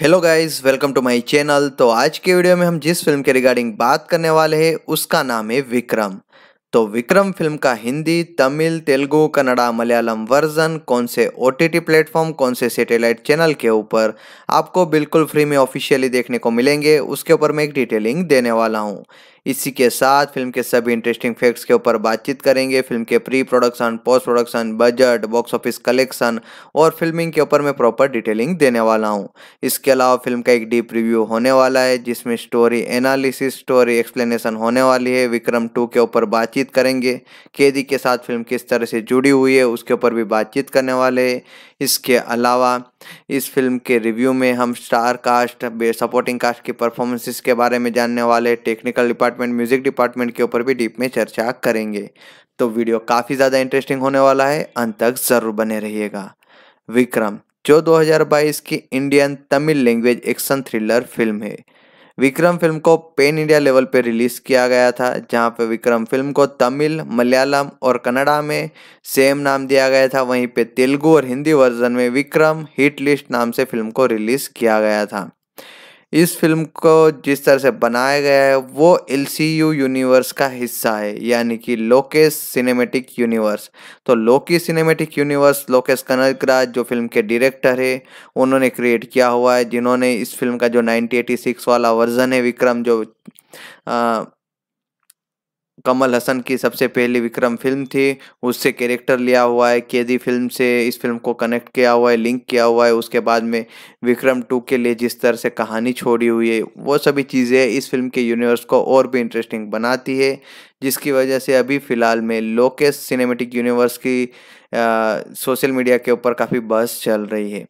hello guys welcome to my channel तो आज के वीडियो में हम जिस फिल्म के रिगार्डिंग बात करने वाले हैं उसका नाम है विक्रम तो विक्रम फिल्म का हिंदी तमिल तेलुगु कन्नड़ा मलयालम वर्जन कौन से ओ टी टी प्लेटफॉर्म कौन से सैटेलाइट चैनल के ऊपर आपको बिल्कुल फ्री में ऑफिशियली देखने को मिलेंगे उसके ऊपर मैं एक डिटेलिंग देने वाला हूँ इसी के साथ फिल्म के सभी इंटरेस्टिंग फैक्ट्स के ऊपर बातचीत करेंगे फिल्म के pre production post production budget box office collection और फिल्मिंग के ऊपर मैं प्रॉपर डिटेलिंग देने वाला हूँ इसके अलावा फिल्म का एक डीप रिव्यू होने वाला है जिसमें स्टोरी एनालिसिस स्टोरी एक्सप्लेनेशन होने वाली है विक्रम टू के ऊपर बातचीत करेंगे केदी के साथ फिल्म किस तरह से जुड़ी हुई है उसके ऊपर भी बातचीत करने वाले है इसके अलावा इस फिल्म के रिव्यू में हम स्टार कास्ट सपोर्टिंग कास्ट की परफॉर्मेंसेस के बारे में जानने वाले टेक्निकल डिपार्टमेंट म्यूजिक डिपार्टमेंट के ऊपर भी डीप में चर्चा करेंगे तो वीडियो काफ़ी ज़्यादा इंटरेस्टिंग होने वाला है अंत तक ज़रूर बने रहिएगा विक्रम जो 2022 की Indian Tamil language action thriller film है विक्रम फिल्म को पेन इंडिया लेवल पर रिलीज़ किया गया था जहां पर विक्रम फिल्म को तमिल मलयालम और कन्नड़ा में सेम नाम दिया गया था वहीं पे तेलुगु और हिंदी वर्जन में विक्रम हिट लिस्ट नाम से फिल्म को रिलीज़ किया गया था इस फिल्म को जिस तरह से बनाया गया है वो एल यूनिवर्स का हिस्सा है यानी कि लोकेश सिनेमेटिक यूनिवर्स तो लोकी सिनेमेटिक यूनिवर्स लोकेश कनकराज जो फिल्म के डायरेक्टर है उन्होंने क्रिएट किया हुआ है जिन्होंने इस फिल्म का जो 1986 वाला वर्जन है विक्रम जो आ, कमल हसन की सबसे पहली विक्रम फिल्म थी उससे कैरेक्टर लिया हुआ है केदी फिल्म से इस फिल्म को कनेक्ट किया हुआ है लिंक किया हुआ है उसके बाद में विक्रम टू के लिए जिस तरह से कहानी छोड़ी हुई है वो सभी चीज़ें इस फिल्म के यूनिवर्स को और भी इंटरेस्टिंग बनाती है जिसकी वजह से अभी फ़िलहाल में लोकेश सिनेमेटिक यूनिवर्स की सोशल मीडिया के ऊपर काफ़ी बहस चल रही है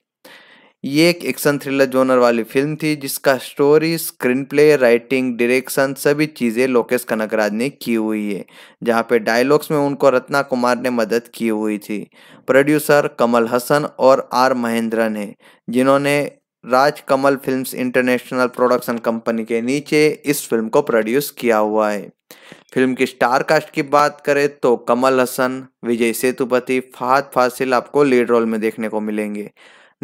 ये एक एक्शन थ्रिलर जोनर वाली फिल्म थी जिसका story screenplay writing direction सभी चीज़ें लोकेश कनकराज ने की हुई है जहाँ पे डायलॉग्स में उनको रत्ना कुमार ने मदद की हुई थी प्रोड्यूसर कमल हसन और आर महेंद्रन है जिन्होंने Raaj Kamal films international production company के नीचे इस फिल्म को प्रोड्यूस किया हुआ है फिल्म की स्टार कास्ट की बात करें तो कमल हसन विजय सेतुपति फहद फासिल आपको लीड रोल में देखने को मिलेंगे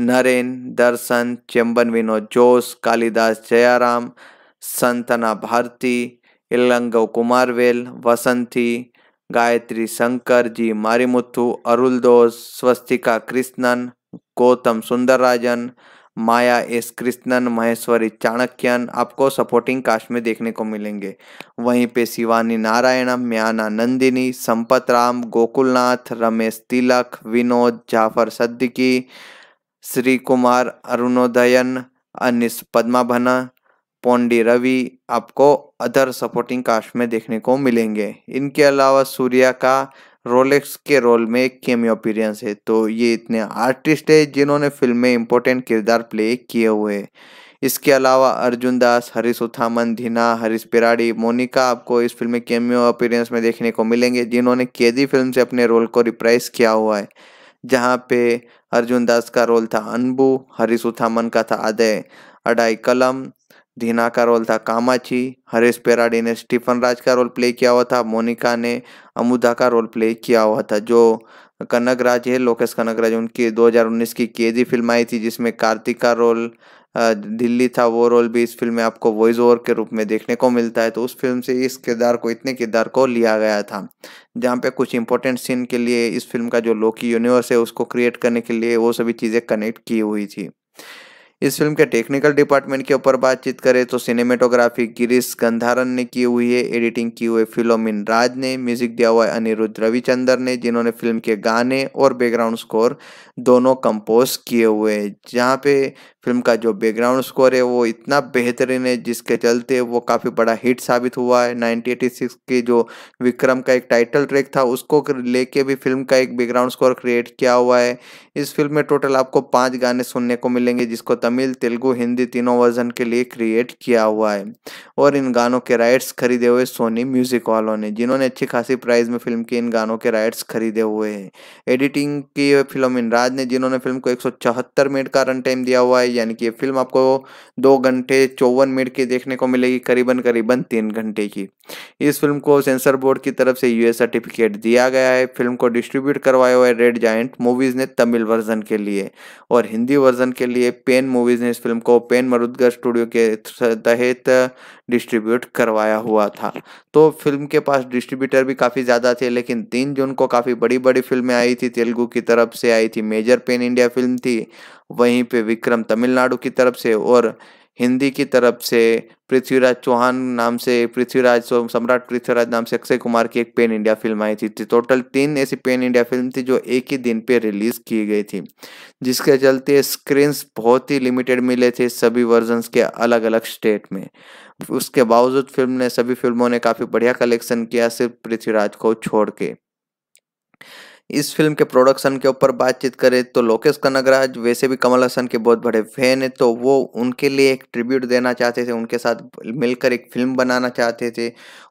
नरेन दर्शन चेम्बन विनोद जोश कालिदास जयाराम संतना भारती इलंगव कुमारवेल वसंती गायत्री शंकर जी मारीमुथु अरुलदोस स्वस्तिका कृष्णन गौतम सुंदरराजन माया एस कृष्णन महेश्वरी चाणक्यन आपको सपोर्टिंग कास्ट में देखने को मिलेंगे वहीं पे शिवानी नारायण म्याना नंदिनी संपत राम गोकुलनाथ रमेश तिलक विनोद जाफर सद्दीकी श्री कुमार अरुणोदयन अनिस पद्माभना पोंडी रवि आपको अदर सपोर्टिंग कास्ट में देखने को मिलेंगे इनके अलावा सूर्या का रोलेक्स के रोल में एक केमियो अपीयरेंस है तो ये इतने आर्टिस्ट है जिन्होंने फिल्म में इम्पोर्टेंट किरदार प्ले किए हुए इसके अलावा अर्जुन दास हरीश उथामन धीना हरीश पिराड़ी मोनिका आपको इस फिल्म में केमियो अपीरियंस में देखने को मिलेंगे जिन्होंने कैदी फिल्म से अपने रोल को रिप्राइज किया हुआ है जहाँ पे अर्जुन दास का रोल था अनबू हरीश उथामन का था अदय अडाई कलम धीना का रोल था कामाची हरीश पेराडी ने स्टीफन राज का रोल प्ले किया हुआ था मोनिका ने अमुदा का रोल प्ले किया हुआ था जो कनक राज है लोकेश कनक राज उनकी 2019 की केदी फिल्म आई थी जिसमें कार्तिक का रोल दिल्ली था वो रोल भी इस फिल्म में आपको वॉइस ओवर के रूप में देखने को मिलता है तो उस फिल्म से इस किरदार को इतने किरदार को लिया गया था जहाँ पे कुछ इंपॉर्टेंट सीन के लिए इस फिल्म का जो लोकी यूनिवर्स है उसको क्रिएट करने के लिए वो सभी चीज़ें कनेक्ट की हुई थी इस फिल्म के टेक्निकल डिपार्टमेंट के ऊपर बातचीत करें तो सिनेमेटोग्राफी गिरीश गंधारन ने की हुई है एडिटिंग की हुई फिलोमिन राज ने म्यूजिक दिया हुआ अनिरुद्ध रविचंदर ने जिन्होंने फिल्म के गाने और बैकग्राउंड स्कोर दोनों कंपोज किए हुए हैं जहाँ पे फिल्म का जो बैकग्राउंड स्कोर है वो इतना बेहतरीन है जिसके चलते वो काफ़ी बड़ा हिट साबित हुआ है नाइनटीन के जो विक्रम का एक टाइटल ट्रैक था उसको लेके भी फिल्म का एक बैकग्राउंड स्कोर क्रिएट किया हुआ है इस फिल्म में टोटल आपको पांच गाने सुनने को मिलेंगे जिसको तमिल तेलुगु हिंदी तीनों वर्जन के लिए क्रिएट किया हुआ है और इन गानों के राइट्स खरीदे हुए सोनी म्यूजिक वालों ने जिन्होंने अच्छी खासी प्राइस में फिल्म के इन गानों के राइट्स खरीदे हुए हैं एडिटिंग की फिल्म इनराज ने जिन्होंने फिल्म को एक मिनट का रन टाइम दिया हुआ है यानी कि ये फिल्म आपको दो घंटे चौवन मिनट की देखने को मिलेगी करीबन करीबन तीन घंटे की इस फिल्म को सेंसर बोर्ड की तरफ से यूएस सर्टिफिकेट दिया गया है फिल्म को डिस्ट्रीब्यूट करवाया हुआ है रेड जाइंट मूवीज ने तमिल तमिल वर्जन के लिए और हिंदी वर्जन के लिए पेन मूवीज ने इस फिल्म को पेन मरुदगर स्टूडियो के तहत डिस्ट्रीब्यूट करवाया हुआ था तो फिल्म के पास डिस्ट्रीब्यूटर भी काफ़ी ज़्यादा थे लेकिन तीन जून को काफ़ी बड़ी बड़ी फिल्में आई थी तेलुगु की तरफ से आई थी मेजर पेन इंडिया फिल्म थी वहीं पे विक्रम तमिलनाडु की तरफ से और हिंदी की तरफ से पृथ्वीराज चौहान नाम से पृथ्वीराज सम्राट पृथ्वीराज नाम से अक्षय कुमार की एक पेन इंडिया फिल्म आई थी तो टोटल तीन ऐसी पेन इंडिया फिल्म थी जो एक ही दिन पे रिलीज की गई थी जिसके चलते स्क्रीन्स बहुत ही लिमिटेड मिले थे सभी वर्जन्स के अलग अलग स्टेट में उसके बावजूद फिल्म ने सभी फिल्मों ने काफ़ी बढ़िया कलेक्शन किया सिर्फ पृथ्वीराज को छोड़ के इस फिल्म के प्रोडक्शन के ऊपर बातचीत करें तो लोकेश कनगराज वैसे भी कमल हसन के बहुत बड़े फैन हैं तो वो उनके लिए एक ट्रिब्यूट देना चाहते थे उनके साथ मिलकर एक फिल्म बनाना चाहते थे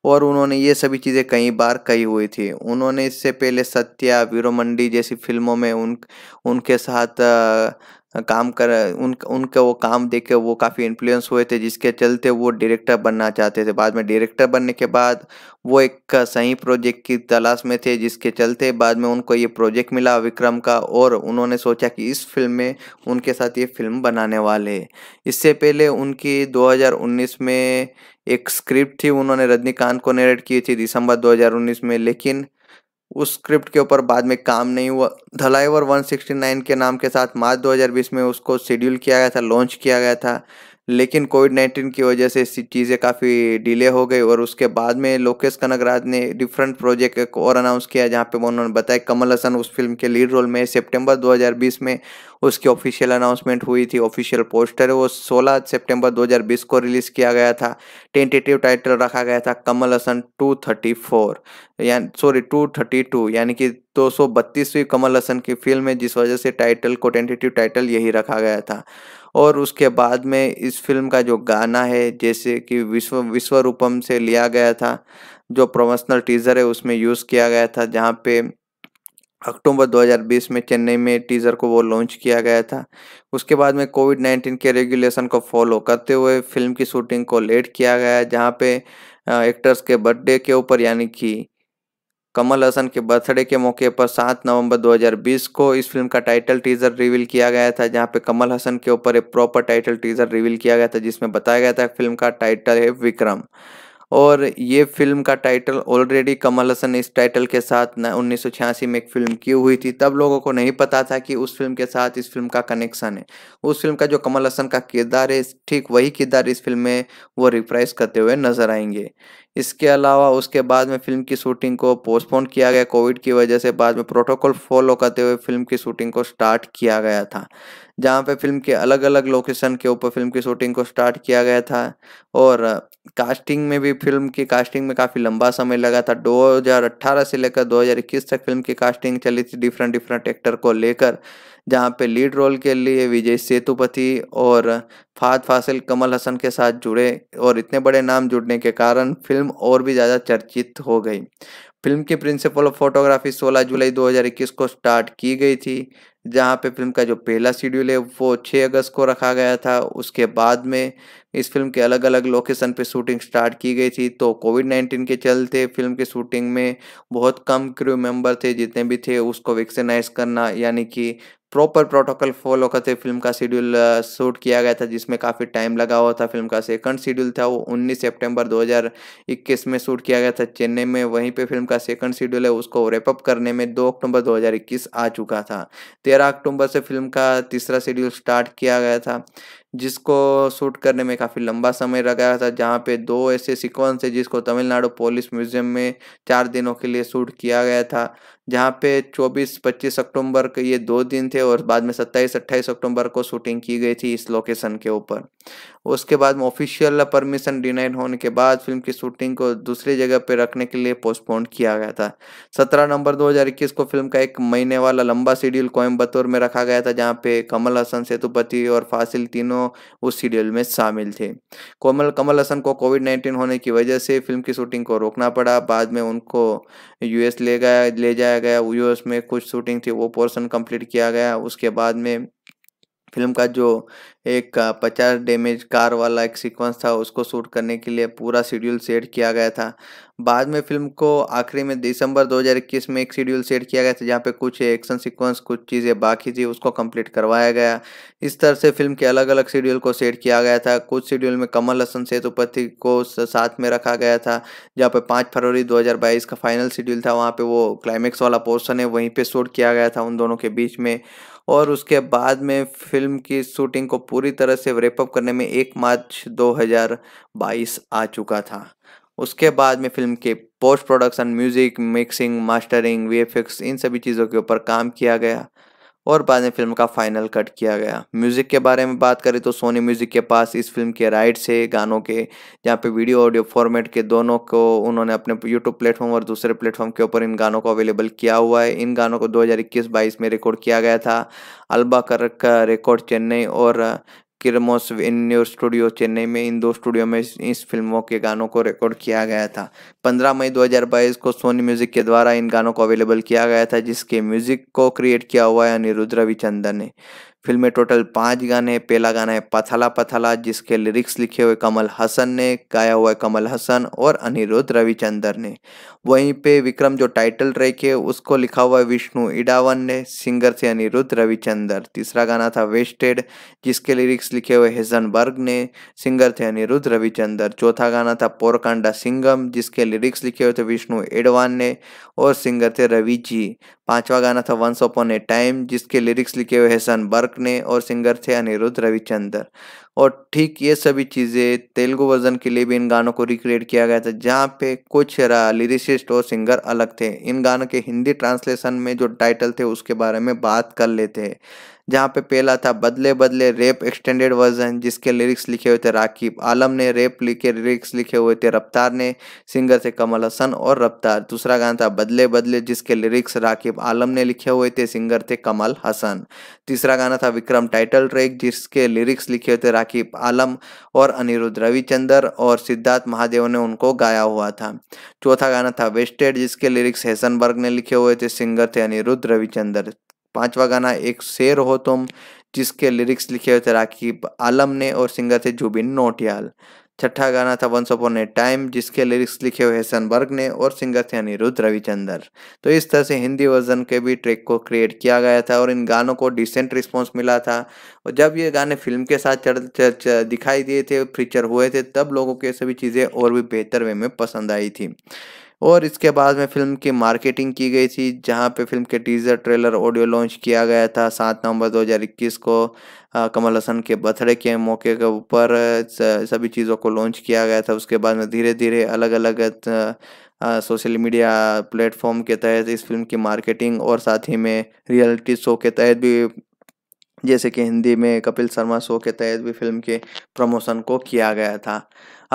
और उन्होंने ये सभी चीज़ें कई बार कही हुई थी उन्होंने इससे पहले सत्या वीरो मंडी जैसी फिल्मों में उन उनके साथ काम कर उन उनका वो काम देख के वो काफ़ी इन्फ्लुएंस हुए थे जिसके चलते वो डायरेक्टर बनना चाहते थे बाद में डायरेक्टर बनने के बाद वो एक सही प्रोजेक्ट की तलाश में थे जिसके चलते बाद में उनको ये प्रोजेक्ट मिला विक्रम का और उन्होंने सोचा कि इस फिल्म में उनके साथ ये फिल्म बनाने वाले इससे पहले उनकी 2019 में एक स्क्रिप्ट थी उन्होंने रजनीकांत को नरेट की थी दिसंबर दो में लेकिन उस स्क्रिप्ट के ऊपर बाद में काम नहीं हुआ धलाई ओवर 169 के नाम के साथ मार्च 2020 में उसको शेड्यूल किया गया था लॉन्च किया गया था लेकिन कोविड नाइन्टीन की वजह से चीज़ें काफ़ी डिले हो गई और उसके बाद में लोकेश कनकराज ने डिफरेंट प्रोजेक्ट एक और अनाउंस किया जहाँ पे उन्होंने बताया कमल हसन उस फिल्म के लीड रोल में सितंबर 2020 में उसकी ऑफिशियल अनाउंसमेंट हुई थी ऑफिशियल पोस्टर है वो 16 सितंबर 2020 को रिलीज़ किया गया था टेंटेटिव टाइटल रखा गया था Kamal Haasan thirty four sorry two यानी कि बत्तीसवीं कमल हसन की फिल्म है जिस वजह से टाइटल को टेंटेटिव टाइटल यही रखा गया था और उसके बाद में इस फिल्म का जो गाना है जैसे कि विश्व विश्वरूपम से लिया गया था जो प्रोमोशनल टीज़र है उसमें यूज़ किया गया था जहाँ पे अक्टूबर 2020 में चेन्नई में टीज़र को वो लॉन्च किया गया था उसके बाद में कोविड 19 के रेगुलेशन को फॉलो करते हुए फिल्म की शूटिंग को लेट किया गया जहाँ पे एक्टर्स के बर्थडे के ऊपर यानी कि कमल हसन के बर्थडे के मौके पर 7 नवंबर 2020 को इस फिल्म का टाइटल टीजर रिवील किया गया था जहां पे कमल हसन के ऊपर एक प्रॉपर टाइटल टीजर रिवील किया गया था जिसमें बताया गया था फिल्म का टाइटल है विक्रम और ये फिल्म का टाइटल ऑलरेडी कमल हसन इस टाइटल के साथ न उन्नीस में एक फिल्म की हुई थी तब लोगों को नहीं पता था कि उस फिल्म के साथ इस फिल्म का कनेक्शन है उस फिल्म का जो कमल हसन का किरदार है ठीक वही किरदार इस फिल्म में वो रिप्राइज करते हुए नजर आएंगे इसके अलावा उसके बाद में फिल्म की शूटिंग को पोस्टपोन किया गया कोविड की वजह से बाद में प्रोटोकॉल फॉलो करते हुए फिल्म की शूटिंग को स्टार्ट किया गया था जहाँ पे फिल्म के अलग अलग लोकेशन के ऊपर फिल्म की शूटिंग को स्टार्ट किया गया था और कास्टिंग में भी फिल्म की कास्टिंग में काफ़ी लंबा समय लगा था 2018 से लेकर 2021 तक फिल्म की कास्टिंग चली थी डिफरेंट डिफरेंट एक्टर को लेकर जहां पे लीड रोल के लिए विजय सेतुपति और फाद फासिल कमल हसन के साथ जुड़े और इतने बड़े नाम जुड़ने के कारण फिल्म और भी ज़्यादा चर्चित हो गई फिल्म की प्रिंसिपल ऑफ फोटोग्राफी 16 जुलाई 2021 को स्टार्ट की गई थी जहां पे फिल्म का जो पहला शेड्यूल है वो 6 अगस्त को रखा गया था उसके बाद में इस फिल्म के अलग अलग लोकेशन पे शूटिंग स्टार्ट की गई थी तो कोविड नाइन्टीन के चलते फिल्म की शूटिंग में बहुत कम क्रू मेंबर थे जितने भी थे उसको वैक्सीनाइज करना यानी कि प्रॉपर प्रोटोकॉल फॉलो करते फिल्म का शेड्यूल शूट uh, किया गया था जिसमें काफ़ी टाइम लगा हुआ था फिल्म का सेकंड शेड्यूल था वो 19 सितंबर 2021 में शूट किया गया था चेन्नई में वहीं पे फिल्म का सेकंड शेड्यूल है उसको रेपअप करने में 2 अक्टूबर 2021 आ चुका था 13 अक्टूबर से फिल्म का तीसरा शेड्यूल स्टार्ट किया गया था जिसको शूट करने में काफ़ी लंबा समय लगाया था जहाँ पे दो ऐसे सिक्वेंस है जिसको तमिलनाडु पुलिस म्यूजियम में चार दिनों के लिए शूट किया गया था जहाँ पे 24-25 अक्टूबर के ये दो दिन थे और बाद में 27-28 अक्टूबर को शूटिंग की गई थी इस लोकेशन के ऊपर उसके बाद ऑफिशियल परमिशन डिनाइड होने के बाद फिल्म की शूटिंग को दूसरी जगह पे रखने के लिए पोस्टपोन किया गया था 17 नवंबर 2021 को फिल्म का एक महीने वाला लंबा शेड्यूल कोयम्बतूर में रखा गया था जहाँ पे कमल हसन सेतुपति और फासिल तीनों उस शेड्यूल में शामिल थे कोमल कमल हसन को कोविड नाइन्टीन होने की वजह से फिल्म की शूटिंग को रोकना पड़ा बाद में उनको यूएस ले गया ले जाया गया यूएस में कुछ शूटिंग थी वो पोर्शन कंप्लीट किया गया उसके बाद में फिल्म का जो एक पचास डैमेज कार वाला एक सीक्वेंस था उसको शूट करने के लिए पूरा शेड्यूल सेट किया गया था बाद में फिल्म को आखिरी में दिसंबर 2021 में एक शेड्यूल सेट किया गया था जहाँ पे कुछ एक्शन सीक्वेंस कुछ चीज़ें बाकी थी उसको कंप्लीट करवाया गया इस तरह से फिल्म के अलग अलग शेड्यूल को सेट किया गया था कुछ शेड्यूल में कमल हसन सेतुपति को साथ में रखा गया था जहाँ पे पाँच फरवरी दो का फाइनल शेड्यूल था वहाँ पर वो क्लाइमेक्स वाला पोर्सन है वहीं पर शूट किया गया था उन दोनों के बीच में और उसके बाद में फिल्म की शूटिंग को पूरी तरह से रेपअप करने में एक मार्च 2022 आ चुका था उसके बाद में फिल्म के post production music mixing mastering VFX इन सभी चीज़ों के ऊपर काम किया गया और बाद में फिल्म का फाइनल कट किया गया म्यूज़िक के बारे में बात करें तो सोनी म्यूज़िक के पास इस फिल्म के राइट्स है गानों के जहाँ पे वीडियो ऑडियो फॉर्मेट के दोनों को उन्होंने अपने यूट्यूब प्लेटफॉर्म और दूसरे प्लेटफॉर्म के ऊपर इन गानों को अवेलेबल किया हुआ है इन गानों को दो हज़ार में रिकॉर्ड किया गया था अलबा का रिकॉर्ड चेन्नई और किरमोस इंडोर स्टूडियो चेन्नई में इन दो स्टूडियो में इस फिल्मों के गानों को रिकॉर्ड किया गया था 15 मई 2022 को सोनी म्यूजिक के द्वारा इन गानों को अवेलेबल किया गया था जिसके म्यूजिक को क्रिएट किया हुआ है अनिरुद्ध रविचंदन ने फिल्म में टोटल पाँच गाने पहला गाना है पथला पथला जिसके लिरिक्स लिखे हुए कमल हसन ने गाया हुआ है कमल हसन और अनिरुद्ध रविचंद्र ने वहीं पे विक्रम जो टाइटल ट्रैक है उसको लिखा हुआ है विष्णु इडावन ने सिंगर से अनिरुद्ध रविचंद्र तीसरा गाना था वेस्टेड जिसके लिरिक्स लिखे हुए बर्ग ने सिंगर थे अनिरुद्ध रविचंद्र चौथा गाना था पोरकांडा सिंगम जिसके लिरिक्स लिखे हुए थे विष्णु एडवान ने और सिंगर थे रवि जी पांचवा गाना था वंस अपॉन ए टाइम जिसके लिरिक्स लिखे हुए हेसन बर्ग पार्क ने और सिंगर थे अनिरुद्ध रविचंद्र और ठीक ये सभी चीज़ें तेलुगु वर्जन के लिए भी इन गानों को रिक्रिएट किया गया था जहाँ पे कुछ लिरिसिस्ट और सिंगर अलग थे इन गानों के हिंदी ट्रांसलेशन में जो टाइटल थे उसके बारे में बात कर लेते हैं जहाँ पे पहला था बदले बदले रेप एक्सटेंडेड वर्जन जिसके लिरिक्स लिखे हुए थे राकीब आलम ने रेप लिखे लिरिक्स लिखे हुए थे रफ्तार ने सिंगर थे कमल हसन और रफ्तार दूसरा गाना था बदले बदले जिसके लिरिक्स राकीब आलम ने लिखे हुए थे सिंगर थे कमल हसन तीसरा गाना था विक्रम टाइटल ट्रैक जिसके लिरिक्स लिखे हुए थे राकीब आलम और अनिरुद्ध रविचंदर और सिद्धार्थ महादेव ने उनको गाया हुआ था चौथा गाना था वेस्टेड जिसके लिरिक्स हेसनबर्ग ने लिखे हुए थे सिंगर थे अनिरुद्ध रविचंदर पांचवा गाना एक शेर हो तुम जिसके लिरिक्स लिखे हुए थे राकीब आलम ने और सिंगर थे जुबिन नोटियाल छठा गाना था वंस अपॉन ए टाइम जिसके लिरिक्स लिखे हुए हसन बर्ग ने और सिंगर थे अनिरुद्ध रविचंदर तो इस तरह से हिंदी वर्जन के भी ट्रैक को क्रिएट किया गया था और इन गानों को डिसेंट रिस्पॉन्स मिला था और जब ये गाने फिल्म के साथ चढ़ दिखाई दिए थे फीचर हुए थे तब लोगों को ये सभी चीज़ें और भी बेहतर वे में पसंद आई थी और इसके बाद में फिल्म की मार्केटिंग की गई थी जहां पे फिल्म के टीज़र ट्रेलर ऑडियो लॉन्च किया गया था सात नवंबर 2021 को आ, कमल हसन के बर्थडे के मौके के ऊपर सभी चीज़ों को लॉन्च किया गया था उसके बाद में धीरे धीरे अलग अलग सोशल मीडिया प्लेटफॉर्म के तहत इस फिल्म की मार्केटिंग और साथ ही में रियलिटी शो के तहत भी जैसे कि हिंदी में कपिल शर्मा शो के तहत भी फिल्म के प्रमोशन को किया गया था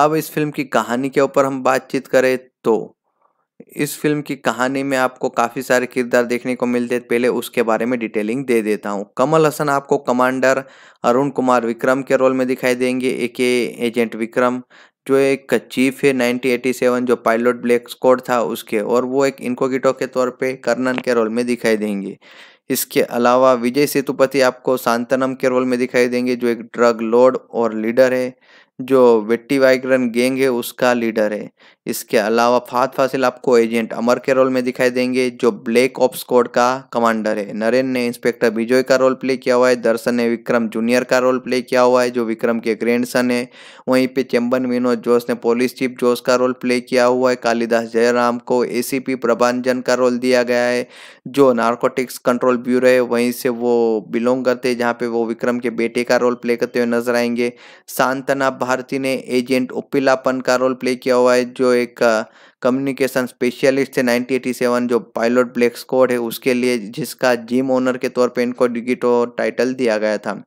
अब इस फिल्म की कहानी के ऊपर हम बातचीत करें तो इस फिल्म की कहानी में आपको काफ़ी सारे किरदार देखने को मिलते हैं पहले उसके बारे में डिटेलिंग दे देता हूँ कमल हसन आपको कमांडर अरुण कुमार विक्रम के रोल में दिखाई देंगे एक एजेंट विक्रम जो एक चीफ है 1987 जो पायलट ब्लैक स्कॉड था उसके और वो एक इनकोगिटो के तौर पे कर्नन के रोल में दिखाई देंगे इसके अलावा विजय सेतुपति आपको सांतनम के रोल में दिखाई देंगे जो एक ड्रग लॉर्ड और लीडर है जो वेट्टी वाइग्रन गैंग है उसका लीडर है इसके अलावा फात फासिल आपको एजेंट अमर के रोल में दिखाई देंगे जो ब्लैक ऑफ स्कॉड का कमांडर है नरेन ने इंस्पेक्टर विजय का रोल प्ले किया हुआ है दर्शन ने विक्रम जूनियर का रोल प्ले किया हुआ है जो विक्रम के ग्रैंड सन है वहीं पे चंबन विनोद जोश ने पोलिस चीफ जोश का रोल प्ले किया हुआ है कालिदास जयराम को ए सी का रोल दिया गया है जो नार्कोटिक्स कंट्रोल ब्यूरो है वहीं से वो बिलोंग करते हैं जहाँ पे वो विक्रम के बेटे का रोल प्ले करते हुए नजर आएंगे सांतना भारती ने एजेंट ओपिलापन का रोल प्ले किया हुआ है जो एक कम्युनिकेशन स्पेशलिस्ट थे 1987 जो पायलट ब्लैक स्कॉड है उसके लिए जिसका जिम ओनर के तौर पर इनको डिगिटो टाइटल दिया गया था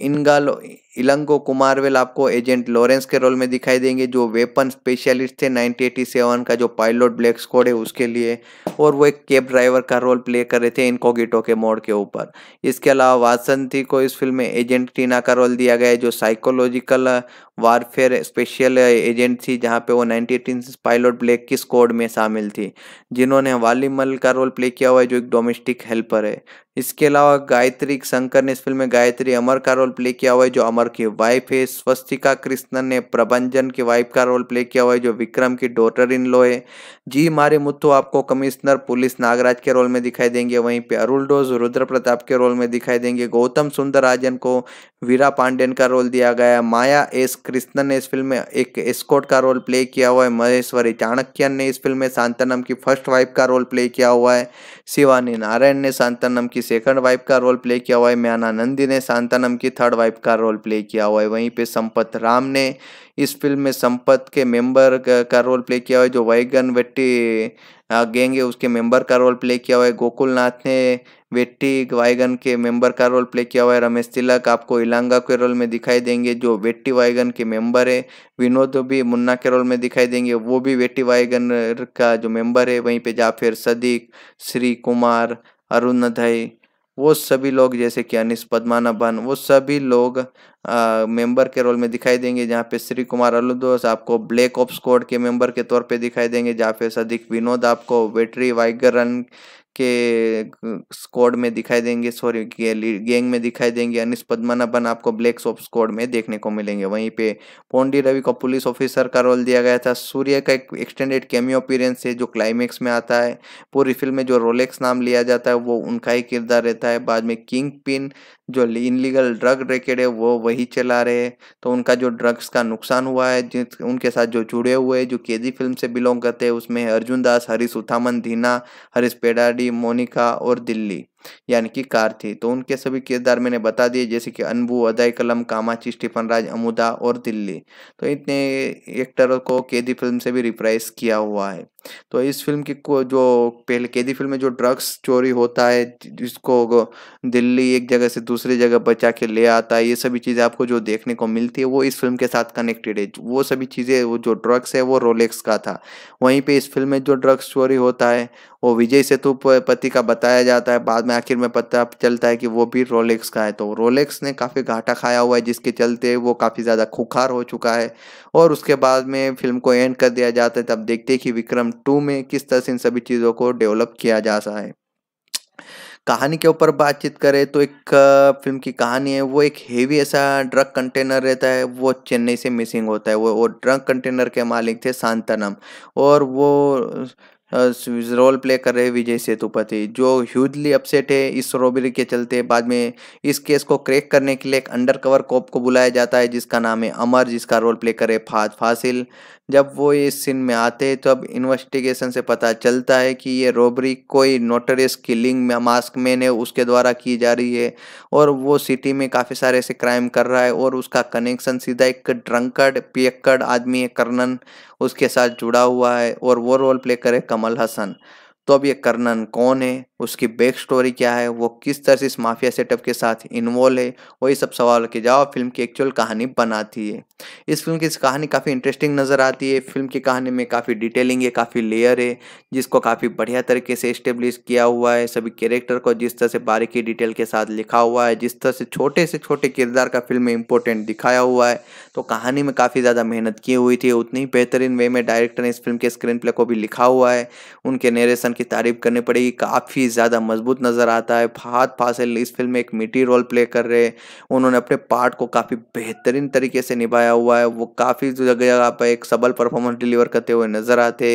इनगालो इलंगो कुमारवेल आपको एजेंट लॉरेंस के रोल में दिखाई देंगे जो वेपन स्पेशलिस्ट थे 1987 का जो पायलट ब्लैक स्कॉड है उसके लिए और वो एक कैब ड्राइवर का रोल प्ले कर रहे थे इनकोगिटो के मोड के ऊपर इसके अलावा वासंती को इस फिल्म में एजेंट टीना का रोल दिया गया है जो साइकोलॉजिकल वारफेयर स्पेशल एजेंट थी जहाँ पे वो नाइनटीन पायलट ब्लैक किस कोड में शामिल थी जिन्होंने वाली मल का रोल प्ले किया हुआ है जो एक डोमेस्टिक हेल्पर है इसके अलावा गायत्री शंकर ने इस फिल्म में गायत्री अमर का रोल प्ले किया हुआ है जो अमर की वाइफ है स्वस्तिका कृष्णन ने प्रबंजन की वाइफ का रोल प्ले किया हुआ है जो विक्रम की डॉटर इन लो है जी मारे मुत्थु आपको कमिश्नर पुलिस नागराज के रोल में दिखाई देंगे वहीं पे अरुल डोज रुद्र प्रताप के रोल में दिखाई देंगे गौतम सुंदर राजन को वीरा पांडेन का रोल दिया गया माया एस कृष्णन ने इस फिल्म में एक एस्कोट का रोल प्ले किया हुआ है महेश्वरी चाणक्यन ने इस फिल्म में शांतनम की फर्स्ट वाइफ का रोल प्ले किया हुआ है शिवानी नारायण ने सांतानम की सेकंड वाइफ का रोल प्ले किया हुआ है म्याना नंदी ने शांतानम की थर्ड वाइफ का रोल प्ले किया हुआ है वहीं पे संपत राम ने इस फिल्म में संपत के मेंबर का रोल प्ले किया हुआ है जो वैगन वेट्टी गेंगे है उसके मेंबर का रोल प्ले किया हुआ है गोकुलनाथ ने वेट्टी वाइगन के मेंबर का रोल प्ले किया हुआ है रमेश तिलक आपको इलांगा के रोल में दिखाई देंगे जो वेट्टी वाइगन के मेंबर है विनोद भी मुन्ना के रोल में दिखाई देंगे वो भी वेट्टी वाइगन का जो मेंबर है वहीं पे जाफिर सदीक श्री कुमार अरुणधय वो सभी लोग जैसे कि अनिस भन वो सभी लोग आ, मेंबर के रोल में दिखाई देंगे जहाँ पे श्री कुमार अलुदोस आपको ब्लैक ऑफ स्कॉड के मेंबर के तौर पे दिखाई देंगे पे सदीक विनोद आपको वेटरी वाइगरन के स्कॉड में दिखाई देंगे सॉरी गैंग में दिखाई देंगे अनिस पद्मनाभन आपको ब्लैक सॉप स्कॉड में देखने को मिलेंगे वहीं पे पोंडी रवि को पुलिस ऑफिसर का रोल दिया गया था सूर्य का एक एक्सटेंडेड कैमियो अपीरेंस है जो क्लाइमेक्स में आता है पूरी फिल्म में जो रोलेक्स नाम लिया जाता है वो उनका ही किरदार रहता है बाद में किंग पिन जो इनलीगल ड्रग रैकेट है वो वही चला रहे हैं तो उनका जो ड्रग्स का नुकसान हुआ है उनके साथ जो जुड़े हुए हैं जो केजी फिल्म से बिलोंग करते हैं उसमें अर्जुन दास हरीश उथामन धीना हरीश पेडाडी मोनिका और दिल्ली यानी कि कार थी तो उनके सभी किरदार मैंने बता दिए जैसे कि अनबू अदय कलम कामाची स्टीफन राज अमुदा और दिल्ली तो इतने एक्टरों को कैदी फिल्म से भी रिप्राइज किया हुआ है तो इस फिल्म की को जो पहले कैदी फिल्म में जो ड्रग्स चोरी होता है जिसको दिल्ली एक जगह से दूसरी जगह बचा के ले आता है ये सभी चीज़ें आपको जो देखने को मिलती है वो इस फिल्म के साथ कनेक्टेड है वो सभी चीज़ें वो जो ड्रग्स है वो रोलेक्स का था वहीं पे इस फिल्म में जो ड्रग्स चोरी होता है वो विजय सेतुपति का बताया जाता है बाद में में आखिर में पता चलता है कि वो भी रोलेक्स का है तो रोलेक्स ने काफ़ी घाटा खाया हुआ है जिसके चलते वो काफ़ी ज़्यादा खुखार हो चुका है और उसके बाद में फिल्म को एंड कर दिया जाता है तब देखते हैं कि विक्रम टू में किस तरह से इन सभी चीज़ों को डेवलप किया जा सा है कहानी के ऊपर बातचीत करें तो एक फिल्म की कहानी है वो एक हेवी ऐसा ड्रग कंटेनर रहता है वो चेन्नई से मिसिंग होता है वो वो ड्रग कंटेनर के मालिक थे शांतनम और वो रोल प्ले कर रहे विजय सेतुपति जो ह्यूजली अपसेट है इस रोबरी के चलते बाद में इस केस को क्रैक करने के लिए एक अंडर कवर कॉप को बुलाया जाता है जिसका नाम है अमर जिसका रोल प्ले करे फाज फासिल जब वो इस सीन में आते हैं तो अब इन्वेस्टिगेशन से पता चलता है कि ये रॉबरी कोई नोटरियस किलिंग मास्क मैन है उसके द्वारा की जा रही है और वो सिटी में काफ़ी सारे ऐसे क्राइम कर रहा है और उसका कनेक्शन सीधा एक ड्रंकर्ड पियक्कड़ आदमी है कर्नन उसके साथ जुड़ा हुआ है और वो रोल प्ले करे कमल हसन तो अब ये कर्नन कौन है उसकी बैक स्टोरी क्या है वो किस तरह से इस माफिया सेटअप के साथ इन्वॉल्व है वही सब सवाल के जवाब फिल्म की एक्चुअल कहानी बनाती है इस फिल्म की इस कहानी काफ़ी इंटरेस्टिंग नज़र आती है फिल्म की कहानी में काफ़ी डिटेलिंग है काफ़ी लेयर है जिसको काफ़ी बढ़िया तरीके से इस्टेब्लिश किया हुआ है सभी कैरेक्टर को जिस तरह से बारीकी डिटेल के साथ लिखा हुआ है जिस तरह से छोटे से छोटे किरदार का फिल्म में इंपॉर्टेंट दिखाया हुआ है तो कहानी में काफ़ी ज़्यादा मेहनत की हुई थी उतनी बेहतरीन वे में डायरेक्टर ने इस फिल्म के स्क्रीन प्ले को भी लिखा हुआ है उनके नेरेशन खान की तारीफ करनी पड़ेगी काफ़ी ज़्यादा मजबूत नज़र आता है फहाद फासिल इस फिल्म में एक मिट्टी रोल प्ले कर रहे हैं उन्होंने अपने पार्ट को काफ़ी बेहतरीन तरीके से निभाया हुआ है वो काफ़ी जगह जगह पर एक सबल परफॉर्मेंस डिलीवर करते हुए नज़र आते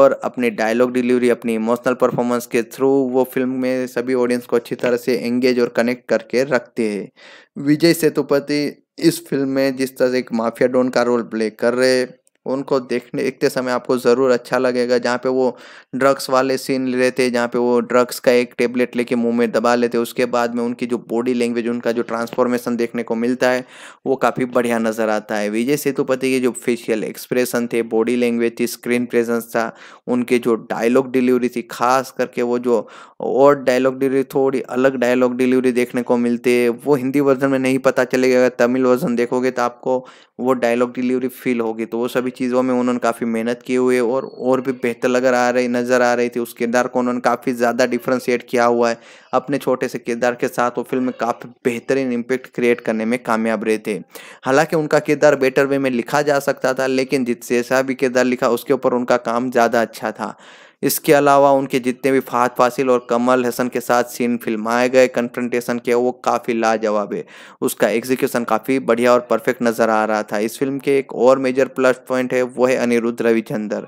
और अपने डायलॉग डिलीवरी अपनी इमोशनल परफॉर्मेंस के थ्रू वो फिल्म में सभी ऑडियंस को अच्छी तरह से एंगेज और कनेक्ट करके रखते हैं विजय सेतुपति इस फिल्म में जिस तरह से एक माफिया डॉन का रोल प्ले कर रहे हैं उनको देखने देखते समय आपको ज़रूर अच्छा लगेगा जहाँ पे वो ड्रग्स वाले सीन रहे थे जहाँ पे वो ड्रग्स का एक टेबलेट लेके मुंह में दबा लेते उसके बाद में उनकी जो बॉडी लैंग्वेज उनका जो ट्रांसफॉर्मेशन देखने को मिलता है वो काफ़ी बढ़िया नज़र आता है विजय सेतुपति के जो फेशियल एक्सप्रेशन थे बॉडी लैंग्वेज थी स्क्रीन प्रेजेंस था उनके जो डायलॉग डिलीवरी थी खास करके वो जो और डायलॉग डिलीवरी थोड़ी अलग डायलॉग डिलीवरी देखने को मिलती है वो हिंदी वर्जन में नहीं पता चलेगा अगर तमिल वर्जन देखोगे तो आपको वो डायलॉग डिलीवरी फील होगी तो वो सभी चीज़ों में उन्होंने काफ़ी मेहनत की हुई है और और भी बेहतर लगर आ रही नज़र आ रही थी उस किरदार को उन्होंने काफ़ी ज़्यादा डिफ्रेंशिएट किया हुआ है अपने छोटे से किरदार के साथ वो फिल्म में काफ़ी बेहतरीन इम्पेक्ट क्रिएट करने में कामयाब रहे थे हालांकि उनका किरदार बेटर वे में लिखा जा सकता था लेकिन जिससे भी किरदार लिखा उसके ऊपर उनका काम ज़्यादा अच्छा था इसके अलावा उनके जितने भी फात फासिल और कमल हसन के साथ सीन फिल्माए गए कन्फ्रंटेशन के वो काफ़ी लाजवाब है उसका एग्जीक्यूशन काफ़ी बढ़िया और परफेक्ट नज़र आ रहा था इस फिल्म के एक और मेजर प्लस पॉइंट है वो है अनिरुद्ध रविचंदर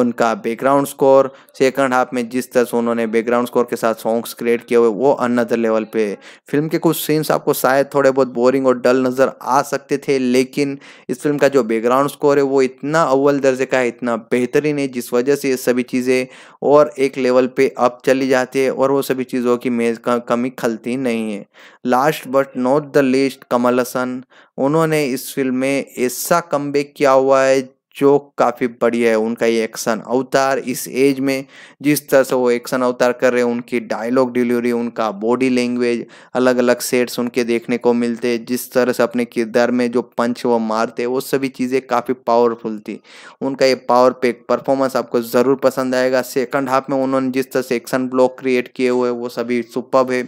उनका बैकग्राउंड स्कोर सेकंड हाफ में जिस तरह से उन्होंने बैकग्राउंड स्कोर के साथ सॉन्ग्स क्रिएट किए हुए वो अनदर लेवल पे फिल्म के कुछ सीन्स आपको शायद थोड़े बहुत बोरिंग और डल नज़र आ सकते थे लेकिन इस फिल्म का जो बैकग्राउंड स्कोर है वो इतना अव्वल दर्जे का है इतना बेहतरीन है जिस वजह से ये सभी चीज़ें और एक लेवल पे अप चली जाती है और वो सभी चीज़ों की मेज कमी खलती नहीं है last but not the least Kamal Haasan उन्होंने इस फिल्म में ऐसा कम किया हुआ है जो काफ़ी बढ़िया है उनका ये एक्शन अवतार इस एज में जिस तरह से वो एक्शन अवतार कर रहे हैं उनकी डायलॉग डिलीवरी उनका बॉडी लैंग्वेज अलग अलग सेट्स उनके देखने को मिलते हैं जिस तरह से अपने किरदार में जो पंच वो मारते वो सभी चीज़ें काफ़ी पावरफुल थी उनका ये पावर पैक परफॉर्मेंस आपको ज़रूर पसंद आएगा सेकंड हाफ में उन्होंने जिस तरह से एक्शन ब्लॉक क्रिएट किए हुए वो सभी सुपब है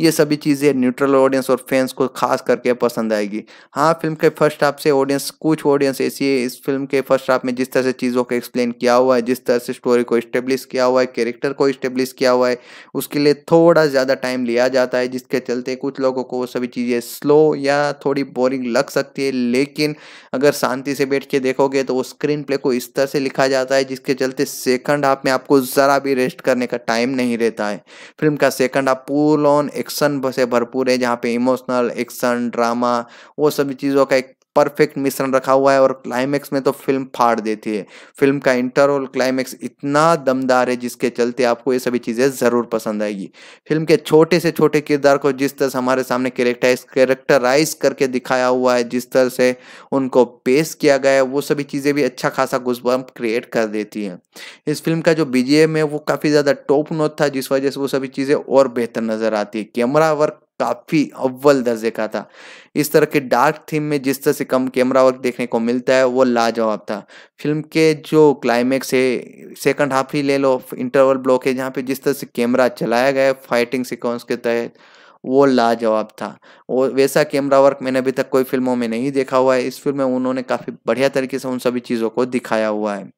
ये सभी चीज़ें न्यूट्रल ऑडियंस और फैंस को खास करके पसंद आएगी हाँ फिल्म के फर्स्ट हाफ से ऑडियंस कुछ ऑडियंस ऐसी है इस फिल्म के फर्स्ट हाफ में जिस तरह से चीज़ों को एक्सप्लेन किया हुआ है जिस तरह से स्टोरी को इस्टेब्लिश किया हुआ है कैरेक्टर को इस्टेब्लिश किया हुआ है उसके लिए थोड़ा ज़्यादा टाइम लिया जाता है जिसके चलते कुछ लोगों को वो सभी चीज़ें स्लो या थोड़ी बोरिंग लग सकती है लेकिन अगर शांति से बैठ के देखोगे तो वो स्क्रीन प्ले को इस तरह से लिखा जाता है जिसके चलते सेकंड हाफ में आपको ज़रा भी रेस्ट करने का टाइम नहीं रहता है फिल्म का second half full on action से भरपूर है जहाँ पे इमोशनल एक्शन ड्रामा वो सभी चीज़ों का एक परफेक्ट मिश्रण रखा हुआ है और क्लाइमैक्स में तो फिल्म फाड़ देती है फिल्म का इंटर और क्लाइमैक्स इतना दमदार है जिसके चलते आपको ये सभी चीज़ें ज़रूर पसंद आएगी फिल्म के छोटे से छोटे किरदार को जिस तरह से हमारे सामने करेक्टाइज करेक्टराइज़ करके दिखाया हुआ है जिस तरह से उनको पेश किया गया है वो सभी चीज़ें भी अच्छा खासा गुजबम्प क्रिएट कर देती हैं इस फिल्म का जो बीजेम है वो काफ़ी ज़्यादा टॉप नोट था जिस वजह से वो सभी चीज़ें और बेहतर नज़र आती है कैमरा वर्क काफ़ी अव्वल दर्जे का था इस तरह के डार्क थीम में जिस तरह से कम कैमरा वर्क देखने को मिलता है वो लाजवाब था फिल्म के जो क्लाइमैक्स है सेकंड हाफ ही ले लो इंटरवल ब्लॉक है जहाँ पे जिस तरह से कैमरा चलाया गया है फाइटिंग सिक्वेंस के तहत वो लाजवाब था और वैसा कैमरा वर्क मैंने अभी तक कोई फिल्मों में नहीं देखा हुआ है इस फिल्म में उन्होंने काफ़ी बढ़िया तरीके से उन सभी चीज़ों को दिखाया हुआ है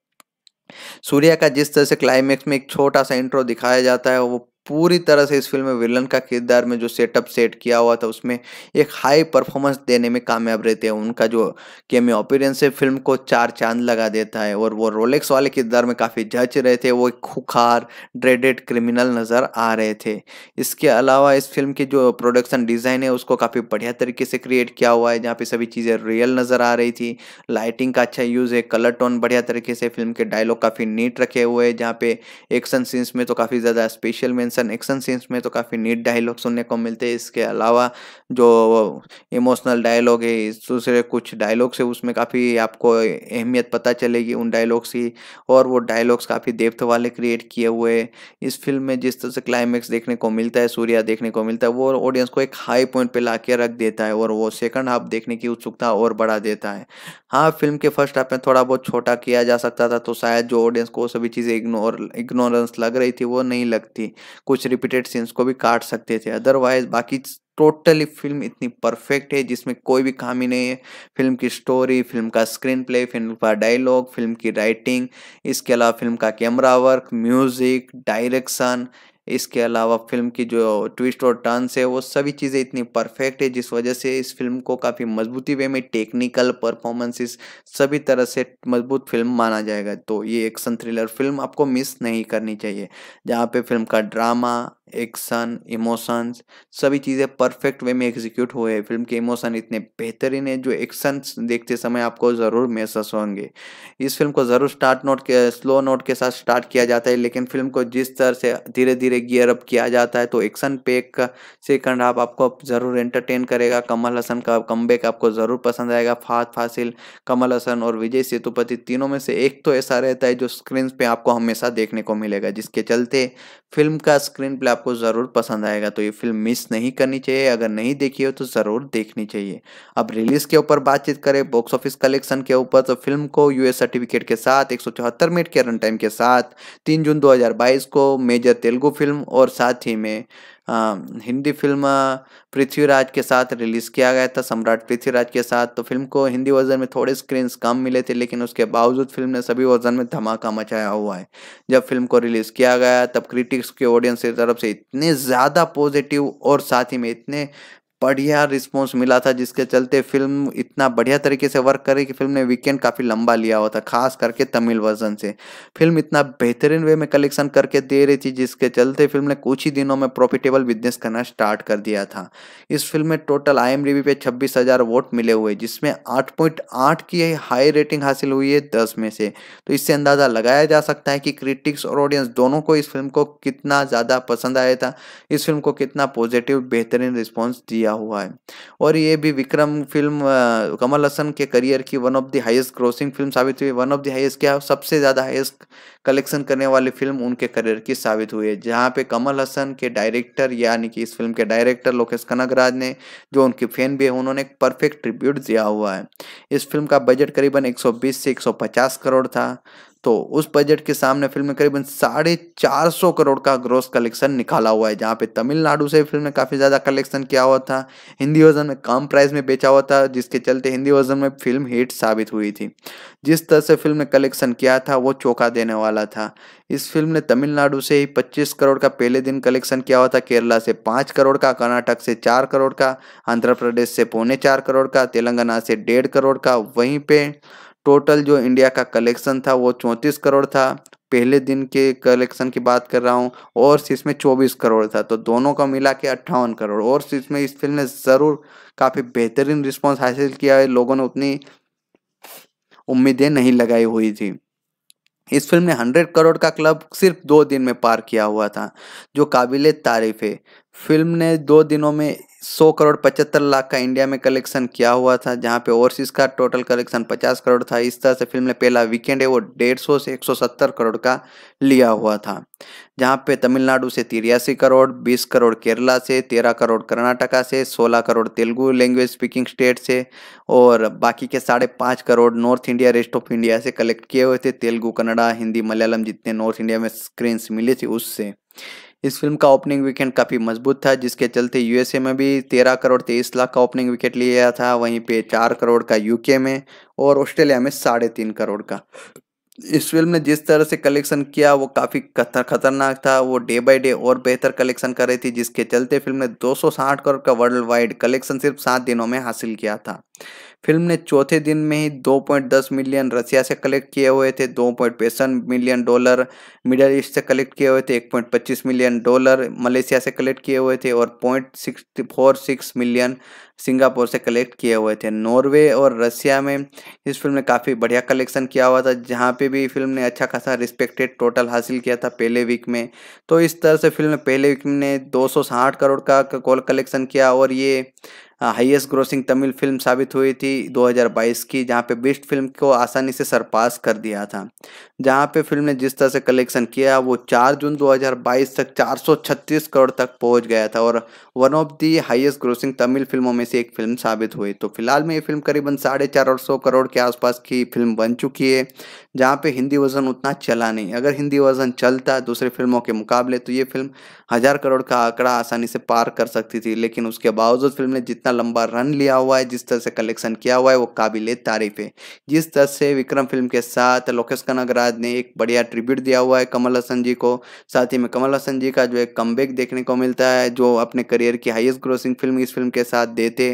सूर्या का जिस तरह से क्लाइमैक्स में एक छोटा सा इंट्रो दिखाया जाता है वो पूरी तरह से इस फिल्म में विलन का किरदार में जो सेटअप सेट किया हुआ था उसमें एक हाई परफॉर्मेंस देने में कामयाब रहते हैं उनका जो केमी अपीरेंस है फिल्म को चार चांद लगा देता है और वो रोलेक्स वाले किरदार में काफ़ी जच रहे थे वो एक खुखार ड्रेडेड क्रिमिनल नज़र आ रहे थे इसके अलावा इस फिल्म की जो प्रोडक्शन डिज़ाइन है उसको काफ़ी बढ़िया तरीके से क्रिएट किया हुआ है जहाँ पे सभी चीज़ें रियल नज़र आ रही थी लाइटिंग का अच्छा यूज़ है कलर टोन बढ़िया तरीके से फिल्म के डायलॉग काफ़ी नीट रखे हुए हैं जहाँ पे एक्शन सीन्स में तो काफ़ी ज़्यादा स्पेशल मेंस एक्शन एक्शन सीन्स में तो काफ़ी नीट डायलॉग सुनने को मिलते हैं इसके अलावा जो इमोशनल डायलॉग है दूसरे कुछ डायलॉग्स है उसमें काफ़ी आपको अहमियत पता चलेगी उन डायलॉग्स की और वो डायलॉग्स काफ़ी देवत वाले क्रिएट किए हुए इस फिल्म में जिस तरह से क्लाइमैक्स देखने को मिलता है सूर्या देखने को मिलता है वो ऑडियंस को एक हाई पॉइंट पर ला के रख देता है और वो सेकंड हाफ देखने की उत्सुकता और बढ़ा देता है हाँ फिल्म के फर्स्ट हाफ में थोड़ा बहुत छोटा किया जा सकता था तो शायद जो ऑडियंस को सभी चीज़ें इग्नोर इग्नोरेंस लग रही थी वो नहीं लगती कुछ रिपीटेड सीन्स को भी काट सकते थे अदरवाइज बाकी टोटली फिल्म इतनी परफेक्ट है जिसमें कोई भी खामी नहीं है फिल्म की स्टोरी फिल्म का स्क्रीन प्ले फिल्म का डायलॉग फिल्म की राइटिंग इसके अलावा फिल्म का कैमरा वर्क म्यूजिक डायरेक्शन इसके अलावा फिल्म की जो ट्विस्ट और टर्नस है वो सभी चीज़ें इतनी परफेक्ट है जिस वजह से इस फिल्म को काफ़ी मजबूती वे में टेक्निकल परफॉर्मेंसेस सभी तरह से मजबूत फिल्म माना जाएगा तो ये एक्शन थ्रिलर फिल्म आपको मिस नहीं करनी चाहिए जहाँ पे फिल्म का ड्रामा एक्शन इमोशंस सभी चीज़ें परफेक्ट वे में एग्जीक्यूट हुए हैं फिल्म के इमोशन इतने बेहतरीन है जो एक्शंस देखते समय आपको ज़रूर महसूस होंगे इस फिल्म को ज़रूर स्टार्ट नोट के स्लो नोट के साथ स्टार्ट किया जाता है लेकिन फिल्म को जिस तरह से धीरे धीरे गियर अप किया जाता है तो एक्शन पेक का सेकंड हाफ आपको ज़रूर एंटरटेन करेगा कमल हसन का कम आपको ज़रूर पसंद आएगा फात फासिल कमल हसन और विजय सेतुपति तीनों में से एक तो ऐसा रहता है जो स्क्रीन पर आपको हमेशा देखने को मिलेगा जिसके चलते फिल्म का स्क्रीन प्ले आपको ज़रूर पसंद आएगा तो ये फिल्म मिस नहीं करनी चाहिए अगर नहीं देखी हो तो ज़रूर देखनी चाहिए अब रिलीज़ के ऊपर बातचीत करें बॉक्स ऑफिस कलेक्शन के ऊपर तो फिल्म को यू सर्टिफिकेट के साथ एक मिनट के रन टाइम के साथ तीन जून दो को मेजर तेलुगु फिल्म और साथ ही में हिंदी फिल्म पृथ्वीराज के साथ रिलीज़ किया गया था सम्राट पृथ्वीराज के साथ तो फिल्म को हिंदी वर्जन में थोड़े स्क्रीन्स कम मिले थे लेकिन उसके बावजूद फिल्म ने सभी वर्जन में धमाका मचाया हुआ है जब फिल्म को रिलीज़ किया गया तब क्रिटिक्स के ऑडियंस की तरफ से इतने ज़्यादा पॉजिटिव और साथ ही में इतने बढ़िया रिस्पॉन्स मिला था जिसके चलते फिल्म इतना बढ़िया तरीके से वर्क करे कि फिल्म ने वीकेंड काफ़ी लंबा लिया हुआ था खास करके तमिल वर्जन से फिल्म इतना बेहतरीन वे में कलेक्शन करके दे रही थी जिसके चलते फिल्म ने कुछ ही दिनों में प्रॉफिटेबल बिजनेस करना स्टार्ट कर दिया था इस फिल्म में टोटल आई एम पे छब्बीस हज़ार वोट मिले हुए जिसमें आठ पॉइंट आठ की हाई रेटिंग हासिल हुई है दस में से तो इससे अंदाज़ा लगाया जा सकता है कि क्रिटिक्स और ऑडियंस दोनों को इस फिल्म को कितना ज़्यादा पसंद आया था इस फिल्म को कितना पॉजिटिव बेहतरीन रिस्पॉन्स दिया दिया हुआ है और ये भी विक्रम फिल्म कमल हसन के करियर की one of the highest grossing film साबित हुई वन ऑफ द हाईएस्ट क्या सबसे ज़्यादा हाईएस्ट कलेक्शन करने वाली फिल्म उनके करियर की साबित हुई है जहाँ पे कमल हसन के डायरेक्टर यानी कि इस फिल्म के डायरेक्टर लोकेश कनगराज ने जो उनके फैन भी है उन्होंने एक परफेक्ट ट्रिब्यूट दिया हुआ है इस फिल्म का बजट करीबन एक से एक करोड़ था तो उस बजट के सामने फिल्म ने करीबन साढ़े चार सौ करोड़ का ग्रोस कलेक्शन निकाला हुआ है जहाँ पे तमिलनाडु से फिल्म ने काफ़ी ज़्यादा कलेक्शन किया हुआ था हिंदी वर्जन में कम प्राइस में बेचा हुआ था जिसके चलते हिंदी वर्जन में फिल्म हिट साबित हुई थी जिस तरह से फिल्म ने कलेक्शन किया था वो चौंका देने वाला था इस फिल्म ने तमिलनाडु से ही पच्चीस करोड़ का पहले दिन कलेक्शन किया हुआ था केरला से पाँच करोड़ का कर्नाटक से चार करोड़ का आंध्र प्रदेश से पौने चार करोड़ का तेलंगाना से डेढ़ करोड़ का वहीं पर टोटल जो इंडिया का कलेक्शन था वो चौंतीस करोड़ था पहले दिन के कलेक्शन की बात कर रहा हूँ और इसमें चौबीस करोड़ था तो दोनों का मिला के अट्ठावन करोड़ और इसमें इस फिल्म ने ज़रूर काफ़ी बेहतरीन रिस्पॉन्स हासिल किया है लोगों ने उतनी उम्मीदें नहीं लगाई हुई थी इस फिल्म ने हंड्रेड करोड़ का क्लब सिर्फ दो दिन में पार किया हुआ था जो काबिल तारीफ है फिल्म ने दो दिनों में सौ करोड़ पचहत्तर लाख का इंडिया में कलेक्शन किया हुआ था जहाँ पे ओवरसीज का टोटल कलेक्शन पचास करोड़ था इस तरह से फिल्म ने पहला वीकेंड है वो डेढ़ सौ से एक सौ सत्तर करोड़ का लिया हुआ था जहाँ पे तमिलनाडु से तिरासी करोड़ बीस करोड़ केरला से तेरह करोड़ कर्नाटका से सोलह crore Telugu language speaking state से और बाकी के साढ़े पाँच crore north India rest of India से कलेक्ट किए हुए थे तेलुगु कन्नड़ा हिंदी मलयालम जितने नॉर्थ इंडिया में स्क्रीन्स मिली थी उससे इस फिल्म का ओपनिंग वीकेंड काफ़ी मजबूत था जिसके चलते यूएसए में भी तेरह करोड़ तेईस लाख का ओपनिंग विकेट लिया था वहीं पे चार करोड़ का यूके में और ऑस्ट्रेलिया में साढ़े तीन करोड़ का इस फिल्म ने जिस तरह से कलेक्शन किया वो काफ़ी खतरनाक था वो डे बाय डे और बेहतर कलेक्शन कर रही थी जिसके चलते फिल्म ने 260 करोड़ का वर्ल्ड वाइड कलेक्शन सिर्फ सात दिनों में हासिल किया था फिल्म ने चौथे दिन में ही 2.10 मिलियन रसिया से कलेक्ट किए हुए थे दो मिलियन डॉलर मिडल ईस्ट से कलेक्ट किए हुए थे 1.25 मिलियन डॉलर मलेशिया से कलेक्ट किए हुए थे और पॉइंट मिलियन सिंगापुर से कलेक्ट किए हुए थे नॉर्वे और रसिया में इस फिल्म ने काफ़ी बढ़िया कलेक्शन किया हुआ था जहाँ पे भी फिल्म ने अच्छा खासा रिस्पेक्टेड टोटल हासिल किया था पहले वीक में तो इस तरह से फिल्म पहले वीक ने दो करोड़ का कॉल कलेक्शन किया और ये हाईएस्ट ग्रोसिंग तमिल फिल्म साबित हुई थी 2022 की जहाँ पे बेस्ट फिल्म को आसानी से सरपास कर दिया था जहाँ पे फिल्म ने जिस तरह से कलेक्शन किया वो 4 जून 2022 तक 436 करोड़ तक पहुँच गया था और one of the highest grossing Tamil फिल्मों में से एक फिल्म साबित हुई तो फिलहाल में ये फिल्म करीबन साढ़े चार सौ करोड़ के आसपास की फिल्म बन चुकी है जहाँ पे हिंदी वर्जन उतना चला नहीं अगर हिंदी वर्जन चलता दूसरी फिल्मों के मुकाबले तो ये फिल्म हज़ार करोड़ का आंकड़ा आसानी से पार कर सकती थी लेकिन उसके बावजूद फिल्म ने जितना लंबा रन लिया हुआ है जिस तरह से कलेक्शन किया हुआ है वो काबिल तारीफ है जिस तरह से विक्रम फिल्म के साथ लोकेश कनगराज ने एक बढ़िया ट्रिब्यूट दिया हुआ है कमल हसन जी को साथ ही में कमल हसन जी का जो एक कम देखने को मिलता है जो अपने करियर करियर की हाईएस्ट ग्रोसिंग फिल्म इस फिल्म के साथ देते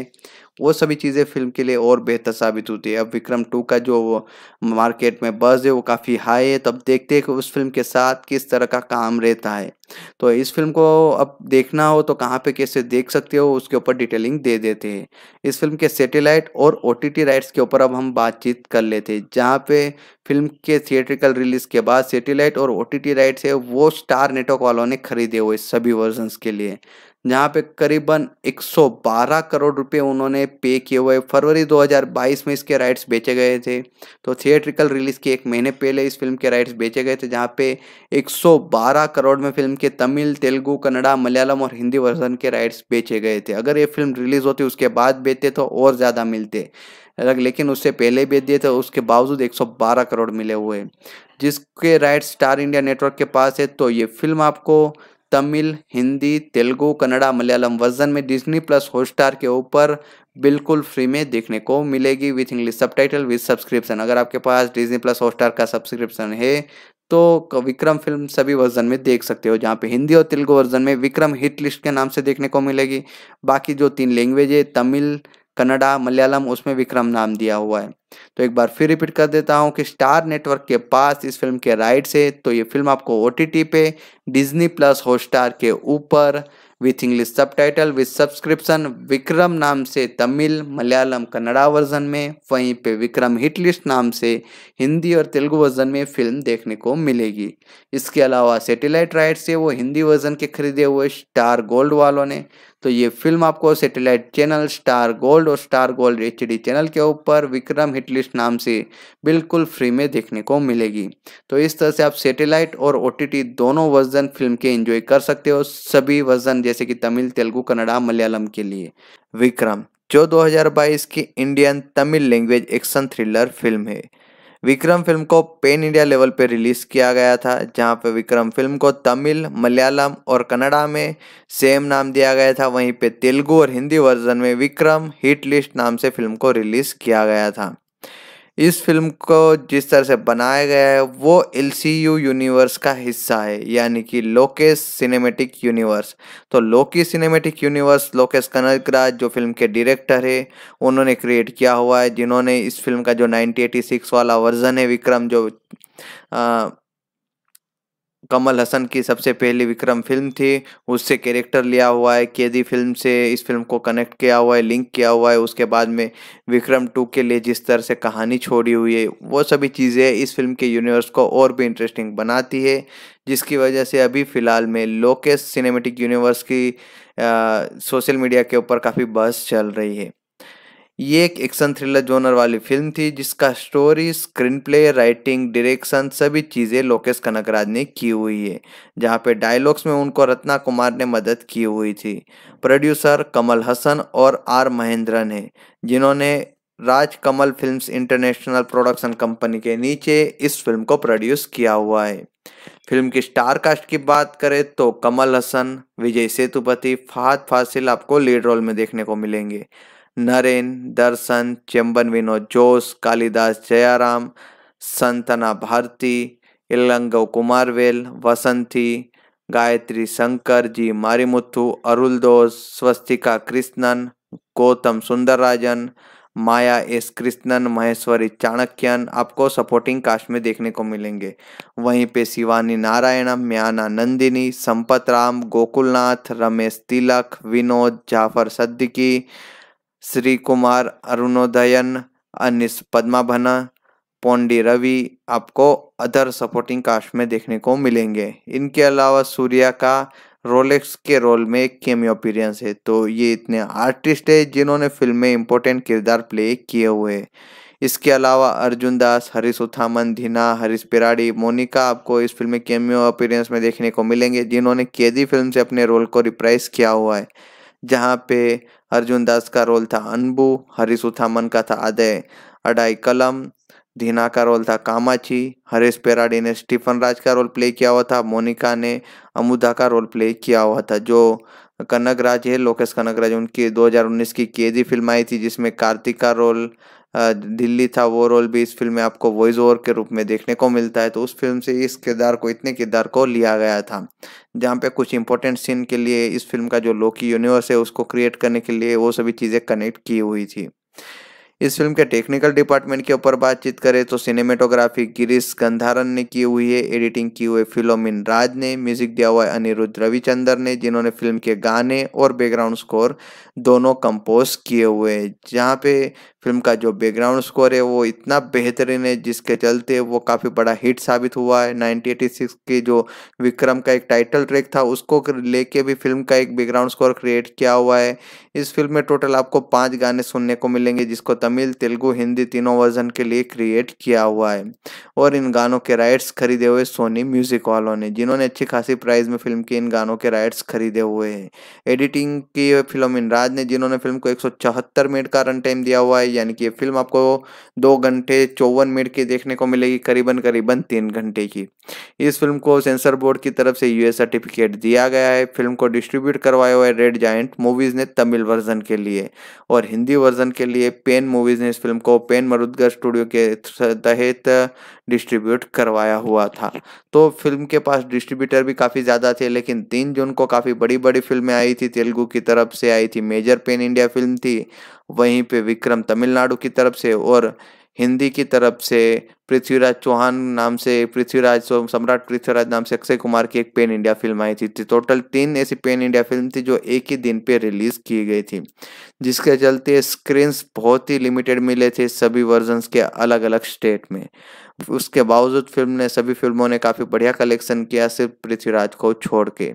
वो सभी चीज़ें फिल्म के लिए और बेहतर साबित होती है अब विक्रम टू का जो मार्केट में बज है वो काफ़ी हाई है तब देखते हैं कि उस फिल्म के साथ किस तरह का काम रहता है तो इस फिल्म को अब देखना हो तो कहाँ पे कैसे देख सकते हो उसके ऊपर डिटेलिंग दे देते हैं इस फिल्म के सैटेलाइट और ओ राइट्स के ऊपर अब हम बातचीत कर लेते हैं जहाँ पे फिल्म के थिएट्रिकल रिलीज के बाद सैटेलाइट और ओ राइट्स है वो स्टार नेटवर्क वालों ने खरीदे हुए सभी वर्जन्स के लिए जहां पे करीबन 112 करोड़ रुपए उन्होंने पे किए हुए फरवरी 2022 में इसके राइट्स बेचे गए थे तो थिएट्रिकल रिलीज के एक महीने पहले इस फिल्म के राइट्स बेचे गए थे जहां पे 112 करोड़ में फिल्म के तमिल तेलुगु कन्नड़ा मलयालम और हिंदी वर्जन के राइट्स बेचे गए थे अगर ये फिल्म रिलीज होती उसके बाद बेचते तो और ज़्यादा मिलते लेकिन उससे पहले बेच दिए थे उसके बावजूद 112 करोड़ मिले हुए जिसके राइट्स स्टार इंडिया नेटवर्क के पास है तो ये फिल्म आपको तमिल हिंदी तेलुगू कन्नड़ा मलयालम वर्जन में डिज्नी प्लस हॉटस्टार के ऊपर बिल्कुल फ्री में देखने को मिलेगी with English subtitle with subscription अगर आपके पास डिज्नी प्लस हॉटस्टार का सब्सक्रिप्शन है तो विक्रम फिल्म सभी वर्जन में देख सकते हो जहाँ पे हिंदी और तेलुगु वर्जन में विक्रम हिट लिस्ट के नाम से देखने को मिलेगी बाकी जो तीन लैंग्वेज है तमिल कन्नडा मलयालम उसमें विक्रम नाम दिया हुआ है तो एक बार फिर रिपीट कर देता हूँ कि स्टार नेटवर्क के पास इस फिल्म के राइट्स है तो ये फिल्म आपको ओ पे डिज्नी प्लस हॉटस्टार के ऊपर with English subtitle with subscription Vikram नाम से तमिल मलयालम कन्नड़ा वर्जन में वहीं पे विक्रम हिट लिस्ट नाम से हिंदी और तेलुगु वर्जन में फिल्म देखने को मिलेगी इसके अलावा सेटेलाइट राइट से वो हिंदी वर्जन के खरीदे हुए स्टार गोल्ड वालों ने तो ये फिल्म आपको सैटेलाइट चैनल स्टार गोल्ड और स्टार गोल्ड एच चैनल के ऊपर विक्रम हिटलिस्ट नाम से बिल्कुल फ्री में देखने को मिलेगी तो इस तरह से आप सैटेलाइट और ओ दोनों वर्जन फिल्म के एंजॉय कर सकते हो सभी वर्जन जैसे कि तमिल तेलुगु कन्नड़ा मलयालम के लिए विक्रम जो 2022 की Indian Tamil language action thriller film है विक्रम फिल्म को पेन इंडिया लेवल पर रिलीज किया गया था जहां पर विक्रम फिल्म को तमिल मलयालम और कन्नड़ा में सेम नाम दिया गया था वहीं पे तेलुगु और हिंदी वर्जन में विक्रम हिट लिस्ट नाम से फिल्म को रिलीज किया गया था इस फिल्म को जिस तरह से बनाया गया है वो एल यूनिवर्स का हिस्सा है यानी कि लोकेश सिनेमेटिक यूनिवर्स तो लोकी सिनेमेटिक यूनिवर्स लोकेश कनकराज जो फिल्म के डायरेक्टर है उन्होंने क्रिएट किया हुआ है जिन्होंने इस फिल्म का जो 1986 वाला वर्जन है विक्रम जो आ, कमल हसन की सबसे पहली विक्रम फिल्म थी उससे कैरेक्टर लिया हुआ है केदी फिल्म से इस फिल्म को कनेक्ट किया हुआ है लिंक किया हुआ है उसके बाद में विक्रम टू के लिए जिस तरह से कहानी छोड़ी हुई है वो सभी चीज़ें इस फिल्म के यूनिवर्स को और भी इंटरेस्टिंग बनाती है जिसकी वजह से अभी फ़िलहाल में लोकेश सिनेमेटिक यूनिवर्स की सोशल मीडिया के ऊपर काफ़ी बहस चल रही है ये एक एक्शन थ्रिलर जोनर वाली फिल्म थी जिसका story screenplay writing direction सभी चीज़ें लोकेश कनकराज ने की हुई है जहाँ पे डायलॉग्स में उनको रत्ना कुमार ने मदद की हुई थी प्रोड्यूसर कमल हसन और आर महेंद्रन है जिन्होंने Raaj Kamal films international production company के नीचे इस फिल्म को प्रोड्यूस किया हुआ है फिल्म की स्टार कास्ट की बात करें तो कमल हसन विजय सेतुपति फहद फासिल आपको लीड रोल में देखने को मिलेंगे नरेन दर्शन चेम्बन विनोद जोश कालिदास जयाराम संतना भारती इलंगव कुमारवेल वसंती गायत्री शंकर जी मारीमुथु दोस स्वस्तिका कृष्णन गौतम सुंदरराजन माया एस कृष्णन महेश्वरी चाणक्यन आपको सपोर्टिंग कास्ट में देखने को मिलेंगे वहीं पे शिवानी नारायण म्याना नंदिनी संपत राम गोकुलनाथ रमेश तिलक विनोद जाफर सद्दीकी श्री कुमार अरुणोदयन अनिस पद्माभना पोंडी रवि आपको अदर सपोर्टिंग कास्ट में देखने को मिलेंगे इनके अलावा सूर्या का रोलेक्स के रोल में एक केमियो अपीयरेंस है तो ये इतने आर्टिस्ट है जिन्होंने फिल्म में इम्पोर्टेंट किरदार प्ले किए हुए इसके अलावा अर्जुन दास हरीश उथामन धीना हरीश पिराड़ी मोनिका आपको इस फिल्म में केमियो अपीरियंस में देखने को मिलेंगे जिन्होंने कैदी फिल्म से अपने रोल को रिप्राइज किया हुआ है जहाँ पे अर्जुन दास का रोल था अनबू हरीश उथामन का था अदय अडाई कलम धीना का रोल था कामाची हरीश पेराडी ने स्टीफन राज का रोल प्ले किया हुआ था मोनिका ने अमुदा का रोल प्ले किया हुआ था जो कनक राज है लोकेश कनक राज उनकी 2019 की केजी फिल्म आई थी जिसमें कार्तिक का रोल दिल्ली था वो रोल भी इस फिल्म में आपको वॉइस ओवर के रूप में देखने को मिलता है तो उस फिल्म से इस किरदार को इतने किरदार को लिया गया था जहाँ पे कुछ इंपॉर्टेंट सीन के लिए इस फिल्म का जो लोकी यूनिवर्स है उसको क्रिएट करने के लिए वो सभी चीज़ें कनेक्ट की हुई थी इस फिल्म के टेक्निकल डिपार्टमेंट के ऊपर बातचीत करें तो सिनेमेटोग्राफी गिरीश गंधारन ने की हुई है एडिटिंग की हुई फिलोमिन राज ने म्यूजिक दिया हुआ है अनिरुद्ध रविचंदर ने जिन्होंने फिल्म के गाने और बैकग्राउंड स्कोर दोनों कंपोज किए हुए हैं जहाँ पे फिल्म का जो बैकग्राउंड स्कोर है वो इतना बेहतरीन है जिसके चलते वो काफ़ी बड़ा हिट साबित हुआ है 1986 की जो विक्रम का एक टाइटल ट्रैक था उसको लेके भी फिल्म का एक बैकग्राउंड स्कोर क्रिएट किया हुआ है इस फिल्म में टोटल आपको पाँच गाने सुनने को मिलेंगे जिसको तमिल तेलुगु हिंदी तीनों वर्जन के लिए क्रिएट किया हुआ है और इन गानों के राइट्स खरीदे हुए सोनी म्यूजिक वालों ने जिन्होंने अच्छी खासी प्राइस में फिल्म के इन गानों के राइट्स खरीदे हुए हैं एडिटिंग की फिल्म इनराज ने जिन्होंने फिल्म को एक मिनट का रन टाइम दिया हुआ है यानी कि ये फिल्म आपको दो घंटे चौवन मिनट की देखने को मिलेगी करीबन करीबन तीन घंटे की इस फिल्म को सेंसर बोर्ड की तरफ से यूएस सर्टिफिकेट दिया गया है फिल्म को डिस्ट्रीब्यूट करवाया हुआ है रेड जाइंट मूवीज़ ने तमिल वर्जन के लिए और हिंदी वर्जन के लिए पेन मूवीज़ ने इस फिल्म को पेन मरुदगर स्टूडियो के तहत डिस्ट्रीब्यूट करवाया हुआ था तो फिल्म के पास डिस्ट्रीब्यूटर भी काफ़ी ज़्यादा थे लेकिन तीन जून को काफ़ी बड़ी बड़ी फिल्में आई थी तेलुगु की तरफ से आई थी मेजर पेन इंडिया फिल्म थी वहीं पे विक्रम तमिलनाडु की तरफ से और हिंदी की तरफ से पृथ्वीराज चौहान नाम से पृथ्वीराज सम्राट पृथ्वीराज नाम से अक्षय कुमार की एक पेन इंडिया फिल्म आई थी टोटल तीन ऐसी पेन इंडिया फिल्म थी जो एक ही दिन पे रिलीज की गई थी जिसके चलते स्क्रीन्स बहुत ही लिमिटेड मिले थे सभी वर्जन्स के अलग अलग स्टेट में उसके बावजूद फिल्म ने सभी फिल्मों ने काफ़ी बढ़िया कलेक्शन किया सिर्फ पृथ्वीराज को छोड़ के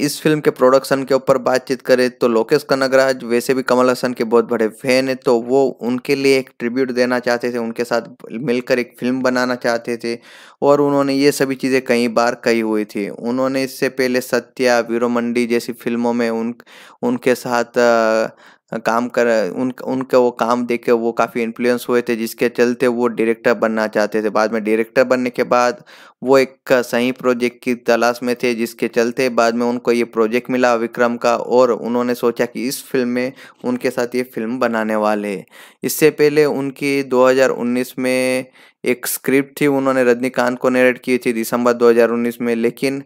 इस फिल्म के प्रोडक्शन के ऊपर बातचीत करें तो लोकेश कनगराज वैसे भी कमल हसन के बहुत बड़े फैन हैं तो वो उनके लिए एक ट्रिब्यूट देना चाहते थे उनके साथ मिलकर एक फिल्म बनाना चाहते थे और उन्होंने ये सभी चीज़ें कई बार कही हुई थी उन्होंने इससे पहले सत्या वीरो मंडी जैसी फिल्मों में उन उनके साथ काम कर उन उनका वो काम देख के वो काफ़ी इन्फ्लुएंस हुए थे जिसके चलते वो डायरेक्टर बनना चाहते थे बाद में डायरेक्टर बनने के बाद वो एक सही प्रोजेक्ट की तलाश में थे जिसके चलते बाद में उनको ये प्रोजेक्ट मिला विक्रम का और उन्होंने सोचा कि इस फिल्म में उनके साथ ये फिल्म बनाने वाले इससे पहले उनकी 2019 में एक स्क्रिप्ट थी उन्होंने रजनीकांत को नरेट की थी दिसंबर 2019 में लेकिन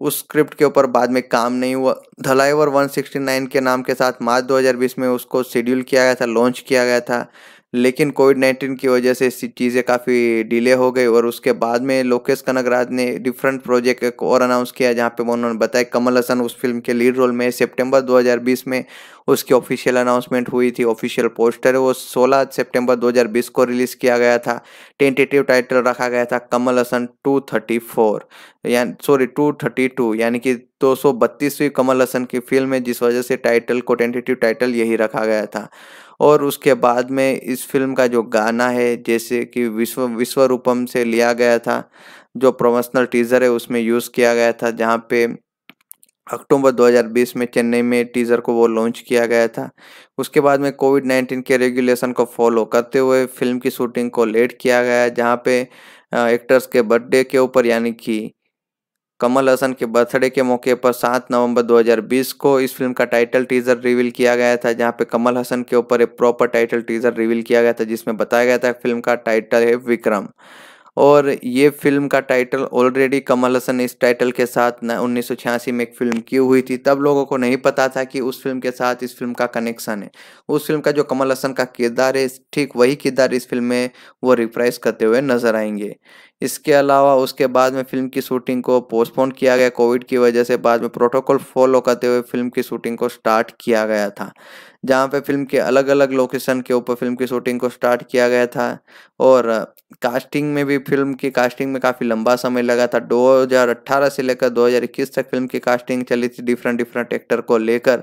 उस स्क्रिप्ट के ऊपर बाद में काम नहीं हुआ धलाई ओवर 169 के नाम के साथ मार्च 2020 में उसको शेड्यूल किया गया था लॉन्च किया गया था लेकिन कोविड नाइन्टीन की वजह से चीज़ें काफ़ी डिले हो गई और उसके बाद में लोकेश कनगराज ने डिफरेंट प्रोजेक्ट एक और अनाउंस किया जहाँ पे उन्होंने बताया कमल हसन उस फिल्म के लीड रोल में सितंबर 2020 में उसकी ऑफिशियल अनाउंसमेंट हुई थी ऑफिशियल पोस्टर वो 16 सितंबर 2020 को रिलीज़ किया गया था टेंटेटिव टाइटल रखा गया था कमल हसन 234 यानी सॉरी टू टू यानी कि दो बत्तीसवीं कमल हसन की फिल्म है जिस वजह से टाइटल को टेंटेटिव टाइटल यही रखा गया था और उसके बाद में इस फिल्म का जो गाना है जैसे कि विश्व विश्वरूपम से लिया गया था जो प्रोमोशनल टीज़र है उसमें यूज़ किया गया था जहाँ पे अक्टूबर 2020 में चेन्नई में टीज़र को वो लॉन्च किया गया था उसके बाद में कोविड 19 के रेगुलेशन को फॉलो करते हुए फिल्म की शूटिंग को लेट किया गया जहाँ पे एक्टर्स के बर्थडे के ऊपर यानी कि कमल हसन के बर्थडे के मौके पर 7 नवंबर 2020 को इस फिल्म का टाइटल टीजर रिवील किया गया था जहां पे कमल हसन के ऊपर एक प्रॉपर टाइटल टीजर रिवील किया गया था जिसमें बताया गया था फिल्म का टाइटल है विक्रम और ये फिल्म का टाइटल ऑलरेडी कमल हसन इस टाइटल के साथ उन्नीस में एक फिल्म की हुई थी तब लोगों को नहीं पता था कि उस फिल्म के साथ इस फिल्म का कनेक्शन है उस फिल्म का जो कमल हसन का किरदार है ठीक वही किरदार इस फिल्म में वो रिप्राइज करते हुए नजर आएंगे इसके अलावा उसके बाद में फिल्म की शूटिंग को पोस्टपोन किया गया कोविड की वजह से बाद में प्रोटोकॉल फॉलो करते हुए फिल्म की शूटिंग को स्टार्ट किया गया था जहाँ पे फिल्म के अलग अलग लोकेशन के ऊपर फिल्म की शूटिंग को स्टार्ट किया गया था और कास्टिंग में भी फिल्म की कास्टिंग में काफ़ी लंबा समय लगा था 2018 से लेकर 2021 तक फिल्म की कास्टिंग चली थी डिफरेंट डिफरेंट एक्टर को लेकर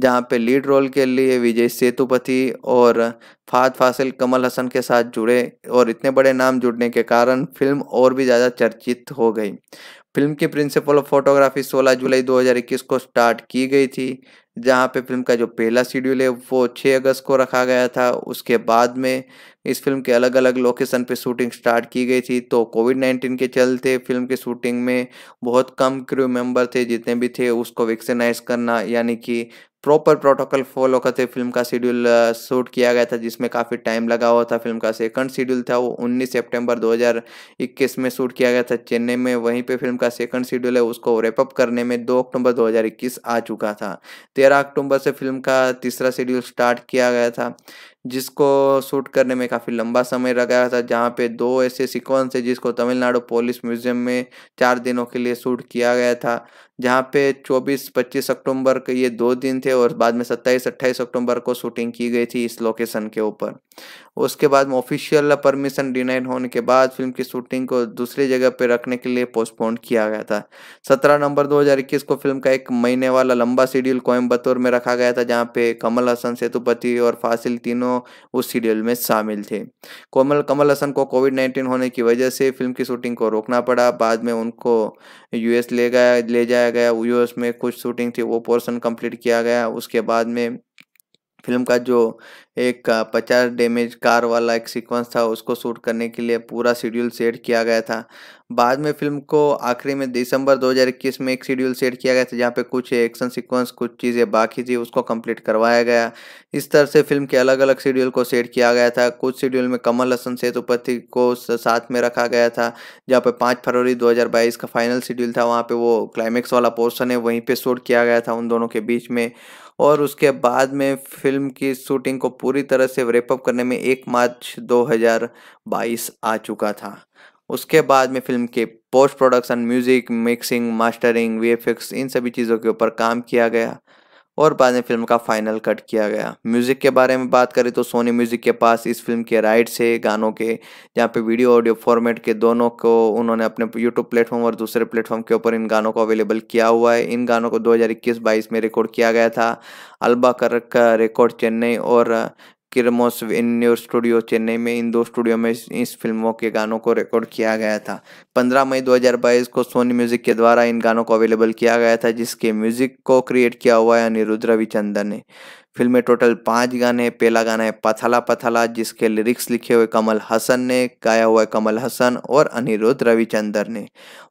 जहाँ पे लीड रोल के लिए विजय सेतुपति और फाद फासिल कमल हसन के साथ जुड़े और इतने बड़े नाम जुड़ने के कारण फिल्म और भी ज़्यादा चर्चित हो गई फिल्म की प्रिंसिपल ऑफ फोटोग्राफी 16 जुलाई 2021 को स्टार्ट की गई थी जहां पे फिल्म का जो पहला शेड्यूल है वो 6 अगस्त को रखा गया था उसके बाद में इस फिल्म के अलग अलग लोकेशन पे शूटिंग स्टार्ट की गई थी तो कोविड नाइन्टीन के चलते फिल्म के शूटिंग में बहुत कम क्रू मेंबर थे जितने भी थे उसको वैक्सीनाइज करना यानी कि प्रॉपर प्रोटोकॉल फॉलो करते फिल्म का शेड्यूल शूट किया गया था जिसमें काफ़ी टाइम लगा हुआ था फिल्म का सेकंड शेड्यूल था वो 19 सितंबर 2021 में शूट किया गया था चेन्नई में वहीं पे फिल्म का सेकंड शेड्यूल है उसको रेपअप करने में 2 अक्टूबर 2021 आ चुका था 13 अक्टूबर से फिल्म का तीसरा शेड्यूल स्टार्ट किया गया था जिसको शूट करने में काफ़ी लंबा समय लगाया था जहाँ पे दो ऐसे सिक्वेंस है जिसको तमिलनाडु पुलिस म्यूजियम में चार दिनों के लिए शूट किया गया था जहाँ पे 24-25 अक्टूबर के ये दो दिन थे और बाद में 27-28 अक्टूबर को शूटिंग की गई थी इस लोकेशन के ऊपर उसके बाद में ऑफिशियल परमिशन डिनाइड होने के बाद फिल्म की शूटिंग को दूसरी जगह पे रखने के लिए पोस्टपोन किया गया था 17 नवंबर 2021 को फिल्म का एक महीने वाला लंबा शेड्यूल कोयम्बतूर में रखा गया था जहाँ पे कमल हसन सेतुपति और फासिल तीनों उस शेड्यूल में शामिल थे कोमल कमल हसन को कोविड नाइन्टीन होने की वजह से फिल्म की शूटिंग को रोकना पड़ा बाद में उनको यूएस ले गया ले जाया दिखाया गया यूएस में कुछ शूटिंग थी वो पोर्सन कंप्लीट किया गया उसके बाद में फिल्म का जो एक पचास डैमेज कार वाला एक सीक्वेंस था उसको शूट करने के लिए पूरा शेड्यूल सेट किया गया था बाद में फिल्म को आखिरी में दिसंबर 2021 में एक शेड्यूल सेट किया गया था जहाँ पे कुछ एक्शन सीक्वेंस कुछ चीज़ें बाकी थी उसको कंप्लीट करवाया गया इस तरह से फिल्म के अलग अलग शेड्यूल को सेट किया गया था कुछ शेड्यूल में कमल हसन सेतुपति को साथ में रखा गया था जहाँ पे पाँच फरवरी दो का फाइनल शेड्यूल था वहाँ पर वो क्लाइमेक्स वाला पोर्सन है वहीं पर शूट किया गया था उन दोनों के बीच में और उसके बाद में फिल्म की शूटिंग को पूरी तरह से रेपअप करने में एक मार्च 2022 आ चुका था उसके बाद में फिल्म के post production music mixing mastering VFX इन सभी चीज़ों के ऊपर काम किया गया और बाद में फिल्म का फाइनल कट किया गया म्यूज़िक के बारे में बात करें तो सोनी म्यूज़िक के पास इस फिल्म के राइट्स है गानों के जहाँ पे वीडियो ऑडियो फॉर्मेट के दोनों को उन्होंने अपने यूट्यूब प्लेटफॉर्म और दूसरे प्लेटफॉर्म के ऊपर इन गानों को अवेलेबल किया हुआ है इन गानों को दो हज़ार में रिकॉर्ड किया गया था अलबा कर का रिकॉर्ड चेन्नई और किरमोस इन स्टूडियो चेन्नई में इन दो स्टूडियो में इस, फिल्मों के गानों को रिकॉर्ड किया गया था 15 मई 2022 को सोनी म्यूजिक के द्वारा इन गानों को अवेलेबल किया गया था जिसके म्यूजिक को क्रिएट किया हुआ है अनिरुद्ध रविचंदन ने फिल्म में टोटल पाँच गाने हैं पहला गाना है पथला पथला जिसके लिरिक्स लिखे हुए कमल हसन ने गाया हुआ है कमल हसन और अनिरुद्ध रविचंद्र ने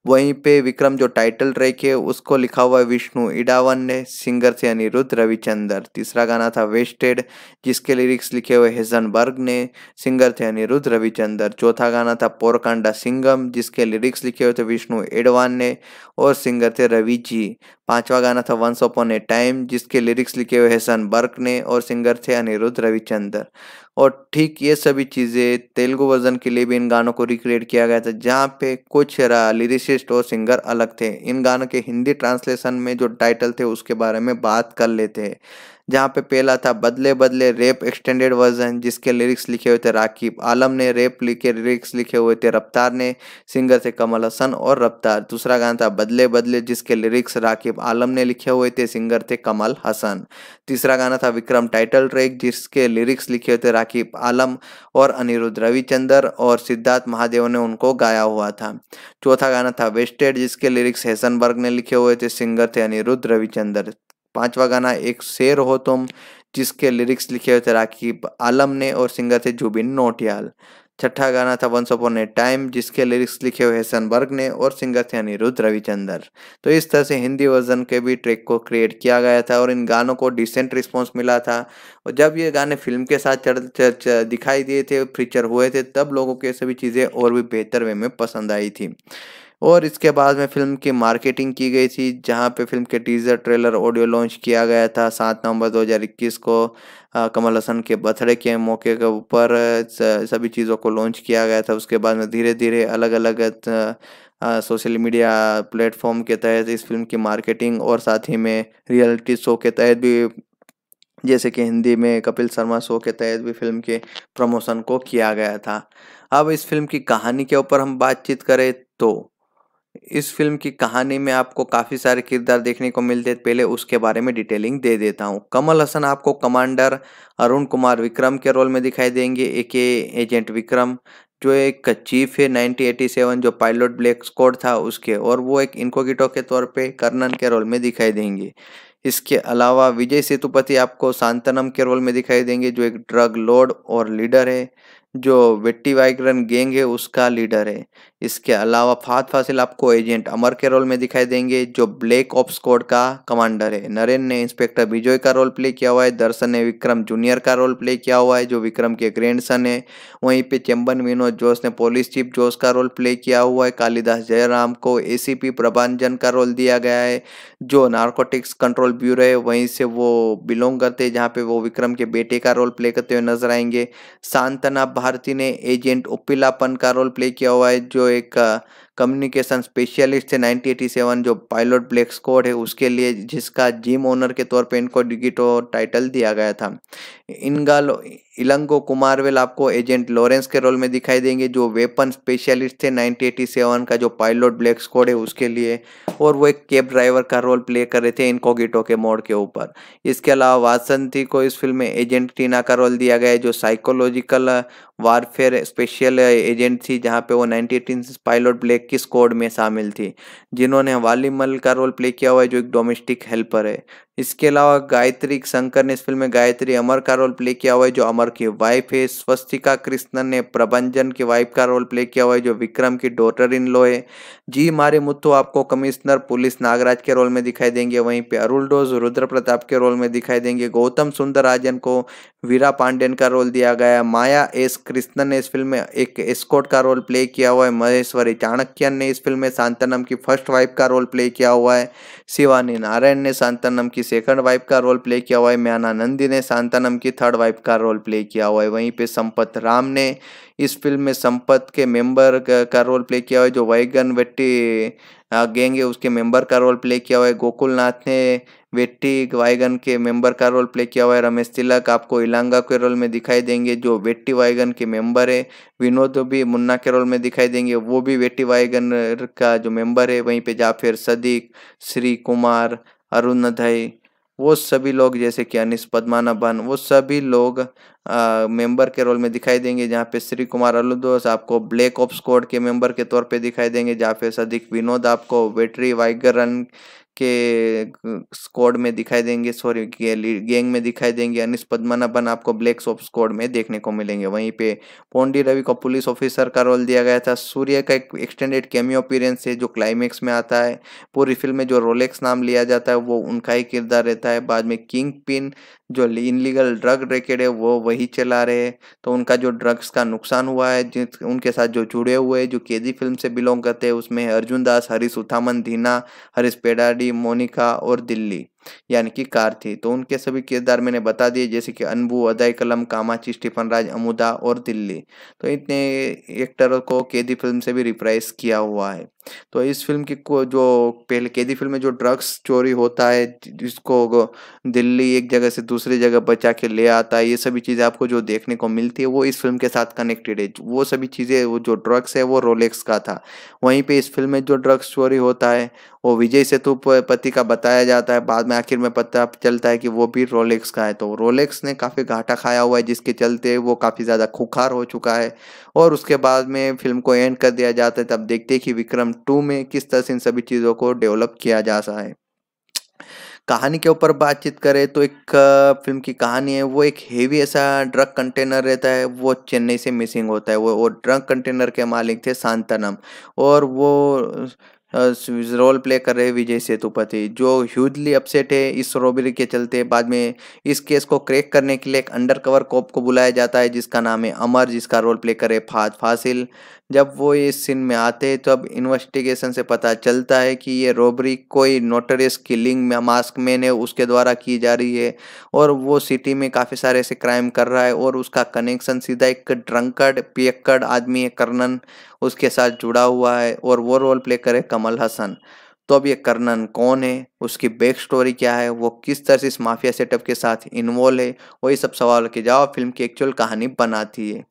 वहीं पे विक्रम जो टाइटल ट्रैक है उसको लिखा हुआ है विष्णु इडावन ने सिंगर थे अनिरुद्ध रविचंद्र तीसरा गाना था वेस्टेड जिसके लिरिक्स लिखे हुए बर्ग ने सिंगर थे अनिरुद्ध रविचंद्र चौथा गाना था पोरकांडा सिंगम जिसके लिरिक्स लिखे हुए थे विष्णु एडवान ने और सिंगर थे रवि जी पांचवा गाना था वंस अपॉन ए टाइम जिसके लिरिक्स लिखे हुए सन बर्क ने और सिंगर थे अनिरुद्ध रविचंद्र और ठीक ये सभी चीज़ें तेलुगु वर्जन के लिए भी इन गानों को रिक्रिएट किया गया था जहाँ पे कुछ लिरिसिस्ट और सिंगर अलग थे इन गानों के हिंदी ट्रांसलेशन में जो टाइटल थे उसके बारे में बात कर लेते हैं जहाँ पे पहला था बदले बदले रेप एक्सटेंडेड वर्जन जिसके लिरिक्स लिखे हुए थे राकीब आलम ने रेप लिखे लिरिक्स लिखे हुए थे रफ्तार ने सिंगर थे कमल हसन और रफ्तार दूसरा गाना था बदले बदले जिसके लिरिक्स राकीब आलम ने लिखे हुए थे सिंगर थे कमल हसन तीसरा गाना था विक्रम टाइटल ट्रैक जिसके लिरिक्स लिखे हुए थे साकिब आलम और अनिरुद्ध रविचंद्र और सिद्धार्थ महादेव ने उनको गाया हुआ था चौथा गाना था वेस्टेड जिसके लिरिक्स हेसनबर्ग ने लिखे हुए थे सिंगर थे अनिरुद्ध रविचंद्र पांचवा गाना एक शेर हो तुम जिसके लिरिक्स लिखे हुए थे राकिब आलम ने और सिंगर थे जुबिन नोटियाल छठा गाना था वंस अपॉन ए टाइम जिसके लिरिक्स लिखे हुए हैं बर्ग ने और सिंगर थे अनिरुद्ध रविचंदर तो इस तरह से हिंदी वर्जन के भी ट्रैक को क्रिएट किया गया था और इन गानों को डिसेंट रिस्पॉन्स मिला था और जब ये गाने फिल्म के साथ चढ़ दिखाई दिए थे फीचर हुए थे तब लोगों को ये सभी चीज़ें और भी बेहतर वे में पसंद आई थी और इसके बाद में फिल्म की मार्केटिंग की गई थी जहां पे फिल्म के टीज़र ट्रेलर ऑडियो लॉन्च किया गया था सात नवंबर 2021 को आ, कमल हसन के बर्थडे के मौके के ऊपर सभी चीज़ों को लॉन्च किया गया था उसके बाद में धीरे धीरे अलग अलग सोशल मीडिया प्लेटफॉर्म के तहत इस फिल्म की मार्केटिंग और साथ ही में रियलिटी शो के तहत भी जैसे कि हिंदी में कपिल शर्मा शो के तहत भी फिल्म के प्रमोशन को किया गया था अब इस फिल्म की कहानी के ऊपर हम बातचीत करें तो इस फिल्म की कहानी में आपको काफ़ी सारे किरदार देखने को मिलते हैं पहले उसके बारे में डिटेलिंग दे देता हूँ कमल हसन आपको कमांडर अरुण कुमार विक्रम के रोल में दिखाई देंगे ए के एजेंट विक्रम जो एक चीफ है 1987 जो पायलट ब्लैक स्कॉड था उसके और वो एक इनकोगिटो के तौर पे कर्नन के रोल में दिखाई देंगे इसके अलावा विजय सेतुपति आपको सांतनम के रोल में दिखाई देंगे जो एक ड्रग लॉर्ड और लीडर है जो वेट्टी वाइग्रन गैंग है उसका लीडर है इसके अलावा फात फासिल आपको एजेंट अमर के रोल में दिखाई देंगे जो ब्लैक ऑप्स कोड का कमांडर है नरेन ने इंस्पेक्टर विजय का रोल प्ले किया हुआ है दर्शन ने विक्रम जूनियर का रोल प्ले किया हुआ है जो विक्रम के ग्रैंड सन है वहीं पे चंबन विनोद जोश ने पुलिस चीफ जोश का रोल प्ले किया हुआ है कालिदास जयराम को ए सी का रोल दिया गया है जो नार्कोटिक्स कंट्रोल ब्यूरो है वहीं से वो बिलोंग करते जहाँ पे वो विक्रम के बेटे का रोल प्ले करते हुए नजर आएंगे सांतना भारती ने एजेंट उपिलापन का रोल प्ले किया हुआ है जो एक कम्युनिकेशन स्पेशलिस्ट है 1987 जो पायलट ब्लैक स्कॉड है उसके लिए जिसका जिम ओनर के तौर पे इनको डिगिटो टाइटल दिया गया था इनगालो इलंगो कुमारवेल आपको एजेंट लॉरेंस के रोल में दिखाई देंगे जो वेपन स्पेशलिस्ट थे 1987 का जो पायलट ब्लैक स्कोड है उसके लिए और वो एक कैब ड्राइवर का रोल प्ले कर रहे थे इनकोगिटो के मोड के ऊपर इसके अलावा वासंती को इस फिल्म में एजेंट टीना का रोल दिया गया है जो साइकोलॉजिकल वारफेयर स्पेशल एजेंट थी जहाँ पे वो नाइनटीन पायलट ब्लैक की स्कॉड में शामिल थी जिन्होंने वालीमल का रोल प्ले किया हुआ है जो एक डोमेस्टिक हेल्पर है इसके अलावा गायत्री शंकर ने इस फिल्म में गायत्री अमर का रोल प्ले किया हुआ है जो अमर की वाइफ है स्वस्तिका कृष्णन ने प्रभंजन की वाइफ का रोल प्ले किया हुआ है जो विक्रम की डॉटर इन लो है जी मारे मुत्तु आपको कमिश्नर पुलिस नागराज के रोल में दिखाई देंगे वहीं पे अरुल डोज रुद्र प्रताप के रोल में दिखाई देंगे गौतम सुंदर को वीरा पांडेन का रोल दिया गया माया एस कृष्णन ने इस फिल्म में एक एस्कोट का रोल प्ले किया हुआ है महेश्वरी चाणक्यन ने इस फिल्म में शांतनम की फर्स्ट वाइफ का रोल प्ले किया हुआ है शिवानी नारायण ने शांतनम की की सेकंड वाइफ का रोल प्ले किया हुआ है म्याना नंदी ने शांतानम की थर्ड वाइफ का रोल प्ले किया हुआ है वहीं पे संपत राम ने इस फिल्म में संपत के मेंबर का रोल प्ले किया हुआ है जो वैगन वेट्टी गैंग है उसके मेंबर का रोल प्ले किया हुआ है गोकुल नाथ ने वेट्टी वाइगन के मेंबर का रोल प्ले किया हुआ है रमेश तिलक आपको इलांगा के रोल में दिखाई देंगे जो वेट्टी वाइगन के मेंबर है विनोद भी मुन्ना के रोल में दिखाई देंगे वो भी वेट्टी वाइगन का जो मेंबर है वहीं पे जाफिर सदीक श्री कुमार अरुणधय वो सभी लोग जैसे कि अनिस पद्मानाभन वो सभी लोग आ, मेंबर के रोल में दिखाई देंगे जहाँ पे श्री कुमार अलुदोस आपको ब्लैक ऑफ कोड के मेंबर के तौर पे दिखाई देंगे जहाँ पे सदिक विनोद आपको वेटरी वाइगरन के स्क्वाड में दिखाई देंगे सॉरी गैंग में दिखाई देंगे अनिस पद्मनाभन आपको ब्लैक सॉप स्क्वाड में देखने को मिलेंगे वहीं पे पोंडी रवि को पुलिस ऑफिसर का रोल दिया गया था सूर्य का एक एक्सटेंडेड कैमियो अपीरेंस है जो क्लाइमेक्स में आता है पूरी फिल्म में जो रोलेक्स नाम लिया जाता है वो उनका ही किरदार रहता है बाद में किंग पिन जो इनलीगल ड्रग रेकेड है वो वही चला रहे हैं तो उनका जो ड्रग्स का नुकसान हुआ है उनके साथ जो जुड़े हुए हैं जो केजी फिल्म से बिलोंग करते हैं उसमें अर्जुन दास हरीश उथामन धीना हरीश पेडाडी मोनिका और दिल्ली यानी कि कार थी तो उनके सभी किरदार मैंने बता दिए जैसे कि अनबू अदय कलम कामाची स्टीफन राज अमुदा और दिल्ली तो इतने एक्टर को कैदी फिल्म से भी रिप्राइज किया हुआ है तो इस फिल्म की को जो पहले कैदी फिल्म में जो ड्रग्स चोरी होता है जिसको दिल्ली एक जगह से दूसरी जगह बचा के ले आता है ये सभी चीज़ें आपको जो देखने को मिलती है वो इस फिल्म के साथ कनेक्टेड है वो सभी चीज़ें वो जो ड्रग्स है वो रोलेक्स का था वहीं पे इस फिल्म में जो ड्रग्स चोरी होता है वो विजय सेतुपति का बताया जाता है बाद में में आखिर में पता चलता है कि वो भी रोलेक्स का है तो रोलेक्स ने काफ़ी घाटा खाया हुआ है जिसके चलते वो काफ़ी ज़्यादा खुखार हो चुका है और उसके बाद में फिल्म को एंड कर दिया जाता है तब देखते हैं कि विक्रम टू में किस तरह से इन सभी चीज़ों को डेवलप किया जा सा है कहानी के ऊपर बातचीत करें तो एक फिल्म की कहानी है वो एक हेवी ऐसा ड्रग कंटेनर रहता है वो चेन्नई से मिसिंग होता है वो वो ड्रग कंटेनर के मालिक थे शांतनम और वो रोल प्ले कर रहे विजय सेतुपति जो ह्यूजली अपसेट है इस रॉबरी के चलते बाद में इस केस को क्रैक करने के लिए एक अंडर कवर कॉप को बुलाया जाता है जिसका नाम है अमर जिसका रोल प्ले करे फाज फासिल जब वो इस सीन में आते हैं तो अब इन्वेस्टिगेशन से पता चलता है कि ये रॉबरी कोई नोटरियस किलिंग में मास्क मैन है उसके द्वारा की जा रही है और वो सिटी में काफ़ी सारे ऐसे क्राइम कर रहा है और उसका कनेक्शन सीधा एक ड्रंकड़ पियक्कड़ आदमी है कर्नन उसके साथ जुड़ा हुआ है और वो रोल प्ले करे कमल हसन तो अब ये कर्नन कौन है उसकी बैक स्टोरी क्या है वो किस तरह से इस माफिया सेटअप के साथ इन्वॉल्व है वही सब सवाल के जवाब फिल्म की एक्चुअल कहानी बनाती है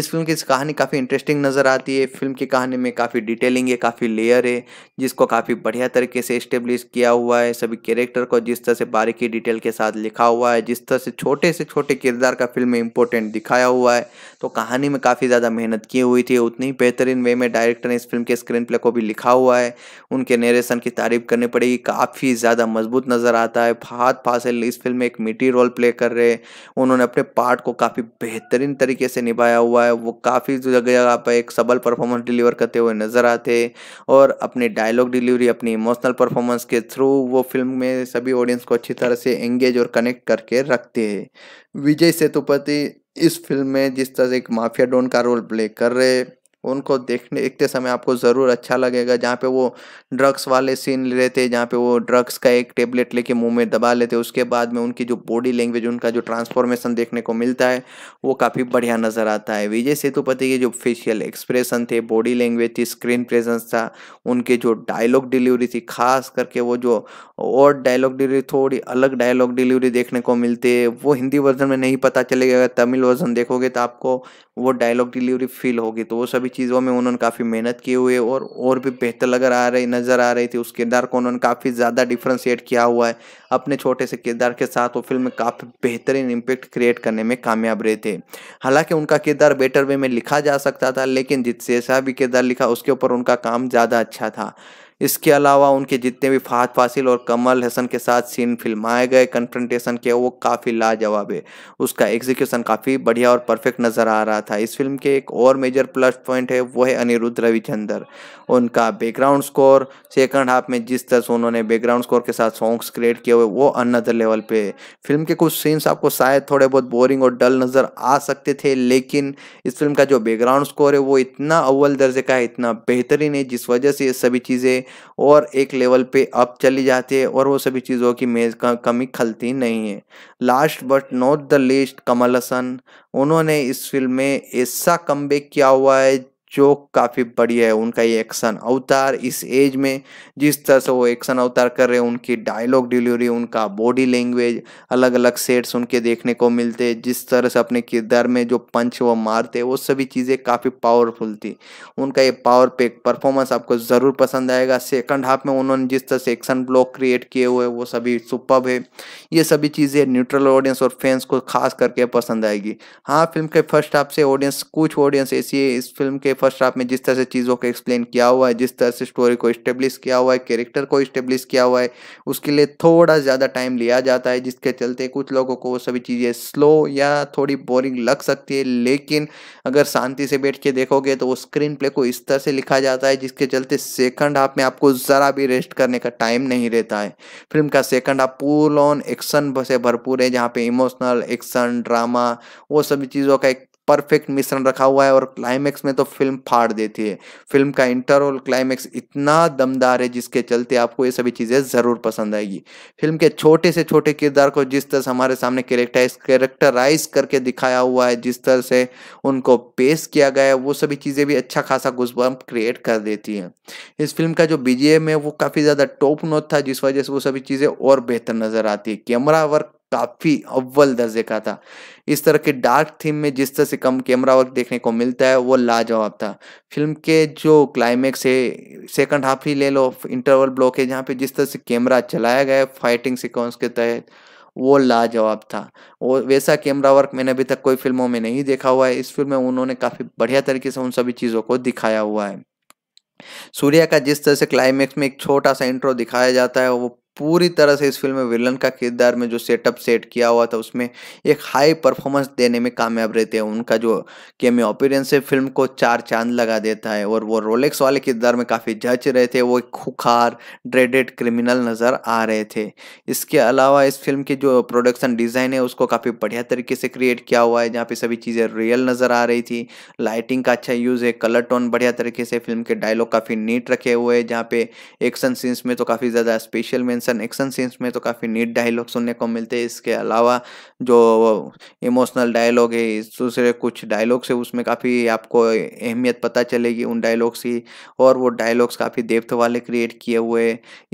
इस फिल्म की कहानी काफ़ी इंटरेस्टिंग नज़र आती है फिल्म की कहानी में काफ़ी डिटेलिंग है काफ़ी लेयर है जिसको काफ़ी बढ़िया तरीके से इस्टेब्लिश किया हुआ है सभी कैरेक्टर को जिस तरह से बारीकी डिटेल के साथ लिखा हुआ है जिस तरह से छोटे से छोटे किरदार का फिल्म में इंपॉर्टेंट दिखाया हुआ है तो कहानी में काफ़ी ज़्यादा मेहनत की हुई थी उतनी ही बेहतरीन वे में डायरेक्टर ने इस फिल्म के स्क्रीन प्ले को भी लिखा हुआ है उनके नरेशन की तारीफ करनी पड़ेगी काफ़ी ज़्यादा मजबूत नज़र आता है फहाद फासिल इस फिल्म में एक मिट्टी रोल प्ले कर रहे हैं उन्होंने अपने पार्ट को काफ़ी बेहतरीन तरीके से निभाया हुआ है वो काफ़ी जगह जगह पर एक सबल परफॉर्मेंस डिलीवर करते हुए नज़र आते और अपने डायलॉग डिलीवरी अपनी इमोशनल परफॉर्मेंस के थ्रू वो फिल्म में सभी ऑडियंस को अच्छी तरह से एंगेज और कनेक्ट करके रखते हैं विजय सेतुपति इस फिल्म में जिस तरह से एक माफिया डॉन का रोल प्ले कर रहे उनको देखने देखते समय आपको ज़रूर अच्छा लगेगा जहाँ पे वो ड्रग्स वाले सीन लेते जहाँ पे वो ड्रग्स का एक टेबलेट लेके मुंह में दबा लेते उसके बाद में उनकी जो बॉडी लैंग्वेज उनका जो ट्रांसफॉर्मेशन देखने को मिलता है वो काफ़ी बढ़िया नज़र आता है विजय सेतुपति के जो फेशियल एक्सप्रेशन थे बॉडी लैंग्वेज थी स्क्रीन प्रेजेंस था उनके जो डायलॉग डिलीवरी थी खास करके वो जो और डायलॉग डिलीवरी थोड़ी अलग डायलॉग डिलीवरी देखने को मिलती है वो हिंदी वर्जन में नहीं पता चलेगा अगर तमिल वर्जन देखोगे तो आपको वो डायलॉग डिलीवरी फील होगी तो वो सभी चीज़ों में उन्होंने काफ़ी मेहनत की हुई है और और भी बेहतर लगर आ रही नज़र आ रही थी उस किरदार को उन्होंने काफ़ी ज़्यादा डिफ्रेंशिएट किया हुआ है अपने छोटे से किरदार के साथ वो फिल्म में काफ़ी बेहतरीन इम्पेक्ट क्रिएट करने में कामयाब रहे थे हालांकि उनका किरदार बेटर वे में लिखा जा सकता था लेकिन जिससे भी किरदार लिखा उसके ऊपर उनका काम ज़्यादा अच्छा था इसके अलावा उनके जितने भी फहद फासिल और कमल हसन के साथ सीन फिल्माए गए कन्फ्रंटेशन के वो काफ़ी लाजवाब है उसका एग्जीक्यूशन काफ़ी बढ़िया और परफेक्ट नज़र आ रहा था इस फिल्म के एक और मेजर प्लस पॉइंट है वो है अनिरुद्ध रविचंदर उनका बैकग्राउंड स्कोर सेकंड हाफ में जिस तरह से उन्होंने बैकग्राउंड स्कोर के साथ सॉन्ग्स क्रिएट किए हुए वो अनदर लेवल पे फिल्म के कुछ सीन्स आपको शायद थोड़े बहुत बोरिंग और डल नज़र आ सकते थे लेकिन इस फिल्म का जो बैकग्राउंड स्कोर है वो इतना अव्वल दर्जे का है इतना बेहतरीन है जिस वजह से ये सभी चीज़ें और एक लेवल पे अप चली जाती है और वो सभी चीज़ों की मेज कमी खलती नहीं है last but not the least Kamal Haasan उन्होंने इस फिल्म में ऐसा कम किया हुआ है जो काफ़ी बढ़िया है उनका ये एक्शन अवतार इस एज में जिस तरह से वो एक्शन अवतार कर रहे हैं उनकी डायलॉग डिलीवरी उनका बॉडी लैंग्वेज अलग अलग सेट्स उनके देखने को मिलते हैं जिस तरह से अपने किरदार में जो पंच वो मारते वो सभी चीज़ें काफ़ी पावरफुल थी उनका ये पावर पैक परफॉर्मेंस आपको ज़रूर पसंद आएगा सेकंड हाफ में उन्होंने जिस तरह से एक्शन ब्लॉक क्रिएट किए हुए वो सभी सुपब है ये सभी चीज़ें न्यूट्रल ऑडियंस और फैंस को खास करके पसंद आएगी हाँ फिल्म के फर्स्ट हाफ से ऑडियंस कुछ ऑडियंस ऐसी है इस फिल्म के फर्स्ट हाफ में जिस तरह से चीज़ों को एक्सप्लेन किया हुआ है जिस तरह से स्टोरी को इस्टेब्लिश किया हुआ है कैरेक्टर को इस्टेब्लिश किया हुआ है उसके लिए थोड़ा ज़्यादा टाइम लिया जाता है जिसके चलते कुछ लोगों को वो सभी चीज़ें स्लो या थोड़ी बोरिंग लग सकती है लेकिन अगर शांति से बैठ के देखोगे तो वो स्क्रीन प्ले को इस तरह से लिखा जाता है जिसके चलते सेकंड हाफ में आपको ज़रा भी रेस्ट करने का टाइम नहीं रहता है फिल्म का second half full on action से भरपूर है जहाँ पे इमोशनल एक्शन ड्रामा वो सभी चीज़ों का एक परफेक्ट मिश्रण रखा हुआ है और क्लाइमैक्स में तो फिल्म फाड़ देती है फिल्म का इंटर और क्लाइमैक्स इतना दमदार है जिसके चलते आपको ये सभी चीज़ें ज़रूर पसंद आएगी फिल्म के छोटे से छोटे किरदार को जिस तरह हमारे सामने कैरेक्टराइज कैरेक्टराइज करके दिखाया हुआ है जिस तरह से उनको पेश किया गया है वो सभी चीज़ें भी अच्छा खासा गुजबम क्रिएट कर देती हैं इस फिल्म का जो बीजेम है वो काफ़ी ज़्यादा टॉप नोट था जिस वजह से वो सभी चीज़ें और बेहतर नज़र आती है कैमरा वर्क काफ़ी अव्वल दर्जे का था इस तरह के डार्क थीम में जिस तरह से कम कैमरा वर्क देखने को मिलता है वो लाजवाब था फिल्म के जो क्लाइमैक्स है सेकंड हाफ ही ले लो इंटरवल ब्लॉक है जहाँ पे जिस तरह से कैमरा चलाया गया है फाइटिंग सिक्वेंस के तहत वो लाजवाब था वो वैसा कैमरा वर्क मैंने अभी तक कोई फिल्मों में नहीं देखा हुआ है इस फिल्म में उन्होंने काफ़ी बढ़िया तरीके से उन सभी चीज़ों को दिखाया हुआ है सूर्या का जिस तरह से क्लाइमैक्स में एक छोटा सा इंट्रो दिखाया जाता है वो पूरी तरह से इस फिल्म में विलन का किरदार में जो सेटअप सेट किया हुआ था उसमें एक हाई परफॉर्मेंस देने में कामयाब रहते हैं उनका जो केमी अपीरेंस है फिल्म को चार चांद लगा देता है और वो रोलेक्स वाले किरदार में काफ़ी जच रहे थे वो एक खुखार ड्रेडेड क्रिमिनल नज़र आ रहे थे इसके अलावा इस फिल्म की जो प्रोडक्शन डिज़ाइन है उसको काफ़ी बढ़िया तरीके से क्रिएट किया हुआ है जहाँ पर सभी चीज़ें रियल नज़र आ रही थी लाइटिंग का अच्छा यूज़ है कलर टोन बढ़िया तरीके से फिल्म के डायलॉग काफ़ी नीट रखे हुए हैं जहाँ पे एक्शन सीन्स में तो काफ़ी ज़्यादा स्पेशल में टेंशन एक्शन सीन्स में तो काफ़ी नीट डायलॉग सुनने को मिलते हैं इसके अलावा जो इमोशनल डायलॉग है दूसरे कुछ डायलॉग्स है उसमें काफ़ी आपको अहमियत पता चलेगी उन डायलॉग्स की और वो डायलॉग्स काफ़ी डेप्थ वाले क्रिएट किए हुए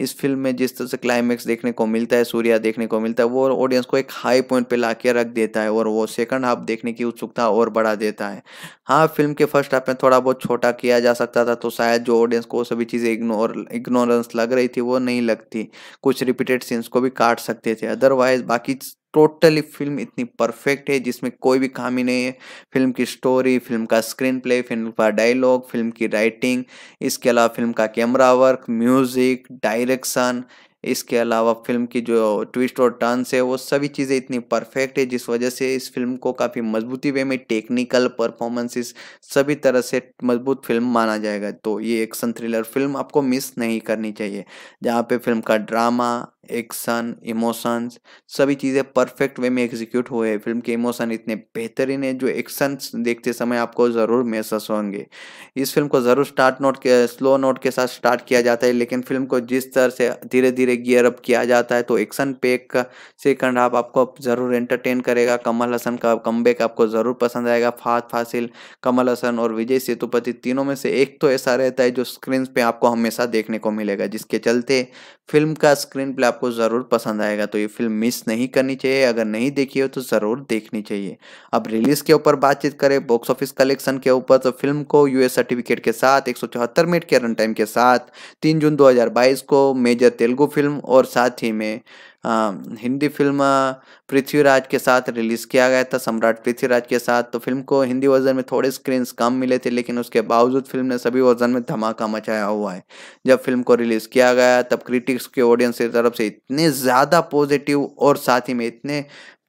इस फिल्म में जिस तरह से क्लाइमैक्स देखने को मिलता है सूर्या देखने को मिलता है वो ऑडियंस को एक हाई पॉइंट पर ला के रख देता है और वो सेकंड हाफ देखने की उत्सुकता और बढ़ा देता है हाँ फिल्म के फर्स्ट हाफ में थोड़ा बहुत छोटा किया जा सकता था तो शायद जो ऑडियंस को सभी चीज़ें इग्नोर इग्नोरेंस लग रही थी वो नहीं लगती कुछ रिपीटेड सीन्स को भी काट सकते थे अदरवाइज बाकी टोटली फिल्म इतनी परफेक्ट है जिसमें कोई भी खामी नहीं है फिल्म की स्टोरी फिल्म का स्क्रीन प्ले फिल्म का डायलॉग फिल्म की राइटिंग इसके अलावा फिल्म का कैमरा वर्क म्यूजिक डायरेक्शन इसके अलावा फिल्म की जो ट्विस्ट और टर्नस है वो सभी चीज़ें इतनी परफेक्ट है जिस वजह से इस फिल्म को काफ़ी मजबूती वे में टेक्निकल परफॉर्मेंसेस सभी तरह से मजबूत फिल्म माना जाएगा तो ये एक्शन थ्रिलर फिल्म आपको मिस नहीं करनी चाहिए जहाँ पे फिल्म का ड्रामा एक्शन इमोशंस सभी चीज़ें परफेक्ट वे में एग्जीक्यूट हुए हैं फिल्म के इमोशन इतने बेहतरीन है जो एक्शन देखते समय आपको ज़रूर महसूस होंगे इस फिल्म को ज़रूर स्टार्ट नोट के स्लो नोट के साथ स्टार्ट किया जाता है लेकिन फिल्म को जिस तरह से धीरे धीरे गियर अप किया जाता है तो एक्शन पेक सेकंड हाफ आपको ज़रूर एंटरटेन करेगा कमल हसन का कम आपको ज़रूर पसंद आएगा फात फासिल कमल हसन और विजय सेतुपति तीनों में से एक तो ऐसा रहता है जो स्क्रीन पर आपको हमेशा देखने को मिलेगा जिसके चलते फिल्म का स्क्रीन प्ले आपको ज़रूर पसंद आएगा तो ये फिल्म मिस नहीं करनी चाहिए अगर नहीं देखी हो तो ज़रूर देखनी चाहिए अब रिलीज़ के ऊपर बातचीत करें बॉक्स ऑफिस कलेक्शन के ऊपर तो फिल्म को यू सर्टिफिकेट के साथ एक मिनट के रन टाइम के साथ तीन जून दो को मेजर तेलुगु फिल्म और साथ ही में हाँ, हिंदी फिल्म पृथ्वीराज के साथ रिलीज़ किया गया था सम्राट पृथ्वीराज के साथ तो फिल्म को हिंदी वर्जन में थोड़े स्क्रीन्स कम मिले थे लेकिन उसके बावजूद फिल्म ने सभी वर्जन में धमाका मचाया हुआ है जब फिल्म को रिलीज़ किया गया तब क्रिटिक्स के ऑडियंस की तरफ से इतने ज़्यादा पॉजिटिव और साथ ही में इतने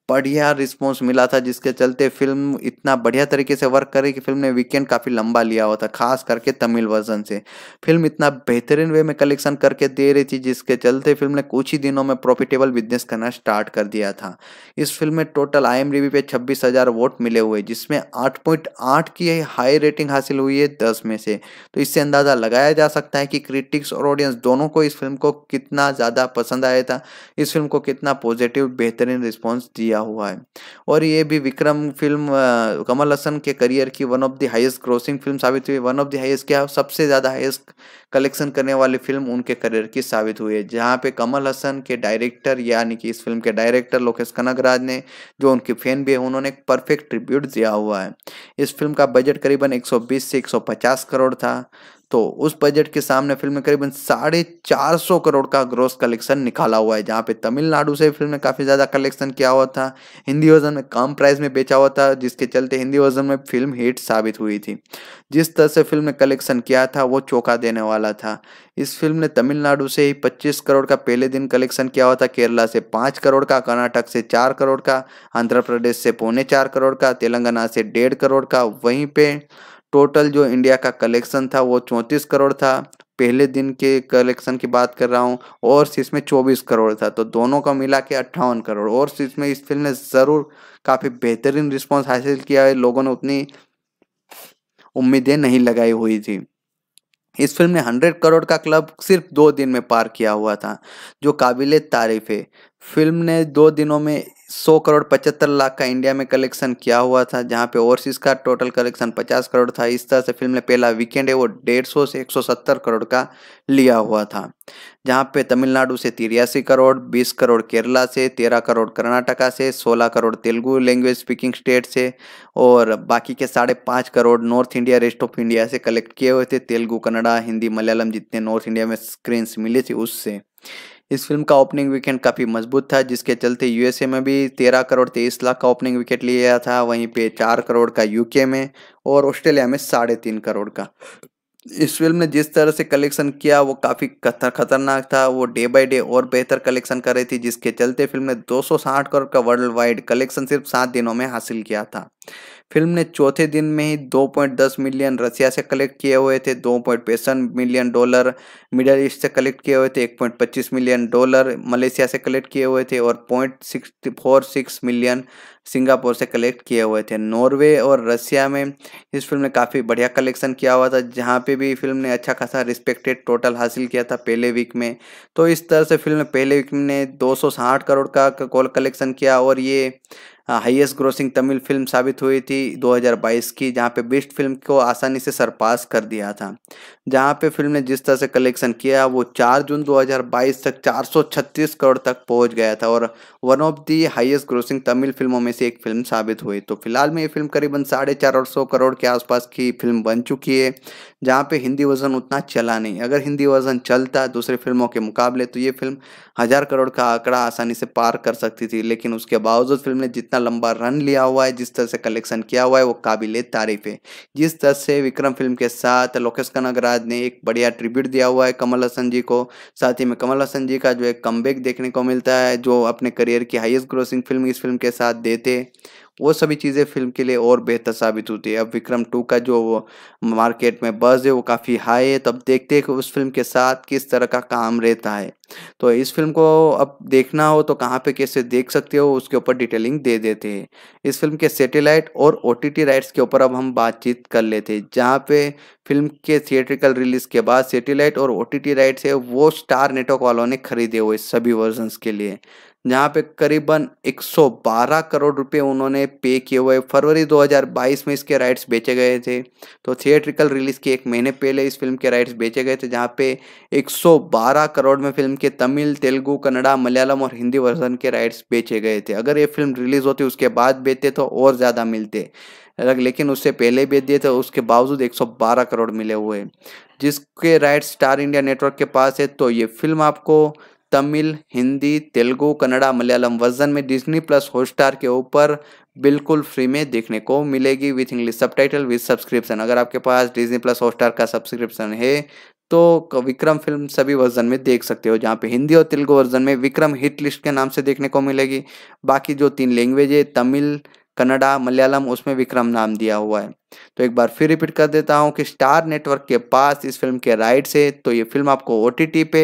बढ़िया रिस्पॉन्स मिला था जिसके चलते फिल्म इतना बढ़िया तरीके से वर्क करे कि फिल्म ने वीकेंड काफ़ी लंबा लिया हुआ था खास करके तमिल वर्जन से फिल्म इतना बेहतरीन वे में कलेक्शन करके दे रही थी जिसके चलते फिल्म ने कुछ ही दिनों में प्रॉफिटेबल बिजनेस करना स्टार्ट कर दिया था इस फिल्म में टोटल आई एम पे छब्बीस हज़ार वोट मिले हुए जिसमें आठ पॉइंट आठ की हाई रेटिंग हासिल हुई है दस में से तो इससे अंदाज़ा लगाया जा सकता है कि क्रिटिक्स और ऑडियंस दोनों को इस फिल्म को कितना ज़्यादा पसंद आया था इस फिल्म को कितना पॉजिटिव बेहतरीन रिस्पॉन्स दिया किया हुआ है और ये भी विक्रम फिल्म कमल हसन के करियर की one of the highest grossing film साबित हुई वन ऑफ द हाईएस्ट क्या सबसे ज़्यादा हाईएस्ट कलेक्शन करने वाली फिल्म उनके करियर की साबित हुई है जहाँ पे कमल हसन के डायरेक्टर यानी कि इस फिल्म के डायरेक्टर लोकेश कनगराज ने जो उनके फैन भी है उन्होंने एक परफेक्ट ट्रिब्यूट दिया हुआ है इस फिल्म का बजट करीबन एक से एक करोड़ था तो उस बजट के सामने फिल्म ने करीबन साढ़े चार सौ करोड़ का ग्रोस कलेक्शन निकाला हुआ है जहाँ पे तमिलनाडु से फिल्म ने काफ़ी ज़्यादा कलेक्शन किया हुआ था हिंदी वर्जन में कम प्राइस में बेचा हुआ था जिसके चलते हिंदी वर्जन में फिल्म हिट साबित हुई थी जिस तरह से फिल्म ने कलेक्शन किया था वो चौका देने वाला था इस फिल्म ने तमिलनाडु से ही पच्चीस करोड़ का पहले दिन कलेक्शन किया हुआ था केरला से पाँच करोड़ का कर्नाटक से चार करोड़ का आंध्र प्रदेश से पौने चार करोड़ का तेलंगाना से डेढ़ करोड़ का वहीं पर टोटल जो इंडिया का कलेक्शन था वो चौंतीस करोड़ था पहले दिन के कलेक्शन की बात कर रहा हूँ और इसमें चौबीस करोड़ था तो दोनों का मिला के अट्ठावन करोड़ और इसमें इस फिल्म ने ज़रूर काफ़ी बेहतरीन रिस्पॉन्स हासिल किया है लोगों ने उतनी उम्मीदें नहीं लगाई हुई थी इस फिल्म ने हंड्रेड करोड़ का क्लब सिर्फ दो दिन में पार किया हुआ था जो काबिल तारीफ है फिल्म ने दो दिनों में सौ करोड़ पचहत्तर लाख का इंडिया में कलेक्शन किया हुआ था जहाँ पे ओवरसीज का टोटल कलेक्शन पचास करोड़ था इस तरह से फिल्म ने पहला वीकेंड है वो डेढ़ सौ से एक सौ सत्तर करोड़ का लिया हुआ था जहाँ पे तमिलनाडु से तिरासी करोड़ बीस करोड़ केरला से तेरह करोड़ कर्नाटका से सोलह crore Telugu language speaking state से और बाकी के साढ़े पाँच crore north India rest of India से कलेक्ट किए हुए थे तेलुगु कन्नड़ा हिंदी मलयालम जितने नॉर्थ इंडिया में स्क्रीन्स मिली थी उससे इस फिल्म का ओपनिंग वीकेंड काफ़ी मजबूत था जिसके चलते यूएसए में भी तेरह करोड़ तेईस लाख का ओपनिंग विकेट लिया गया था वहीं पे चार करोड़ का यूके में और ऑस्ट्रेलिया में साढ़े तीन करोड़ का इस फिल्म ने जिस तरह से कलेक्शन किया वो काफ़ी खतरनाक था वो डे बाय डे और बेहतर कलेक्शन कर रही थी जिसके चलते फिल्म ने 260 करोड़ का वर्ल्ड वाइड कलेक्शन सिर्फ सात दिनों में हासिल किया था फिल्म ने चौथे दिन में ही 2.10 मिलियन रसिया से कलेक्ट किए हुए थे दो मिलियन डॉलर मिडल ईस्ट से कलेक्ट किए हुए थे 1.25 मिलियन डॉलर मलेशिया से कलेक्ट किए हुए थे और पॉइंट मिलियन सिंगापुर से कलेक्ट किए हुए थे नॉर्वे और रसिया में इस फिल्म ने काफ़ी बढ़िया कलेक्शन किया हुआ था जहाँ पे भी फिल्म ने अच्छा खासा रिस्पेक्टेड टोटल हासिल किया था पहले वीक में तो इस तरह से फिल्म पहले वीक ने दो करोड़ का कॉल कलेक्शन किया और ये हाईएस्ट ग्रोसिंग तमिल फिल्म साबित हुई थी 2022 की जहाँ पे बेस्ट फिल्म को आसानी से सरपास कर दिया था जहाँ पे फिल्म ने जिस तरह से कलेक्शन किया वो 4 जून 2022 तक 436 करोड़ तक पहुँच गया था और one of the highest grossing Tamil फिल्मों में से एक फिल्म साबित हुई तो फिलहाल में ये फिल्म करीबन साढ़े चार सौ करोड़ के आसपास की फिल्म बन चुकी है जहाँ पे हिंदी वर्जन उतना चला नहीं अगर हिंदी वर्जन चलता दूसरी फिल्मों के मुकाबले तो ये फिल्म हज़ार करोड़ का आंकड़ा आसानी से पार कर सकती थी लेकिन उसके बावजूद फिल्म ने जितना इतना लंबा रन लिया हुआ है जिस तरह से कलेक्शन किया हुआ है वो काबिल तारीफ है जिस तरह से विक्रम फिल्म के साथ लोकेश कनगराज ने एक बढ़िया ट्रिब्यूट दिया हुआ है कमल हसन जी को साथ ही में कमल हसन जी का जो एक कम देखने को मिलता है जो अपने करियर की हाइस्ट ग्रोसिंग फिल्म इस फिल्म के साथ देते वो सभी चीज़ें फिल्म के लिए और बेहतर साबित होती है अब विक्रम टू का जो मार्केट में बज़ है वो काफ़ी हाई है तब देखते हैं कि उस फिल्म के साथ किस तरह का काम रहता है तो इस फिल्म को अब देखना हो तो कहाँ पे कैसे देख सकते हो उसके ऊपर डिटेलिंग दे देते हैं इस फिल्म के सैटेलाइट और ओ राइट्स के ऊपर अब हम बातचीत कर लेते हैं जहाँ पे फिल्म के थिएट्रिकल रिलीज के बाद सैटेलाइट और ओ राइट्स है वो स्टार नेटवर्क वालों ने खरीदे हुए सभी वर्जन्स के लिए जहां पे करीबन 112 करोड़ रुपए उन्होंने पे किए हुए फरवरी 2022 में इसके राइट्स बेचे गए थे तो थिएट्रिकल रिलीज के एक महीने पहले इस फिल्म के राइट्स बेचे गए थे जहां पे 112 करोड़ में फिल्म के तमिल तेलुगु कन्नड़ा मलयालम और हिंदी वर्जन के राइट्स बेचे गए थे अगर ये फिल्म रिलीज होती उसके बाद बेचते तो और ज़्यादा मिलते लेकिन उससे पहले बेच दिए थे उसके बावजूद एक करोड़ मिले हुए जिसके राइट्स स्टार इंडिया नेटवर्क के पास है तो ये फिल्म आपको तमिल हिंदी तेलुगु कन्नड़ा मलयालम वर्जन में डिज्नी प्लस हॉटस्टार के ऊपर बिल्कुल फ्री में देखने को मिलेगी with English subtitle with subscription अगर आपके पास डिज्नी प्लस हॉटस्टार का सब्सक्रिप्शन है तो विक्रम फिल्म सभी वर्जन में देख सकते हो जहाँ पे हिंदी और तेलुगु वर्जन में विक्रम हिट लिस्ट के नाम से देखने को मिलेगी बाकी जो तीन लैंग्वेज है तमिल कन्नडा मलयालम उसमें विक्रम नाम दिया हुआ है तो एक बार फिर रिपीट कर देता हूँ कि स्टार नेटवर्क के पास इस फिल्म के राइट्स है तो ये फिल्म आपको ओ पे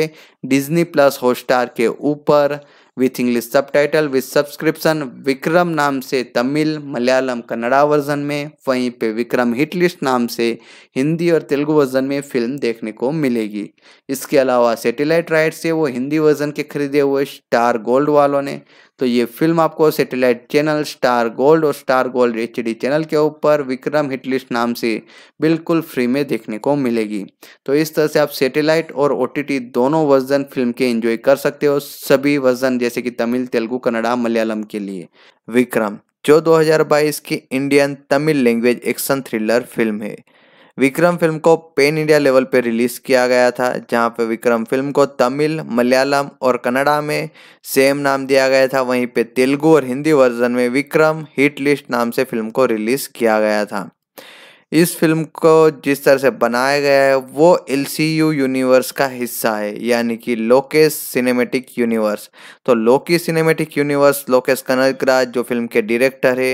डिज्नी प्लस हॉटस्टार के ऊपर with English subtitle with subscription Vikram नाम से तमिल मलयालम कन्नड़ा वर्जन में वहीं पे विक्रम हिट लिस्ट नाम से हिंदी और तेलुगु वर्जन में फिल्म देखने को मिलेगी इसके अलावा सेटेलाइट राइट्स से वो हिंदी वर्जन के खरीदे हुए स्टार गोल्ड वालों ने तो ये फिल्म आपको सैटेलाइट चैनल स्टार गोल्ड और स्टार गोल्ड एच चैनल के ऊपर विक्रम हिटलिस्ट नाम से बिल्कुल फ्री में देखने को मिलेगी तो इस तरह से आप सैटेलाइट और ओ दोनों वर्जन फिल्म के एंजॉय कर सकते हो सभी वर्जन जैसे कि तमिल तेलुगु कन्नड़ा मलयालम के लिए विक्रम जो 2022 की Indian Tamil language action thriller film है विक्रम फिल्म को पेन इंडिया लेवल पर रिलीज किया गया था जहां पर विक्रम फिल्म को तमिल मलयालम और कन्नड़ा में सेम नाम दिया गया था वहीं पे तेलुगु और हिंदी वर्जन में विक्रम हिट लिस्ट नाम से फिल्म को रिलीज किया गया था इस फिल्म को जिस तरह से बनाया गया है वो एल यूनिवर्स का हिस्सा है यानी कि लोकेश सिनेमेटिक यूनिवर्स तो लोकी सिनेमेटिक यूनिवर्स लोकेश राज जो फिल्म के डायरेक्टर है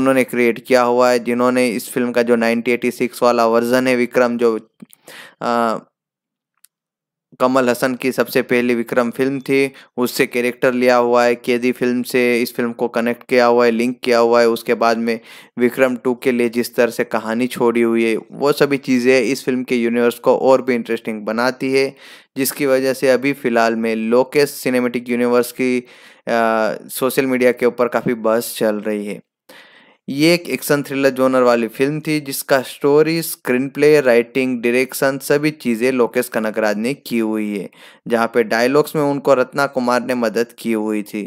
उन्होंने क्रिएट किया हुआ है जिन्होंने इस फिल्म का जो 1986 वाला वर्जन है विक्रम जो आ, कमल हसन की सबसे पहली विक्रम फिल्म थी उससे कैरेक्टर लिया हुआ है केदी फिल्म से इस फिल्म को कनेक्ट किया हुआ है लिंक किया हुआ है उसके बाद में विक्रम टू के लिए जिस तरह से कहानी छोड़ी हुई है वो सभी चीज़ें इस फिल्म के यूनिवर्स को और भी इंटरेस्टिंग बनाती है जिसकी वजह से अभी फ़िलहाल में लोकेस्ट सिनेमेटिक यूनिवर्स की सोशल मीडिया के ऊपर काफ़ी बहस चल रही है ये एक एक्शन थ्रिलर जोनर वाली फिल्म थी जिसका story screenplay writing direction सभी चीज़ें लोकेश कनकराज ने की हुई है जहाँ पे डायलॉग्स में उनको रत्ना कुमार ने मदद की हुई थी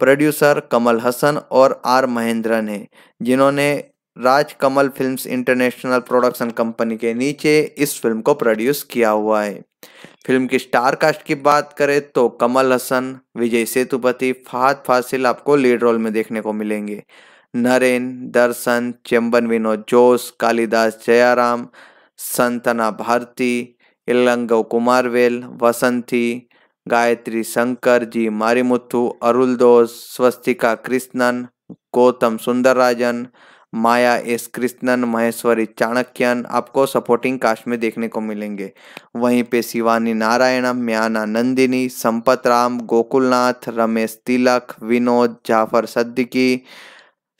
प्रोड्यूसर कमल हसन और आर महेंद्रन है जिन्होंने Raaj Kamal films international production company के नीचे इस फिल्म को प्रोड्यूस किया हुआ है फिल्म की स्टार कास्ट की बात करें तो कमल हसन विजय सेतुपति फाद फासिल आपको लीड रोल में देखने को मिलेंगे नरेन दर्शन चेम्बन विनोद जोश कालिदास जयाराम संतना भारती इलंगव कुमारवेल वसंती गायत्री शंकर जी मारीमुथु दोस स्वस्तिका कृष्णन गौतम सुंदरराजन माया एस कृष्णन महेश्वरी चाणक्यन आपको सपोर्टिंग कास्ट में देखने को मिलेंगे वहीं पे शिवानी नारायणम म्याना नंदिनी संपत राम गोकुलनाथ रमेश तिलक विनोद जाफर सद्दीकी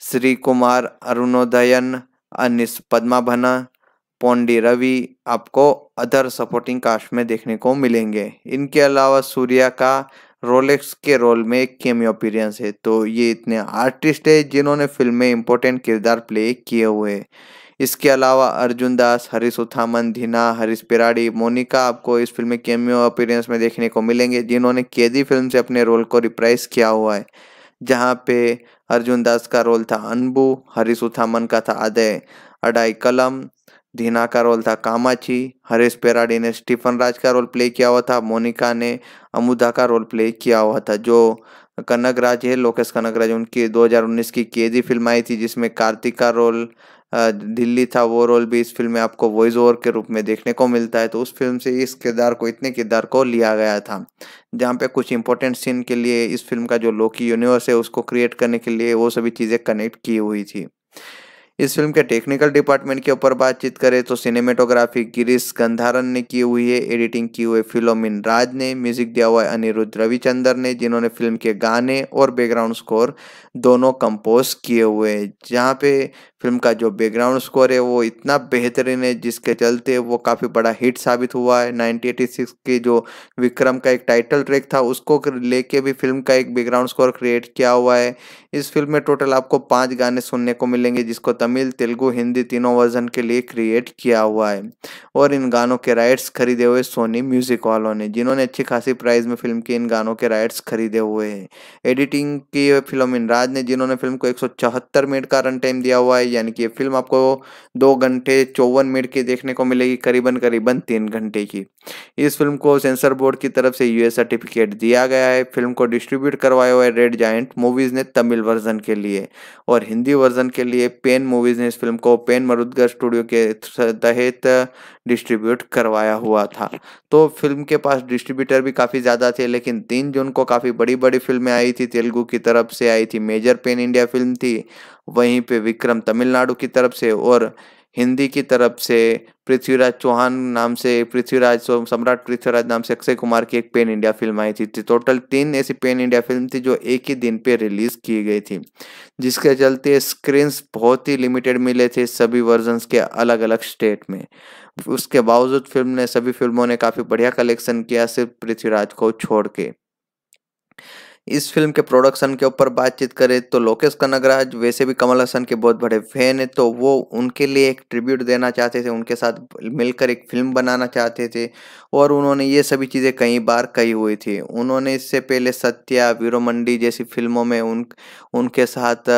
श्री कुमार अरुणोदयन अनिस पद्माभना पोंडी रवि आपको अदर सपोर्टिंग कास्ट में देखने को मिलेंगे इनके अलावा सूर्या का रोलेक्स के रोल में एक केमियो अपीरियंस है तो ये इतने आर्टिस्ट है जिन्होंने फिल्म में इम्पोर्टेंट किरदार प्ले किए हुए इसके अलावा अर्जुन दास हरीश उथामन धीना हरीश पिराड़ी मोनिका आपको इस फिल्म में केमियो अपीरियंस में देखने को मिलेंगे जिन्होंने कैदी फिल्म से अपने रोल को रिप्राइज किया हुआ है जहाँ पे अर्जुन दास का रोल था अनबु हरीश उथामन का था अदय अडाई कलम धीना का रोल था कामाची हरीश पेराडी ने स्टीफन राज का रोल प्ले किया हुआ था मोनिका ने अमुदा का रोल प्ले किया हुआ था जो कनक राज है लोकेश कनक राज उनकी 2019 की केदी फिल्म आई थी जिसमें कार्तिक का रोल दिल्ली था वो रोल भी इस फिल्म में आपको वॉइस ओवर के रूप में देखने को मिलता है तो उस फिल्म से इस किरदार को इतने किरदार को लिया गया था जहाँ पे कुछ इंपॉर्टेंट सीन के लिए इस फिल्म का जो लोकी यूनिवर्स है उसको क्रिएट करने के लिए वो सभी चीज़ें कनेक्ट की हुई थी इस फिल्म के टेक्निकल डिपार्टमेंट के ऊपर बातचीत करें तो सिनेमेटोग्राफी गिरीश गंधारन ने की हुई है एडिटिंग की हुई फिलोमिन राज ने म्यूजिक दिया हुआ है अनिरुद्ध रविचंदर ने जिन्होंने फिल्म के गाने और बैकग्राउंड स्कोर दोनों कंपोज किए हुए हैं जहाँ पे फिल्म का जो बैकग्राउंड स्कोर है वो इतना बेहतरीन है जिसके चलते वो काफ़ी बड़ा हिट साबित हुआ है 1986 के जो विक्रम का एक टाइटल ट्रैक था उसको लेके भी फिल्म का एक बैकग्राउंड स्कोर क्रिएट किया हुआ है इस फिल्म में टोटल आपको पाँच गाने सुनने को मिलेंगे जिसको तमिल तेलुगु हिंदी तीनों वर्जन के लिए क्रिएट किया हुआ है और इन गानों के राइट्स खरीदे हुए सोनी म्यूजिक वालों ने जिन्होंने अच्छी खासी प्राइस में फिल्म के इन गानों के राइट्स खरीदे हुए हैं एडिटिंग की फिल्म इनराज ने जिन्होंने फिल्म को एक मिनट का रन टाइम दिया हुआ है जाएगी यानी कि ये फिल्म आपको दो घंटे चौवन मिनट की देखने को मिलेगी करीबन करीबन तीन घंटे की इस फिल्म को सेंसर बोर्ड की तरफ से यूएस सर्टिफिकेट दिया गया है फिल्म को डिस्ट्रीब्यूट करवाया हुआ है रेड जाइंट मूवीज़ ने तमिल वर्जन के लिए और हिंदी वर्जन के लिए पेन मूवीज़ ने इस फिल्म को पेन मरुदगर स्टूडियो के तहत डिस्ट्रीब्यूट करवाया हुआ था तो फिल्म के पास डिस्ट्रीब्यूटर भी काफ़ी ज़्यादा थे लेकिन तीन जून को काफ़ी बड़ी बड़ी फिल्में आई थी तेलुगू की तरफ से आई थी मेजर पेन इंडिया फिल्म थी वहीं पे विक्रम तमिलनाडु की तरफ से और हिंदी की तरफ से पृथ्वीराज चौहान नाम से पृथ्वीराज सम्राट पृथ्वीराज नाम से अक्षय कुमार की एक पेन इंडिया फिल्म आई थी टोटल तीन ऐसी पेन इंडिया फिल्म थी जो एक ही दिन पे रिलीज की गई थी जिसके चलते स्क्रीन्स बहुत ही लिमिटेड मिले थे सभी वर्जन्स के अलग अलग स्टेट में उसके बावजूद फिल्म ने सभी फिल्मों ने काफ़ी बढ़िया कलेक्शन किया सिर्फ पृथ्वीराज को छोड़ के इस फिल्म के प्रोडक्शन के ऊपर बातचीत करें तो लोकेश कनगराज वैसे भी कमल हसन के बहुत बड़े फैन हैं तो वो उनके लिए एक ट्रिब्यूट देना चाहते थे उनके साथ मिलकर एक फिल्म बनाना चाहते थे और उन्होंने ये सभी चीज़ें कई बार कही हुई थी उन्होंने इससे पहले सत्या वीरो मंडी जैसी फिल्मों में उन उनके साथ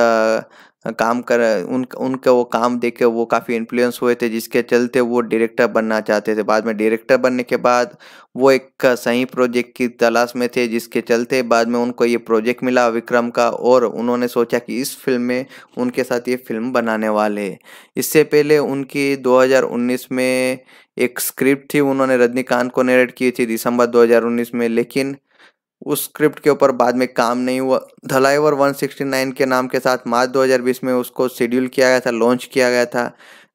काम कर उन उनका वो काम देख के वो काफ़ी इन्फ्लुएंस हुए थे जिसके चलते वो डायरेक्टर बनना चाहते थे बाद में डायरेक्टर बनने के बाद वो एक सही प्रोजेक्ट की तलाश में थे जिसके चलते बाद में उनको ये प्रोजेक्ट मिला विक्रम का और उन्होंने सोचा कि इस फिल्म में उनके साथ ये फिल्म बनाने वाले इससे पहले उनकी दो में एक स्क्रिप्ट थी उन्होंने रजनीकांत को नरेट की थी दिसंबर दो में लेकिन उस स्क्रिप्ट के ऊपर बाद में काम नहीं हुआ धलाई ओवर 169 के नाम के साथ मार्च 2020 में उसको शेड्यूल किया गया था लॉन्च किया गया था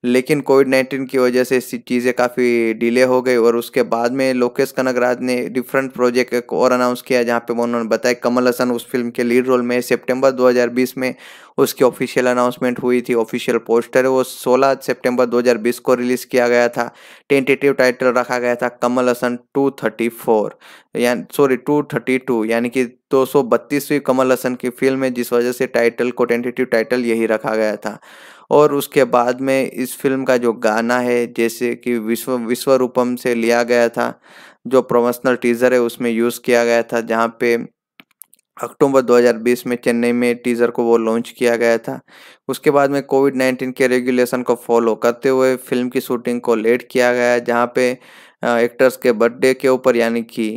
लेकिन कोविड नाइन्टीन की वजह से चीज़ें काफ़ी डिले हो गई और उसके बाद में लोकेश कनगराज ने डिफरेंट प्रोजेक्ट एक और अनाउंस किया जहाँ पे उन्होंने बताया कमल हसन उस फिल्म के लीड रोल में सितंबर 2020 में उसकी ऑफिशियल अनाउंसमेंट हुई थी ऑफिशियल पोस्टर वो 16 सितंबर 2020 को रिलीज़ किया गया था टेंटेटिव टाइटल रखा गया था कमल हसन 234 या सॉरी टू टू यानी कि बत्तीसवीं कमल हसन की फिल्म है जिस वजह से टाइटल को टेंटेटिव टाइटल यही रखा गया था और उसके बाद में इस फिल्म का जो गाना है जैसे कि विश्व विश्वरूपम से लिया गया था जो प्रोमोशनल टीज़र है उसमें यूज़ किया गया था जहाँ पे अक्टूबर 2020 में चेन्नई में टीज़र को वो लॉन्च किया गया था उसके बाद में कोविड 19 के रेगुलेशन को फॉलो करते हुए फिल्म की शूटिंग को लेट किया गया जहाँ पे एक्टर्स के बर्थडे के ऊपर यानी कि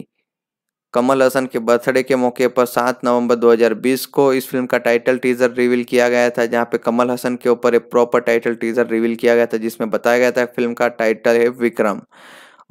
कमल हसन के बर्थडे के मौके पर 7 नवंबर 2020 को इस फिल्म का टाइटल टीजर रिवील किया गया था जहां पे कमल हसन के ऊपर एक प्रॉपर टाइटल टीजर रिवील किया गया था जिसमें बताया गया था फिल्म का टाइटल है विक्रम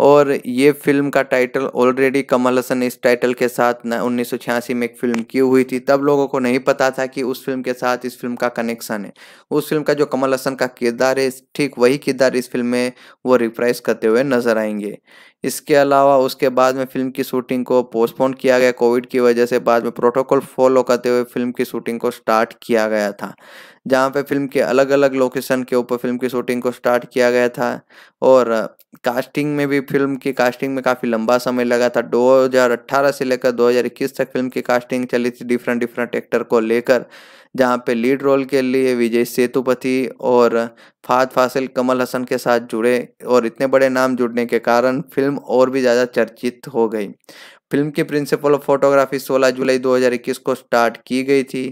और ये फिल्म का टाइटल ऑलरेडी कमल हसन इस टाइटल के साथ उन्नीस में एक फिल्म की हुई थी तब लोगों को नहीं पता था कि उस फिल्म के साथ इस फिल्म का कनेक्शन है उस फिल्म का जो कमल हसन का किरदार है ठीक वही किरदार इस फिल्म में वो रिप्राइज करते हुए नजर आएंगे इसके अलावा उसके बाद में फिल्म की शूटिंग को पोस्टपोन किया गया कोविड की वजह से बाद में प्रोटोकॉल फॉलो करते हुए फिल्म की शूटिंग को स्टार्ट किया गया था जहाँ पे फिल्म के अलग अलग लोकेशन के ऊपर फिल्म की शूटिंग को स्टार्ट किया गया था और कास्टिंग में भी फिल्म की कास्टिंग में काफ़ी लंबा समय लगा था 2018 से लेकर 2021 तक फिल्म की कास्टिंग चली थी डिफरेंट डिफरेंट एक्टर को लेकर जहां पे लीड रोल के लिए विजय सेतुपति और फाद फासिल कमल हसन के साथ जुड़े और इतने बड़े नाम जुड़ने के कारण फिल्म और भी ज़्यादा चर्चित हो गई फिल्म की प्रिंसिपल ऑफ फोटोग्राफी 16 जुलाई 2021 को स्टार्ट की गई थी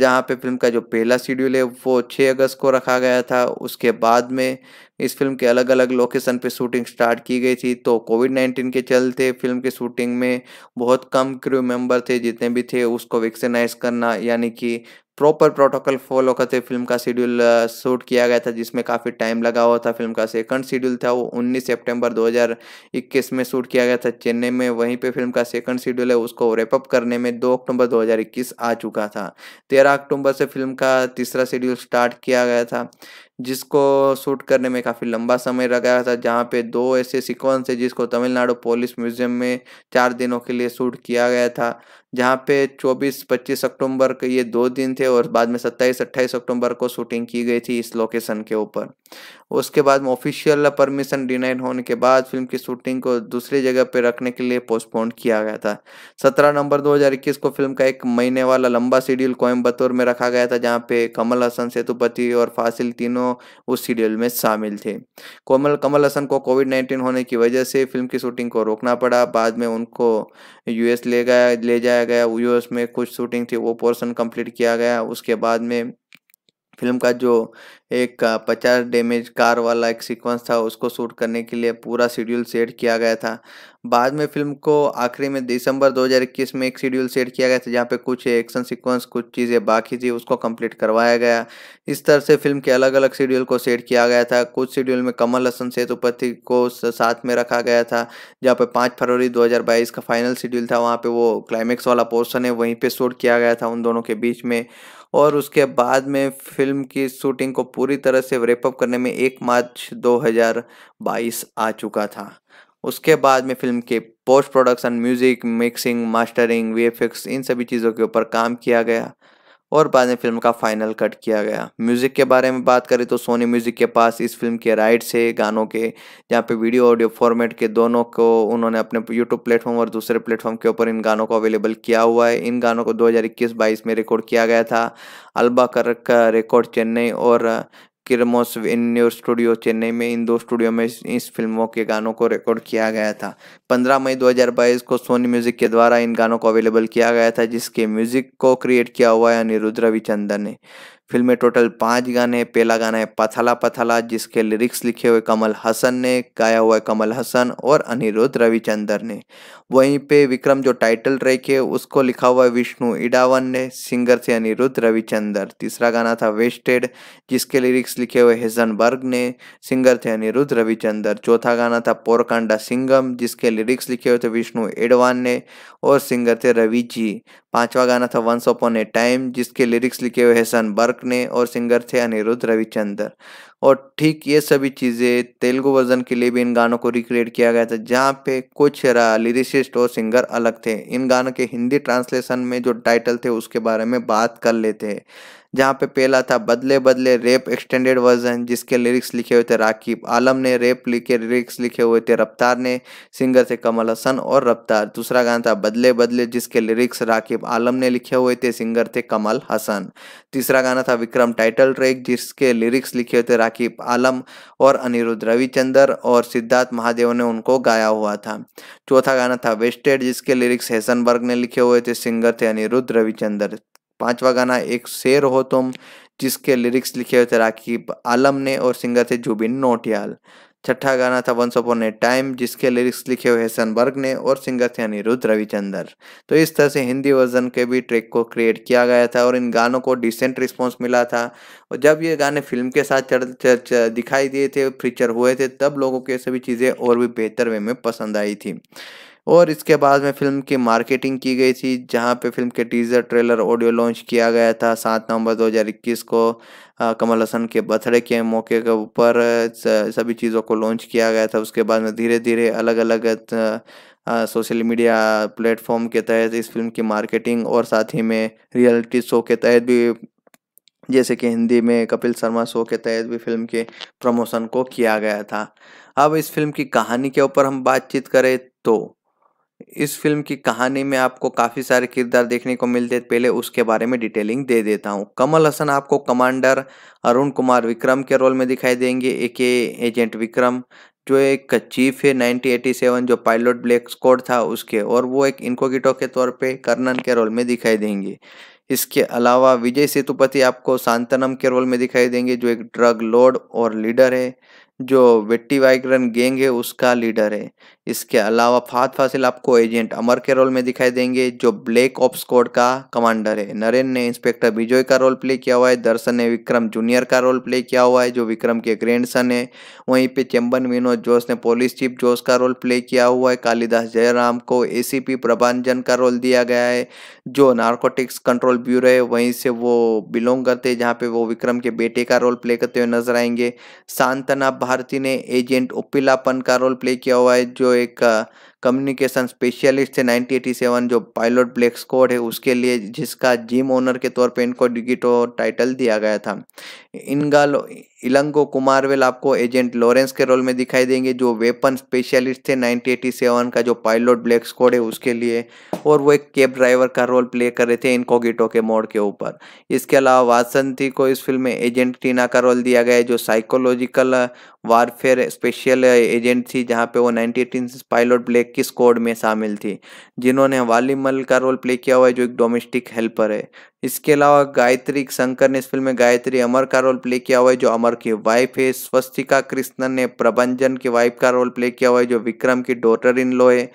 जहां पे फिल्म का जो पहला शेड्यूल है वो 6 अगस्त को रखा गया था उसके बाद में इस फिल्म के अलग अलग लोकेशन पे शूटिंग स्टार्ट की गई थी तो कोविड नाइन्टीन के चलते फिल्म की शूटिंग में बहुत कम क्रू मेंबर थे जितने भी थे उसको वैक्सीनाइज करना यानी कि प्रॉपर प्रोटोकॉल फॉलो करते फिल्म का शेड्यूल शूट uh, किया गया था जिसमें काफ़ी टाइम लगा हुआ था फिल्म का सेकंड शेड्यूल था वो 19 सितंबर 2021 में शूट किया गया था चेन्नई में वहीं पे फिल्म का सेकंड शेड्यूल है उसको रेपअप करने में 2 अक्टूबर 2021 आ चुका था 13 अक्टूबर से फिल्म का तीसरा शेड्यूल स्टार्ट किया गया था जिसको शूट करने में काफ़ी लंबा समय लगाया था जहाँ पे दो ऐसे सिक्वेंस है जिसको तमिलनाडु पुलिस म्यूजियम में चार दिनों के लिए शूट किया गया था जहाँ पे 24-25 अक्टूबर के ये दो दिन थे और बाद में 27-28 अक्टूबर को शूटिंग की गई थी इस लोकेशन के ऊपर उसके बाद में ऑफिशियल परमिशन डिनाइड होने के बाद फिल्म की शूटिंग को दूसरी जगह पर रखने के लिए पोस्टपोन किया गया था सत्रह नवंबर 2021 को फिल्म का एक महीने वाला लंबा शेड्यूल कोयम्बतूर में रखा गया था जहाँ पे कमल हसन सेतुपति और फासिल तीनों उस शेड्यूल में शामिल थे कोमल कमल हसन को कोविड नाइन्टीन होने की वजह से फिल्म की शूटिंग को रोकना पड़ा बाद में उनको यूएस ले गया ले जाया गया यूएस में कुछ शूटिंग थी वो पोर्सन कंप्लीट किया गया उसके बाद में फिल्म का जो एक पचास डैमेज कार वाला एक सीक्वेंस था उसको शूट करने के लिए पूरा शेड्यूल सेट किया गया था बाद में फिल्म को आखिरी में दिसंबर 2021 में एक शेड्यूल सेट किया गया था जहाँ पे कुछ एक्शन सीक्वेंस कुछ चीज़ें बाकी थी उसको कंप्लीट करवाया गया इस तरह से फिल्म के अलग अलग शेड्यूल को सेट किया गया था कुछ शेड्यूल में कमल हसन सेतुपति को साथ में रखा गया था जहाँ पे पाँच फरवरी दो का फाइनल शेड्यूल था वहाँ पर वो क्लाइमैक्स वाला पोर्सन है वहीं पर शूट किया गया था उन दोनों के बीच में और उसके बाद में फिल्म की शूटिंग को पूरी तरह से रेपअप करने में एक मार्च 2022 आ चुका था उसके बाद में फिल्म के post production music mixing mastering VFX इन सभी चीज़ों के ऊपर काम किया गया और बाद में फिल्म का फाइनल कट किया गया म्यूज़िक के बारे में बात करें तो सोनी म्यूज़िक के पास इस फिल्म के राइट्स है गानों के जहाँ पे वीडियो ऑडियो फॉर्मेट के दोनों को उन्होंने अपने यूट्यूब प्लेटफॉर्म और दूसरे प्लेटफॉर्म के ऊपर इन गानों को अवेलेबल किया हुआ है इन गानों को दो हज़ार इक्कीस बाईस में रिकॉर्ड किया गया था अलबा कर का रिकॉर्ड चेन्नई और किरमोस इन्योर स्टूडियो चेन्नई में इन दो स्टूडियो में इस, फिल्मों के गानों को रिकॉर्ड किया गया था 15 मई 2022 को सोनी म्यूजिक के द्वारा इन गानों को अवेलेबल किया गया था जिसके म्यूजिक को क्रिएट किया हुआ है अनिरुद्ध रविचंदन ने फिल्म में टोटल पाँच गाने पहला गाना है पथला पथला जिसके लिरिक्स लिखे हुए कमल हसन ने गाया हुआ है कमल हसन और अनिरुद्ध रविचंदर ने वहीं पे विक्रम जो टाइटल ट्रैक है उसको लिखा हुआ है विष्णु इडावन ने सिंगर थे अनिरुद्ध रविचंद्र तीसरा गाना था वेस्टेड जिसके लिरिक्स लिखे हुए बर्ग ने सिंगर थे अनिरुद्ध रविचंद्र चौथा गाना था पोरकांडा सिंगम जिसके लिरिक्स लिखे हुए थे विष्णु एडवान ने और सिंगर थे रवि जी पांचवा गाना था वंस अपॉन ए टाइम जिसके लिरिक्स लिखे हुए हसन बर्क ने और सिंगर थे अनिरुद्ध रविचंद्र और ठीक ये सभी चीज़ें तेलुगु वर्जन के लिए भी इन गानों को रिक्रिएट किया गया था जहाँ पे कुछ लिरिसिस्ट और सिंगर अलग थे इन गानों के हिंदी ट्रांसलेशन में जो टाइटल थे उसके बारे में बात कर लेते हैं जहाँ पे पहला था बदले बदले रेप एक्सटेंडेड वर्जन जिसके लिरिक्स लिखे हुए थे राकीब आलम ने रेप लिखे लिरिक्स लिखे हुए थे रफ्तार ने सिंगर थे कमल हसन और रफ्तार दूसरा गाना था बदले बदले जिसके लिरिक्स राकीब आलम ने लिखे हुए थे सिंगर थे कमल हसन तीसरा गाना था विक्रम टाइटल ट्रैक जिसके लिरिक्स लिखे हुए थे राकीब आलम और अनिरुद्ध रविचंदर और सिद्धार्थ महादेव ने उनको गाया हुआ था चौथा गाना था वेस्टेड जिसके लिरिक्स हेसनबर्ग ने लिखे हुए थे सिंगर थे अनिरुद्ध रविचंदर पांचवा गाना एक शेर हो तुम जिसके लिरिक्स लिखे हुए थे राकीब आलम ने और सिंगर थे जुबिन नोटियाल छठा गाना था वंस अपॉन ए टाइम जिसके लिरिक्स लिखे हुए बर्ग ने और सिंगर थे अनिरुद्ध रविचंदर तो इस तरह से हिंदी वर्जन के भी ट्रैक को क्रिएट किया गया था और इन गानों को डिसेंट रिस्पॉन्स मिला था और जब ये गाने फिल्म के साथ चढ़ दिखाई दिए थे फीचर हुए थे तब लोगों के सभी चीज़ें और भी बेहतर वे में पसंद आई थी और इसके बाद में फिल्म की मार्केटिंग की गई थी जहां पे फिल्म के टीजर ट्रेलर ऑडियो लॉन्च किया गया था सात नवंबर 2021 को आ, कमल हसन के बर्थडे के मौके के ऊपर सभी चीज़ों को लॉन्च किया गया था उसके बाद में धीरे धीरे अलग अलग सोशल मीडिया प्लेटफॉर्म के तहत इस फिल्म की मार्केटिंग और साथ ही में रियलिटी शो के तहत भी जैसे कि हिंदी में कपिल शर्मा शो के तहत भी फिल्म के प्रमोशन को किया गया था अब इस फिल्म की कहानी के ऊपर हम बातचीत करें तो इस फिल्म की कहानी में आपको काफ़ी सारे किरदार देखने को मिलते हैं पहले उसके बारे में डिटेलिंग दे देता हूँ कमल हसन आपको कमांडर अरुण कुमार विक्रम के रोल में दिखाई देंगे एक एजेंट विक्रम जो एक चीफ है 1987 जो पायलट ब्लैक स्कॉड था उसके और वो एक इनकोगिटो के तौर पे कर्नन के रोल में दिखाई देंगे इसके अलावा विजय सेतुपति आपको सांतनम के रोल में दिखाई देंगे जो एक ड्रग लॉर्ड और लीडर है जो वेट्टी वाइग्रन गैंग है उसका लीडर है इसके अलावा फात फासिल आपको एजेंट अमर के रोल में दिखाई देंगे जो ब्लैक ऑफ स्कोड का कमांडर है नरेन ने इंस्पेक्टर विजय का रोल प्ले किया हुआ है दर्शन ने विक्रम जूनियर का रोल प्ले किया हुआ है जो विक्रम के ग्रैंड सन है वहीं पे चंबन विनोद जोश ने पुलिस चीफ जोश का रोल प्ले किया हुआ है कालिदास जयराम को ए सी का रोल दिया गया है जो नार्कोटिक्स कंट्रोल ब्यूरो है वहीं से वो बिलोंग करते हैं जहाँ पे वो विक्रम के बेटे का रोल प्ले करते हुए नजर आएंगे सांतना भारती ने एजेंट उपिलापन का रोल प्ले किया हुआ है जो एक कम्युनिकेशन स्पेशलिस्ट है 1987 जो पायलट ब्लैक स्कॉट है उसके लिए जिसका जिम ओनर के तौर पे इनको डिगिटो टाइटल दिया गया था इनका इलंगो कुमारवेल आपको एजेंट लॉरेंस के रोल में दिखाई देंगे जो वेपन स्पेशलिस्ट थे 1987 का जो पायलट ब्लैक स्कॉड है उसके लिए और वो एक कैब ड्राइवर का रोल प्ले कर रहे थे इनको गिटो के मोड के ऊपर इसके अलावा वासंती को इस फिल्म में एजेंट टीना का रोल दिया गया है जो साइकोलॉजिकल वारफेयर स्पेशल एजेंट थी जहाँ पे वो नाइनटी पायलट ब्लैक की स्कोड में शामिल थी जिन्होंने वालीमल का रोल प्ले किया हुआ है जो एक डोमेस्टिक हेल्पर है इसके अलावा गायत्री शंकर ने इस फिल्म में गायत्री अमर का रोल प्ले किया हुआ है जो अमर की वाइफ है स्वस्तिका कृष्णन ने प्रबंजन की वाइफ का रोल प्ले किया हुआ है जो विक्रम की डॉटर इन लो है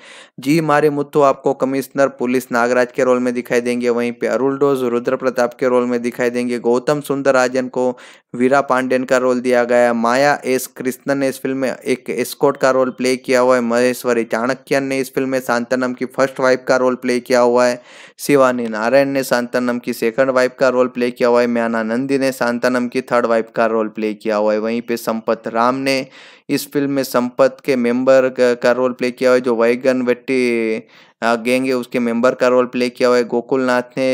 जी मारे मुत्तु आपको कमिश्नर पुलिस नागराज के रोल में दिखाई देंगे वहीं पे अरुल डोज रुद्र प्रताप के रोल में दिखाई देंगे गौतम सुंदर राजन को वीरा पांडेन का रोल दिया गया माया एस कृष्णन ने इस फिल्म में एक एस्कोट का रोल प्ले किया हुआ है महेश्वरी चाणक्यन ने इस फिल्म में शांतनम की फर्स्ट वाइफ का रोल प्ले किया हुआ है शिवानी नारायण ने शांतनम की सेकंड वाइफ का रोल प्ले किया हुआ है म्याना नंदी ने शांतानम की थर्ड वाइफ का रोल प्ले किया हुआ है वहीं पे संपत राम ने इस फिल्म में संपत के मेंबर का रोल प्ले किया हुआ है जो वैगन वेट्टी गैंग है उसके मेंबर का रोल प्ले किया हुआ है गोकुलनाथ ने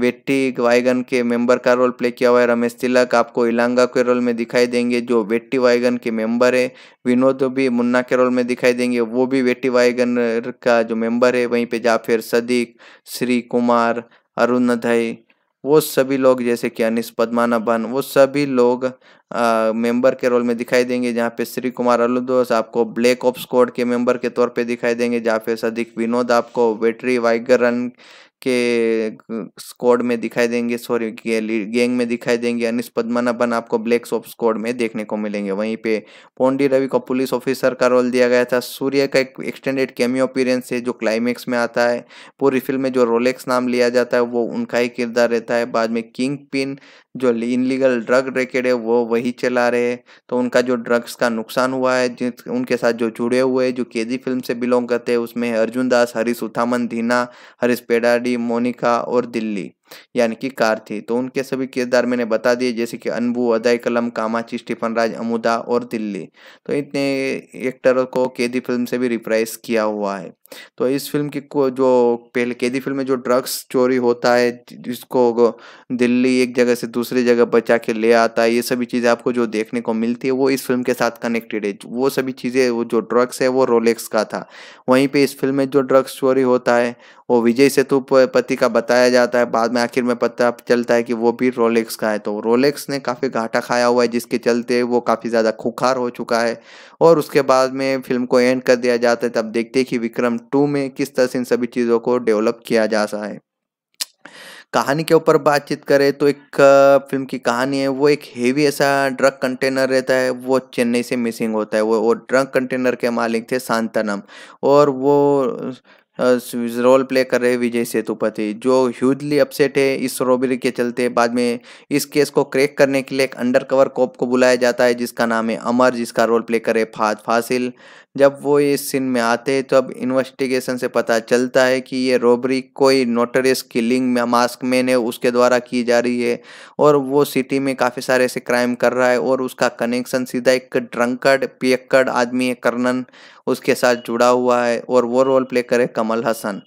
वेट्टी वाइगन के मेंबर का रोल प्ले किया हुआ है रमेश तिलक आपको इलांगा के रोल में दिखाई देंगे जो वेट्टी वाइगन के मेंबर है विनोद भी मुन्ना के रोल में दिखाई देंगे वो भी वेट्टी वाइगन का जो मेंबर है वहीं पे जाफिर सदीक श्री कुमार अरुण अरुणधय वो सभी लोग जैसे कि अनिस पद्मानाभन वो सभी लोग मेंबर के रोल में दिखाई देंगे जहाँ पे श्री कुमार अलुदोस आपको ब्लैक ऑफ स्कॉड के मेंबर के तौर पे दिखाई देंगे जहाँ पे सदीक विनोद आपको वेटरी वाइगर रन के स्कॉड में दिखाई देंगे सॉरी गैंग में दिखाई देंगे अनिस पद्मनाभन आपको ब्लैक सॉप स्कॉड में देखने को मिलेंगे वहीं पे पोंडी रवि को पुलिस ऑफिसर का रोल दिया गया था सूर्य का एक एक्सटेंडेड कैमियो अपीरेंस है जो क्लाइमेक्स में आता है पूरी फिल्म में जो रोलेक्स नाम लिया जाता है वो उनका ही किरदार रहता है बाद में किंग पिन जो इनलीगल ड्रग रेकेड है वो वही चला रहे हैं तो उनका जो ड्रग्स का नुकसान हुआ है जिस उनके साथ जो जुड़े हुए जो केजी फिल्म से बिलोंग करते हैं उसमें अर्जुन दास हरीश उथामन धीना हरीश पेडाडी मोनिका और दिल्ली यानी कि कार थी तो उनके सभी किरदार मैंने बता दिए जैसे कि अनबू अदय कलम कामाची स्टीफन राज अमुदा और दिल्ली तो इतने एक्टरों को कैदी फिल्म से भी रिप्राइज किया हुआ है तो इस फिल्म की को जो पहले कैदी फिल्म में जो ड्रग्स चोरी होता है जिसको दिल्ली एक जगह से दूसरी जगह बचा के ले आता है ये सभी चीज़ें आपको जो देखने को मिलती है वो इस फिल्म के साथ कनेक्टेड है वो सभी चीज़ें वो जो ड्रग्स है वो रोलेक्स का था वहीं पर इस फिल्म में जो ड्रग्स चोरी होता है वो विजय सेतुपति का बताया जाता है बाद में आखिर में पता चलता है कि वो भी रोलेक्स का है तो रोलेक्स ने काफ़ी घाटा खाया हुआ है जिसके चलते वो काफ़ी ज़्यादा खुखार हो चुका है और उसके बाद में फिल्म को एंड कर दिया जाता है तब देखते हैं कि विक्रम टू में किस तरह से इन सभी चीज़ों को डेवलप किया जा सा है कहानी के ऊपर बातचीत करें तो एक फिल्म की कहानी है वो एक हेवी ऐसा ड्रग कंटेनर रहता है वो चेन्नई से मिसिंग होता है वो वो ड्रग कंटेनर के मालिक थे शांतनम और वो रोल प्ले कर रहे विजय सेतुपति जो ह्यूजली अपसेट है इस रोबरी के चलते बाद में इस केस को क्रैक करने के लिए एक अंडर कवर कॉप को बुलाया जाता है जिसका नाम है अमर जिसका रोल प्ले कर रहे फासिल जब वो इस सीन में आते हैं तो अब इन्वेस्टिगेशन से पता चलता है कि ये रॉबरी कोई नोटरियस किलिंग में मास्क मैन है उसके द्वारा की जा रही है और वो सिटी में काफ़ी सारे ऐसे क्राइम कर रहा है और उसका कनेक्शन सीधा एक ड्रंकर्ड पियक्कड़ आदमी है कर्नन उसके साथ जुड़ा हुआ है और वो रोल प्ले करे कमल हसन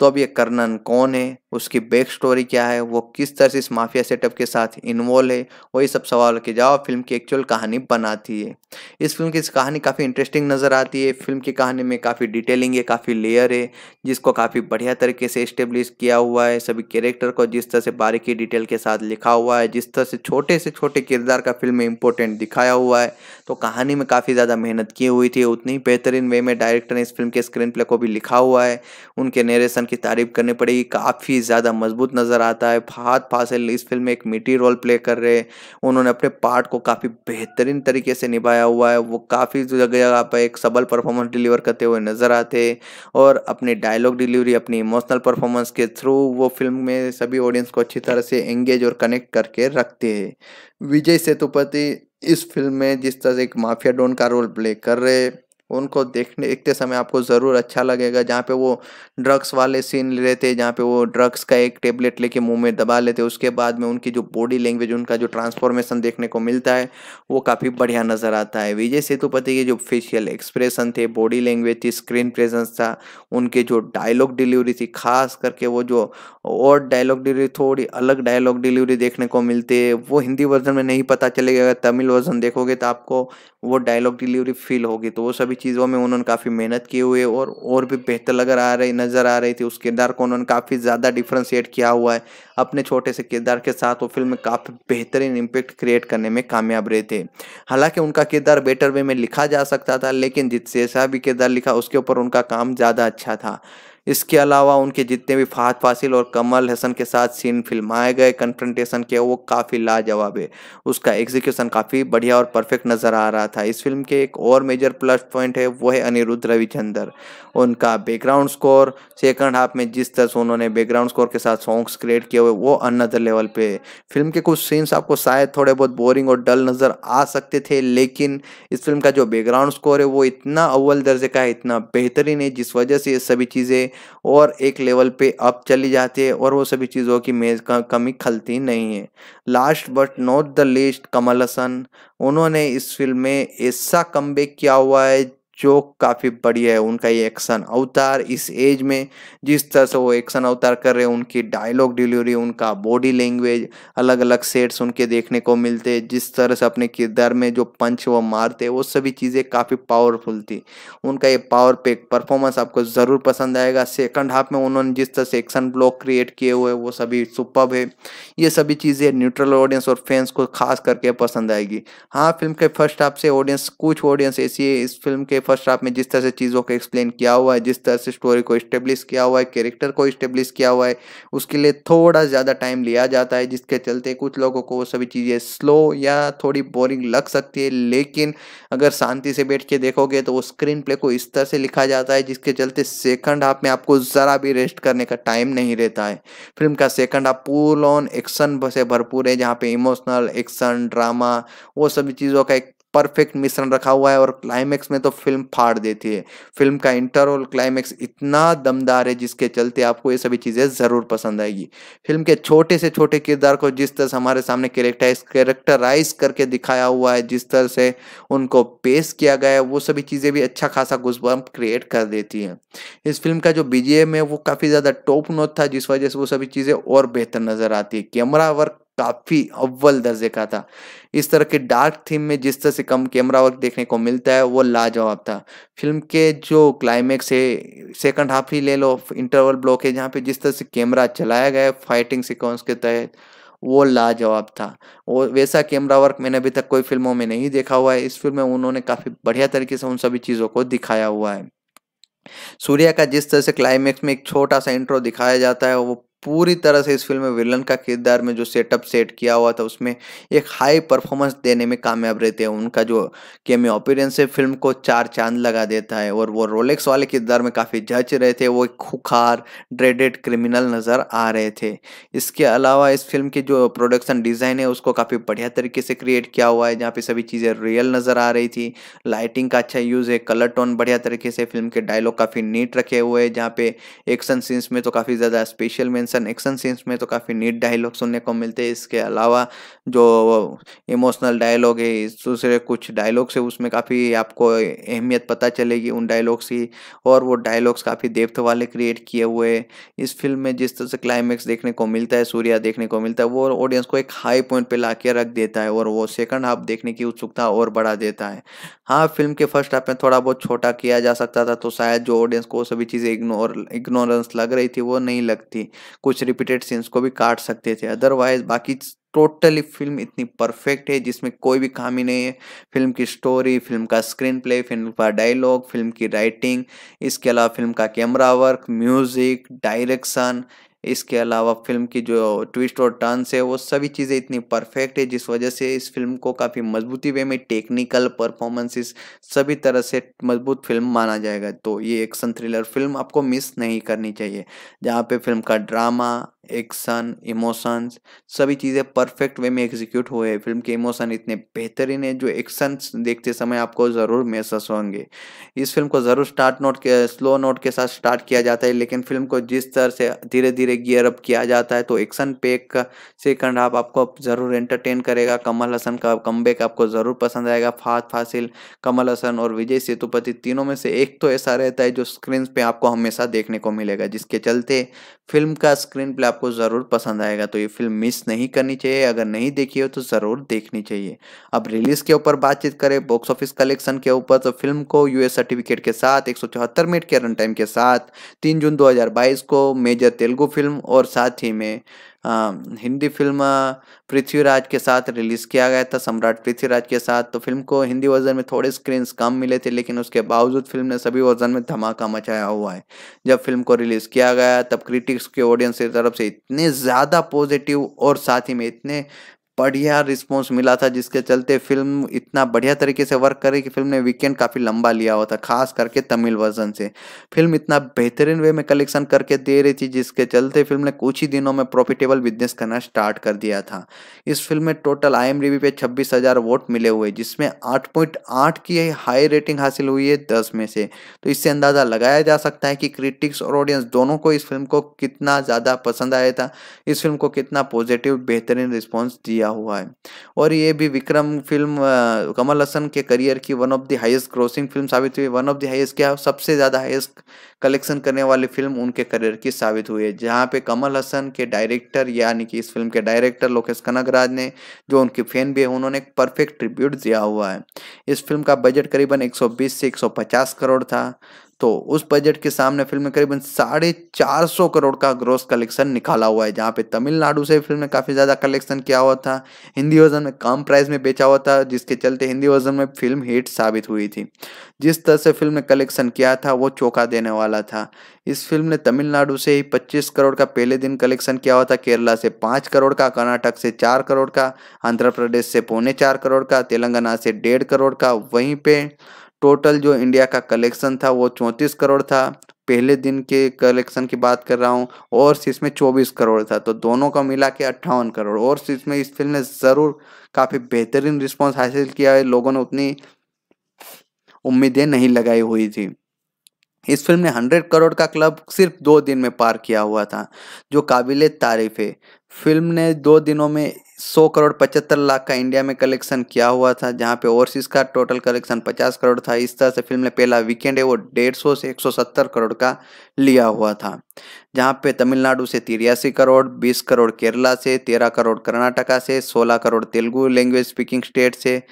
तो अब ये कर्नन कौन है उसकी बैक स्टोरी क्या है वो किस तरह से इस माफिया सेटअप के साथ इन्वॉल्व है वही सब सवाल के जवाब फिल्म की एक्चुअल कहानी बनाती है इस फिल्म की कहानी काफ़ी इंटरेस्टिंग नज़र आती है फिल्म की कहानी में काफ़ी डिटेलिंग है काफ़ी लेयर है जिसको काफ़ी बढ़िया तरीके से इस्टेब्लिश किया हुआ है सभी कैरेक्टर को जिस तरह से बारीकी डिटेल के साथ लिखा हुआ है जिस तरह से छोटे से छोटे किरदार का फिल्म में इंपॉर्टेंट दिखाया हुआ है तो कहानी में काफ़ी ज़्यादा मेहनत की हुई थी उतनी बेहतरीन वे में डायरेक्टर ने इस फिल्म के स्क्रीन प्ले को भी लिखा हुआ है उनके नरेशन की तारीफ करनी पड़ेगी काफ़ी ज़्यादा मजबूत नज़र आता है फहाद फासिल इस फिल्म में एक मीठी रोल प्ले कर रहे हैं उन्होंने अपने पार्ट को काफ़ी बेहतरीन तरीके से निभाया हुआ है वो काफ़ी जगह जगह पर एक सबल परफॉर्मेंस डिलीवर करते हुए नज़र आते और अपने डायलॉग डिलीवरी अपनी इमोशनल परफॉर्मेंस के थ्रू वो फिल्म में सभी ऑडियंस को अच्छी तरह से एंगेज और कनेक्ट करके रखते हैं विजय सेतुपति इस फिल्म में जिस तरह से एक माफिया डॉन का रोल प्ले कर रहे उनको देखने देखते समय आपको ज़रूर अच्छा लगेगा जहाँ पे वो ड्रग्स वाले सीन ले रहे थे जहाँ पे वो ड्रग्स का एक टेबलेट लेके मुंह में दबा लेते उसके बाद में उनकी जो बॉडी लैंग्वेज उनका जो ट्रांसफॉर्मेशन देखने को मिलता है वो काफ़ी बढ़िया नज़र आता है विजय सेतुपति के जो फेशियल एक्सप्रेशन थे बॉडी लैंग्वेज थी स्क्रीन प्रेजेंस था उनके जो डायलॉग डिलीवरी थी खास करके वो जो और डायलॉग डिलीवरी थोड़ी अलग डायलॉग डिलीवरी देखने को मिलती है वो हिंदी वर्जन में नहीं पता चलेगा अगर तमिल वर्जन देखोगे तो आपको वो डायलॉग डिलीवरी फील होगी तो वो सभी चीज़ों में उन्होंने काफ़ी मेहनत की हुई है और और भी बेहतर लग आ रही नज़र आ रही थी उस किरदार को उन्होंने काफ़ी ज़्यादा डिफ्रेंशिएट किया हुआ है अपने छोटे से किरदार के साथ वो फिल्म में काफ़ी बेहतरीन इम्पेक्ट क्रिएट करने में कामयाब रहे थे हालांकि उनका किरदार बेटर वे में लिखा जा सकता था लेकिन जिस जैसा भी किरदार लिखा उसके ऊपर उनका काम ज़्यादा अच्छा था इसके अलावा उनके जितने भी फहद फासिल और कमल हसन के साथ सीन फिल्माए गए कन्फ्रंटेशन के वो काफ़ी लाजवाब है उसका एग्जीक्यूशन काफ़ी बढ़िया और परफेक्ट नज़र आ रहा था इस फिल्म के एक और मेजर प्लस पॉइंट है वो है अनिरुद्ध रविचंदर उनका बैकग्राउंड स्कोर सेकंड हाफ में जिस तरह से उन्होंने बैकग्राउंड स्कोर के साथ सॉन्ग्स क्रिएट किए हुए वो अनदर लेवल पे फिल्म के कुछ सीन्स आपको शायद थोड़े बहुत बोरिंग और डल नज़र आ सकते थे लेकिन इस फिल्म का जो बैकग्राउंड स्कोर है वो इतना अव्वल दर्जे का है इतना बेहतरीन है जिस वजह से ये सभी चीज़ें और एक लेवल पे अप चली जाती है और वो सभी चीज़ों की मेज कमी खलती नहीं है last but not the least Kamal Haasan उन्होंने इस फिल्म में ऐसा कम किया हुआ है जो काफ़ी बढ़िया है उनका ये एक्शन अवतार इस एज में जिस तरह से वो एक्शन अवतार कर रहे हैं उनकी डायलॉग डिलीवरी उनका बॉडी लैंग्वेज अलग अलग सेट्स उनके देखने को मिलते हैं जिस तरह से अपने किरदार में जो पंच वो मारते वो सभी चीज़ें काफ़ी पावरफुल थी उनका ये पावर पैक परफॉर्मेंस आपको ज़रूर पसंद आएगा सेकंड हाफ में उन्होंने जिस तरह से एक्शन ब्लॉक क्रिएट किए हुए वो सभी सुपब है ये सभी चीज़ें न्यूट्रल ऑडियंस और फैंस को खास करके पसंद आएगी हाँ फिल्म के फर्स्ट हाफ से ऑडियंस कुछ ऑडियंस ऐसी है इस फिल्म के फर्स्ट हाफ में जिस तरह से चीज़ों को एक्सप्लेन किया हुआ है जिस तरह से स्टोरी को इस्टेब्लिश किया हुआ है कैरेक्टर को इस्टेब्लिश किया हुआ है उसके लिए थोड़ा ज़्यादा टाइम लिया जाता है जिसके चलते कुछ लोगों को वो सभी चीज़ें स्लो या थोड़ी बोरिंग लग सकती है लेकिन अगर शांति से बैठ के देखोगे तो वो स्क्रीन प्ले को इस तरह से लिखा जाता है जिसके चलते सेकंड हाफ में आपको ज़रा भी रेस्ट करने का टाइम नहीं रहता है फिल्म का second half full on action से भरपूर है जहाँ पे इमोशनल एक्शन ड्रामा वो सभी चीज़ों का एक परफेक्ट मिश्रण रखा हुआ है और क्लाइमैक्स में तो फिल्म फाड़ देती है फिल्म का इंटर और क्लाइमैक्स इतना दमदार है जिसके चलते आपको ये सभी चीज़ें ज़रूर पसंद आएगी फिल्म के छोटे से छोटे किरदार को जिस तरह से हमारे सामने कैरेक्टराइज कैरेक्टराइज करके दिखाया हुआ है जिस तरह से उनको पेश किया गया है वो सभी चीज़ें भी अच्छा खासा गुजबम क्रिएट कर देती हैं इस फिल्म का जो बीजेम है वो काफ़ी ज़्यादा टॉप नोट था जिस वजह से वो सभी चीज़ें और बेहतर नज़र आती है कैमरा वर्क काफ़ी अव्वल दर्जे का था इस तरह के डार्क थीम में जिस तरह से कम कैमरा वर्क देखने को मिलता है वो लाजवाब था फिल्म के जो क्लाइमैक्स है सेकंड हाफ ही ले लो इंटरवल ब्लॉक है जहाँ पे जिस तरह से कैमरा चलाया गया फाइटिंग सिक्वेंस के तहत वो लाजवाब था वो वैसा कैमरा वर्क मैंने अभी तक कोई फिल्मों में नहीं देखा हुआ है इस फिल्म में उन्होंने काफ़ी बढ़िया तरीके से उन सभी चीज़ों को दिखाया हुआ है सूर्या का जिस तरह से क्लाइमैक्स में एक छोटा सा इंट्रो दिखाया जाता है वो पूरी तरह से इस फिल्म में विलन का किरदार में जो सेटअप सेट किया हुआ था उसमें एक हाई परफॉर्मेंस देने में कामयाब रहते हैं उनका जो केमे अपीरेंस है फिल्म को चार चांद लगा देता है और वो रोलेक्स वाले किरदार में काफ़ी जच रहे थे वो एक खुखार ड्रेडेड क्रिमिनल नज़र आ रहे थे इसके अलावा इस फिल्म की जो प्रोडक्शन डिज़ाइन है उसको काफ़ी बढ़िया तरीके से क्रिएट किया हुआ है जहाँ पे सभी चीज़ें रियल नज़र आ रही थी लाइटिंग का अच्छा यूज़ है कलर टोन बढ़िया तरीके से फिल्म के डायलॉग काफ़ी नीट रखे हुए हैं जहाँ पे एक्शन सीन्स में तो काफ़ी ज़्यादा स्पेशल मैं टेंशन एक्शन सीन्स में तो काफ़ी नीट डायलॉग सुनने को मिलते हैं इसके अलावा जो इमोशनल डायलॉग है इस दूसरे कुछ डायलॉग्स है उसमें काफ़ी आपको अहमियत पता चलेगी उन डायलॉग्स की और वो डायलॉग्स काफ़ी देवत वाले क्रिएट किए हुए इस फिल्म में जिस तरह से क्लाइमैक्स देखने को मिलता है सूर्या देखने को मिलता है वो ऑडियंस को एक हाई पॉइंट पर ला रख देता है और वो सेकंड हाफ देखने की उत्सुकता और बढ़ा देता है हाँ फिल्म के फर्स्ट हाफ में थोड़ा बहुत छोटा किया जा सकता था तो शायद जो ऑडियंस को सभी चीज़ें इग्नोर इग्नोरेंस लग रही थी वो नहीं लगती कुछ रिपीटेड सीन्स को भी काट सकते थे अदरवाइज बाकी टोटली फिल्म इतनी परफेक्ट है जिसमें कोई भी खामी नहीं है फिल्म की स्टोरी फिल्म का स्क्रीन प्ले फिल्म का डायलॉग फिल्म की राइटिंग इसके अलावा फिल्म का कैमरा वर्क म्यूजिक डायरेक्शन इसके अलावा फिल्म की जो ट्विस्ट और टर्नस है वो सभी चीज़ें इतनी परफेक्ट है जिस वजह से इस फिल्म को काफ़ी मजबूती वे में टेक्निकल परफॉर्मेंसेस सभी तरह से मजबूत फिल्म माना जाएगा तो ये एक्शन थ्रिलर फिल्म आपको मिस नहीं करनी चाहिए जहाँ पे फिल्म का ड्रामा एक्शन इमोशंस सभी चीज़ें परफेक्ट वे में एग्जीक्यूट हुए हैं फिल्म के इमोशन इतने बेहतरीन है जो एक्शंस देखते समय आपको ज़रूर महसूस होंगे इस फिल्म को ज़रूर स्टार्ट नोट के स्लो नोट के साथ स्टार्ट किया जाता है लेकिन फिल्म को जिस तरह से धीरे धीरे गियर अप किया जाता है तो एक्शन पेक का सेकंड हाफ आपको ज़रूर एंटरटेन करेगा कमल हसन का कम आपको ज़रूर पसंद आएगा फात फासिल कमल हसन और विजय सेतुपति तीनों में से एक तो ऐसा रहता है जो स्क्रीन पर आपको हमेशा देखने को मिलेगा जिसके चलते फिल्म का स्क्रीन प्ले आपको ज़रूर पसंद आएगा तो ये फिल्म मिस नहीं करनी चाहिए अगर नहीं देखी हो तो ज़रूर देखनी चाहिए अब रिलीज़ के ऊपर बातचीत करें बॉक्स ऑफिस कलेक्शन के ऊपर तो फिल्म को यू सर्टिफिकेट के साथ एक मिनट के रन टाइम के साथ तीन जून दो को मेजर तेलुगु फिल्म और साथ ही में हिंदी फिल्म पृथ्वीराज के साथ रिलीज किया गया था सम्राट पृथ्वीराज के साथ तो फिल्म को हिंदी वर्जन में थोड़े स्क्रीन कम मिले थे लेकिन उसके बावजूद फिल्म ने सभी वर्जन में धमाका मचाया हुआ है जब फिल्म को रिलीज किया गया तब क्रिटिक्स के ऑडियंस की तरफ से इतने ज़्यादा पॉजिटिव और साथ ही में इतने बढ़िया रिस्पॉन्स मिला था जिसके चलते फिल्म इतना बढ़िया तरीके से वर्क करे कि फिल्म ने वीकेंड काफ़ी लंबा लिया हुआ था खास करके तमिल वर्जन से फिल्म इतना बेहतरीन वे में कलेक्शन करके दे रही थी जिसके चलते फिल्म ने कुछ ही दिनों में प्रॉफिटेबल बिजनेस करना स्टार्ट कर दिया था इस फिल्म में टोटल आई पे छब्बीस वोट मिले हुए जिसमें आठ की हाई रेटिंग हासिल हुई है दस में से तो इससे अंदाज़ा लगाया जा सकता है कि क्रिटिक्स और ऑडियंस दोनों को इस फिल्म को कितना ज़्यादा पसंद आया था इस फिल्म को कितना पॉजिटिव बेहतरीन रिस्पॉन्स दिया पैदा हुआ है और ये भी विक्रम फिल्म कमल हसन के करियर की one of the highest grossing film साबित हुई वन ऑफ द हाईएस्ट क्या सबसे ज़्यादा हाईएस्ट कलेक्शन करने वाली फिल्म उनके करियर की साबित हुई है जहाँ पे कमल हसन के डायरेक्टर यानी कि इस फिल्म के डायरेक्टर लोकेश कनगराज ने जो उनकी फैन भी है उन्होंने एक परफेक्ट ट्रिब्यूट दिया हुआ है इस फिल्म का बजट करीबन 120 से 150 करोड़ था तो उस बजट के सामने फिल्म ने करीबन साढ़े चार सौ करोड़ का ग्रोस कलेक्शन निकाला हुआ है जहाँ पे तमिलनाडु से फिल्म ने काफ़ी ज़्यादा कलेक्शन किया हुआ था हिंदी वर्जन में कम प्राइस में बेचा हुआ था जिसके चलते हिंदी वर्जन में फिल्म हिट साबित हुई थी जिस तरह से फिल्म ने कलेक्शन किया था वो चौका देने वाला था इस फिल्म ने तमिलनाडु से ही पच्चीस करोड़ का पहले दिन कलेक्शन किया हुआ था केरला से पाँच करोड़ का कर्नाटक से चार करोड़ का आंध्र प्रदेश से पौने चार करोड़ का तेलंगाना से डेढ़ करोड़ का वहीं पर टोटल जो इंडिया का कलेक्शन था वो चौंतीस करोड़ था पहले दिन के कलेक्शन की बात कर रहा हूँ और इसमें चौबीस करोड़ था तो दोनों का मिला के अट्ठावन करोड़ और इसमें इस फिल्म ने ज़रूर काफ़ी बेहतरीन रिस्पॉन्स हासिल किया है लोगों ने उतनी उम्मीदें नहीं लगाई हुई थी इस फिल्म ने हंड्रेड करोड़ का क्लब सिर्फ दो दिन में पार किया हुआ था जो काबिल तारीफ है फिल्म ने दो दिनों में सौ करोड़ पचहत्तर लाख का इंडिया में कलेक्शन किया हुआ था जहाँ पे ओवरसीज का टोटल कलेक्शन पचास करोड़ था इस तरह से फिल्म ने पहला वीकेंड है वो डेढ़ सौ से एक सौ सत्तर करोड़ का लिया हुआ था जहाँ पे तमिलनाडु से तिरासी करोड़ बीस करोड़ केरला से तेरह करोड़ कर्नाटका से सोलह crore Telugu language speaking state से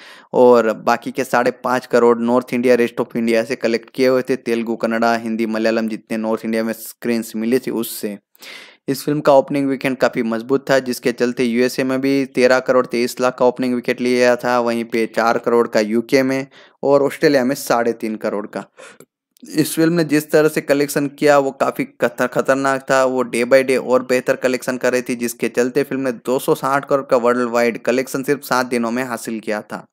और बाकी के साढ़े पाँच crore north India rest of India से कलेक्ट किए हुए थे तेलुगु कन्नड़ा हिंदी मलयालम जितने नॉर्थ इंडिया में स्क्रीन्स मिली थी उससे इस फिल्म का ओपनिंग वीकेंड काफ़ी मजबूत था जिसके चलते यूएसए में भी तेरह करोड़ तेईस लाख का ओपनिंग विकेट लिया गया था वहीं पे चार करोड़ का यूके में और ऑस्ट्रेलिया में साढ़े तीन करोड़ का इस फिल्म ने जिस तरह से कलेक्शन किया वो काफ़ी खतरनाक था वो डे बाय डे और बेहतर कलेक्शन कर रही थी जिसके चलते फिल्म ने 260 करोड़ का वर्ल्ड वाइड कलेक्शन सिर्फ सात दिनों में हासिल किया था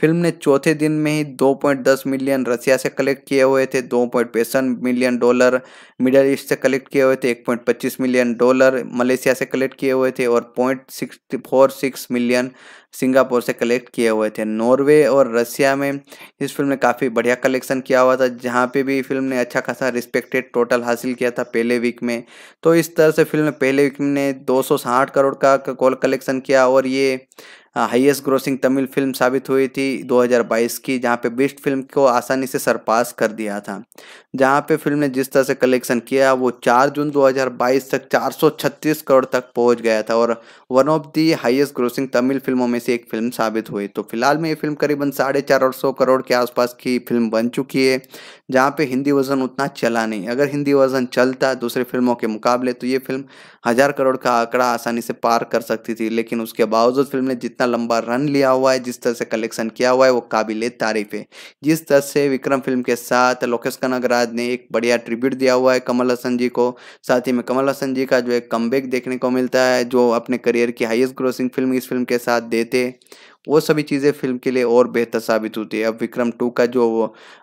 फिल्म ने चौथे दिन में ही 2.10 मिलियन रसिया से कलेक्ट किए हुए थे दो मिलियन डॉलर मिडल ईस्ट से कलेक्ट किए हुए थे 1.25 मिलियन डॉलर मलेशिया से कलेक्ट किए हुए थे और पॉइंट मिलियन सिंगापुर से कलेक्ट किए हुए थे नॉर्वे और रसिया में इस फिल्म ने काफ़ी बढ़िया कलेक्शन किया हुआ था जहाँ पे भी फिल्म ने अच्छा खासा रिस्पेक्टेड टोटल हासिल किया था पहले वीक में तो इस तरह से फिल्म पहले वीक ने दो करोड़ का कॉल कलेक्शन किया और ये हाईएस्ट ग्रोसिंग तमिल फिल्म साबित हुई थी 2022 की जहाँ पे बेस्ट फिल्म को आसानी से सरपास कर दिया था जहाँ पे फिल्म ने जिस तरह से कलेक्शन किया वो 4 जून 2022 तक 436 करोड़ तक पहुँच गया था और one of the highest grossing Tamil फिल्मों में जैसी एक फिल्म साबित हुई तो फिलहाल में ये फिल्म करीबन साढ़े चार और सौ करोड़ के आसपास की फिल्म बन चुकी है जहाँ पे हिंदी वर्जन उतना चला नहीं अगर हिंदी वर्जन चलता दूसरे फिल्मों के मुकाबले तो ये फिल्म हज़ार करोड़ का आंकड़ा आसानी से पार कर सकती थी लेकिन उसके बावजूद फिल्म ने जितना लंबा रन लिया हुआ है जिस तरह से कलेक्शन किया हुआ है वो काबिल तारीफ है जिस तरह से विक्रम फिल्म के साथ लोकेश कनगराज ने एक बढ़िया ट्रिब्यूट दिया हुआ है कमल हसन जी को साथ ही में कमल हसन जी का जो एक कम देखने को मिलता है जो अपने करियर की हाइस्ट ग्रोसिंग फिल्म इस फिल्म के साथ दे थे वो सभी चीज़ें फिल्म के लिए और बेहतर साबित होती है अब विक्रम टू का जो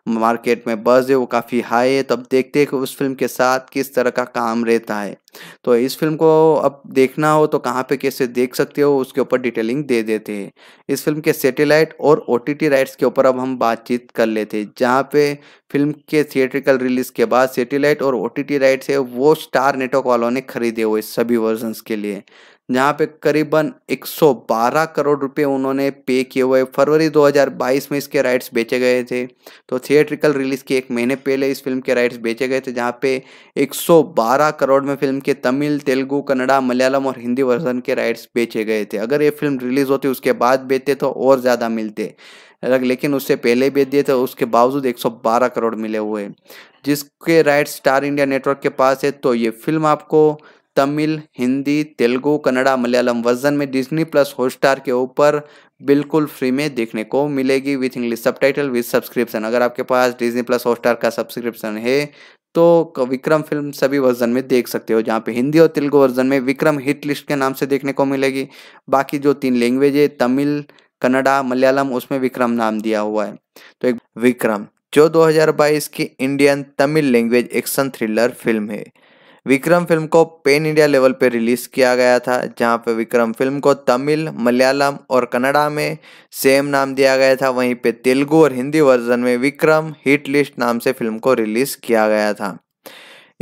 मार्केट में बज़ है वो काफ़ी हाई है तब देखते हैं कि उस फिल्म के साथ किस तरह का काम रहता है तो इस फिल्म को अब देखना हो तो कहाँ पे कैसे देख सकते हो उसके ऊपर डिटेलिंग दे देते हैं इस फिल्म के सैटेलाइट और ओ राइट्स के ऊपर अब हम बातचीत कर लेते हैं जहाँ पे फिल्म के थिएट्रिकल रिलीज के बाद सेटेलाइट और ओ राइट्स है वो स्टार नेटवर्क वालों ने खरीदे हुए सभी वर्जनस के लिए जहां पे करीबन 112 करोड़ रुपए उन्होंने पे किए हुए फरवरी 2022 में इसके राइट्स बेचे गए थे तो थिएट्रिकल रिलीज के एक महीने पहले इस फिल्म के राइट्स बेचे गए थे जहाँ पे 112 करोड़ में फिल्म के तमिल तेलुगू कन्नड़ा मलयालम और हिंदी वर्जन के राइट्स बेचे गए थे अगर ये फिल्म रिलीज होती उसके बाद बेचते तो और ज़्यादा मिलते लेकिन उससे पहले बेच दिए थे उसके बावजूद 112 करोड़ मिले हुए जिसके राइट स्टार इंडिया नेटवर्क के पास है तो ये फिल्म आपको तमिल हिंदी तेलुगु कन्नड़ा मलयालम वर्जन में डिज्नी प्लस हॉटस्टार के ऊपर बिल्कुल फ्री में देखने को मिलेगी with English subtitle with subscription अगर आपके पास डिज्नी प्लस हॉटस्टार का सब्सक्रिप्शन है तो विक्रम फिल्म सभी वर्जन में देख सकते हो जहाँ पे हिंदी और तेलुगु वर्जन में विक्रम हिट लिस्ट के नाम से देखने को मिलेगी बाकी जो तीन लैंग्वेज है तमिल कन्नड़ा मलयालम उसमें विक्रम नाम दिया हुआ है तो एक विक्रम जो 2022 की Indian Tamil language action thriller film है विक्रम फिल्म को पेन इंडिया लेवल पर रिलीज किया गया था जहां पर विक्रम फिल्म को तमिल मलयालम और कन्नड़ा में सेम नाम दिया गया था वहीं पे तेलुगु और हिंदी वर्जन में विक्रम हिट लिस्ट नाम से फिल्म को रिलीज किया गया था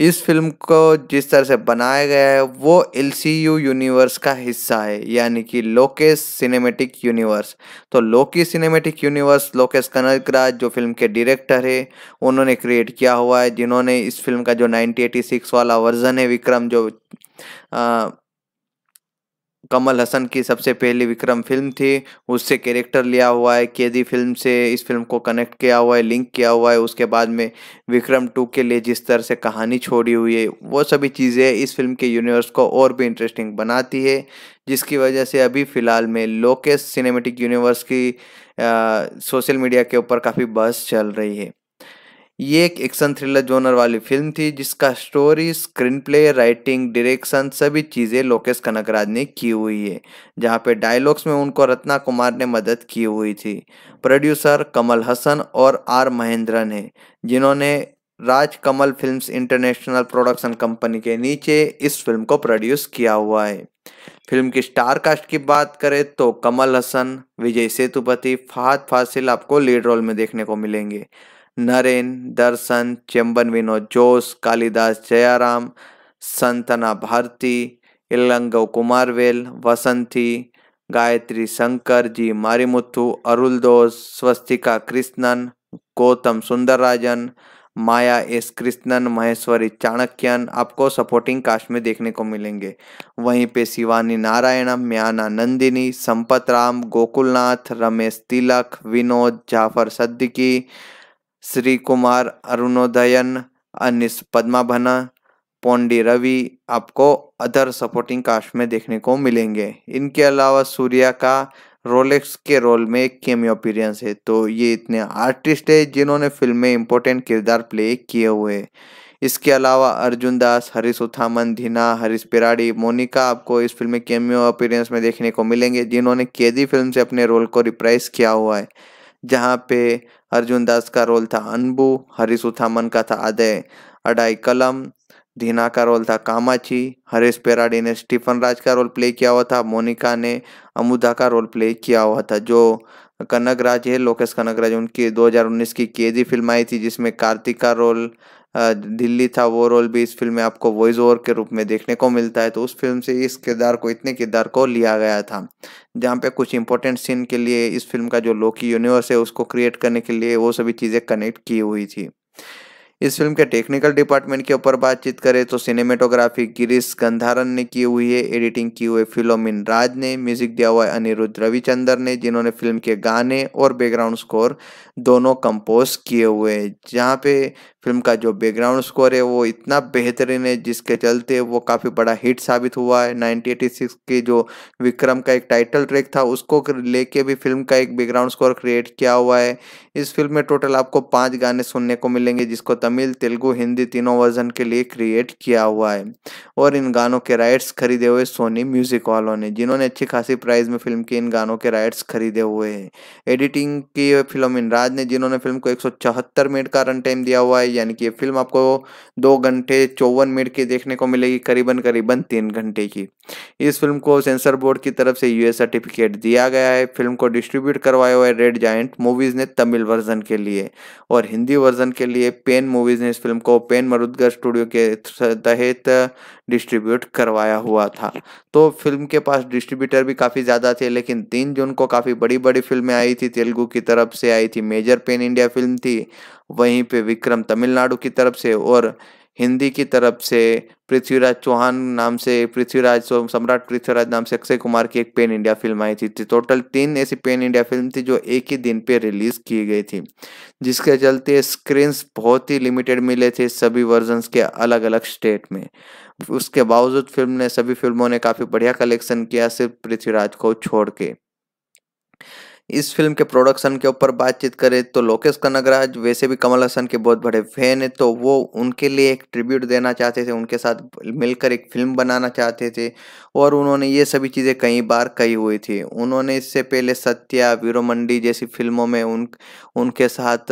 इस फिल्म को जिस तरह से बनाया गया है वो एल यूनिवर्स का हिस्सा है यानी कि लोकेश सिनेमेटिक यूनिवर्स तो लोकी सिनेमेटिक यूनिवर्स लोकेश कनकराज जो फिल्म के डायरेक्टर है उन्होंने क्रिएट किया हुआ है जिन्होंने इस फिल्म का जो 1986 वाला वर्जन है विक्रम जो आ, कमल हसन की सबसे पहली विक्रम फिल्म थी उससे कैरेक्टर लिया हुआ है केदी फिल्म से इस फिल्म को कनेक्ट किया हुआ है लिंक किया हुआ है उसके बाद में विक्रम टू के लिए जिस तरह से कहानी छोड़ी हुई है वो सभी चीज़ें इस फिल्म के यूनिवर्स को और भी इंटरेस्टिंग बनाती है जिसकी वजह से अभी फ़िलहाल में लोकेश सिनेमेटिक यूनिवर्स की सोशल मीडिया के ऊपर काफ़ी बहस चल रही है ये एक एक्शन थ्रिलर जोनर वाली फिल्म थी जिसका story screenplay writing direction सभी चीज़ें लोकेश कनकराज ने की हुई है जहाँ पे डायलॉग्स में उनको रत्ना कुमार ने मदद की हुई थी प्रोड्यूसर कमल हसन और आर महेंद्रन है जिन्होंने Raaj Kamal films international production company के नीचे इस फिल्म को प्रोड्यूस किया हुआ है फिल्म की स्टार कास्ट की बात करें तो कमल हसन विजय सेतुपति फहद फासिल आपको लीड रोल में देखने को मिलेंगे नरेन दर्शन चेम्बन विनोद जोश कालिदास जयाराम संतना भारती इलंगव कुमारवेल वसंती गायत्री शंकर जी मारीमुथु अरुलदोस स्वस्तिका कृष्णन गौतम सुंदरराजन माया एस कृष्णन महेश्वरी चाणक्यन आपको सपोर्टिंग कास्ट में देखने को मिलेंगे वहीं पे शिवानी नारायण म्याना नंदिनी संपत राम गोकुलनाथ रमेश तिलक विनोद जाफर सद्दीकी श्री कुमार अरुणोदयन अनिस पद्माभना पोंडी रवि आपको अदर सपोर्टिंग कास्ट में देखने को मिलेंगे इनके अलावा सूर्या का रोलेक्स के रोल में एक केमियो अपीरियंस है तो ये इतने आर्टिस्ट है जिन्होंने फिल्म में इम्पोर्टेंट किरदार प्ले किए हुए इसके अलावा अर्जुन दास हरीश उथामन धीना हरीश पिराड़ी मोनिका आपको इस फिल्म में केमियो अपीरियंस में देखने को मिलेंगे जिन्होंने कैदी फिल्म से अपने रोल को रिप्राइज किया हुआ है जहाँ पे अर्जुन दास का रोल था अनबू हरीश उथामन का था अदय अडाई कलम धीना का रोल था कामाची हरीश पेराडी ने स्टीफन राज का रोल प्ले किया हुआ था मोनिका ने अमुदा का रोल प्ले किया हुआ था जो कनक राज है लोकेश कनक राज उनकी 2019 की केजी फिल्म आई थी जिसमें कार्तिक का रोल दिल्ली था वो रोल भी इस फिल्म में आपको वॉइस ओवर के रूप में देखने को मिलता है तो उस फिल्म से इस किरदार को इतने किरदार को लिया गया था जहाँ पे कुछ इंपॉर्टेंट सीन के लिए इस फिल्म का जो लोकी यूनिवर्स है उसको क्रिएट करने के लिए वो सभी चीज़ें कनेक्ट की हुई थी इस फिल्म के टेक्निकल डिपार्टमेंट के ऊपर बातचीत करें तो सिनेमेटोग्राफी गिरीश गंधारन ने की हुई है एडिटिंग की हुई फिलोमिन राज ने म्यूजिक दिया हुआ है अनिरुद्ध रविचंदर ने जिन्होंने फिल्म के गाने और बैकग्राउंड स्कोर दोनों कंपोज किए हुए हैं जहाँ पे फिल्म का जो बैकग्राउंड स्कोर है वो इतना बेहतरीन है जिसके चलते वो काफ़ी बड़ा हिट साबित हुआ है 1986 के जो विक्रम का एक टाइटल ट्रैक था उसको लेके भी फिल्म का एक बैकग्राउंड स्कोर क्रिएट किया हुआ है इस फिल्म में टोटल आपको पाँच गाने सुनने को मिलेंगे जिसको तमिल तेलुगु हिंदी तीनों वर्जन के लिए क्रिएट किया हुआ है और इन गानों के राइट्स खरीदे हुए सोनी म्यूजिक वालों ने जिन्होंने अच्छी खासी प्राइस में फिल्म के इन गानों के राइट्स खरीदे हुए हैं एडिटिंग की फिल्म इनराज ने जिन्होंने फिल्म को एक मिनट का रन टाइम दिया हुआ है यानी कि ये फिल्म आपको दो घंटे चौवन मिनट की देखने को मिलेगी करीबन करीबन तीन घंटे की इस फिल्म को सेंसर बोर्ड की तरफ से यूएस सर्टिफिकेट दिया गया है फिल्म को डिस्ट्रीब्यूट करवाया हुआ है रेड जाइंट मूवीज़ ने तमिल वर्जन के लिए और हिंदी वर्जन के लिए पेन मूवीज़ ने इस फिल्म को पेन मरुदगर स्टूडियो के तहत डिस्ट्रीब्यूट करवाया हुआ था तो फिल्म के पास डिस्ट्रीब्यूटर भी काफ़ी ज़्यादा थे लेकिन तीन जून को काफ़ी बड़ी बड़ी फिल्में आई थी तेलुगु की तरफ से आई थी मेजर पेन इंडिया फिल्म थी वहीं पे विक्रम तमिलनाडु की तरफ से और हिंदी की तरफ से पृथ्वीराज चौहान नाम से पृथ्वीराज सम्राट पृथ्वीराज नाम से अक्षय कुमार की एक पेन इंडिया फिल्म आई थी तो टोटल तीन ऐसी पेन इंडिया फिल्म थी जो एक ही दिन पे रिलीज की गई थी जिसके चलते स्क्रीन्स बहुत ही लिमिटेड मिले थे सभी वर्जन्स के अलग अलग स्टेट में उसके बावजूद फिल्म ने सभी फिल्मों ने काफ़ी बढ़िया कलेक्शन किया सिर्फ पृथ्वीराज को छोड़ के इस फिल्म के प्रोडक्शन के ऊपर बातचीत करें तो लोकेश कनगराज वैसे भी कमल हसन के बहुत बड़े फैन हैं तो वो उनके लिए एक ट्रिब्यूट देना चाहते थे उनके साथ मिलकर एक फिल्म बनाना चाहते थे और उन्होंने ये सभी चीज़ें कई बार कही हुई थी उन्होंने इससे पहले सत्या वीरो मंडी जैसी फिल्मों में उन उनके साथ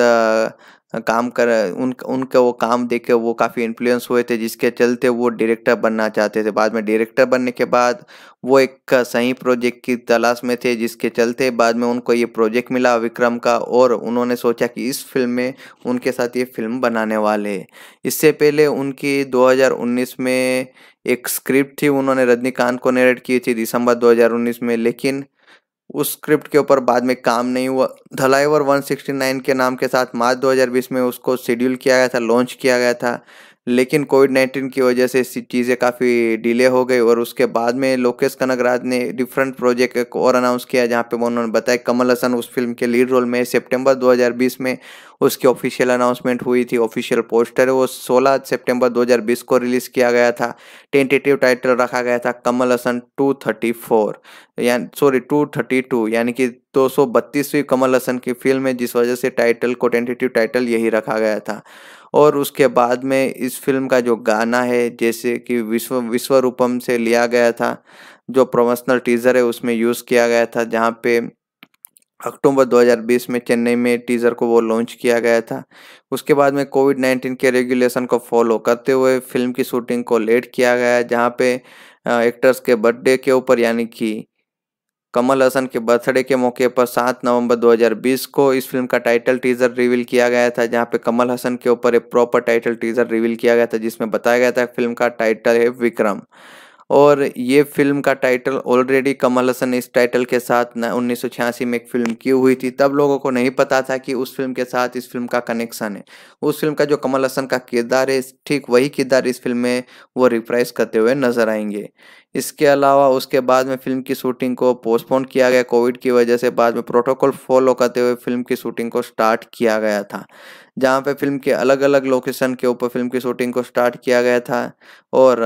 काम कर उन उनका वो काम देख के वो काफ़ी इन्फ्लुएंस हुए थे जिसके चलते वो डायरेक्टर बनना चाहते थे बाद में डायरेक्टर बनने के बाद वो एक सही प्रोजेक्ट की तलाश में थे जिसके चलते बाद में उनको ये प्रोजेक्ट मिला विक्रम का और उन्होंने सोचा कि इस फिल्म में उनके साथ ये फिल्म बनाने वाले इससे पहले उनकी दो में एक स्क्रिप्ट थी उन्होंने रजनीकांत को नरेट की थी दिसंबर दो में लेकिन उस स्क्रिप्ट के ऊपर बाद में काम नहीं हुआ धलाई ओवर 169 के नाम के साथ मार्च 2020 में उसको शेड्यूल किया गया था लॉन्च किया गया था लेकिन कोविड नाइन्टीन की वजह से चीज़ें काफ़ी डिले हो गई और उसके बाद में लोकेश कनकराज ने डिफरेंट प्रोजेक्ट एक और अनाउंस किया जहाँ पे उन्होंने बताया कमल हसन उस फिल्म के लीड रोल में सितंबर 2020 में उसकी ऑफिशियल अनाउंसमेंट हुई थी ऑफिशियल पोस्टर है वो 16 सितंबर 2020 को रिलीज़ किया गया था टेंटेटिव टाइटल रखा गया था Kamal Haasan thirty four sorry two यानी कि बत्तीसवीं कमल हसन की फिल्म है जिस वजह से टाइटल को टेंटेटिव टाइटल यही रखा गया था और उसके बाद में इस फिल्म का जो गाना है जैसे कि विश्व विश्वरूपम से लिया गया था जो प्रोमोशनल टीज़र है उसमें यूज़ किया गया था जहाँ पे अक्टूबर 2020 में चेन्नई में टीज़र को वो लॉन्च किया गया था उसके बाद में कोविड 19 के रेगुलेशन को फॉलो करते हुए फिल्म की शूटिंग को लेट किया गया जहाँ पे एक्टर्स के बर्थडे के ऊपर यानी कि कमल हसन के बर्थडे के मौके पर 7 नवंबर 2020 को इस फिल्म का टाइटल टीजर रिवील किया गया था जहां पे कमल हसन के ऊपर एक प्रॉपर टाइटल टीजर रिवील किया गया था जिसमें बताया गया था फिल्म का टाइटल है विक्रम और ये फिल्म का टाइटल ऑलरेडी कमल हसन इस टाइटल के साथ उन्नीस में एक फिल्म की हुई थी तब लोगों को नहीं पता था कि उस फिल्म के साथ इस फिल्म का कनेक्शन है उस फिल्म का जो कमल हसन का किरदार है ठीक वही किरदार इस फिल्म में वो रिप्राइज करते हुए नजर आएंगे इसके अलावा उसके बाद में फिल्म की शूटिंग को पोस्टपोन किया गया कोविड की वजह से बाद में प्रोटोकॉल फॉलो करते हुए फिल्म की शूटिंग को स्टार्ट किया गया था जहाँ पे फिल्म के अलग अलग लोकेशन के ऊपर फिल्म की शूटिंग को स्टार्ट किया गया था और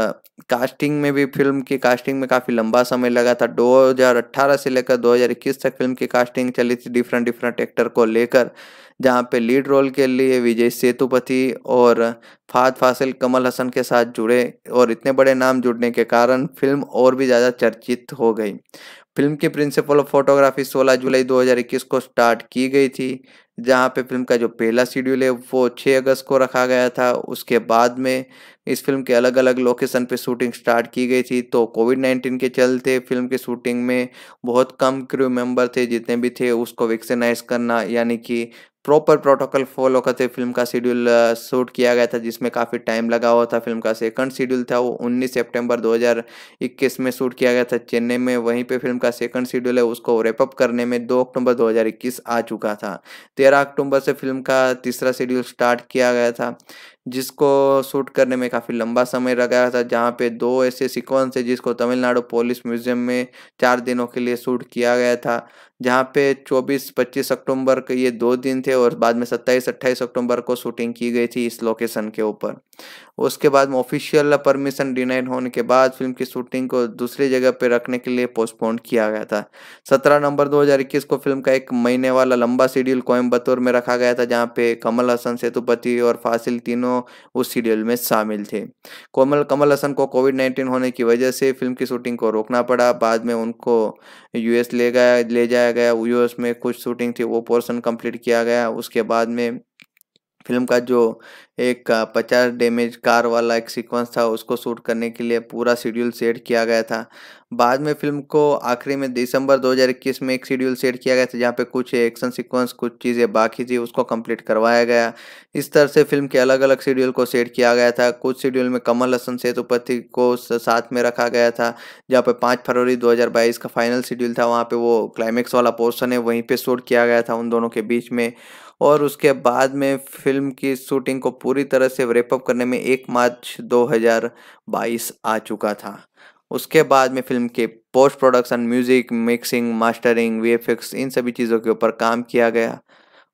कास्टिंग में भी फिल्म की कास्टिंग में काफ़ी लंबा समय लगा था 2018 से लेकर 2021 तक फिल्म की कास्टिंग चली थी डिफरेंट डिफरेंट एक्टर को लेकर जहाँ पे लीड रोल के लिए विजय सेतुपति और फाद फासिल कमल हसन के साथ जुड़े और इतने बड़े नाम जुड़ने के कारण फिल्म और भी ज़्यादा चर्चित हो गई फिल्म की प्रिंसिपल ऑफ फोटोग्राफी 16 जुलाई 2021 को स्टार्ट की गई थी जहाँ पे फिल्म का जो पहला शेड्यूल है वो 6 अगस्त को रखा गया था उसके बाद में इस फिल्म के अलग अलग लोकेशन पे शूटिंग स्टार्ट की गई थी तो कोविड नाइन्टीन के चलते फिल्म की शूटिंग में बहुत कम क्रू मेंबर थे जितने भी थे उसको वैक्सीनाइज करना यानी कि प्रॉपर प्रोटोकॉल फॉलो करते फिल्म का शेड्यूल शूट किया गया था जिसमें काफ़ी टाइम लगा हुआ था फिल्म का सेकंड शेड्यूल था वो 19 सितंबर 2021 में शूट किया गया था चेन्नई में वहीं पे फिल्म का सेकंड शेड्यूल है उसको रेपअप करने में 2 अक्टूबर 2021 आ चुका था 13 अक्टूबर से फिल्म का तीसरा शेड्यूल स्टार्ट किया गया था जिसको शूट करने में काफ़ी लंबा समय लगाया था जहाँ पे दो ऐसे सिक्वेंस है जिसको तमिलनाडु पुलिस म्यूजियम में चार दिनों के लिए शूट किया गया था जहाँ पे 24-25 अक्टूबर के ये दो दिन थे और बाद में 27-28 अक्टूबर को शूटिंग की गई थी इस लोकेशन के ऊपर उसके बाद ऑफिशियल परमिशन डिनाइड होने के बाद फिल्म की शूटिंग को दूसरी जगह पर रखने के लिए पोस्टपोन किया गया था 17 नवंबर 2021 को फिल्म का एक महीने वाला लंबा शेड्यूल कोयम्बतूर में रखा गया था जहां पे कमल हसन सेतुपति और फासिल तीनों उस शेड्यूल में शामिल थे कोमल कमल हसन को कोविड नाइन्टीन होने की वजह से फिल्म की शूटिंग को रोकना पड़ा बाद में उनको यूएस ले गया ले जाया गया यूएस में कुछ शूटिंग थी वो पोर्सन कम्प्लीट किया गया उसके बाद में फिल्म का जो एक पचास डैमेज कार वाला एक सीक्वेंस था उसको शूट करने के लिए पूरा शेड्यूल सेट किया गया था बाद में फिल्म को आखिरी में दिसंबर 2021 में एक शेड्यूल सेट किया गया था जहाँ पे कुछ एक्शन सीक्वेंस कुछ चीज़ें बाकी थी उसको कंप्लीट करवाया गया इस तरह से फिल्म के अलग अलग शेड्यूल को सेट किया गया था कुछ शेड्यूल में कमल हसन सेतुपति को साथ में रखा गया था जहाँ पे पाँच फरवरी दो का फाइनल शेड्यूल था वहाँ पर वो क्लाइमेक्स वाला पोर्सन है वहीं पर शूट किया गया था उन दोनों के बीच में और उसके बाद में फिल्म की शूटिंग को पूरी तरह से रेपअप करने में एक मार्च 2022 आ चुका था उसके बाद में फिल्म के post production music mixing mastering VFX इन सभी चीज़ों के ऊपर काम किया गया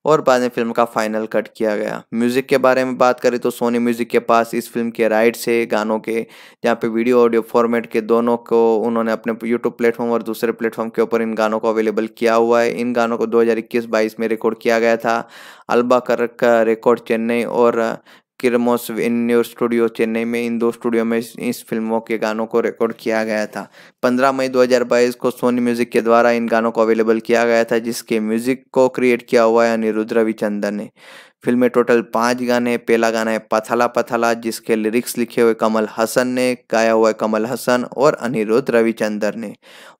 और बाद में फिल्म का फाइनल कट किया गया म्यूज़िक के बारे में बात करें तो सोनी म्यूज़िक के पास इस फिल्म के राइट्स है गानों के जहाँ पे वीडियो ऑडियो फॉर्मेट के दोनों को उन्होंने अपने यूट्यूब प्लेटफॉर्म और दूसरे प्लेटफॉर्म के ऊपर इन गानों को अवेलेबल किया हुआ है इन गानों को दो हज़ार में रिकॉर्ड किया गया था अलबाकर कर रिकॉर्ड चेन्नई और किरमोस इंडोर स्टूडियो चेन्नई में इन दो स्टूडियो में इस, इस फिल्मों के गानों को रिकॉर्ड किया गया था 15 मई 2022 को सोनी म्यूजिक के द्वारा इन गानों को अवेलेबल किया गया था जिसके म्यूजिक को क्रिएट किया हुआ है अनिरुद्ध रविचंदन ने फिल्म में टोटल पाँच गाने पहला गाना है पथला पथला जिसके लिरिक्स लिखे हुए कमल हसन ने गाया हुआ है कमल हसन और अनिरुद्ध रविचंद्र ने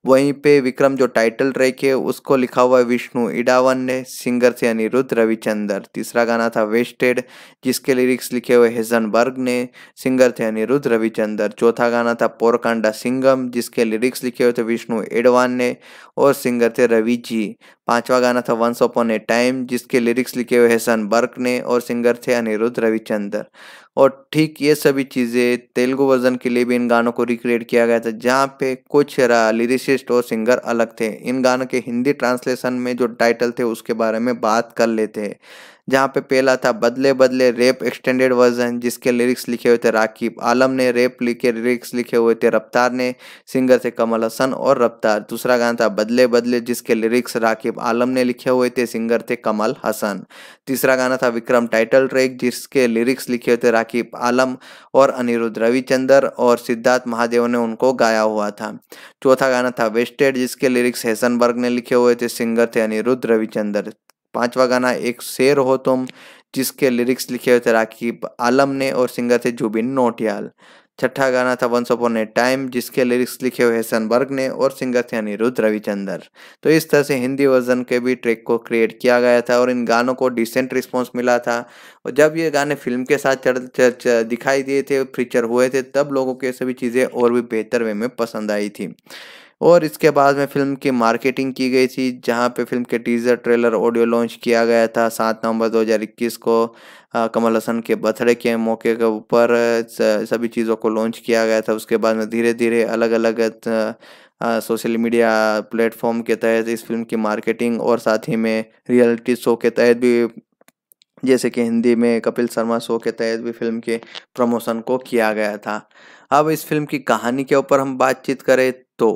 वहीं पे विक्रम जो टाइटल ट्रैक है उसको लिखा हुआ है विष्णु इडावन ने सिंगर से अनिरुद्ध रविचंद्र तीसरा गाना था वेस्टेड जिसके लिरिक्स लिखे हुए बर्ग ने सिंगर थे अनिरुद्ध रविचंद्र चौथा गाना था पोरकांडा सिंगम जिसके लिरिक्स लिखे हुए थे विष्णु एडवान ने और सिंगर थे रवि जी पांचवा गाना था वंस अपॉन ए टाइम जिसके लिरिक्स लिखे हुए सन बर्क ने और सिंगर थे अनिरुद्ध रविचंद्र और ठीक ये सभी चीज़ें तेलुगु वर्जन के लिए भी इन गानों को रिक्रिएट किया गया था जहाँ पे कुछ लिरिसिस्ट और सिंगर अलग थे इन गानों के हिंदी ट्रांसलेशन में जो टाइटल थे उसके बारे में बात कर लेते हैं जहाँ पे पहला था बदले बदले रेप एक्सटेंडेड वर्जन जिसके लिरिक्स लिखे हुए थे राकीब आलम ने रेप लिखे लिरिक्स लिखे हुए थे रफ्तार ने सिंगर थे कमल हसन और रफ्तार दूसरा गाना था बदले बदले जिसके लिरिक्स राकीब आलम ने लिखे हुए थे सिंगर थे कमल हसन तीसरा गाना था विक्रम टाइटल ट्रैक जिसके लिरिक्स लिखे हुए थे राकीब आलम और अनिरुद्ध रविचंदर और सिद्धार्थ महादेव ने उनको गाया हुआ था चौथा गाना था वेस्टेड जिसके लिरिक्स हेसनबर्ग ने लिखे हुए थे सिंगर थे अनिरुद्ध रविचंदर पांचवा गाना एक शेर हो तुम जिसके लिरिक्स लिखे हुए थे राकीब आलम ने और सिंगर थे जुबिन नोटियाल छठा गाना था वंस अपॉन ए टाइम जिसके लिरिक्स लिखे हुए हसन बर्ग ने और सिंगर थे अनिरुद्ध रविचंदर तो इस तरह से हिंदी वर्जन के भी ट्रैक को क्रिएट किया गया था और इन गानों को डिसेंट रिस्पॉन्स मिला था और जब ये गाने फिल्म के साथ चढ़ दिखाई दिए थे फीचर हुए थे तब लोगों को ये सभी चीज़ें और भी बेहतर वे में पसंद आई थी और इसके बाद में फिल्म की मार्केटिंग की गई थी जहां पे फिल्म के टीज़र ट्रेलर ऑडियो लॉन्च किया गया था सात नवंबर 2021 को कमल हसन के बर्थडे के मौके के ऊपर सभी चीज़ों को लॉन्च किया गया था उसके बाद में धीरे धीरे अलग अलग सोशल मीडिया प्लेटफॉर्म के तहत इस फिल्म की मार्केटिंग और साथ ही में रियलिटी शो के तहत भी जैसे कि हिंदी में कपिल शर्मा शो के तहत भी फिल्म के प्रमोशन को किया गया था अब इस फिल्म की कहानी के ऊपर हम बातचीत करें तो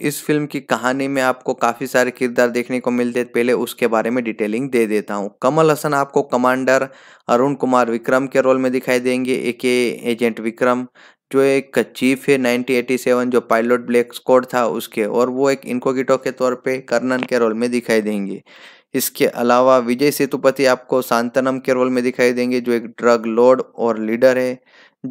इस फिल्म की कहानी में आपको काफ़ी सारे किरदार देखने को मिलते पहले उसके बारे में डिटेलिंग दे देता हूँ कमल हसन आपको कमांडर अरुण कुमार विक्रम के रोल में दिखाई देंगे एक एजेंट विक्रम जो एक चीफ है 1987 जो पायलट ब्लैक स्कॉड था उसके और वो एक इनकोगिटो के तौर पे कर्नन के रोल में दिखाई देंगे इसके अलावा विजय सेतुपति आपको सांतनम के रोल में दिखाई देंगे जो एक ड्रग लॉर्ड और लीडर है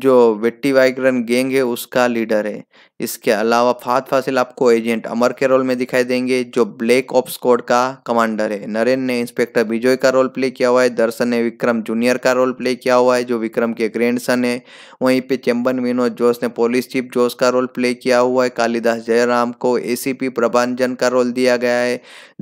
जो वेट्टी वाइग्रन गैंग है उसका लीडर है इसके अलावा फात फासिल आपको एजेंट अमर के रोल में दिखाई देंगे जो ब्लैक ऑफ स्कॉड का कमांडर है नरेन ने इंस्पेक्टर विजय का रोल प्ले किया हुआ है दर्शन ने विक्रम जूनियर का रोल प्ले किया हुआ है जो विक्रम के ग्रैंड सन है वहीं पे चंबन विनोद जोश ने पुलिस चीफ जोश का रोल प्ले किया हुआ है कालिदास जयराम को ए सी का रोल दिया गया है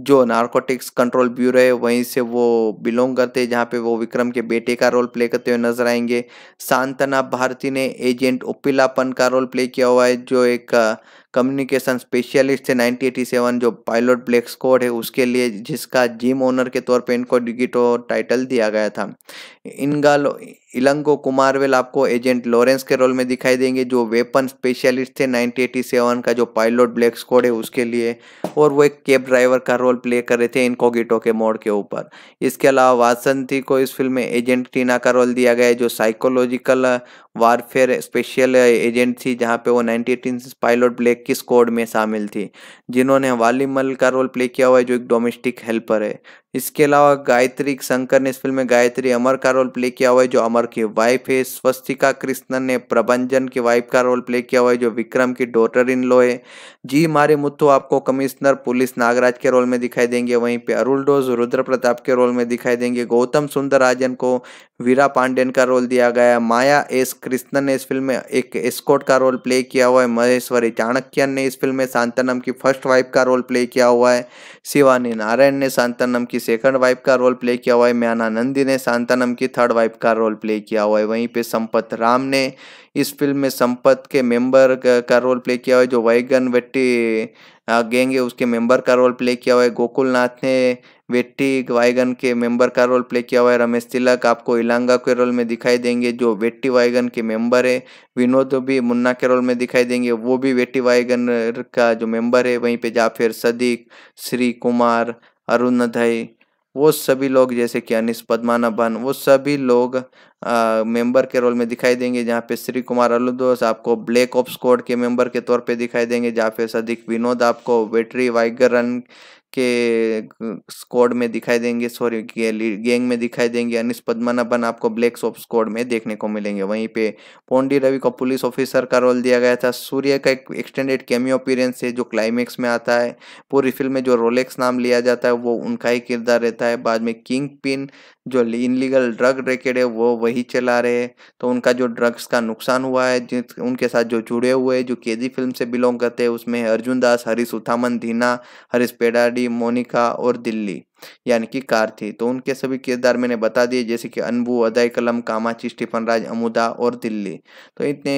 जो नार्कोटिक्स कंट्रोल ब्यूरो है वहीं से वो बिलोंग करते हैं जहाँ पे वो विक्रम के बेटे का रोल प्ले करते हुए नजर आएंगे सांतना भारती ने एजेंट उपिलापन का रोल प्ले किया हुआ है जो एक कम्युनिकेशन स्पेशलिस्ट थे 1987 जो पायलट ब्लैक स्कॉट है उसके लिए जिसका जिम ओनर के तौर पे इनको डिगिटो टाइटल दिया गया था इनगालो इलंगो कुमारवेल आपको एजेंट लॉरेंस के रोल में दिखाई देंगे जो वेपन स्पेशलिस्ट थे 1987 का जो पायलट ब्लैक स्क्वाड है उसके लिए और वो एक कैब ड्राइवर का रोल प्ले कर रहे थे इनकोगिटो के मोड के ऊपर इसके अलावा वासंती को इस फिल्म में एजेंट टीना का रोल दिया गया है जो साइकोलॉजिकल वारफेयर स्पेशल एजेंट थी जहाँ पे वो नाइनटीन पायलट ब्लैक की स्कोड में शामिल थी जिन्होंने वालीमल का रोल प्ले किया हुआ है जो एक डोमेस्टिक हेल्पर है इसके अलावा गायत्री शंकर ने इस फिल्म में गायत्री अमर का रोल प्ले किया हुआ है जो अमर की वाइफ है स्वस्तिका कृष्णन ने प्रबंजन की वाइफ का रोल प्ले किया हुआ है जो विक्रम की डॉटर इन लो है जी मारे मुत्थु आपको कमिश्नर पुलिस नागराज के रोल में दिखाई देंगे वहीं पे अरुल डोज रुद्र प्रताप के रोल में दिखाई देंगे गौतम सुंदर राजन को वीरा पांडेन का रोल दिया गया माया एस कृष्णन ने इस फिल्म में एक स्कॉट का रोल प्ले किया हुआ है महेश्वरी चाणक्यन ने इस फिल्म में शांतनम की फर्स्ट वाइफ का रोल प्ले किया हुआ है शिवानी नारायण ने शांतनम की सेकंड वाइफ का रोल प्ले किया हुआ है म्याना नंदी ने शांतनम की थर्ड वाइफ का रोल प्ले किया हुआ है वहीं पर संपत राम ने इस फिल्म में संपत के मेम्बर का रोल प्ले किया हुआ है जो वैगन वेट्टी गैंग है उसके मेंबर का रोल प्ले किया हुआ है गोकुल नाथ ने वेट्टी वाइगन के मेंबर का रोल प्ले किया हुआ है रमेश तिलक आपको इलांगा के रोल में दिखाई देंगे जो वेट्टी वाइगन के मेंबर है विनोद भी मुन्ना के रोल में दिखाई देंगे वो भी वेट्टी वाइगन का जो मेंबर है वहीं पे जाफिर सदीक श्री कुमार धई वो सभी लोग जैसे कि अनिस पद्माना भन वो सभी लोग आ, मेंबर के रोल में दिखाई देंगे जहाँ पे श्री कुमार अलुदोस आपको ब्लैक ऑफ स्कोड के मेंबर के तौर पे दिखाई देंगे जहाँ पे सदिक विनोद आपको वेटरी वाइगरन के स्कॉड में दिखाई देंगे सॉरी गैंग में दिखाई देंगे अनिस पद्मनाभन आपको ब्लैक सॉप स्कॉड में देखने को मिलेंगे वहीं पे पोंडी रवि को पुलिस ऑफिसर का रोल दिया गया था सूर्य का एक एक्सटेंडेड कैमियो अपीरेंस है जो क्लाइमेक्स में आता है पूरी फिल्म में जो रोलेक्स नाम लिया जाता है वो उनका ही किरदार रहता है बाद में किंग पिन जो इनलीगल ड्रग रेकेड है वो वही चला रहे हैं तो उनका जो ड्रग्स का नुकसान हुआ है उनके साथ जो जुड़े हुए जो केजी फिल्म से बिलोंग करते हैं उसमें अर्जुन दास हरीश उथामन धीना हरीश पेडाडी मोनिका और दिल्ली यानी कि कार थी तो उनके सभी किरदार मैंने बता दिए जैसे कि अनबू अदय कलम कामाची स्टीफन राज अमुदा और दिल्ली तो इतने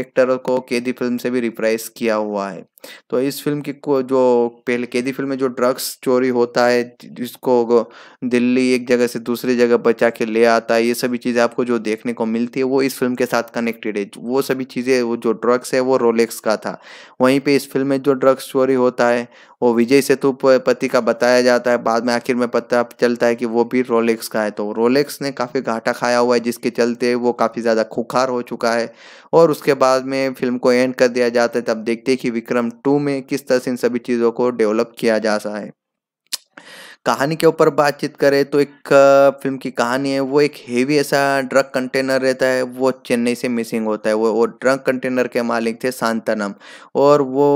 एक्टरों को कैदी फिल्म से भी रिप्राइज किया हुआ है तो इस फिल्म की को जो पहले कैदी फिल्म में जो ड्रग्स चोरी होता है जिसको दिल्ली एक जगह से दूसरी जगह बचा के ले आता है ये सभी चीज़ें आपको जो देखने को मिलती है वो इस फिल्म के साथ कनेक्टेड है वो सभी चीज़ें वो जो ड्रग्स है वो रोलेक्स का था वहीं पे इस फिल्म में जो ड्रग्स चोरी होता है वो विजय सेतुपति का बताया जाता है बाद में में आखिर में पता चलता है कि वो भी रोलेक्स का है तो रोलेक्स ने काफ़ी घाटा खाया हुआ है जिसके चलते वो काफ़ी ज़्यादा खुखार हो चुका है और उसके बाद में फिल्म को एंड कर दिया जाता है तब देखते हैं कि विक्रम टू में किस तरह से इन सभी चीज़ों को डेवलप किया जा सा है कहानी के ऊपर बातचीत करें तो एक फिल्म की कहानी है वो एक हेवी ऐसा ड्रग कंटेनर रहता है वो चेन्नई से मिसिंग होता है वो वो ड्रग कंटेनर के मालिक थे शांतनम और वो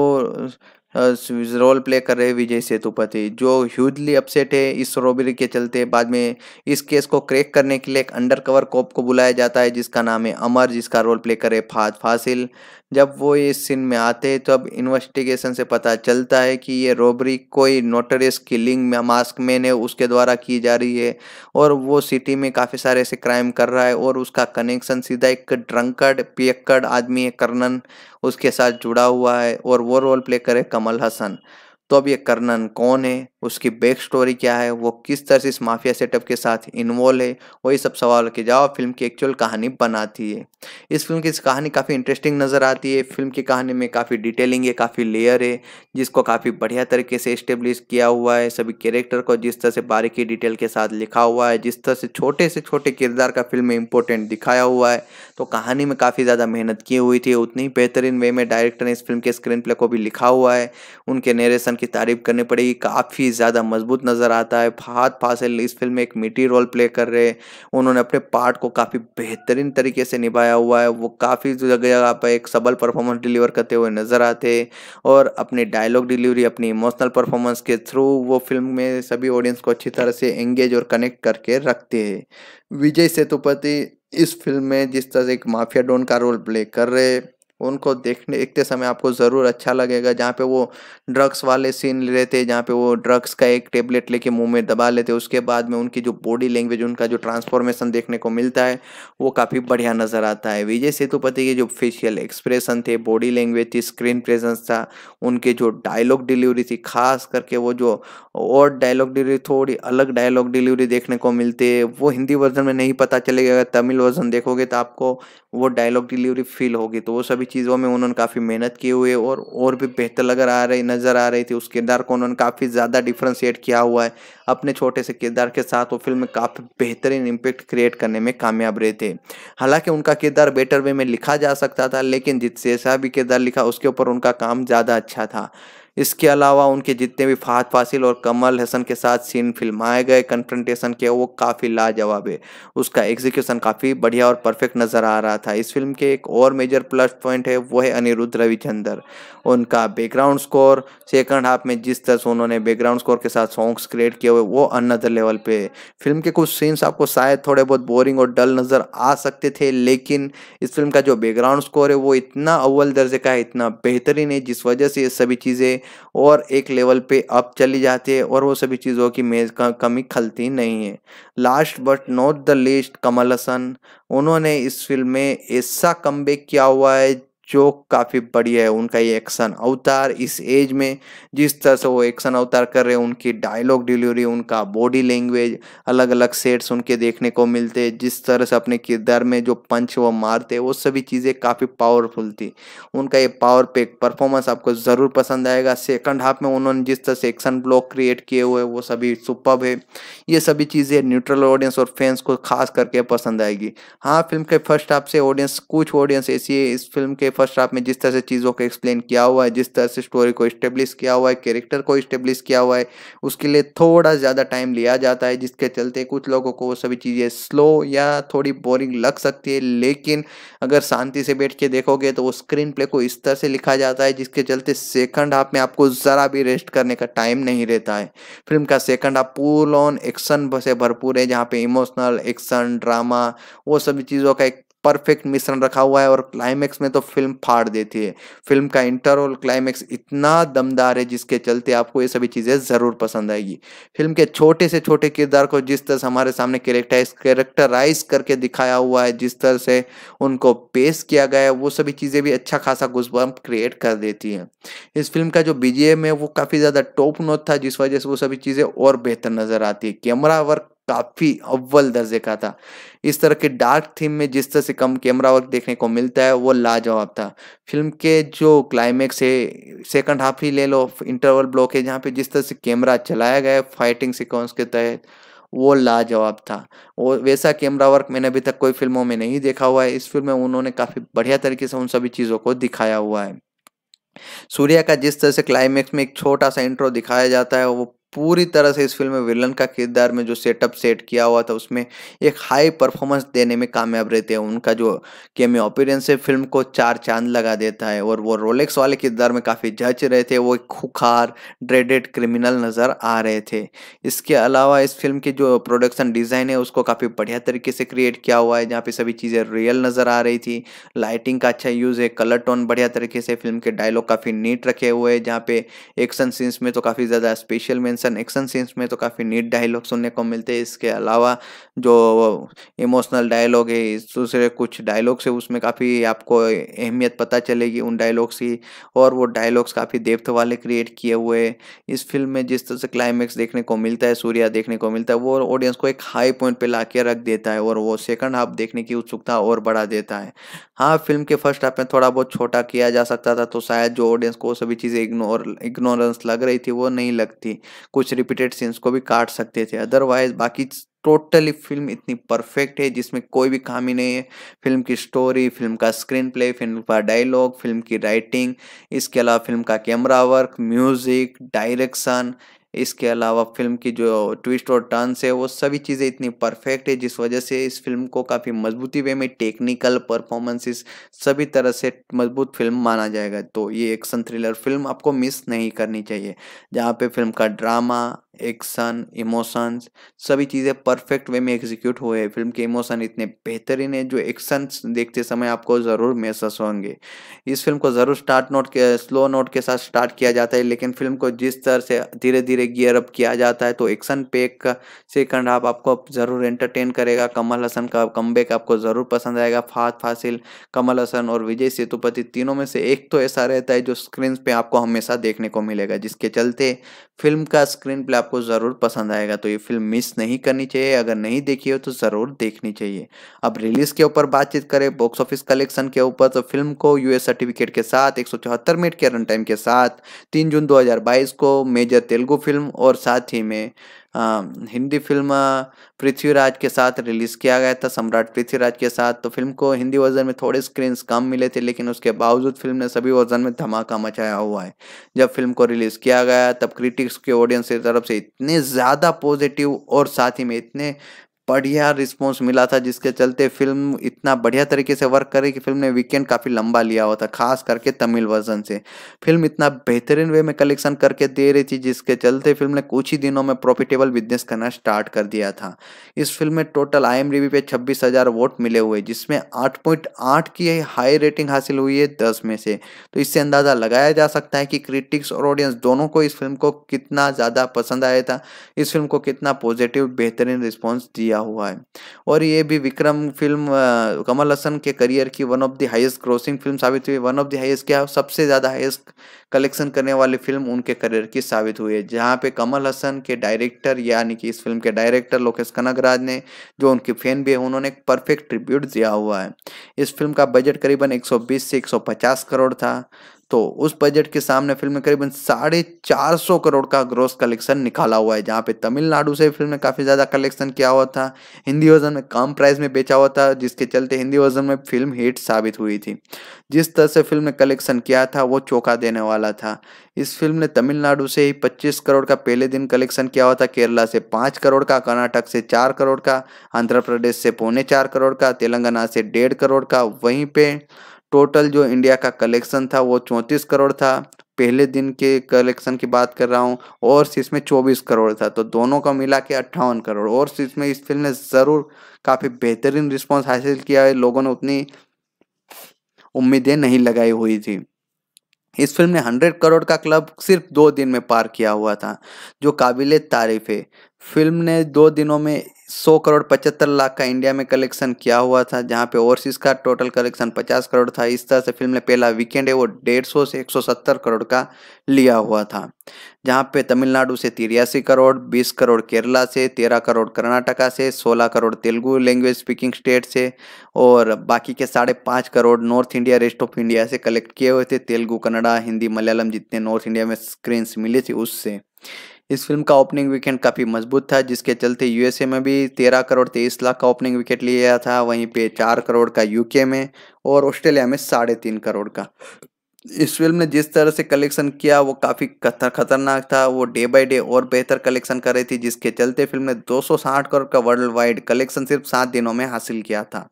रोल प्ले कर रहे विजय सेतुपति जो ह्यूजली अपसेट है इस रोबरी के चलते बाद में इस केस को क्रैक करने के लिए एक अंडर कवर कॉप को बुलाया जाता है जिसका नाम है अमर जिसका रोल प्ले करे फाद फासिल जब वो इस सीन में आते हैं तो अब इन्वेस्टिगेशन से पता चलता है कि ये रॉबरी कोई नोटरियस किलिंग मास्क मैन है उसके द्वारा की जा रही है और वो सिटी में काफ़ी सारे ऐसे क्राइम कर रहा है और उसका कनेक्शन सीधा एक ड्रंकर्ड पियक्कड़ आदमी है कर्नन उसके साथ जुड़ा हुआ है और वो रोल प्ले करे कमल हसन तो अब ये कर्नन कौन है उसकी बैक स्टोरी क्या है वो किस तरह से इस माफिया सेटअप के साथ इन्वॉल्व है वही सब सवाल के जवाब फिल्म की एक्चुअल कहानी बनाती है इस फिल्म की इस कहानी काफ़ी इंटरेस्टिंग नज़र आती है फिल्म की कहानी में काफ़ी डिटेलिंग है काफ़ी लेयर है जिसको काफ़ी बढ़िया तरीके से इस्टेब्लिश किया हुआ है सभी कैरेक्टर को जिस तरह से बारीकी डिटेल के साथ लिखा हुआ है जिस तरह से छोटे से छोटे किरदार का फिल्म में इंपॉर्टेंट दिखाया हुआ है तो कहानी में काफ़ी ज़्यादा मेहनत की हुई थी उतनी बेहतरीन वे में डायरेक्टर ने इस फिल्म के स्क्रीन प्ले को भी लिखा हुआ है उनके नरेशन की तारीफ करनी पड़ेगी काफ़ी ज़्यादा मजबूत नज़र आता है फहाद फासिल इस फिल्म में एक मीठी रोल प्ले कर रहे हैं उन्होंने अपने पार्ट को काफ़ी बेहतरीन तरीके से निभाया हुआ है वो काफ़ी जगह जगह पर एक सबल परफॉर्मेंस डिलीवर करते हुए नज़र आते और अपने डायलॉग डिलीवरी अपनी इमोशनल परफॉर्मेंस के थ्रू वो फिल्म में सभी ऑडियंस को अच्छी तरह से एंगेज और कनेक्ट करके रखते हैं विजय सेतुपति इस फिल्म में जिस तरह से एक माफिया डॉन का रोल प्ले कर रहे उनको देखने देखते समय आपको ज़रूर अच्छा लगेगा जहाँ पे वो ड्रग्स वाले सीन रहे थे जहाँ पे वो ड्रग्स का एक टेबलेट लेके मुंह में दबा लेते उसके बाद में उनकी जो बॉडी लैंग्वेज उनका जो ट्रांसफॉर्मेशन देखने को मिलता है वो काफ़ी बढ़िया नज़र आता है विजय सेतुपति के जो फेशियल एक्सप्रेशन थे बॉडी लैंग्वेज थी स्क्रीन प्रेजेंस था उनके जो डायलॉग डिलीवरी थी खास करके वो जो और डायलॉग डिलीवरी थोड़ी अलग डायलॉग डिलीवरी देखने को मिलती है वो हिंदी वर्जन में नहीं पता चलेगा अगर तमिल वर्जन देखोगे तो आपको वो डायलॉग डिलीवरी फील होगी तो वो सभी चीज़ों में उन्होंने काफ़ी मेहनत की हुई है और और भी बेहतर लगर आ रही नज़र आ रही थी उस किरदार को उन्होंने काफ़ी ज़्यादा डिफ्रेंशिएट किया हुआ है अपने छोटे से किरदार के साथ वो फिल्म में काफ़ी बेहतरीन इम्पेक्ट क्रिएट करने में कामयाब रहे थे हालांकि उनका किरदार बेटर वे में लिखा जा सकता था लेकिन जिससे भी किरदार लिखा उसके ऊपर उनका काम ज़्यादा अच्छा था इसके अलावा उनके जितने भी फाहत फासिल और कमल हसन के साथ सीन फिल्माए गए कन्फ्रंटेशन के वो काफ़ी लाजवाब है उसका एग्जीक्यूशन काफ़ी बढ़िया और परफेक्ट नज़र आ रहा था इस फिल्म के एक और मेजर प्लस पॉइंट है वो है अनिरुद्ध रविचंदर उनका बैकग्राउंड स्कोर सेकंड हाफ में जिस तरह से उन्होंने बैकग्राउंड स्कोर के साथ सॉन्ग्स क्रिएट किए हुए वो अनदर लेवल पे फिल्म के कुछ सीन्स आपको शायद थोड़े बहुत बोरिंग और डल नज़र आ सकते थे लेकिन इस फिल्म का जो बैकग्राउंड स्कोर है वो इतना अव्वल दर्जे का है इतना बेहतरीन है जिस वजह से ये सभी चीज़ें और एक लेवल पे अप चली जाती है और वो सभी चीज़ों की मेज का कमी खलती नहीं है last but not the least Kamal Haasan उन्होंने इस फिल्म में ऐसा कम किया हुआ है जो काफ़ी बढ़िया है उनका ये एक्शन अवतार इस एज में जिस तरह से वो एक्शन अवतार कर रहे हैं उनकी डायलॉग डिलीवरी उनका बॉडी लैंग्वेज अलग अलग सेट्स उनके देखने को मिलते हैं जिस तरह से अपने किरदार में जो पंच वो मारते हैं वो सभी चीज़ें काफ़ी पावरफुल थी उनका ये पावर पैक परफॉर्मेंस आपको ज़रूर पसंद आएगा सेकंड हाफ में उन्होंने जिस तरह से एक्शन ब्लॉक क्रिएट किए हुए वो सभी सुपब है ये सभी चीज़ें न्यूट्रल ऑडियंस और फैंस को खास करके पसंद आएगी हाँ फिल्म के फर्स्ट हाफ से ऑडियंस कुछ ऑडियंस ऐसी है इस फिल्म के फर्स्ट हाफ में जिस तरह से चीज़ों को एक्सप्लेन किया हुआ है जिस तरह से स्टोरी को इस्टेब्लिश किया हुआ है कैरेक्टर को इस्टेब्लिश किया हुआ है उसके लिए थोड़ा ज़्यादा टाइम लिया जाता है जिसके चलते कुछ लोगों को वो सभी चीज़ें स्लो या थोड़ी बोरिंग लग सकती है लेकिन अगर शांति से बैठ के देखोगे तो वो स्क्रीन प्ले को इस तरह से लिखा जाता है जिसके चलते सेकंड हाफ में आपको ज़रा भी रेस्ट करने का टाइम नहीं रहता है फिल्म का second half full on action से भरपूर है जहाँ पे इमोशनल एक्शन ड्रामा वो सभी चीज़ों का एक परफेक्ट मिश्रण रखा हुआ है और क्लाइमैक्स में तो फिल्म फाड़ देती है फिल्म का इंटर और क्लाइमैक्स इतना दमदार है जिसके चलते आपको ये सभी चीज़ें ज़रूर पसंद आएगी फिल्म के छोटे से छोटे किरदार को जिस तरह से हमारे सामने करेक्टाइज कैरेक्टराइज करके दिखाया हुआ है जिस तरह से उनको पेश किया गया है वो सभी चीज़ें भी अच्छा खासा गुजबम्प क्रिएट कर देती हैं इस फिल्म का जो बीजेम है वो काफ़ी ज़्यादा टॉप नोट था जिस वजह से वो सभी चीज़ें और बेहतर नज़र आती है कैमरा वर्क काफ़ी अव्वल दर्जे का था इस तरह के डार्क थीम में जिस तरह से कम कैमरा वर्क देखने को मिलता है वो लाजवाब था फिल्म के जो क्लाइमैक्स है सेकंड हाफ ही ले लो इंटरवल ब्लॉक है जहाँ पे जिस तरह से कैमरा चलाया गया है फाइटिंग सिक्वेंस के तहत वो लाजवाब था और वैसा कैमरा वर्क मैंने अभी तक कोई फिल्मों में नहीं देखा हुआ है इस फिल्म में उन्होंने काफ़ी बढ़िया तरीके से उन सभी चीज़ों को दिखाया हुआ है सूर्या का जिस तरह से क्लाइमैक्स में एक छोटा सा इंट्रो दिखाया जाता है वो पूरी तरह से इस फिल्म में विलन का किरदार में जो सेटअप सेट किया हुआ था उसमें एक हाई परफॉर्मेंस देने में कामयाब रहते हैं उनका जो केमी अपीरेंस है फिल्म को चार चांद लगा देता है और वो रोलेक्स वाले किरदार में काफ़ी जच रहे थे वो एक खुखार ड्रेडेड क्रिमिनल नज़र आ रहे थे इसके अलावा इस फिल्म की जो प्रोडक्शन डिज़ाइन है उसको काफ़ी बढ़िया तरीके से क्रिएट किया हुआ है जहाँ पर सभी चीज़ें रियल नज़र आ रही थी लाइटिंग का अच्छा यूज़ है कलर टोन बढ़िया तरीके से फिल्म के डायलॉग काफ़ी नीट रखे हुए हैं जहाँ पे एक्शन सीन्स में तो काफ़ी ज़्यादा स्पेशल मैं एक्शन एक्शन सीन्स में तो काफ़ी नीट डायलॉग सुनने को मिलते हैं इसके अलावा जो इमोशनल डायलॉग है इस दूसरे कुछ डायलॉग्स है उसमें काफ़ी आपको अहमियत पता चलेगी उन डायलॉग्स की और वो डायलॉग्स काफ़ी देवत वाले क्रिएट किए हुए इस फिल्म में जिस तरह से क्लाइमैक्स देखने को मिलता है सूर्या देखने को मिलता है वो ऑडियंस को एक हाई पॉइंट पर ला रख देता है और वो सेकंड हाफ देखने की उत्सुकता और बढ़ा देता है हाँ फिल्म के फर्स्ट हाफ में थोड़ा बहुत छोटा किया जा सकता था तो शायद जो ऑडियंस को सभी चीज़ें इग्नोर इग्नोरेंस लग रही थी वो नहीं लगती कुछ रिपीटेड सीन्स को भी काट सकते थे अदरवाइज बाकी टोटली फिल्म इतनी परफेक्ट है जिसमें कोई भी खामी नहीं है फिल्म की स्टोरी फिल्म का स्क्रीन प्ले फिल्म का डायलॉग फिल्म की राइटिंग इसके अलावा फिल्म का कैमरा वर्क म्यूजिक डायरेक्शन इसके अलावा फिल्म की जो ट्विस्ट और टर्न्स है वो सभी चीज़ें इतनी परफेक्ट है जिस वजह से इस फिल्म को काफ़ी मजबूती वे में टेक्निकल परफॉर्मेंसेस सभी तरह से मजबूत फिल्म माना जाएगा तो ये एक्शन थ्रिलर फिल्म आपको मिस नहीं करनी चाहिए जहाँ पे फिल्म का ड्रामा एक्शन इमोशंस सभी चीज़ें परफेक्ट वे में एग्जीक्यूट हुए हैं फिल्म के इमोशन इतने बेहतरीन है जो एक्शन देखते समय आपको ज़रूर महसूस होंगे इस फिल्म को ज़रूर स्टार्ट नोट के स्लो नोट के साथ स्टार्ट किया जाता है लेकिन फिल्म को जिस तरह से धीरे धीरे गियर अप किया जाता है तो एक्शन पेक सेकंड हाफ आपको ज़रूर एंटरटेन करेगा कमल हसन का कम आपको ज़रूर पसंद आएगा फात फासिल कमल हसन और विजय सेतुपति तीनों में से एक तो ऐसा रहता है जो स्क्रीन पर आपको हमेशा देखने को मिलेगा जिसके चलते फिल्म का स्क्रीन प्ले आपको ज़रूर पसंद आएगा तो ये फिल्म मिस नहीं करनी चाहिए अगर नहीं देखी हो तो ज़रूर देखनी चाहिए अब रिलीज़ के ऊपर बातचीत करें बॉक्स ऑफिस कलेक्शन के ऊपर तो फिल्म को यूएस सर्टिफिकेट के साथ एक मिनट के रन टाइम के साथ तीन जून दो को मेजर तेलुगु फिल्म और साथ ही में हिंदी फिल्म पृथ्वीराज के साथ रिलीज़ किया गया था सम्राट पृथ्वीराज के साथ तो फिल्म को हिंदी वर्जन में थोड़े स्क्रीन्स कम मिले थे लेकिन उसके बावजूद फिल्म ने सभी वर्जन में धमाका मचाया हुआ है जब फिल्म को रिलीज़ किया गया तब क्रिटिक्स के ऑडियंस की तरफ से इतने ज़्यादा पॉजिटिव और साथ ही में इतने बढ़िया रिस्पॉन्स मिला था जिसके चलते फिल्म इतना बढ़िया तरीके से वर्क करे कि फिल्म ने वीकेंड काफ़ी लंबा लिया हुआ था खास करके तमिल वर्जन से फिल्म इतना बेहतरीन वे में कलेक्शन करके दे रही थी जिसके चलते फिल्म ने कुछ ही दिनों में प्रॉफिटेबल बिजनेस करना स्टार्ट कर दिया था इस फिल्म में टोटल आई एम पे छब्बीस हज़ार वोट मिले हुए जिसमें आठ पॉइंट आठ की हाई रेटिंग हासिल हुई है दस में से तो इससे अंदाज़ा लगाया जा सकता है कि क्रिटिक्स और ऑडियंस दोनों को इस फिल्म को कितना ज़्यादा पसंद आया था इस फिल्म को कितना पॉजिटिव बेहतरीन रिस्पॉन्स दिया दिया हुआ है और ये भी विक्रम फिल्म कमल हसन के करियर की one of the highest grossing film साबित हुई वन ऑफ द हाईएस्ट क्या सबसे ज़्यादा हाईएस्ट कलेक्शन करने वाली फिल्म उनके करियर की साबित हुई है जहाँ पे कमल हसन के डायरेक्टर यानी कि इस फिल्म के डायरेक्टर लोकेश कनगराज ने जो उनके फैन भी है उन्होंने एक परफेक्ट ट्रिब्यूट दिया हुआ है इस फिल्म का बजट करीबन एक से एक करोड़ था तो उस बजट के सामने फिल्म ने करीबन साढ़े चार सौ करोड़ का ग्रोस कलेक्शन निकाला हुआ है जहाँ पे तमिलनाडु से फिल्म ने काफ़ी ज़्यादा कलेक्शन किया हुआ था हिंदी वर्जन में कम प्राइस में बेचा हुआ था जिसके चलते हिंदी वर्जन में फिल्म हिट साबित हुई थी जिस तरह से फिल्म ने कलेक्शन किया था वो चौंका देने वाला था इस फिल्म ने तमिलनाडु से ही पच्चीस करोड़ का पहले दिन कलेक्शन किया हुआ था केरला से पाँच करोड़ का कर्नाटक से चार करोड़ का आंध्र प्रदेश से पौने चार करोड़ का तेलंगाना से डेढ़ करोड़ का वहीं पर टोटल जो इंडिया का कलेक्शन था वो चौंतीस करोड़ था पहले दिन के कलेक्शन की बात कर रहा हूँ और इसमें चौबीस करोड़ था तो दोनों का मिला के अट्ठावन करोड़ और इसमें इस फिल्म ने ज़रूर काफ़ी बेहतरीन रिस्पॉन्स हासिल किया है लोगों ने उतनी उम्मीदें नहीं लगाई हुई थी इस फिल्म ने हंड्रेड करोड़ का क्लब सिर्फ दो दिन में पार किया हुआ था जो काबिल तारीफ है फिल्म ने दो दिनों में सौ करोड़ पचहत्तर लाख का इंडिया में कलेक्शन किया हुआ था जहाँ पे ओवरसीज का टोटल कलेक्शन पचास करोड़ था इस तरह से फिल्म ने पहला वीकेंड है वो डेढ़ सौ से एक सौ सत्तर करोड़ का लिया हुआ था जहाँ पे तमिलनाडु से तिरासी करोड़ बीस करोड़ केरला से तेरह करोड़ कर्नाटका से सोलह crore Telugu language speaking state से और बाकी के साढ़े पाँच crore north India rest of India से कलेक्ट किए हुए थे तेलुगु कन्नड़ा हिंदी मलयालम जितने नॉर्थ इंडिया में स्क्रीन्स मिली थी उससे इस फिल्म का ओपनिंग वीकेंड काफ़ी मजबूत था जिसके चलते यूएसए में भी तेरह करोड़ तेईस लाख का ओपनिंग विकेट लिया था वहीं पे चार करोड़ का यूके में और ऑस्ट्रेलिया में साढ़े तीन करोड़ का इस फिल्म ने जिस तरह से कलेक्शन किया वो काफ़ी खतर खतरनाक था वो डे बाय डे और बेहतर कलेक्शन कर रही थी जिसके चलते फिल्म ने 260 करोड़ का वर्ल्ड वाइड कलेक्शन सिर्फ सात दिनों में हासिल किया था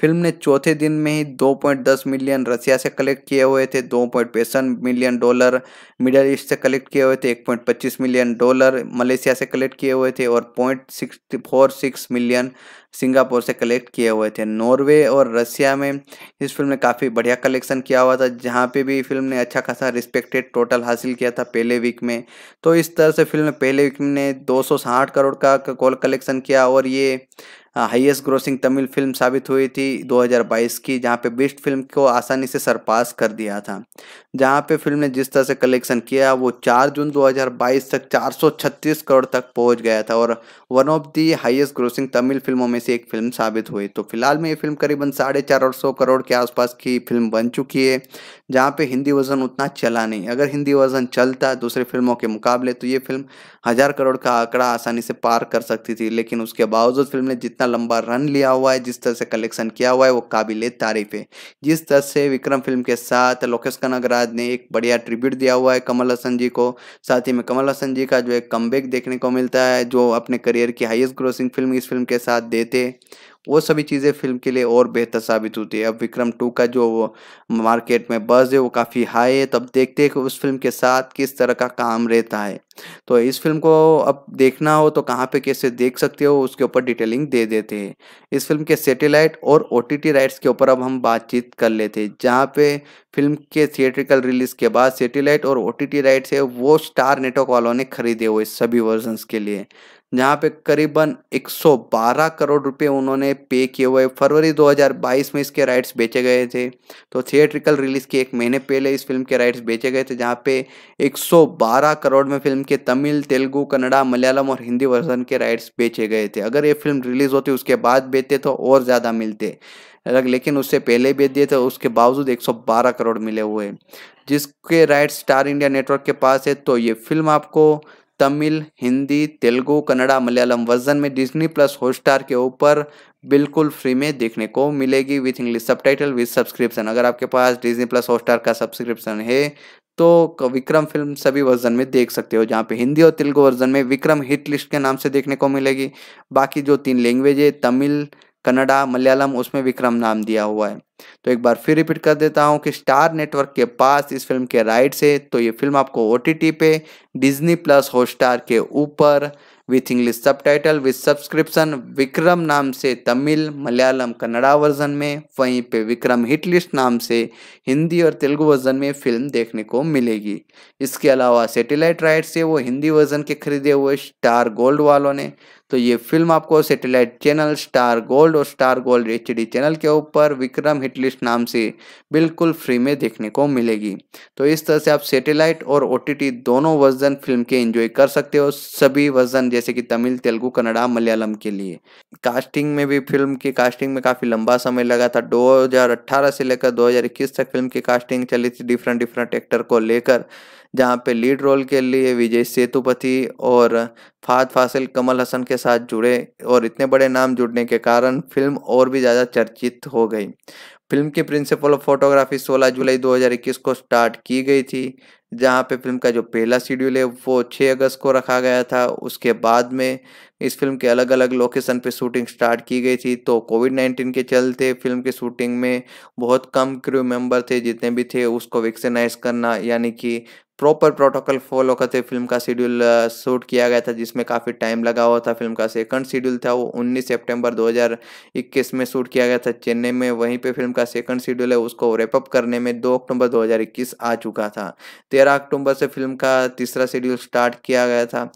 फिल्म ने चौथे दिन में ही 2.10 मिलियन रसिया से कलेक्ट किए हुए थे दो मिलियन डॉलर मिडल ईस्ट से कलेक्ट किए हुए थे एक मिलियन डॉलर मलेशिया से कलेक्ट किए हुए थे और पॉइंट मिलियन सिंगापुर से कलेक्ट किए हुए थे नॉर्वे और रसिया में इस फिल्म ने काफ़ी बढ़िया कलेक्शन किया हुआ था जहाँ पे भी फिल्म ने अच्छा खासा रिस्पेक्टेड टोटल हासिल किया था पहले वीक में तो इस तरह से फिल्म पहले वीक ने दो करोड़ का कॉल कलेक्शन किया और ये हाईएस्ट ग्रोसिंग तमिल फिल्म साबित हुई थी 2022 की जहाँ पे बेस्ट फिल्म को आसानी से सरपास कर दिया था जहाँ पे फिल्म ने जिस तरह से कलेक्शन किया वो 4 जून 2022 तक 436 करोड़ तक पहुँच गया था और one of the highest grossing Tamil फिल्मों में से एक फिल्म साबित हुई तो फिलहाल में ये फिल्म करीबन साढ़े चार सौ करोड़ के आसपास की फिल्म बन चुकी है जहाँ पे हिंदी वर्जन उतना चला नहीं अगर हिंदी वर्जन चलता दूसरे फिल्मों के मुकाबले तो ये फिल्म हज़ार करोड़ का आंकड़ा आसानी से पार कर सकती थी लेकिन उसके बावजूद फिल्म ने जितना लंबा रन लिया हुआ है जिस तरह से कलेक्शन किया हुआ है वो काबिल तारीफ है जिस तरह से विक्रम फिल्म के साथ लोकेश कनगराज ने एक बढ़िया ट्रिब्यूट दिया हुआ है कमल हसन जी को साथ ही में कमल हसन जी का जो एक कम देखने को मिलता है जो अपने करियर की हाइस्ट ग्रोसिंग फिल्म इस फिल्म के साथ देते वो सभी चीज़ें फिल्म के लिए और बेहतर साबित होती है अब विक्रम टू का जो मार्केट में बज़ है वो काफ़ी हाई है तब तो देखते हैं कि उस फिल्म के साथ किस तरह का काम रहता है तो इस फिल्म को अब देखना हो तो कहाँ पे कैसे देख सकते हो उसके ऊपर डिटेलिंग दे देते हैं इस फिल्म के सैटेलाइट और ओ राइट्स के ऊपर अब हम बातचीत कर लेते हैं जहाँ पे फिल्म के थिएट्रिकल रिलीज के बाद सैटेलाइट और ओ राइट्स है वो स्टार नेटवर्क वालों ने खरीदे हुए सभी वर्जन्स के लिए जहां पे करीबन 112 करोड़ रुपए उन्होंने पे किए हुए फरवरी 2022 में इसके राइट्स बेचे गए थे तो थिएट्रिकल रिलीज के एक महीने पहले इस फिल्म के राइट्स बेचे गए थे जहां पे 112 करोड़ में फिल्म के तमिल तेलुगु कन्नड़ा मलयालम और हिंदी वर्जन के राइट्स बेचे गए थे अगर ये फिल्म रिलीज होती उसके बाद बेचते तो और ज़्यादा मिलते लेकिन उससे पहले बेच दिए थे उसके बावजूद 112 करोड़ मिले हुए जिसके राइट्स स्टार इंडिया नेटवर्क के पास है तो ये फिल्म आपको तमिल हिंदी तेलुगू कन्नड़ा मलयालम वर्जन में डिज्नी प्लस हॉटस्टार के ऊपर बिल्कुल फ्री में देखने को मिलेगी with English subtitle with subscription अगर आपके पास डिज्नी प्लस हॉटस्टार का सब्सक्रिप्शन है तो विक्रम फिल्म सभी वर्जन में देख सकते हो जहाँ पे हिंदी और तेलुगु वर्जन में विक्रम हिट लिस्ट के नाम से देखने को मिलेगी बाकी जो तीन लैंग्वेज है तमिल कन्नडा मलयालम उसमें विक्रम नाम दिया हुआ है तो एक बार फिर रिपीट कर देता हूँ कि स्टार नेटवर्क के पास इस फिल्म के राइट्स है तो ये फिल्म आपको ओ पे डिज्नी प्लस हॉटस्टार के ऊपर with English subtitle with subscription Vikram नाम से तमिल मलयालम कन्नड़ा वर्जन में वहीं पे विक्रम हिट लिस्ट नाम से हिंदी और तेलुगु वर्जन में फिल्म देखने को मिलेगी इसके अलावा सेटेलाइट राइट से वो हिंदी वर्जन के खरीदे हुए स्टार गोल्ड वालों ने तो ये फिल्म आपको सैटेलाइट चैनल स्टार गोल्ड और स्टार गोल्ड एच चैनल के ऊपर विक्रम हिटलिस्ट नाम से बिल्कुल फ्री में देखने को मिलेगी तो इस तरह से आप सैटेलाइट और ओ दोनों वर्जन फिल्म के एंजॉय कर सकते हो सभी वर्जन जैसे कि तमिल तेलुगु कन्नड़ा मलयालम के लिए कास्टिंग में भी फिल्म की कास्टिंग में काफ़ी लंबा समय लगा था दो से लेकर दो तक फिल्म की कास्टिंग चली थी डिफरेंट डिफरेंट एक्टर को लेकर जहाँ पे लीड रोल के लिए विजय सेतुपति और फाद फासिल कमल हसन के साथ जुड़े और इतने बड़े नाम जुड़ने के कारण फिल्म और भी ज़्यादा चर्चित हो गई फिल्म की प्रिंसिपल ऑफ फोटोग्राफी 16 जुलाई 2021 को स्टार्ट की गई थी जहाँ पे फिल्म का जो पहला शेड्यूल है वो 6 अगस्त को रखा गया था उसके बाद में इस फिल्म के अलग अलग लोकेशन पे शूटिंग स्टार्ट की गई थी तो कोविड नाइन्टीन के चलते फिल्म की शूटिंग में बहुत कम क्रू मेंबर थे जितने भी थे उसको वैक्सीनाइज करना यानी कि प्रॉपर प्रोटोकॉल फॉलो करते फिल्म का शेड्यूल शूट किया गया था जिसमें काफ़ी टाइम लगा हुआ था फिल्म का सेकंड शेड्यूल था वो 19 सितंबर 2021 में शूट किया गया था चेन्नई में वहीं पे फिल्म का सेकंड शेड्यूल है उसको रेपअप करने में 2 अक्टूबर 2021 आ चुका था 13 अक्टूबर से फिल्म का तीसरा शेड्यूल स्टार्ट किया गया था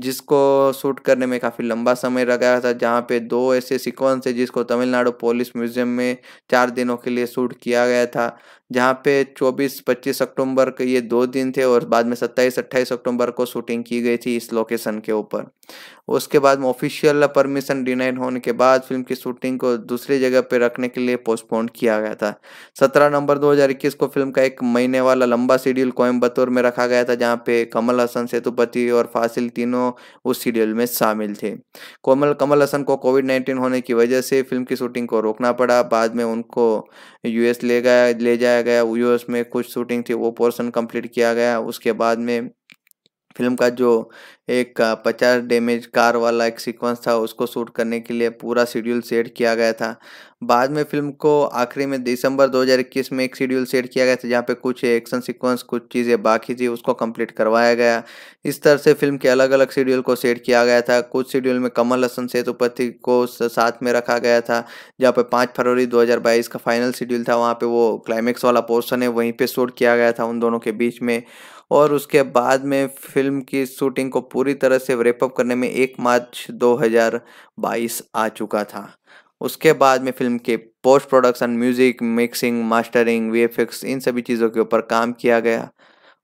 जिसको शूट करने में काफ़ी लंबा समय लगाया था जहाँ पे दो ऐसे सिक्वेंस है जिसको तमिलनाडु पुलिस म्यूजियम में चार दिनों के लिए शूट किया गया था जहाँ पे 24-25 अक्टूबर के ये दो दिन थे और बाद में 27-28 अक्टूबर को शूटिंग की गई थी इस लोकेशन के ऊपर उसके बाद ऑफिशियल परमिशन डिनाइड होने के बाद फिल्म की शूटिंग को दूसरी जगह पर रखने के लिए पोस्टपोन किया गया था सत्रह नवंबर 2021 को फिल्म का एक महीने वाला लंबा शेड्यूल कोयम्बतूर में रखा गया था जहाँ पे कमल हसन सेतुपति और फासिल तीनों उस शेड्यूल में शामिल थे कोमल कमल हसन को कोविड नाइन्टीन होने की वजह से फिल्म की शूटिंग को रोकना पड़ा बाद में उनको यूएस ले गया ले जाया गया यूएस में कुछ शूटिंग थी वो पोर्सन कंप्लीट किया गया उसके बाद में फिल्म का जो एक पचास डैमेज कार वाला एक सीक्वेंस था उसको शूट करने के लिए पूरा शेड्यूल सेट किया गया था बाद में फिल्म को आखिरी में दिसंबर 2021 में एक शेड्यूल सेट किया गया था जहाँ पे कुछ एक्शन सीक्वेंस कुछ चीज़ें बाकी थी उसको कंप्लीट करवाया गया इस तरह से फिल्म के अलग अलग शेड्यूल को सेट किया गया था कुछ शेड्यूल में कमल हसन सेतुपति को साथ में रखा गया था जहाँ पे पाँच फरवरी दो का फाइनल शेड्यूल था वहाँ पर वो क्लाइमेक्स वाला पोर्सन है वहीं पर शूट किया गया था उन दोनों के बीच में और उसके बाद में फिल्म की शूटिंग को पूरी तरह से रेपअप करने में एक मार्च 2022 आ चुका था उसके बाद में फिल्म के post production music mixing mastering VFX इन सभी चीज़ों के ऊपर काम किया गया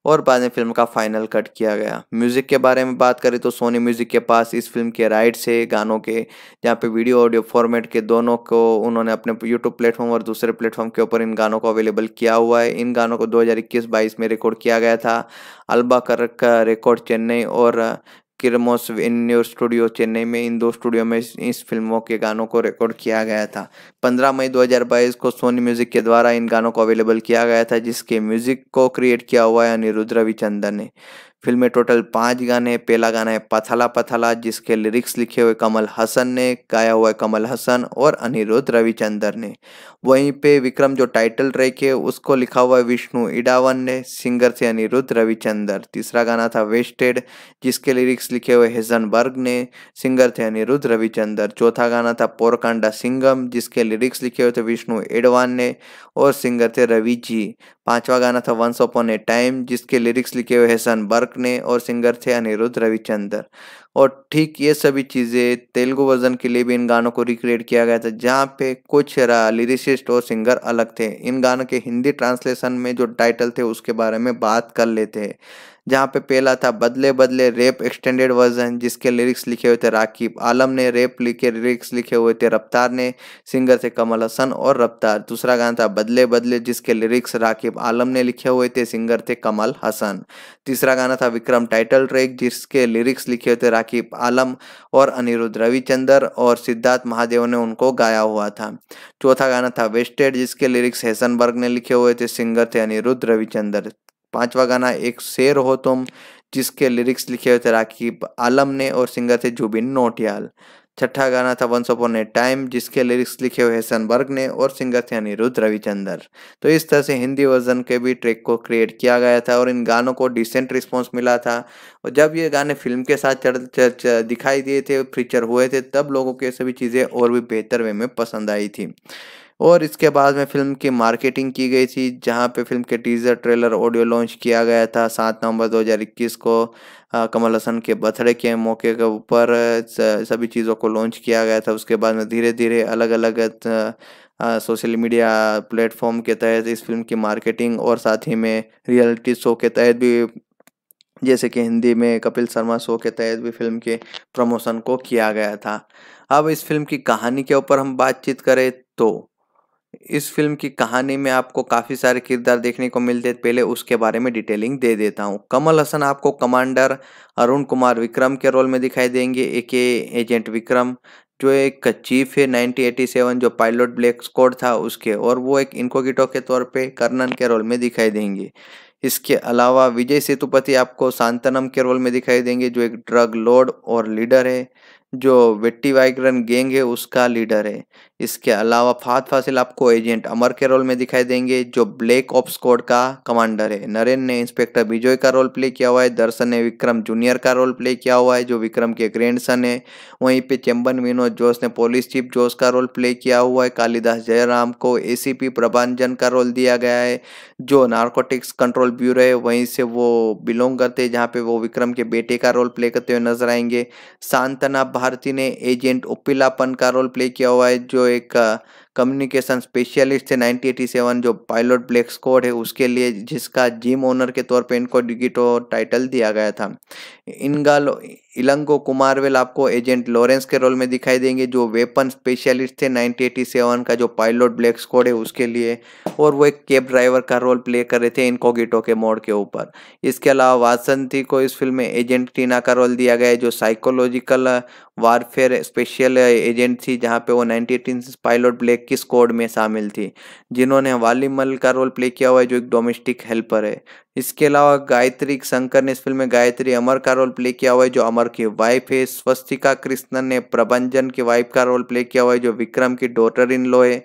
और बाद में फिल्म का फाइनल कट किया गया म्यूज़िक के बारे में बात करें तो सोनी म्यूज़िक के पास इस फिल्म के राइट्स है गानों के जहाँ पे वीडियो ऑडियो फॉर्मेट के दोनों को उन्होंने अपने यूट्यूब प्लेटफॉर्म और दूसरे प्लेटफॉर्म के ऊपर इन गानों को अवेलेबल किया हुआ है इन गानों को दो हज़ार में रिकॉर्ड किया गया था अलबा कर रिकॉर्ड चेन्नई और किरमोस इन्योर स्टूडियो चेन्नई में इन दो स्टूडियो में इस, इस फिल्मों के गानों को रिकॉर्ड किया गया था 15 मई 2022 को सोनी म्यूजिक के द्वारा इन गानों को अवेलेबल किया गया था जिसके म्यूजिक को क्रिएट किया हुआ है अनिरुद्ध रविचंदन ने फिल्म में टोटल पाँच गाने पहला गाना है पथला पथला जिसके लिरिक्स लिखे हुए कमल हसन ने गाया हुआ है कमल हसन और अनिरुद्ध रविचंदर ने वहीं पे विक्रम जो टाइटल रखे उसको लिखा हुआ है विष्णु इडावन ने सिंगर थे अनिरुद्ध रविचंदर तीसरा गाना था वेस्टेड जिसके लिरिक्स लिखे हुए बर्ग ने सिंगर थे अनिरुद्ध रविचंदर चौथा गाना था पोरकांडा सिंगम जिसके लिरिक्स लिखे हुए थे विष्णु एडवान ने और सिंगर थे रवि जी पांचवा गाना था वंस अपॉन ए टाइम जिसके लिरिक्स लिखे हुए हेसन बर्ग ने और सिंगर थे अनिरुद्ध रविचंद्र और ठीक ये सभी चीज़ें तेलुगु वर्जन के लिए भी इन गानों को रिक्रिएट किया गया था जहाँ पे कुछ लिरिसिस्ट और सिंगर अलग थे इन गानों के हिंदी ट्रांसलेशन में जो टाइटल थे उसके बारे में बात कर लेते हैं जहाँ पे पहला था बदले बदले रेप एक्सटेंडेड वर्जन जिसके लिरिक्स लिखे हुए थे राकीब आलम ने रेप लिखे लिरिक्स लिखे हुए थे रफ्तार ने सिंगर थे कमल हसन और रफ्तार दूसरा गाना था बदले बदले जिसके लिरिक्स राकीब आलम ने लिखे हुए थे सिंगर थे कमल हसन तीसरा गाना था विक्रम टाइटल ट्रैक जिसके लिरिक्स लिखे हुए थे राकीब आलम और अनिरुद्ध रविचंदर और सिद्धार्थ महादेव ने उनको गाया हुआ था चौथा गाना था वेस्टेड जिसके लिरिक्स हेसनबर्ग ने लिखे हुए थे सिंगर थे अनिरुद्ध रविचंदर पांचवा गाना एक शेर हो तुम जिसके लिरिक्स लिखे हुए थे राकीब आलम ने और सिंगर थे जुबिन नोटियाल छठा गाना था वंस सोपोर ने टाइम जिसके लिरिक्स लिखे हुए हसन वर्ग ने और सिंगर थे अनिरुद्ध रविचंदर तो इस तरह से हिंदी वर्जन के भी ट्रैक को क्रिएट किया गया था और इन गानों को डिसेंट रिस्पॉन्स मिला था और जब ये गाने फिल्म के साथ चढ़ दिखाई दिए थे फीचर हुए थे तब लोगों को ये सभी चीज़ें और भी बेहतर वे में पसंद आई थी और इसके बाद में फिल्म की मार्केटिंग की गई थी जहां पे फिल्म के टीज़र ट्रेलर ऑडियो लॉन्च किया गया था सात नवंबर 2021 को कमल हसन के बर्थडे के मौके के ऊपर सभी चीज़ों को लॉन्च किया गया था उसके बाद में धीरे धीरे अलग अलग सोशल मीडिया प्लेटफॉर्म के तहत इस फिल्म की मार्केटिंग और साथ ही में रियलिटी शो के तहत भी जैसे कि हिंदी में कपिल शर्मा शो के तहत भी फिल्म के प्रमोशन को किया गया था अब इस फिल्म की कहानी के ऊपर हम बातचीत करें तो इस फिल्म की कहानी में आपको काफ़ी सारे किरदार देखने को मिलते हैं पहले उसके बारे में डिटेलिंग दे देता हूँ कमल हसन आपको कमांडर अरुण कुमार विक्रम के रोल में दिखाई देंगे ए के एजेंट विक्रम जो एक चीफ है सेवन जो पायलट ब्लैक स्कॉड था उसके और वो एक इनकोगिटो के तौर पे कर्नन के रोल में दिखाई देंगे इसके अलावा विजय सेतुपति आपको सांतनम के रोल में दिखाई देंगे जो एक ड्रग लॉर्ड और लीडर है जो वेट्टी वाइग्रन गैंग है उसका लीडर है इसके अलावा फात फासिल आपको एजेंट अमर के रोल में दिखाई देंगे जो ब्लैक ऑप्स कोड का कमांडर है नरेन ने इंस्पेक्टर विजय का रोल प्ले किया हुआ है दर्शन ने विक्रम जूनियर का रोल प्ले किया हुआ है जो विक्रम के ग्रैंड सन है वहीं पे चंबन विनोद जोश ने पोलिस चीफ जोश का रोल प्ले किया हुआ है कालिदास जयराम को ए सी पी का रोल दिया गया है जो नार्कोटिक्स कंट्रोल ब्यूरो है वहीं से वो बिलोंग करते हैं जहाँ पे वो विक्रम के बेटे का रोल प्ले करते हुए नजर आएंगे सांतना महारथी ने एजेंट पन का रोल प्ले किया हुआ है जो एक कम्युनिकेशन स्पेशलिस्ट है 1987 जो पायलट ब्लैक स्कॉड है उसके लिए जिसका जिम ओनर के तौर पे इनको डिगिटो टाइटल दिया गया था इनगालो इलंगो कुमारवेल आपको एजेंट लॉरेंस के रोल में दिखाई देंगे जो वेपन स्पेशलिस्ट थे 1987 का जो पायलट ब्लैक स्कॉड है उसके लिए और वो एक कैब ड्राइवर का रोल प्ले कर रहे थे इनकोगिटो के मोड के ऊपर इसके अलावा वासंती को इस फिल्म में एजेंट टीना का रोल दिया गया है जो साइकोलॉजिकल वारफेयर स्पेशल एजेंट थी जहाँ पे वो नाइनटीन पायलट ब्लैक की स्कॉड में शामिल थी जिन्होंने वालीमल का रोल प्ले किया हुआ है जो एक डोमेस्टिक हेल्पर है इसके अलावा गायत्री शंकर ने इस फिल्म में गायत्री अमर का रोल प्ले किया हुआ है जो अमर की वाइफ है स्वस्तिका कृष्णन ने प्रबंजन की वाइफ का रोल प्ले किया हुआ है जो विक्रम की डॉटर इन लो है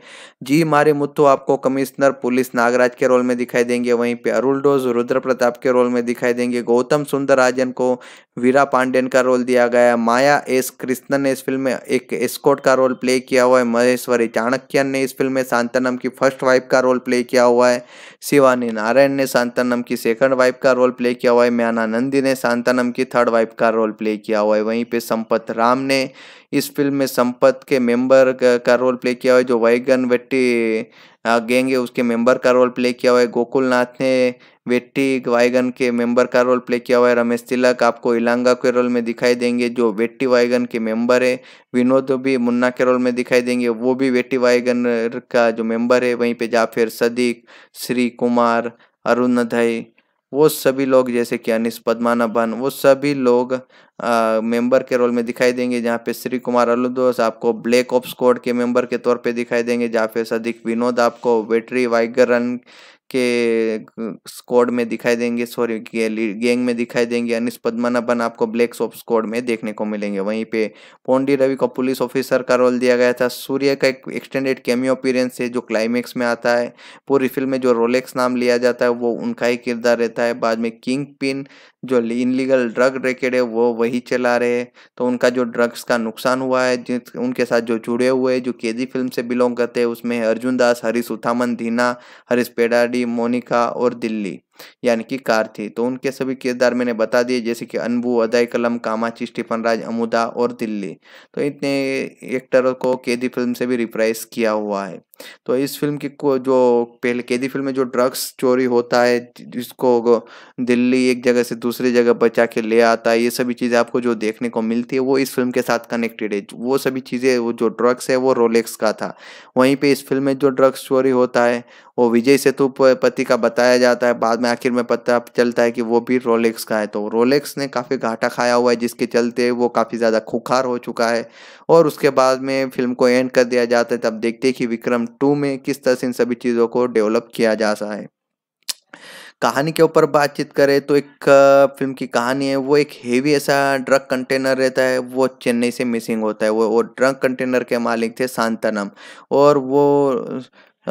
जी मारे मुत्तु आपको कमिश्नर पुलिस नागराज के रोल में दिखाई देंगे वहीं पे अरुल डोज रुद्र प्रताप के रोल में दिखाई देंगे गौतम सुंदर को वीरा पांडेन का रोल दिया गया माया एस कृष्णन ने इस फिल्म में एक एस्कोट का रोल प्ले किया हुआ है महेश्वरी चाणक्यन ने इस फिल्म में शांतनम की फर्स्ट वाइफ का रोल प्ले किया हुआ है शिवानी नारायण ने शांतानम की सेकंड वाइफ का रोल प्ले किया हुआ है म्याना नंदी ने शांतानम की थर्ड वाइफ का रोल प्ले किया हुआ है वहीं पे संपत राम ने इस फिल्म में संपत के मेंबर का रोल प्ले किया हुआ है जो वैगन वेट्टी गेंगे है उसके मेंबर का रोल प्ले किया हुआ है गोकुलनाथ ने वेट्टी वाइगन के मेंबर का रोल प्ले किया हुआ है रमेश तिलक आपको इलांगा के रोल में दिखाई देंगे जो वेट्टी वाइगन के मेंबर है विनोद भी मुन्ना के रोल में दिखाई देंगे वो भी वेट्टी वाइगन का जो मेंबर है वहीं पे जाफिर सदीक श्री कुमार अरुणधय वो सभी लोग जैसे कि अनिस भन वो सभी लोग आ, मेंबर के रोल में दिखाई देंगे जहाँ पे श्री कुमार अलुदोस आपको ब्लैक ऑफ स्कॉड के मेंबर के तौर पे दिखाई देंगे पे सदीक विनोद आपको वेटरी वाइगरन के स्क्वाड में दिखाई देंगे सॉरी गैंग में दिखाई देंगे अनिस पद्मनाभन आपको ब्लैक सॉप स्क्वाड में देखने को मिलेंगे वहीं पे पोंडी रवि को पुलिस ऑफिसर का रोल दिया गया था सूर्य का एक एक्सटेंडेड कैमियो अपीरेंस है जो क्लाइमेक्स में आता है पूरी फिल्म में जो रोलेक्स नाम लिया जाता है वो उनका ही किरदार रहता है बाद में किंग पिन जो इनलीगल ड्रग रैकेट है वो वही चला रहे हैं तो उनका जो ड्रग्स का नुकसान हुआ है जिस उनके साथ जो जुड़े हुए हैं जो केजी फिल्म से बिलोंग करते हैं उसमें अर्जुन दास हरीश उथामन धीना हरीश पेडाडी मोनिका और दिल्ली यानी कि कार थी तो उनके सभी किरदार मैंने बता दिए जैसे कि अनबू अदय कलम कामाची स्टीफन राज अमुदा और दिल्ली तो इतने एक्टरों को कैदी फिल्म से भी रिप्राइज किया हुआ है तो इस फिल्म की को जो पहले कैदी फिल्म में जो ड्रग्स चोरी होता है जिसको दिल्ली एक जगह से दूसरी जगह बचा के ले आता है ये सभी चीज़ें आपको जो देखने को मिलती है वो इस फिल्म के साथ कनेक्टेड है वो सभी चीज़ें वो जो ड्रग्स है वो रोलेक्स का था वहीं पे इस फिल्म में जो ड्रग्स चोरी होता है वो विजय सेतुपति का बताया जाता है बाद में आखिर में पता चलता है कि वो भी रोलेक्स का है तो रोलेक्स ने काफ़ी घाटा खाया हुआ है जिसके चलते वो काफ़ी ज़्यादा खुखार हो चुका है और उसके बाद में फिल्म को एंड कर दिया जाता है तब देखते हैं कि विक्रम टू में किस तरह से इन सभी चीज़ों को डेवलप किया जा रहा है कहानी के ऊपर बातचीत करें तो एक फिल्म की कहानी है वो एक हेवी ऐसा ड्रग कंटेनर रहता है वो चेन्नई से मिसिंग होता है वो वो ड्रग कंटेनर के मालिक थे शांतनम और वो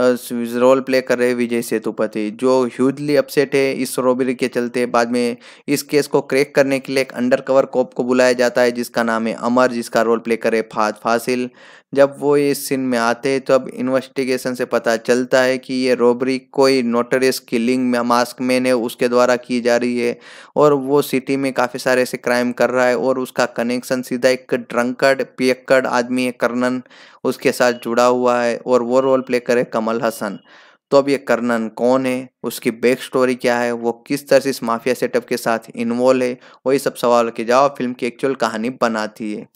रोल प्ले कर रहे विजय सेतुपति जो ह्यूजली अपसेट है इस रोबरी के चलते बाद में इस केस को क्रैक करने के लिए एक अंडर कवर कॉप को बुलाया जाता है जिसका नाम है अमर जिसका रोल प्ले करे फाद फासिल जब वो इस सीन में आते हैं तो अब इन्वेस्टिगेशन से पता चलता है कि ये रॉबरी कोई नोटरियस किलिंग मास्क मैन है उसके द्वारा की जा रही है और वो सिटी में काफ़ी सारे ऐसे क्राइम कर रहा है और उसका कनेक्शन सीधा एक ड्रंकड पियक्कड़ आदमी है कर्नन उसके साथ जुड़ा हुआ है और वो रोल प्ले करे कमल हसन तो अब ये कर्नन कौन है उसकी बैक स्टोरी क्या है वो किस तरह से इस माफिया सेटअप के साथ इन्वॉल्व है वही सब सवाल के जवाब फिल्म की एक्चुअल कहानी बनाती है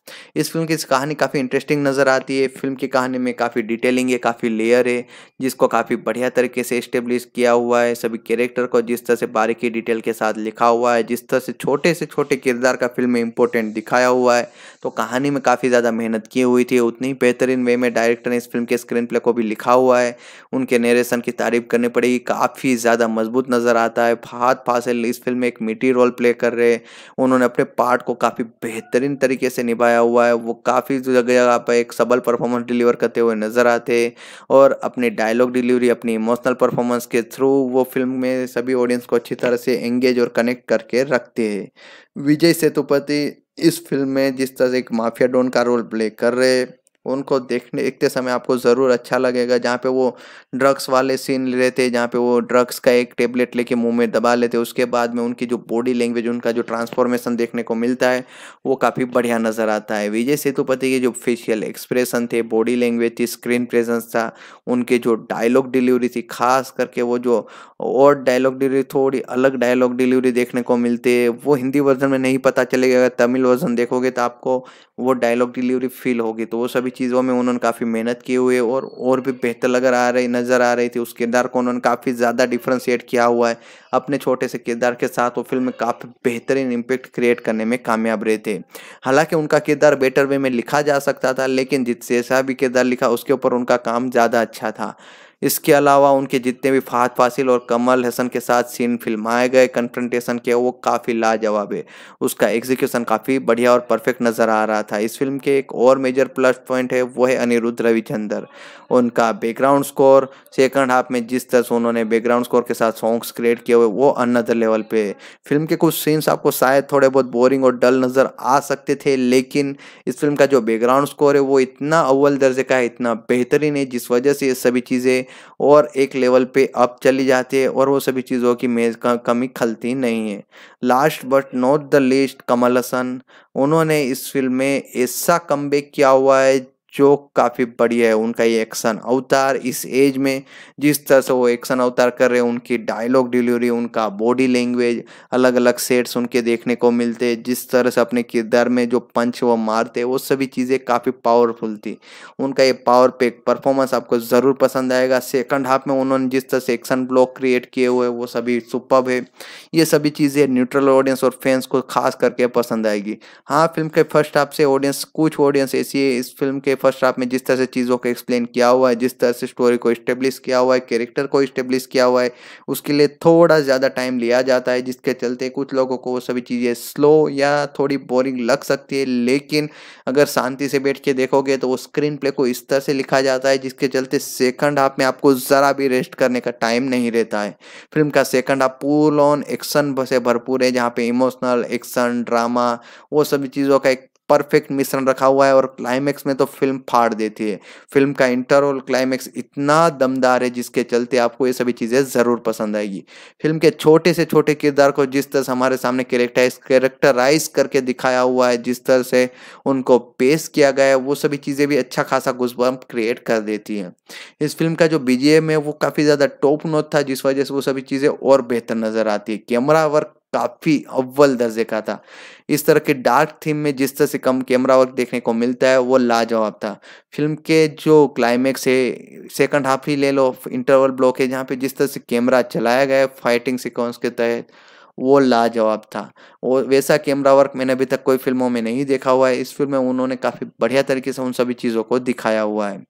इस फिल्म की कहानी काफ़ी इंटरेस्टिंग नज़र आती है फिल्म की कहानी में काफ़ी डिटेलिंग है काफ़ी लेयर है जिसको काफ़ी बढ़िया तरीके से इस्टेब्लिश किया हुआ है सभी कैरेक्टर को जिस तरह से बारीकी डिटेल के साथ लिखा हुआ है जिस तरह से छोटे से छोटे किरदार का फिल्म में इंपॉर्टेंट दिखाया हुआ है तो कहानी में काफ़ी ज़्यादा मेहनत की हुई थी उतनी बेहतरीन वे में डायरेक्टर ने इस फिल्म के स्क्रीन प्ले को भी लिखा हुआ है उनके नरेशन की तारीफ करनी पड़ेगी काफ़ी ज़्यादा मजबूत नज़र आता है फहाद फासिल इस फिल्म में एक मिट्टी रोल प्ले कर रहे हैं उन्होंने अपने पार्ट को काफ़ी बेहतरीन तरीके से निभाया हुआ है वो काफ़ी जगह जगह पर एक सबल परफॉर्मेंस डिलीवर करते हुए नज़र आते और अपने डायलॉग डिलीवरी अपनी इमोशनल परफॉर्मेंस के थ्रू वो फिल्म में सभी ऑडियंस को अच्छी तरह से एंगेज और कनेक्ट करके रखते हैं विजय सेतुपति इस फिल्म में जिस तरह से एक माफिया डॉन का रोल प्ले कर रहे उनको देखने देखते समय आपको ज़रूर अच्छा लगेगा जहाँ पे वो ड्रग्स वाले सीन ले रहे थे जहाँ पे वो ड्रग्स का एक टेबलेट लेके मुंह में दबा लेते उसके बाद में उनकी जो बॉडी लैंग्वेज उनका जो ट्रांसफॉर्मेशन देखने को मिलता है वो काफ़ी बढ़िया नज़र आता है विजय सेतुपति के जो फेशियल एक्सप्रेशन थे बॉडी लैंग्वेज थी स्क्रीन प्रेजेंस था उनके जो डायलॉग डिलीवरी थी खास करके वो जो और डायलॉग डिलीवरी थोड़ी अलग डायलॉग डिलीवरी देखने को मिलती है वो हिंदी वर्जन में नहीं पता चलेगा अगर तमिल वर्जन देखोगे तो आपको वो डायलॉग डिलीवरी फील होगी तो वो सभी चीज़ों में उन्होंने काफ़ी मेहनत की हुई है और और भी बेहतर लगर आ रही नज़र आ रही थी उस किरदार को उन्होंने काफ़ी ज़्यादा डिफ्रेंशिएट किया हुआ है अपने छोटे से किरदार के साथ वो फिल्म में काफ़ी बेहतरीन इम्पेक्ट क्रिएट करने में कामयाब रहे थे हालांकि उनका किरदार बेटर वे में लिखा जा सकता था लेकिन जिससे भी किरदार लिखा उसके ऊपर उनका काम ज़्यादा अच्छा था इसके अलावा उनके जितने भी फाहद फासिल और कमल हसन के साथ सीन फिल्माए गए कन्फ्रंटेशन के वो काफ़ी लाजवाब है उसका एग्जीक्यूशन काफ़ी बढ़िया और परफेक्ट नज़र आ रहा था इस फिल्म के एक और मेजर प्लस पॉइंट है वो है अनिरुद्ध रविचंदर उनका बैकग्राउंड स्कोर सेकंड हाफ में जिस तरह से उन्होंने बैकग्राउंड स्कोर के साथ सॉन्ग्स क्रिएट किए हुए वो अनदर लेवल पे है फिल्म के कुछ सीन्स आपको शायद थोड़े बहुत बोरिंग और डल नज़र आ सकते थे लेकिन इस फिल्म का जो बैकग्राउंड स्कोर है वो इतना अव्वल दर्जे का है इतना बेहतरीन है जिस वजह से ये सभी चीज़ें और एक लेवल पर अप चली जाती है और वो सभी चीज़ों की मेज कमी खलती नहीं है last but not the least Kamal Haasan उन्होंने इस फिल्म में ऐसा कम किया हुआ है जो काफ़ी बढ़िया है उनका ये एक्शन अवतार इस एज में जिस तरह से वो एक्शन अवतार कर रहे हैं उनकी डायलॉग डिलीवरी उनका बॉडी लैंग्वेज अलग अलग सेट्स उनके देखने को मिलते हैं जिस तरह से अपने किरदार में जो पंच वो मारते वो सभी चीज़ें काफ़ी पावरफुल थी उनका ये पावर पैक परफॉर्मेंस आपको ज़रूर पसंद आएगा सेकंड हाफ में उन्होंने जिस तरह से एक्शन ब्लॉक क्रिएट किए हुए वो सभी सुपब है ये सभी चीज़ें न्यूट्रल ऑडियंस और फैंस को खास करके पसंद आएगी हाँ फिल्म के फर्स्ट हाफ से ऑडियंस कुछ ऑडियंस ऐसी है इस फिल्म के फर्स्ट हाफ में जिस तरह से चीज़ों को एक्सप्लेन किया हुआ है जिस तरह से स्टोरी को इस्टेब्लिश किया हुआ है कैरेक्टर को इस्टेब्लिश किया हुआ है उसके लिए थोड़ा ज़्यादा टाइम लिया जाता है जिसके चलते कुछ लोगों को वो सभी चीज़ें स्लो या थोड़ी बोरिंग लग सकती है लेकिन अगर शांति से बैठ के देखोगे तो वो स्क्रीन प्ले को इस तरह से लिखा जाता है जिसके चलते सेकंड हाफ में आपको ज़रा भी रेस्ट करने का टाइम नहीं रहता है फिल्म का second half full on action से भरपूर है जहाँ पे इमोशनल एक्शन ड्रामा वो सभी चीज़ों का एक परफेक्ट मिश्रण रखा हुआ है और क्लाइमैक्स में तो फिल्म फाड़ देती है फिल्म का इंटर और क्लाइमैक्स इतना दमदार है जिसके चलते आपको ये सभी चीज़ें ज़रूर पसंद आएगी फिल्म के छोटे से छोटे किरदार को जिस तरह से हमारे सामने कैरेक्टराइज कैरेक्टराइज करके दिखाया हुआ है जिस तरह से उनको पेश किया गया है वो सभी चीज़ें भी अच्छा खासा गुजबम क्रिएट कर देती हैं इस फिल्म का जो बीजेम है वो काफ़ी ज़्यादा टॉप नोट था जिस वजह से वो सभी चीज़ें और बेहतर नज़र आती है कैमरा वर्क काफ़ी अव्वल दर्जे का था इस तरह के डार्क थीम में जिस तरह से कम कैमरा वर्क देखने को मिलता है वो लाजवाब था फिल्म के जो क्लाइमैक्स है सेकंड हाफ ही ले लो इंटरवल ब्लॉक है जहाँ पे जिस तरह से कैमरा चलाया गया है फाइटिंग सिक्वेंस के तहत वो लाजवाब था वो वैसा कैमरा वर्क मैंने अभी तक कोई फिल्मों में नहीं देखा हुआ है इस फिल्म में उन्होंने काफ़ी बढ़िया तरीके से उन सभी चीज़ों को दिखाया हुआ है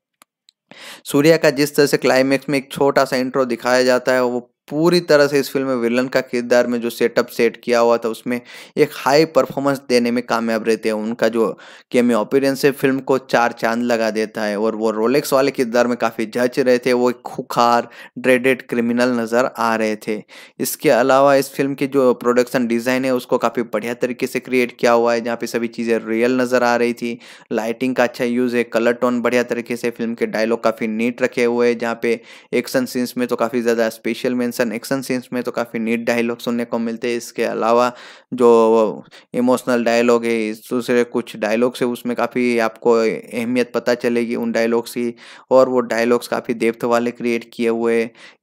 सूर्या का जिस तरह से क्लाइमैक्स में एक छोटा सा इंट्रो दिखाया जाता है वो पूरी तरह से इस फिल्म में विलन का किरदार में जो सेटअप सेट किया हुआ था उसमें एक हाई परफॉर्मेंस देने में कामयाब रहते हैं उनका जो केमी अपीरेंस है फिल्म को चार चांद लगा देता है और वो रोलेक्स वाले किरदार में काफ़ी जच रहे थे वो एक खुखार ड्रेडेड क्रिमिनल नज़र आ रहे थे इसके अलावा इस फिल्म की जो प्रोडक्शन डिज़ाइन है उसको काफ़ी बढ़िया तरीके से क्रिएट किया हुआ है जहाँ पर सभी चीज़ें रियल नज़र आ रही थी लाइटिंग का अच्छा यूज़ है कलर टोन बढ़िया तरीके से फिल्म के डायलॉग काफ़ी नीट रखे हुए हैं जहाँ पे एक्शन सीन्स में तो काफ़ी ज़्यादा स्पेशल में टेंशन एक्शन सीन्स में तो काफ़ी नीट डायलॉग सुनने को मिलते हैं इसके अलावा जो इमोशनल डायलॉग है दूसरे कुछ डायलॉग्स है उसमें काफ़ी आपको अहमियत पता चलेगी उन डायलॉग्स की और वो डायलॉग्स काफ़ी देवत वाले क्रिएट किए हुए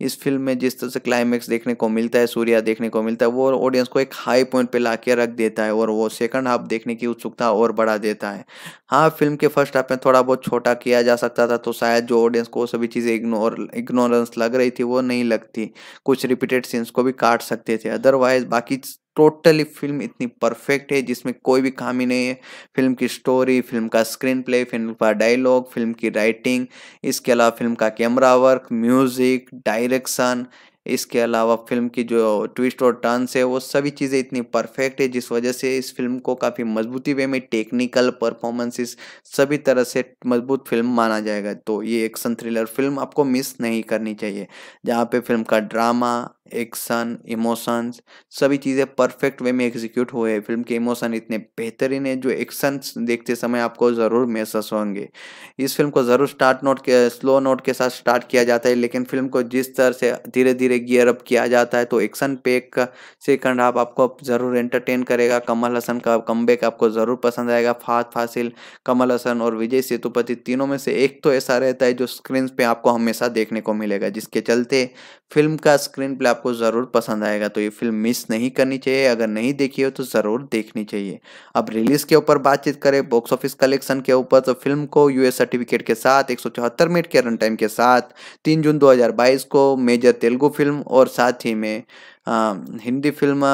इस फिल्म में जिस तरह से क्लाइमैक्स देखने को मिलता है सूर्या देखने को मिलता है वो ऑडियंस को एक हाई पॉइंट पर ला के रख देता है और वो सेकंड हाफ देखने की उत्सुकता और बढ़ा देता है हाँ फिल्म के फर्स्ट हाफ में थोड़ा बहुत छोटा किया जा सकता था तो शायद जो ऑडियंस को सभी चीज़ें इग्नोर इग्नोरेंस लग रही थी वो नहीं लगती कुछ रिपीटेड सीन्स को भी काट सकते थे अदरवाइज बाकी टोटली फिल्म इतनी परफेक्ट है जिसमें कोई भी कामी नहीं है फिल्म की स्टोरी फिल्म का स्क्रीन प्ले फिल्म का डायलॉग फिल्म की राइटिंग इसके अलावा फिल्म का कैमरा वर्क म्यूजिक डायरेक्शन इसके अलावा फिल्म की जो ट्विस्ट और टर्नस है वो सभी चीज़ें इतनी परफेक्ट है जिस वजह से इस फिल्म को काफ़ी मजबूती वे में टेक्निकल परफॉर्मेंसेस सभी तरह से मजबूत फिल्म माना जाएगा तो ये एक्शन थ्रिलर फिल्म आपको मिस नहीं करनी चाहिए जहाँ पे फिल्म का ड्रामा एक्शन इमोशंस सभी चीज़ें परफेक्ट वे में एग्जीक्यूट हुए हैं फिल्म के इमोशन इतने बेहतरीन है जो एक्शन देखते समय आपको ज़रूर महसूस होंगे इस फिल्म को ज़रूर स्टार्ट नोट के स्लो नोट के साथ स्टार्ट किया जाता है लेकिन फिल्म को जिस तरह से धीरे धीरे गियर अप किया जाता है तो एक्शन पेक सेकंड हाफ आपको ज़रूर एंटरटेन करेगा कमल हसन का कम आपको ज़रूर पसंद आएगा फात फासिल कमल हसन और विजय सेतुपति तीनों में से एक तो ऐसा रहता है जो स्क्रीन पर आपको हमेशा देखने को मिलेगा जिसके चलते फिल्म का स्क्रीन प्ले आपको ज़रूर पसंद आएगा तो ये फिल्म मिस नहीं करनी चाहिए अगर नहीं देखी हो तो ज़रूर देखनी चाहिए अब रिलीज़ के ऊपर बातचीत करें बॉक्स ऑफिस कलेक्शन के ऊपर तो फिल्म को यूएस सर्टिफिकेट के साथ एक मिनट के रन टाइम के साथ तीन जून दो को मेजर तेलुगु फिल्म और साथ ही में हिंदी फिल्म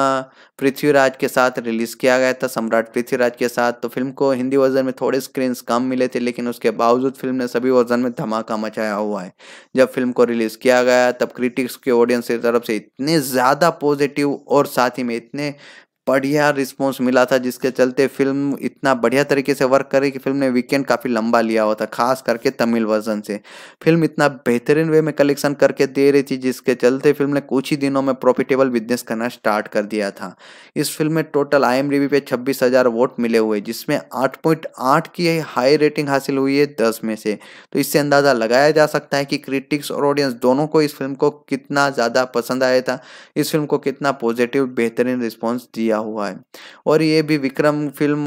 पृथ्वीराज के साथ रिलीज किया गया था सम्राट पृथ्वीराज के साथ तो फिल्म को हिंदी वर्जन में थोड़े स्क्रीन कम मिले थे लेकिन उसके बावजूद फिल्म ने सभी वर्जन में धमाका मचाया हुआ है जब फिल्म को रिलीज किया गया तब क्रिटिक्स के ऑडियंस की तरफ से इतने ज़्यादा पॉजिटिव और साथ ही में इतने बढ़िया रिस्पॉन्स मिला था जिसके चलते फिल्म इतना बढ़िया तरीके से वर्क करी कि फिल्म ने वीकेंड काफ़ी लंबा लिया हुआ था खास करके तमिल वर्जन से फिल्म इतना बेहतरीन वे में कलेक्शन करके दे रही थी जिसके चलते फिल्म ने कुछ ही दिनों में प्रॉफिटेबल बिजनेस करना स्टार्ट कर दिया था इस फिल्म में टोटल आई एम पे छब्बीस हज़ार वोट मिले हुए जिसमें आठ पॉइंट आठ की हाई रेटिंग हासिल हुई है दस में से तो इससे अंदाज़ा लगाया जा सकता है कि क्रिटिक्स और ऑडियंस दोनों को इस फिल्म को कितना ज़्यादा पसंद आया था इस फिल्म को कितना पॉजिटिव बेहतरीन रिस्पॉन्स दिया किया हुआ है और ये भी विक्रम फिल्म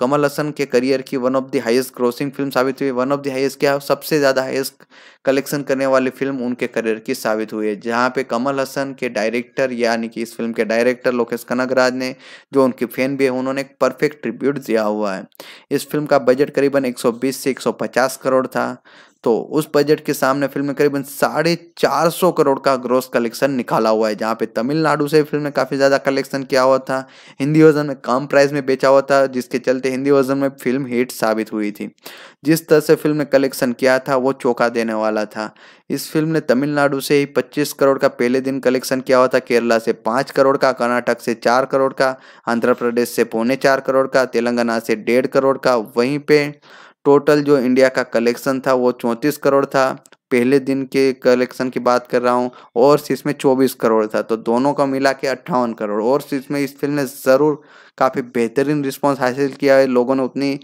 कमल हसन के करियर की one of the highest grossing film साबित हुई वन ऑफ द हाईएस्ट क्या सबसे ज़्यादा हाईएस्ट कलेक्शन करने वाली फिल्म उनके करियर की साबित हुई है जहाँ पे कमल हसन के डायरेक्टर यानी कि इस फिल्म के डायरेक्टर लोकेश कनगराज ने जो उनके फैन भी है उन्होंने एक परफेक्ट ट्रिब्यूट दिया हुआ है इस फिल्म का बजट करीबन एक से एक करोड़ था तो उस बजट के सामने फिल्म ने करीबन साढ़े चार सौ करोड़ का ग्रोस कलेक्शन निकाला हुआ है जहाँ पे तमिलनाडु से फिल्म ने काफ़ी ज़्यादा कलेक्शन किया हुआ था हिंदी वर्जन में कम प्राइस में बेचा हुआ था जिसके चलते हिंदी वर्जन में फिल्म हिट साबित हुई थी जिस तरह से फिल्म ने कलेक्शन किया था वो चौंका देने वाला था इस फिल्म ने तमिलनाडु से ही पच्चीस करोड़ का पहले दिन कलेक्शन किया हुआ था केरला से पाँच करोड़ का कर्नाटक से चार करोड़ का आंध्र प्रदेश से पौने चार करोड़ का तेलंगाना से डेढ़ करोड़ का वहीं पर टोटल जो इंडिया का कलेक्शन था वो चौंतीस करोड़ था पहले दिन के कलेक्शन की बात कर रहा हूँ और इसमें चौबीस करोड़ था तो दोनों का मिला के अट्ठावन करोड़ और इसमें इस फिल्म ने ज़रूर काफ़ी बेहतरीन रिस्पॉन्स हासिल किया है लोगों ने उतनी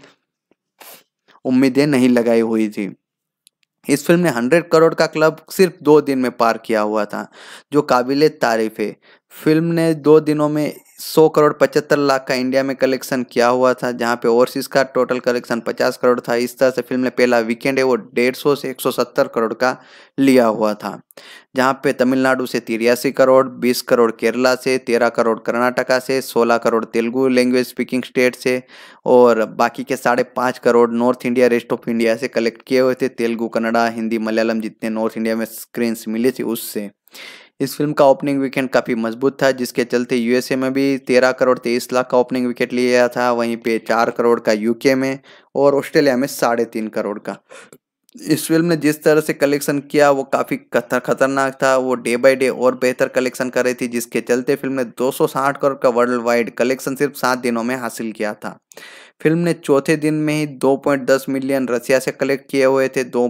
उम्मीदें नहीं लगाई हुई थी इस फिल्म ने हंड्रेड करोड़ का क्लब सिर्फ दो दिन में पार किया हुआ था जो काबिल तारीफ है फिल्म ने दो दिनों में सौ करोड़ पचहत्तर लाख का इंडिया में कलेक्शन किया हुआ था जहाँ पे ओवरसीज का टोटल कलेक्शन पचास करोड़ था इस तरह से फिल्म ने पहला वीकेंड है वो डेढ़ सौ से एक सौ सत्तर करोड़ का लिया हुआ था जहाँ पे तमिलनाडु से तिरासी करोड़ बीस करोड़ केरला से तेरह करोड़ कर्नाटका से सोलह crore Telugu language speaking state से और बाकी के साढ़े पाँच crore north India rest of India से कलेक्ट किए हुए थे तेलुगु कन्नडा हिंदी मलयालम जितने नॉर्थ इंडिया में स्क्रीन्स मिली थी उससे इस फिल्म का ओपनिंग वीकेंड काफ़ी मजबूत था जिसके चलते यूएसए में भी तेरह करोड़ तेईस लाख का ओपनिंग विकेट लिया गया था वहीं पे चार करोड़ का यूके में और ऑस्ट्रेलिया में साढ़े तीन करोड़ का इस फिल्म ने जिस तरह से कलेक्शन किया वो काफ़ी खतरनाक था वो डे बाय डे और बेहतर कलेक्शन कर रही थी जिसके चलते फिल्म ने 260 करोड़ का वर्ल्ड वाइड कलेक्शन सिर्फ सात दिनों में हासिल किया था फिल्म ने चौथे दिन में ही 2.10 मिलियन रसिया से कलेक्ट किए हुए थे दो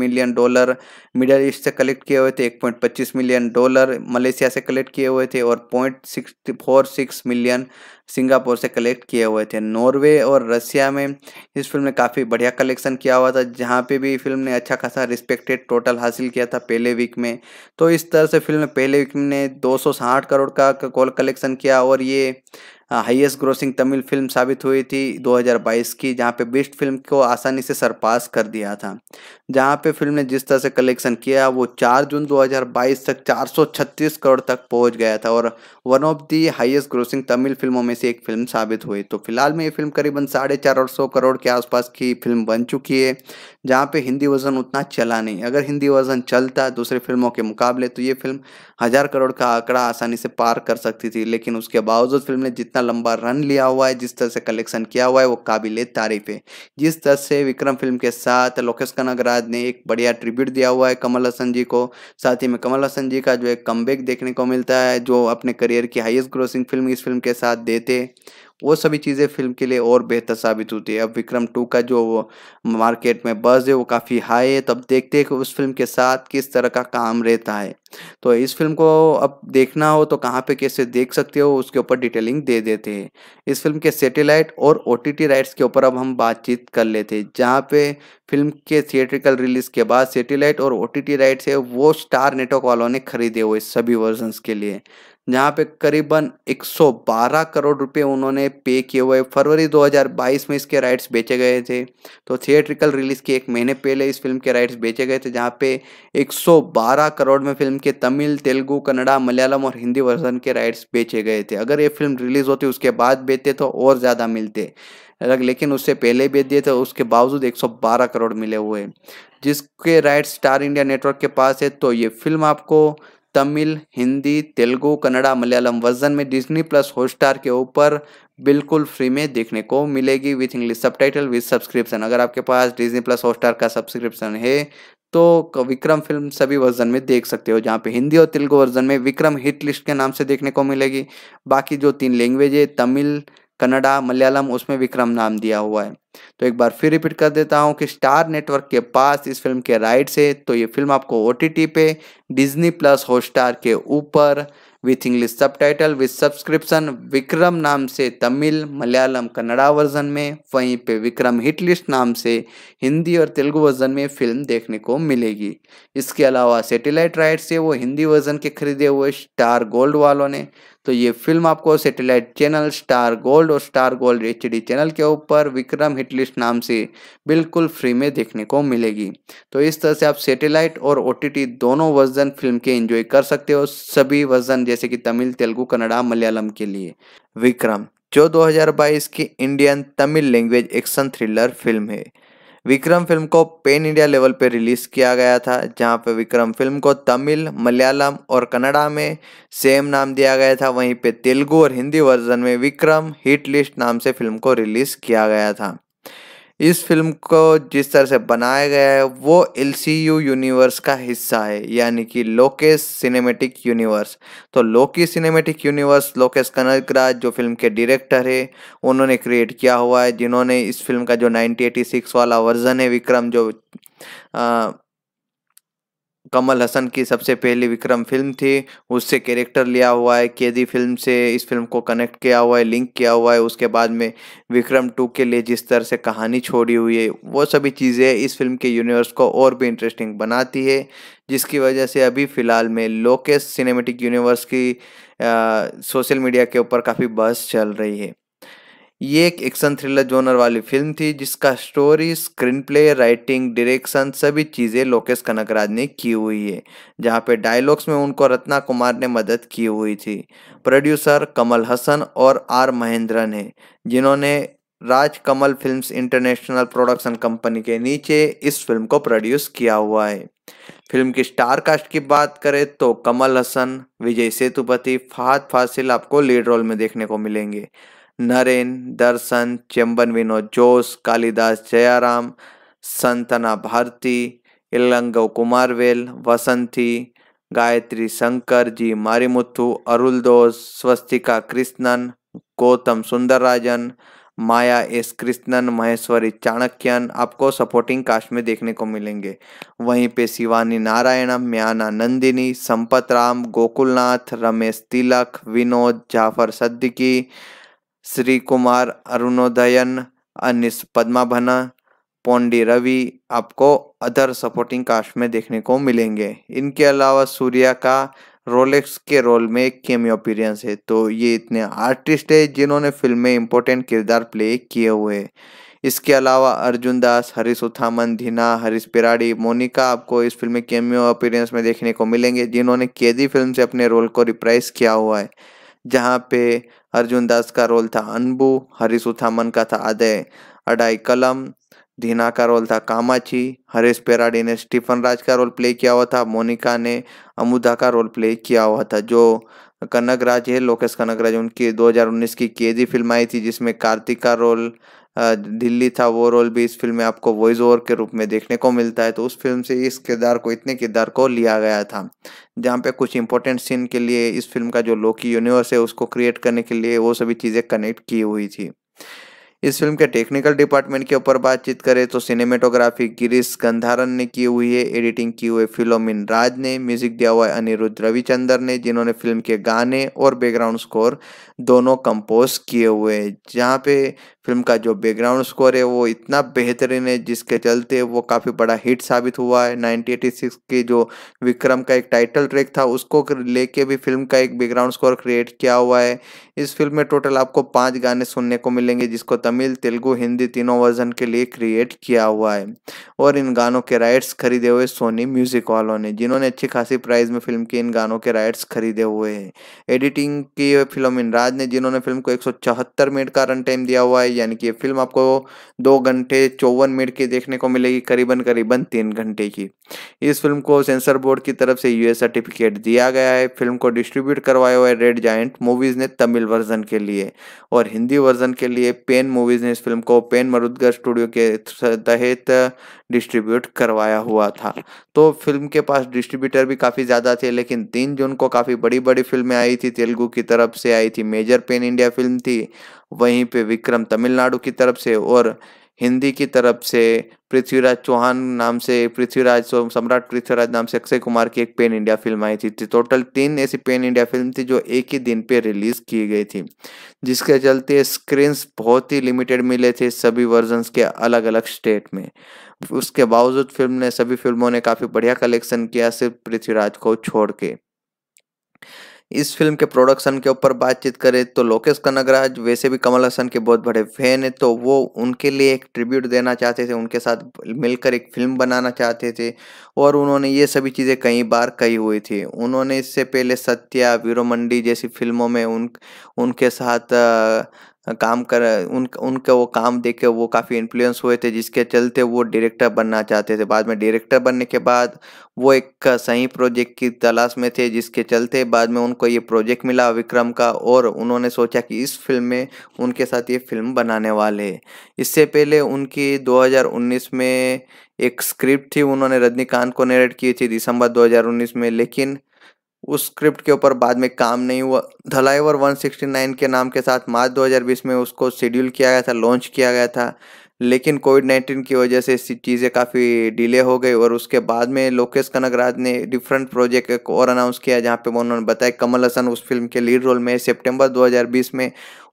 मिलियन डॉलर मिडल ईस्ट से कलेक्ट किए हुए थे 1.25 मिलियन डॉलर मलेशिया से कलेक्ट किए हुए थे और पॉइंट मिलियन सिंगापुर से कलेक्ट किए हुए थे नॉर्वे और रसिया में इस फिल्म ने काफ़ी बढ़िया कलेक्शन किया हुआ था जहाँ पे भी फिल्म ने अच्छा खासा रिस्पेक्टेड टोटल हासिल किया था पहले वीक में तो इस तरह से फिल्म पहले वीक ने दो करोड़ का कॉल कलेक्शन किया और ये हाईएस्ट ग्रोसिंग तमिल फिल्म साबित हुई थी 2022 की जहां पे बेस्ट फिल्म को आसानी से सरपास कर दिया था जहां पे फिल्म ने जिस तरह से कलेक्शन किया वो 4 जून 2022 तक 436 करोड़ तक पहुंच गया था और one of the highest grossing Tamil फिल्मों में से एक फिल्म साबित हुई तो फिलहाल में ये फिल्म करीबन साढ़े चार सौ करोड़ के आसपास की फिल्म बन चुकी है जहाँ पे हिंदी वर्जन उतना चला नहीं अगर हिंदी वर्जन चलता दूसरी फिल्मों के मुकाबले तो ये फिल्म हज़ार करोड़ का आंकड़ा आसानी से पार कर सकती थी लेकिन उसके बावजूद फिल्म ने जितना लंबा रन लिया हुआ है जिस तरह से कलेक्शन किया हुआ है वो काबिल तारीफ है जिस तरह से विक्रम फिल्म के साथ लोकेश कनगराज महाराज ने एक बढ़िया ट्रिब्यूट दिया हुआ है कमल हसन जी को साथ ही में कमल हसन जी का जो एक कम देखने को मिलता है जो अपने करियर की हाइएस्ट ग्रोसिंग फिल्म इस फिल्म के साथ देते वो सभी चीज़ें फिल्म के लिए और बेहतर साबित होती है अब विक्रम टू का जो मार्केट में बज़ है वो काफ़ी हाई है तब देखते हैं कि उस फिल्म के साथ किस तरह का काम रहता है तो इस फिल्म को अब देखना हो तो कहाँ पे कैसे देख सकते हो उसके ऊपर डिटेलिंग दे देते हैं इस फिल्म के सैटेलाइट और ओ राइट्स के ऊपर अब हम बातचीत कर लेते हैं जहाँ पे फिल्म के थिएट्रिकल रिलीज के बाद सैटेलाइट और ओ राइट्स है वो स्टार नेटवर्क वालों ने खरीदे हुए सभी वर्जन्स के लिए जहां पे करीबन 112 करोड़ रुपए उन्होंने पे किए हुए फरवरी 2022 में इसके राइट्स बेचे गए थे तो थिएट्रिकल रिलीज के एक महीने पहले इस फिल्म के राइट्स बेचे गए थे जहां पे 112 करोड़ में फिल्म के तमिल तेलुगु कन्नड़ा मलयालम और हिंदी वर्जन के राइट्स बेचे गए थे अगर ये फिल्म रिलीज होती उसके बाद बेचते तो और ज़्यादा मिलते लेकिन उससे पहले बेच दिए थे उसके बावजूद एक करोड़ मिले हुए जिसके राइट्स स्टार इंडिया नेटवर्क के पास है तो ये फिल्म आपको तमिल हिंदी तेलुगु कन्नड़ा मलयालम वर्जन में डिज्नी प्लस हॉटस्टार के ऊपर बिल्कुल फ्री में देखने को मिलेगी with English subtitle with subscription अगर आपके पास डिज्नी प्लस हॉटस्टार का सब्सक्रिप्शन है तो विक्रम फिल्म सभी वर्जन में देख सकते हो जहाँ पे हिंदी और तेलुगु वर्जन में विक्रम हिट लिस्ट के नाम से देखने को मिलेगी बाकी जो तीन लैंग्वेज है तमिल कन्नडा मलयालम उसमें विक्रम नाम दिया हुआ है तो एक बार फिर रिपीट कर देता हूँ कि स्टार नेटवर्क के पास इस फिल्म के राइट्स है तो ये फिल्म आपको ओ पे डिज्नी प्लस हॉटस्टार के ऊपर with English subtitle with subscription Vikram नाम से तमिल मलयालम कन्नड़ा वर्जन में वहीं पे विक्रम हिटलिस्ट नाम से हिंदी और तेलुगु वर्जन में फिल्म देखने को मिलेगी इसके अलावा सैटेलाइट राइट्स से वो हिंदी वर्जन के खरीदे हुए स्टार गोल्ड वालों ने तो ये फिल्म आपको सैटेलाइट चैनल स्टार गोल्ड और स्टार गोल्ड एच चैनल के ऊपर विक्रम हिटलिस्ट नाम से बिल्कुल फ्री में देखने को मिलेगी तो इस तरह से आप सैटेलाइट और ओ दोनों वर्जन फिल्म के एंजॉय कर सकते हो सभी वर्जन जैसे कि तमिल तेलुगु कन्नड़ा मलयालम के लिए विक्रम जो 2022 की Indian Tamil language action thriller film है विक्रम फिल्म को पेन इंडिया लेवल पर रिलीज किया गया था जहां पर विक्रम फिल्म को तमिल मलयालम और कन्नड़ा में सेम नाम दिया गया था वहीं पे तेलुगु और हिंदी वर्जन में विक्रम हिट लिस्ट नाम से फिल्म को रिलीज किया गया था इस फिल्म को जिस तरह से बनाया गया है वो एल यूनिवर्स का हिस्सा है यानी कि लोकेश सिनेमेटिक यूनिवर्स तो लोकी सिनेमेटिक यूनिवर्स लोकेश कनकराज जो फिल्म के डायरेक्टर है उन्होंने क्रिएट किया हुआ है जिन्होंने इस फिल्म का जो 1986 वाला वर्जन है विक्रम जो आ, कमल हसन की सबसे पहली विक्रम फिल्म थी उससे कैरेक्टर लिया हुआ है केदी फिल्म से इस फिल्म को कनेक्ट किया हुआ है लिंक किया हुआ है उसके बाद में विक्रम टू के लिए जिस तरह से कहानी छोड़ी हुई है वो सभी चीज़ें इस फिल्म के यूनिवर्स को और भी इंटरेस्टिंग बनाती है जिसकी वजह से अभी फ़िलहाल में लोकेश सिनेमेटिक यूनिवर्स की सोशल मीडिया के ऊपर काफ़ी बहस चल रही है ये एक एक्शन थ्रिलर जोनर वाली फिल्म थी जिसका story screenplay writing direction सभी चीज़ें लोकेश कनकराज ने की हुई है जहाँ पे डायलॉग्स में उनको रत्ना कुमार ने मदद की हुई थी प्रोड्यूसर कमल हसन और आर महेंद्रन है जिन्होंने Raaj Kamal films international production company के नीचे इस फिल्म को प्रोड्यूस किया हुआ है फिल्म की स्टार कास्ट की बात करें तो कमल हसन विजय सेतुपति फहाद फासिल आपको लीड रोल में देखने को मिलेंगे नरेन दर्शन चेम्बन विनोद जोश कालिदास जयाराम संतना भारती इलंगव कुमारवेल वसंती गायत्री शंकर जी मारीमुथु दोस स्वस्तिका कृष्णन गौतम सुंदरराजन माया एस कृष्णन महेश्वरी चाणक्यन आपको सपोर्टिंग कास्ट में देखने को मिलेंगे वहीं पे शिवानी नारायणम म्याना नंदिनी संपत राम गोकुलनाथ रमेश तिलक विनोद जाफर सद्दीकी श्री कुमार अरुणोदयन अनिस पद्माभना पोंडी रवि आपको अदर सपोर्टिंग कास्ट में देखने को मिलेंगे इनके अलावा सूर्या का रोलेक्स के रोल में एक केमियो अपीरियंस है तो ये इतने आर्टिस्ट है जिन्होंने फिल्म में इम्पोर्टेंट किरदार प्ले किए हुए इसके अलावा अर्जुन दास हरीश उथामन धीना हरीश पिराड़ी मोनिका आपको इस फिल्म में केमियो अपीरियंस में देखने को मिलेंगे जिन्होंने कैदी फिल्म से अपने रोल को रिप्राइज किया हुआ है जहाँ पे अर्जुन दास का रोल था अनबू हरीश उथामन का था अदय अडाई कलम धीना का रोल था कामाची हरीश पेराडी ने स्टीफन राज का रोल प्ले किया हुआ था मोनिका ने अमुदा का रोल प्ले किया हुआ था जो कनक राज है लोकेश कनक राज उनकी 2019 की केजी फिल्म आई थी जिसमें कार्तिक का रोल दिल्ली था वो रोल भी इस फिल्म में आपको वॉइस ओवर के रूप में देखने को मिलता है तो उस फिल्म से इस किरदार को इतने किरदार को लिया गया था जहाँ पे कुछ इंपॉर्टेंट सीन के लिए इस फिल्म का जो लोकी यूनिवर्स है उसको क्रिएट करने के लिए वो सभी चीज़ें कनेक्ट की हुई थी इस फिल्म के टेक्निकल डिपार्टमेंट के ऊपर बातचीत करें तो सिनेमेटोग्राफी गिरीश गंधारन ने की हुई है एडिटिंग की हुई फिलोमिन राज ने म्यूजिक दिया हुआ है अनिरुद्ध रविचंदर ने जिन्होंने फिल्म के गाने और बैकग्राउंड स्कोर दोनों कंपोज किए हुए हैं जहाँ पे फिल्म का जो बैकग्राउंड स्कोर है वो इतना बेहतरीन है जिसके चलते वो काफ़ी बड़ा हिट साबित हुआ है नाइनटीन के जो विक्रम का एक टाइटल ट्रैक था उसको लेके भी फिल्म का एक बैकग्राउंड स्कोर क्रिएट किया हुआ है इस फिल्म में टोटल आपको पाँच गाने सुनने को मिलेंगे जिसको तमिल तेलुगु हिंदी तीनों वर्जन के लिए क्रिएट किया हुआ है और इन गानों के राइट्स खरीदे हुए सोनी म्यूजिक वालों ने जिन्होंने अच्छी खासी प्राइस में फिल्म के इन गानों के राइट्स खरीदे हुए हैं एडिटिंग की फिल्म इनराज ने जिन्होंने फिल्म को एक मिनट का रन टाइम दिया हुआ है यानी कि ये फिल्म आपको दो घंटे चौवन मिनट की देखने को मिलेगी करीबन करीबन तीन घंटे की इस फिल्म को सेंसर बोर्ड की तरफ से यूए सर्टिफिकेट दिया गया है फिल्म को डिस्ट्रीब्यूट करवाया हुआ है रेड जाइंट मूवीज़ ने तमिल वर्जन के लिए और हिंदी वर्जन के लिए पेन मूवीज़ ने इस फिल्म को पेन मरुदगर स्टूडियो के तहत डिस्ट्रीब्यूट करवाया हुआ था तो फिल्म के पास डिस्ट्रीब्यूटर भी काफ़ी ज़्यादा थे लेकिन तीन जून को काफ़ी बड़ी बड़ी फिल्में आई थी तेलुगु की तरफ से आई थी मेजर पेन इंडिया फिल्म थी वहीं पे विक्रम तमिलनाडु की तरफ से और हिंदी की तरफ से पृथ्वीराज चौहान नाम से पृथ्वीराज सम्राट पृथ्वीराज नाम से अक्षय कुमार की एक पेन इंडिया फिल्म आई थी टोटल तीन ऐसी पेन इंडिया फिल्म थी जो एक ही दिन पे रिलीज की गई थी जिसके चलते स्क्रीन्स बहुत ही लिमिटेड मिले थे सभी वर्जन्स के अलग अलग स्टेट में उसके बावजूद फिल्म ने सभी फिल्मों ने काफ़ी बढ़िया कलेक्शन किया सिर्फ पृथ्वीराज को छोड़ के इस फिल्म के प्रोडक्शन के ऊपर बातचीत करें तो लोकेश कनगराज वैसे भी कमल हसन के बहुत बड़े फैन हैं तो वो उनके लिए एक ट्रिब्यूट देना चाहते थे उनके साथ मिलकर एक फिल्म बनाना चाहते थे और उन्होंने ये सभी चीज़ें कई बार कही हुई थी उन्होंने इससे पहले सत्या वीरो मंडी जैसी फिल्मों में उन उनके साथ काम कर उन उनका वो काम देख के वो काफ़ी इन्फ्लुएंस हुए थे जिसके चलते वो डायरेक्टर बनना चाहते थे बाद में डायरेक्टर बनने के बाद वो एक सही प्रोजेक्ट की तलाश में थे जिसके चलते बाद में उनको ये प्रोजेक्ट मिला विक्रम का और उन्होंने सोचा कि इस फिल्म में उनके साथ ये फिल्म बनाने वाले इससे पहले उनकी दो में एक स्क्रिप्ट थी उन्होंने रजनीकांत को नरेट की थी दिसंबर दो में लेकिन उस स्क्रिप्ट के ऊपर बाद में काम नहीं हुआ धलाई ओवर 169 के नाम के साथ मार्च 2020 में उसको शेड्यूल किया गया था लॉन्च किया गया था लेकिन कोविड नाइन्टीन की वजह से चीज़ें काफ़ी डिले हो गई और उसके बाद में लोकेश कनगराज ने डिफरेंट प्रोजेक्ट एक और अनाउंस किया जहाँ पे उन्होंने बताया कमल हसन उस फिल्म के लीड रोल में सितंबर 2020 में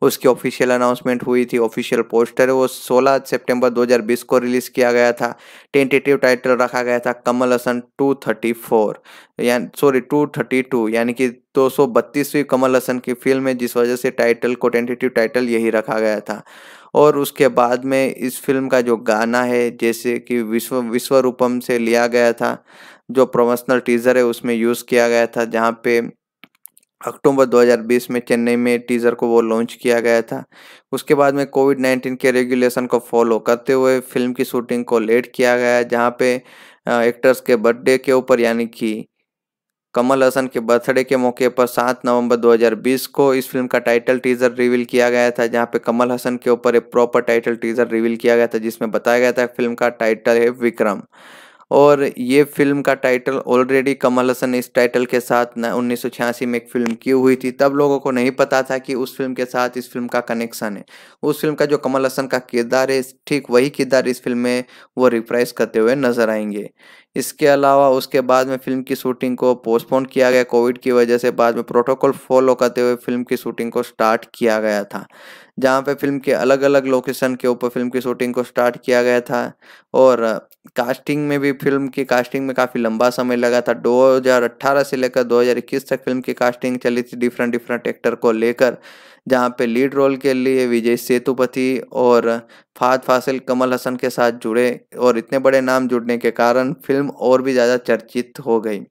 उसकी ऑफिशियल अनाउंसमेंट हुई थी ऑफिशियल पोस्टर वो 16 सितंबर 2020 को रिलीज़ किया गया था टेंटेटिव टाइटल रखा गया था कमल हसन 234 यानी सॉरी टू टू यानी कि दो सौ कमल हसन की फिल्म है जिस वजह से टाइटल को टेंटेटिव टाइटल यही रखा गया था और उसके बाद में इस फिल्म का जो गाना है जैसे कि विश्व विश्वरूपम से लिया गया था जो प्रोमोशनल टीज़र है उसमें यूज़ किया गया था जहाँ पे अक्टूबर 2020 में चेन्नई में टीज़र को वो लॉन्च किया गया था उसके बाद में कोविड 19 के रेगुलेशन को फॉलो करते हुए फिल्म की शूटिंग को लेट किया गया जहाँ पे एक्टर्स के बर्थडे के ऊपर यानी कि कमल हसन के बर्थडे के मौके पर 7 नवंबर 2020 को इस फिल्म का टाइटल टीजर रिवील किया गया था जहां पे कमल हसन के ऊपर एक प्रॉपर टाइटल टीजर रिवील किया गया था जिसमें बताया गया था फिल्म का टाइटल है विक्रम और ये फिल्म का टाइटल ऑलरेडी कमल हसन इस टाइटल के साथ उन्नीस में एक फिल्म की हुई थी तब लोगों को नहीं पता था कि उस फिल्म के साथ इस फिल्म का कनेक्शन है उस फिल्म का जो कमल हसन का किरदार है ठीक वही किरदार इस फिल्म में वो रिप्राइज करते हुए नजर आएंगे इसके अलावा उसके बाद में फिल्म की शूटिंग को पोस्टपोन किया गया कोविड की वजह से बाद में प्रोटोकॉल फॉलो करते हुए फिल्म की शूटिंग को स्टार्ट किया गया था जहाँ पे फिल्म के अलग अलग लोकेशन के ऊपर फिल्म की शूटिंग को स्टार्ट किया गया था और कास्टिंग में भी फिल्म की कास्टिंग में काफ़ी लंबा समय लगा था 2018 से लेकर 2021 तक फिल्म की कास्टिंग चली थी डिफरेंट डिफरेंट एक्टर को लेकर जहां पे लीड रोल के लिए विजय सेतुपति और फाद फासिल कमल हसन के साथ जुड़े और इतने बड़े नाम जुड़ने के कारण फिल्म और भी ज़्यादा चर्चित हो गई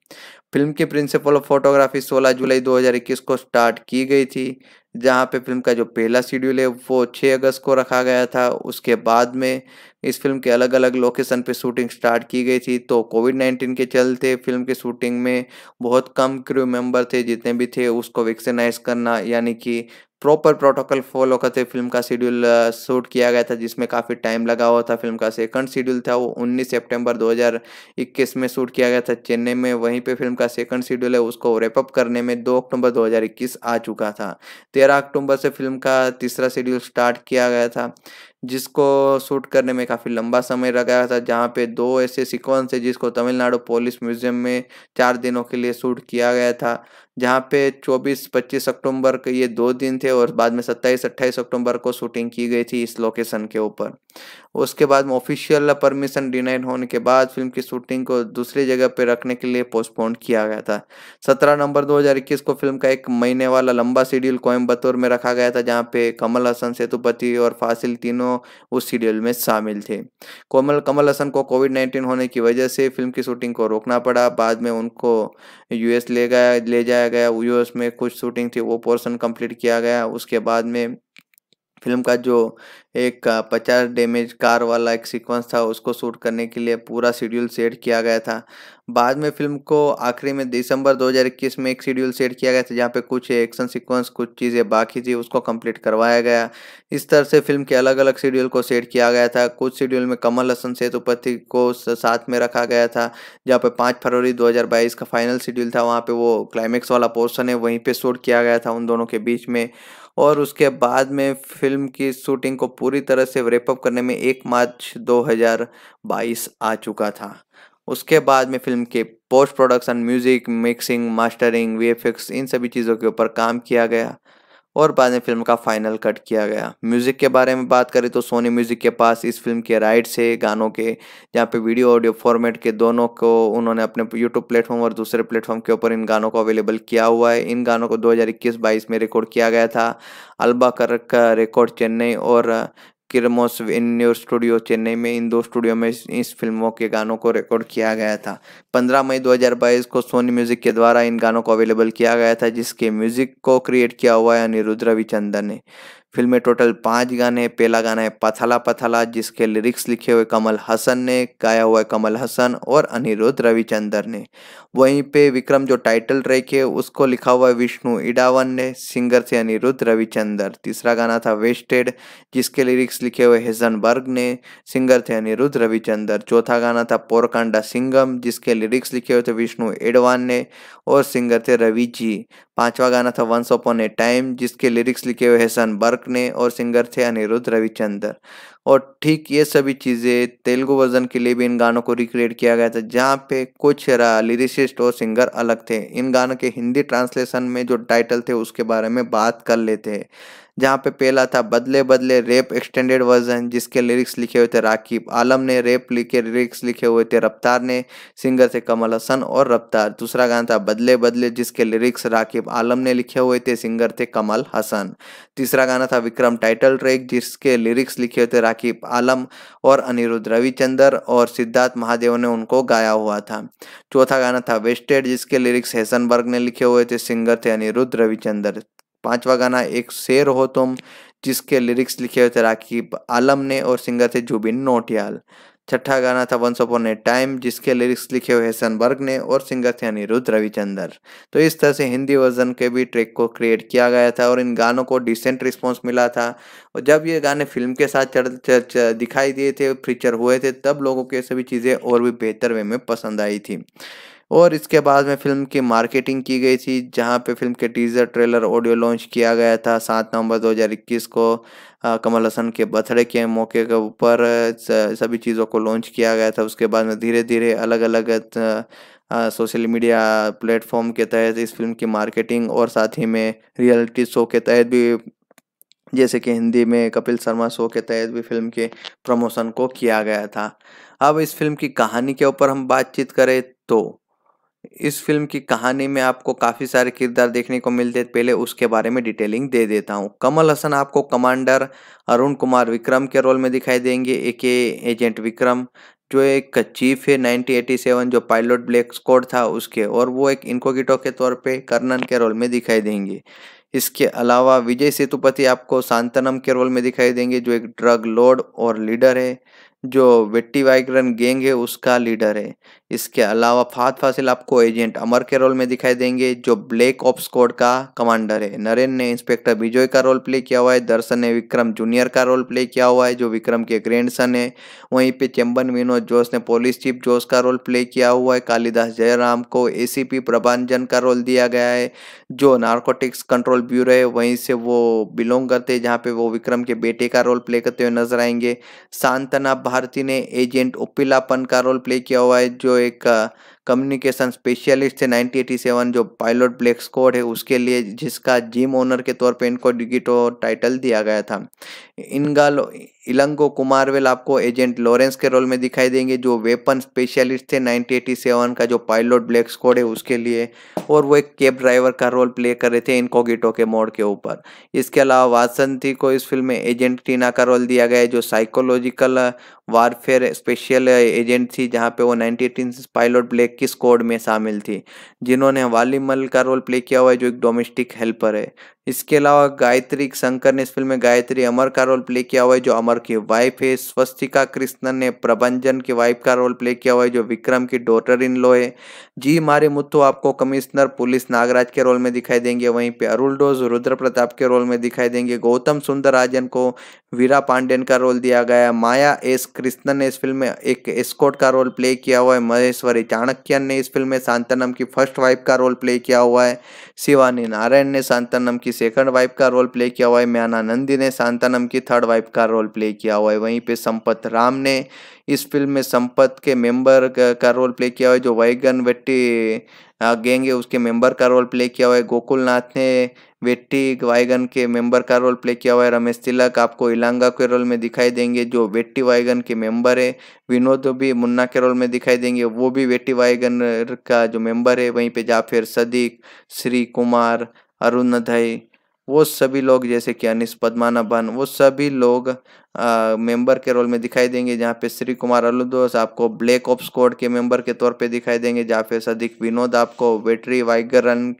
फिल्म की प्रिंसिपल ऑफ फोटोग्राफी 16 जुलाई 2021 को स्टार्ट की गई थी जहां पे फिल्म का जो पहला शेड्यूल है वो 6 अगस्त को रखा गया था उसके बाद में इस फिल्म के अलग अलग लोकेशन पे शूटिंग स्टार्ट की गई थी तो कोविड नाइन्टीन के चलते फिल्म की शूटिंग में बहुत कम क्रू मेंबर थे जितने भी थे उसको वैक्सीनाइज करना यानी कि प्रॉपर प्रोटोकॉल फॉलो करते फिल्म का शेड्यूल शूट uh, किया गया था जिसमें काफ़ी टाइम लगा हुआ था फिल्म का सेकंड शेड्यूल था वो 19 सितंबर 2021 में शूट किया गया था चेन्नई में वहीं पे फिल्म का सेकंड शेड्यूल है उसको रेपअप करने में 2 अक्टूबर 2021 आ चुका था 13 अक्टूबर से फिल्म का तीसरा शेड्यूल स्टार्ट किया गया था जिसको शूट करने में काफ़ी लंबा समय लगा था जहाँ पे दो ऐसे सिक्वेंस है जिसको तमिलनाडु पुलिस म्यूजियम में चार दिनों के लिए शूट किया गया था जहाँ पे 24-25 अक्टूबर के ये दो दिन थे और बाद में 27-28 अक्टूबर को शूटिंग की गई थी इस लोकेशन के ऊपर उसके बाद में ऑफिशियल परमिशन डिनाइड होने के बाद फिल्म की शूटिंग को दूसरी जगह पे रखने के लिए पोस्टपोन किया गया था 17 नवंबर 2021 को फिल्म का एक महीने वाला लंबा शेड्यूल कोयम्बतूर में रखा गया था जहाँ पे कमल हसन सेतुपति और फासिल तीनों उस शेड्यूल में शामिल थे कोमल कमल हसन को कोविड नाइन्टीन होने की वजह से फिल्म की शूटिंग को रोकना पड़ा बाद में उनको यूएस ले गया ले जाया गया यूएस में कुछ शूटिंग थी वो पोर्शन कंप्लीट किया गया उसके बाद में फिल्म का जो एक पचास डैमेज कार वाला एक सीक्वेंस था उसको शूट करने के लिए पूरा शेड्यूल सेट किया गया था बाद में फिल्म को आखिरी में दिसंबर 2021 में एक शेड्यूल सेट किया गया था जहाँ पे कुछ एक्शन सीक्वेंस कुछ चीज़ें बाकी थी उसको कंप्लीट करवाया गया इस तरह से फिल्म के अलग अलग शेड्यूल को सेट किया गया था कुछ शेड्यूल में कमल हसन सेतुपति को साथ में रखा गया था जहाँ पे पाँच फरवरी दो का फाइनल शेड्यूल था वहाँ पर वो क्लाइमैक्स वाला पोर्सन है वहीं पर शूट किया गया था उन दोनों के बीच में और उसके बाद में फिल्म की शूटिंग को पूरी तरह से रेपअप करने में एक मार्च 2022 आ चुका था उसके बाद में फिल्म के post production music mixing mastering VFX इन सभी चीज़ों के ऊपर काम किया गया और बाद में फिल्म का फाइनल कट किया गया म्यूज़िक के बारे में बात करें तो सोनी म्यूज़िक के पास इस फिल्म के राइट्स है गानों के जहाँ पे वीडियो ऑडियो फॉर्मेट के दोनों को उन्होंने अपने यूट्यूब प्लेटफॉर्म और दूसरे प्लेटफॉर्म के ऊपर इन गानों को अवेलेबल किया हुआ है इन गानों को दो हज़ार में रिकॉर्ड किया गया था अलबा कर का रिकॉर्ड चेन्नई और किरमोस इंडोर स्टूडियो चेन्नई में इन दो स्टूडियो में इस, फिल्मों के गानों को रिकॉर्ड किया गया था 15 मई 2022 को सोनी म्यूजिक के द्वारा इन गानों को अवेलेबल किया गया था जिसके म्यूजिक को क्रिएट किया हुआ है अनिरुद्र रविचंदन ने फिल्म में टोटल पाँच गाने पहला गाना है पथला पथला जिसके लिरिक्स लिखे हुए कमल हसन ने गाया हुआ है कमल हसन और अनिरुद्ध रविचंदर ने वहीं पे विक्रम जो टाइटल ट्रैक है उसको लिखा हुआ है विष्णु इडावन ने सिंगर थे अनिरुद्ध रविचंदर तीसरा गाना था वेस्टेड जिसके लिरिक्स लिखे हुए बर्ग ने सिंगर थे अनिरुद्ध रविचंदर चौथा गाना था पोरकांडा सिंगम जिसके लिरिक्स लिखे हुए थे विष्णु एडवान ने और सिंगर थे रवि जी पांचवा गाना था वंस अपॉन ए टाइम जिसके लिरिक्स लिखे हुए बर्ग मार्क ने और सिंगर थे अनिरुद्ध रविचंद्र और ठीक ये सभी चीज़ें तेलुगु वर्जन के लिए भी इन गानों को रिक्रिएट किया गया था जहाँ पे कुछ लिरिसिस्ट और सिंगर अलग थे इन गानों के हिंदी ट्रांसलेशन में जो टाइटल थे उसके बारे में बात कर लेते हैं जहाँ पे पहला था बदले बदले रेप एक्सटेंडेड वर्जन जिसके लिरिक्स लिखे हुए थे राकीब आलम ने रेप लिखे लिरिक्स लिखे हुए थे रफ्तार ने सिंगर थे कमल हसन और रफ्तार दूसरा गाना था बदले बदले जिसके लिरिक्स राकीब आलम ने लिखे हुए थे सिंगर थे कमल हसन तीसरा गाना था विक्रम टाइटल ट्रैक जिसके लिरिक्स लिखे हुए थे राकीब आलम और अनिरुद्ध रविचंदर और सिद्धार्थ महादेव ने उनको गाया हुआ था चौथा गाना था वेस्टेड जिसके लिरिक्स हेसनबर्ग ने लिखे हुए थे सिंगर थे अनिरुद्ध रविचंदर पांचवा गाना एक शेर हो तुम जिसके लिरिक्स लिखे हुए थे राकीब आलम ने और सिंगर थे जुबिन नोटियाल छठा गाना था वंस अपॉन ए टाइम जिसके लिरिक्स लिखे हुए हैं बर्ग ने और सिंगर थे अनिरुद्ध रविचंदर तो इस तरह से हिंदी वर्जन के भी ट्रैक को क्रिएट किया गया था और इन गानों को डिसेंट रिस्पॉन्स मिला था और जब ये गाने फिल्म के साथ चढ़ दिखाई दिए थे फीचर हुए थे तब लोगों को ये सभी चीज़ें और भी बेहतर वे में पसंद आई थी और इसके बाद में फिल्म की मार्केटिंग की गई थी जहां पे फिल्म के टीजर ट्रेलर ऑडियो लॉन्च किया गया था सात नवंबर 2021 को कमल हसन के बर्थडे के मौके के ऊपर सभी चीज़ों को लॉन्च किया गया था उसके बाद में धीरे धीरे अलग अलग सोशल मीडिया प्लेटफॉर्म के तहत इस फिल्म की मार्केटिंग और साथ ही में रियलिटी शो के तहत भी जैसे कि हिंदी में कपिल शर्मा शो के तहत भी फिल्म के प्रमोशन को किया गया था अब इस फिल्म की कहानी के ऊपर हम बातचीत करें तो इस फिल्म की कहानी में आपको काफ़ी सारे किरदार देखने को मिलते हैं पहले उसके बारे में डिटेलिंग दे देता हूँ कमल हसन आपको कमांडर अरुण कुमार विक्रम के रोल में दिखाई देंगे एक एजेंट विक्रम जो एक चीफ है 1987 जो पायलट ब्लैक स्कॉड था उसके और वो एक इनकोगिटो के तौर पे कर्नन के रोल में दिखाई देंगे इसके अलावा विजय सेतुपति आपको सांतनम के रोल में दिखाई देंगे जो एक ड्रग लॉर्ड और लीडर है जो वेट्टी वेट्टीवाइगरन गैंग है उसका लीडर है इसके अलावा फात फासिल आपको एजेंट अमर के रोल में दिखाई देंगे जो ब्लैक ऑप स्कॉड का कमांडर है नरेन ने इंस्पेक्टर विजय का रोल प्ले किया हुआ है दर्शन ने विक्रम जूनियर का रोल प्ले किया हुआ है जो विक्रम के ग्रैंड सन है वहीं पे चंबन विनोद जोश ने पोलिस चीफ जोश का रोल प्ले किया हुआ है कालिदास जयराम को ए सी पी का रोल दिया गया है जो नार्कोटिक्स कंट्रोल ब्यूरो है वहीं से वो बिलोंग करते हैं जहाँ पे वो विक्रम के बेटे का रोल प्ले करते हुए नजर आएंगे सांतना भारती ने एजेंट ओपिलापन का रोल प्ले किया हुआ है जो एक कम्युनिकेशन स्पेशलिस्ट है 1987 जो पायलट ब्लैक स्कॉट है उसके लिए जिसका जिम ओनर के तौर पे इनको डिगिटो टाइटल दिया गया था इनका इलंगो कुमारवेल आपको एजेंट लॉरेंस के रोल में दिखाई देंगे जो वेपन स्पेशलिस्ट थे 1987 का जो पायलट ब्लैक स्क्वाड है उसके लिए और वो एक कैब ड्राइवर का रोल प्ले कर रहे थे इनकोगिटो के मोड के ऊपर इसके अलावा वासंती को इस फिल्म में एजेंट टीना का रोल दिया गया है जो साइकोलॉजिकल वारफेयर स्पेशल एजेंट थी जहाँ पे वो नाइनटीन पायलट ब्लैक की स्क्वाड में शामिल थी जिन्होंने वालीमल का रोल प्ले किया हुआ है जो एक डोमेस्टिक हेल्पर है इसके अलावा गायत्री शंकर ने इस फिल्म में गायत्री अमर का रोल प्ले किया हुआ है जो अमर की वाइफ है स्वस्तिका कृष्णन ने प्रबंजन की वाइफ का रोल प्ले किया हुआ है जो विक्रम की डॉटर इन लो है जी मारे मुत्तु तो आपको कमिश्नर पुलिस नागराज के रोल में दिखाई देंगे वहीं पे अरुल डोज रुद्र प्रताप के रोल में दिखाई देंगे गौतम सुंदर राजन को वीरा पांडेन का रोल दिया गया है माया एस कृष्णन ने इस फिल्म में एक एस्कोट का रोल प्ले किया हुआ है महेश्वरी चाणक्यन ने इस फिल्म में शांतनम की फर्स्ट वाइफ का रोल प्ले किया हुआ है शिवानी नारायण ने शांतनम की सेकंड वाइफ का रोल प्ले किया हुआ है म्याना नंदी ने शांतनम की थर्ड वाइफ का रोल प्ले किया हुआ है वहीं पे संपत राम ने इस फिल्म में संपत के मेंबर का रोल प्ले किया हुआ है जो वैगन वेट वेट्टी गैंग है उसके मेंबर का रोल प्ले किया हुआ है गोकुल नाथ ने वेट्टी वाइगन के मेंबर का रोल प्ले किया हुआ है रमेश तिलक आपको इलांगा के रोल में दिखाई देंगे जो वेट्टी वाइगन के मेंबर है विनोद भी मुन्ना के रोल में दिखाई देंगे वो भी वेट्टी वाइगन का जो मेंबर है वहीं पे जाफिर सदीक श्री कुमार अरुण अरुणधय वो सभी लोग जैसे कि अनिस पद्मानाभन वो सभी लोग मेंबर के रोल में दिखाई देंगे जहाँ पे श्री कुमार अलुदोस आपको ब्लैक ऑफ स्कोड के मेंबर के तौर पे दिखाई देंगे जहाँ पे सदीक विनोद आपको वेटरी वाइगर रन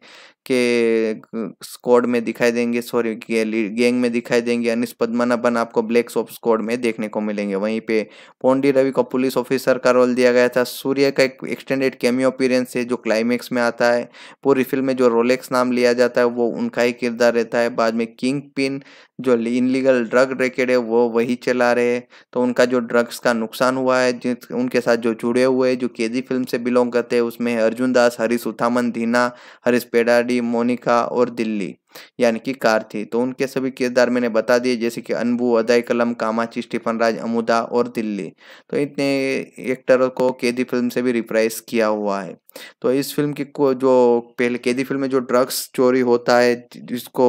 के स्कॉड में दिखाई देंगे सॉरी गैंग में दिखाई देंगे अनिस पद्मनाभन आपको ब्लैक सॉप स्कॉड में देखने को मिलेंगे वहीं पे पोंडी रवि को पुलिस ऑफिसर का रोल दिया गया था सूर्य का एक एक्सटेंडेड कैमियो अपीरेंस है जो क्लाइमेक्स में आता है पूरी फिल्म में जो रोलेक्स नाम लिया जाता है वो उनका ही किरदार रहता है बाद में किंग पिन जो इनलीगल ड्रग रैकेट है वो वही चला रहे हैं तो उनका जो ड्रग्स का नुकसान हुआ है जिस उनके साथ जो जुड़े हुए जो केजी फिल्म से बिलोंग करते हैं उसमें अर्जुन दास हरीश उथामन धीना हरीश पेडाडी मोनिका और दिल्ली यानी कि कार थी तो उनके सभी किरदार मैंने बता दिए जैसे कि अनबू अदय कलम कामाची स्टीफन राज अमुदा और दिल्ली तो इतने एक्टर को कैदी फिल्म से भी रिप्राइज किया हुआ है तो इस फिल्म की को जो पहले कैदी फिल्म में जो ड्रग्स चोरी होता है जिसको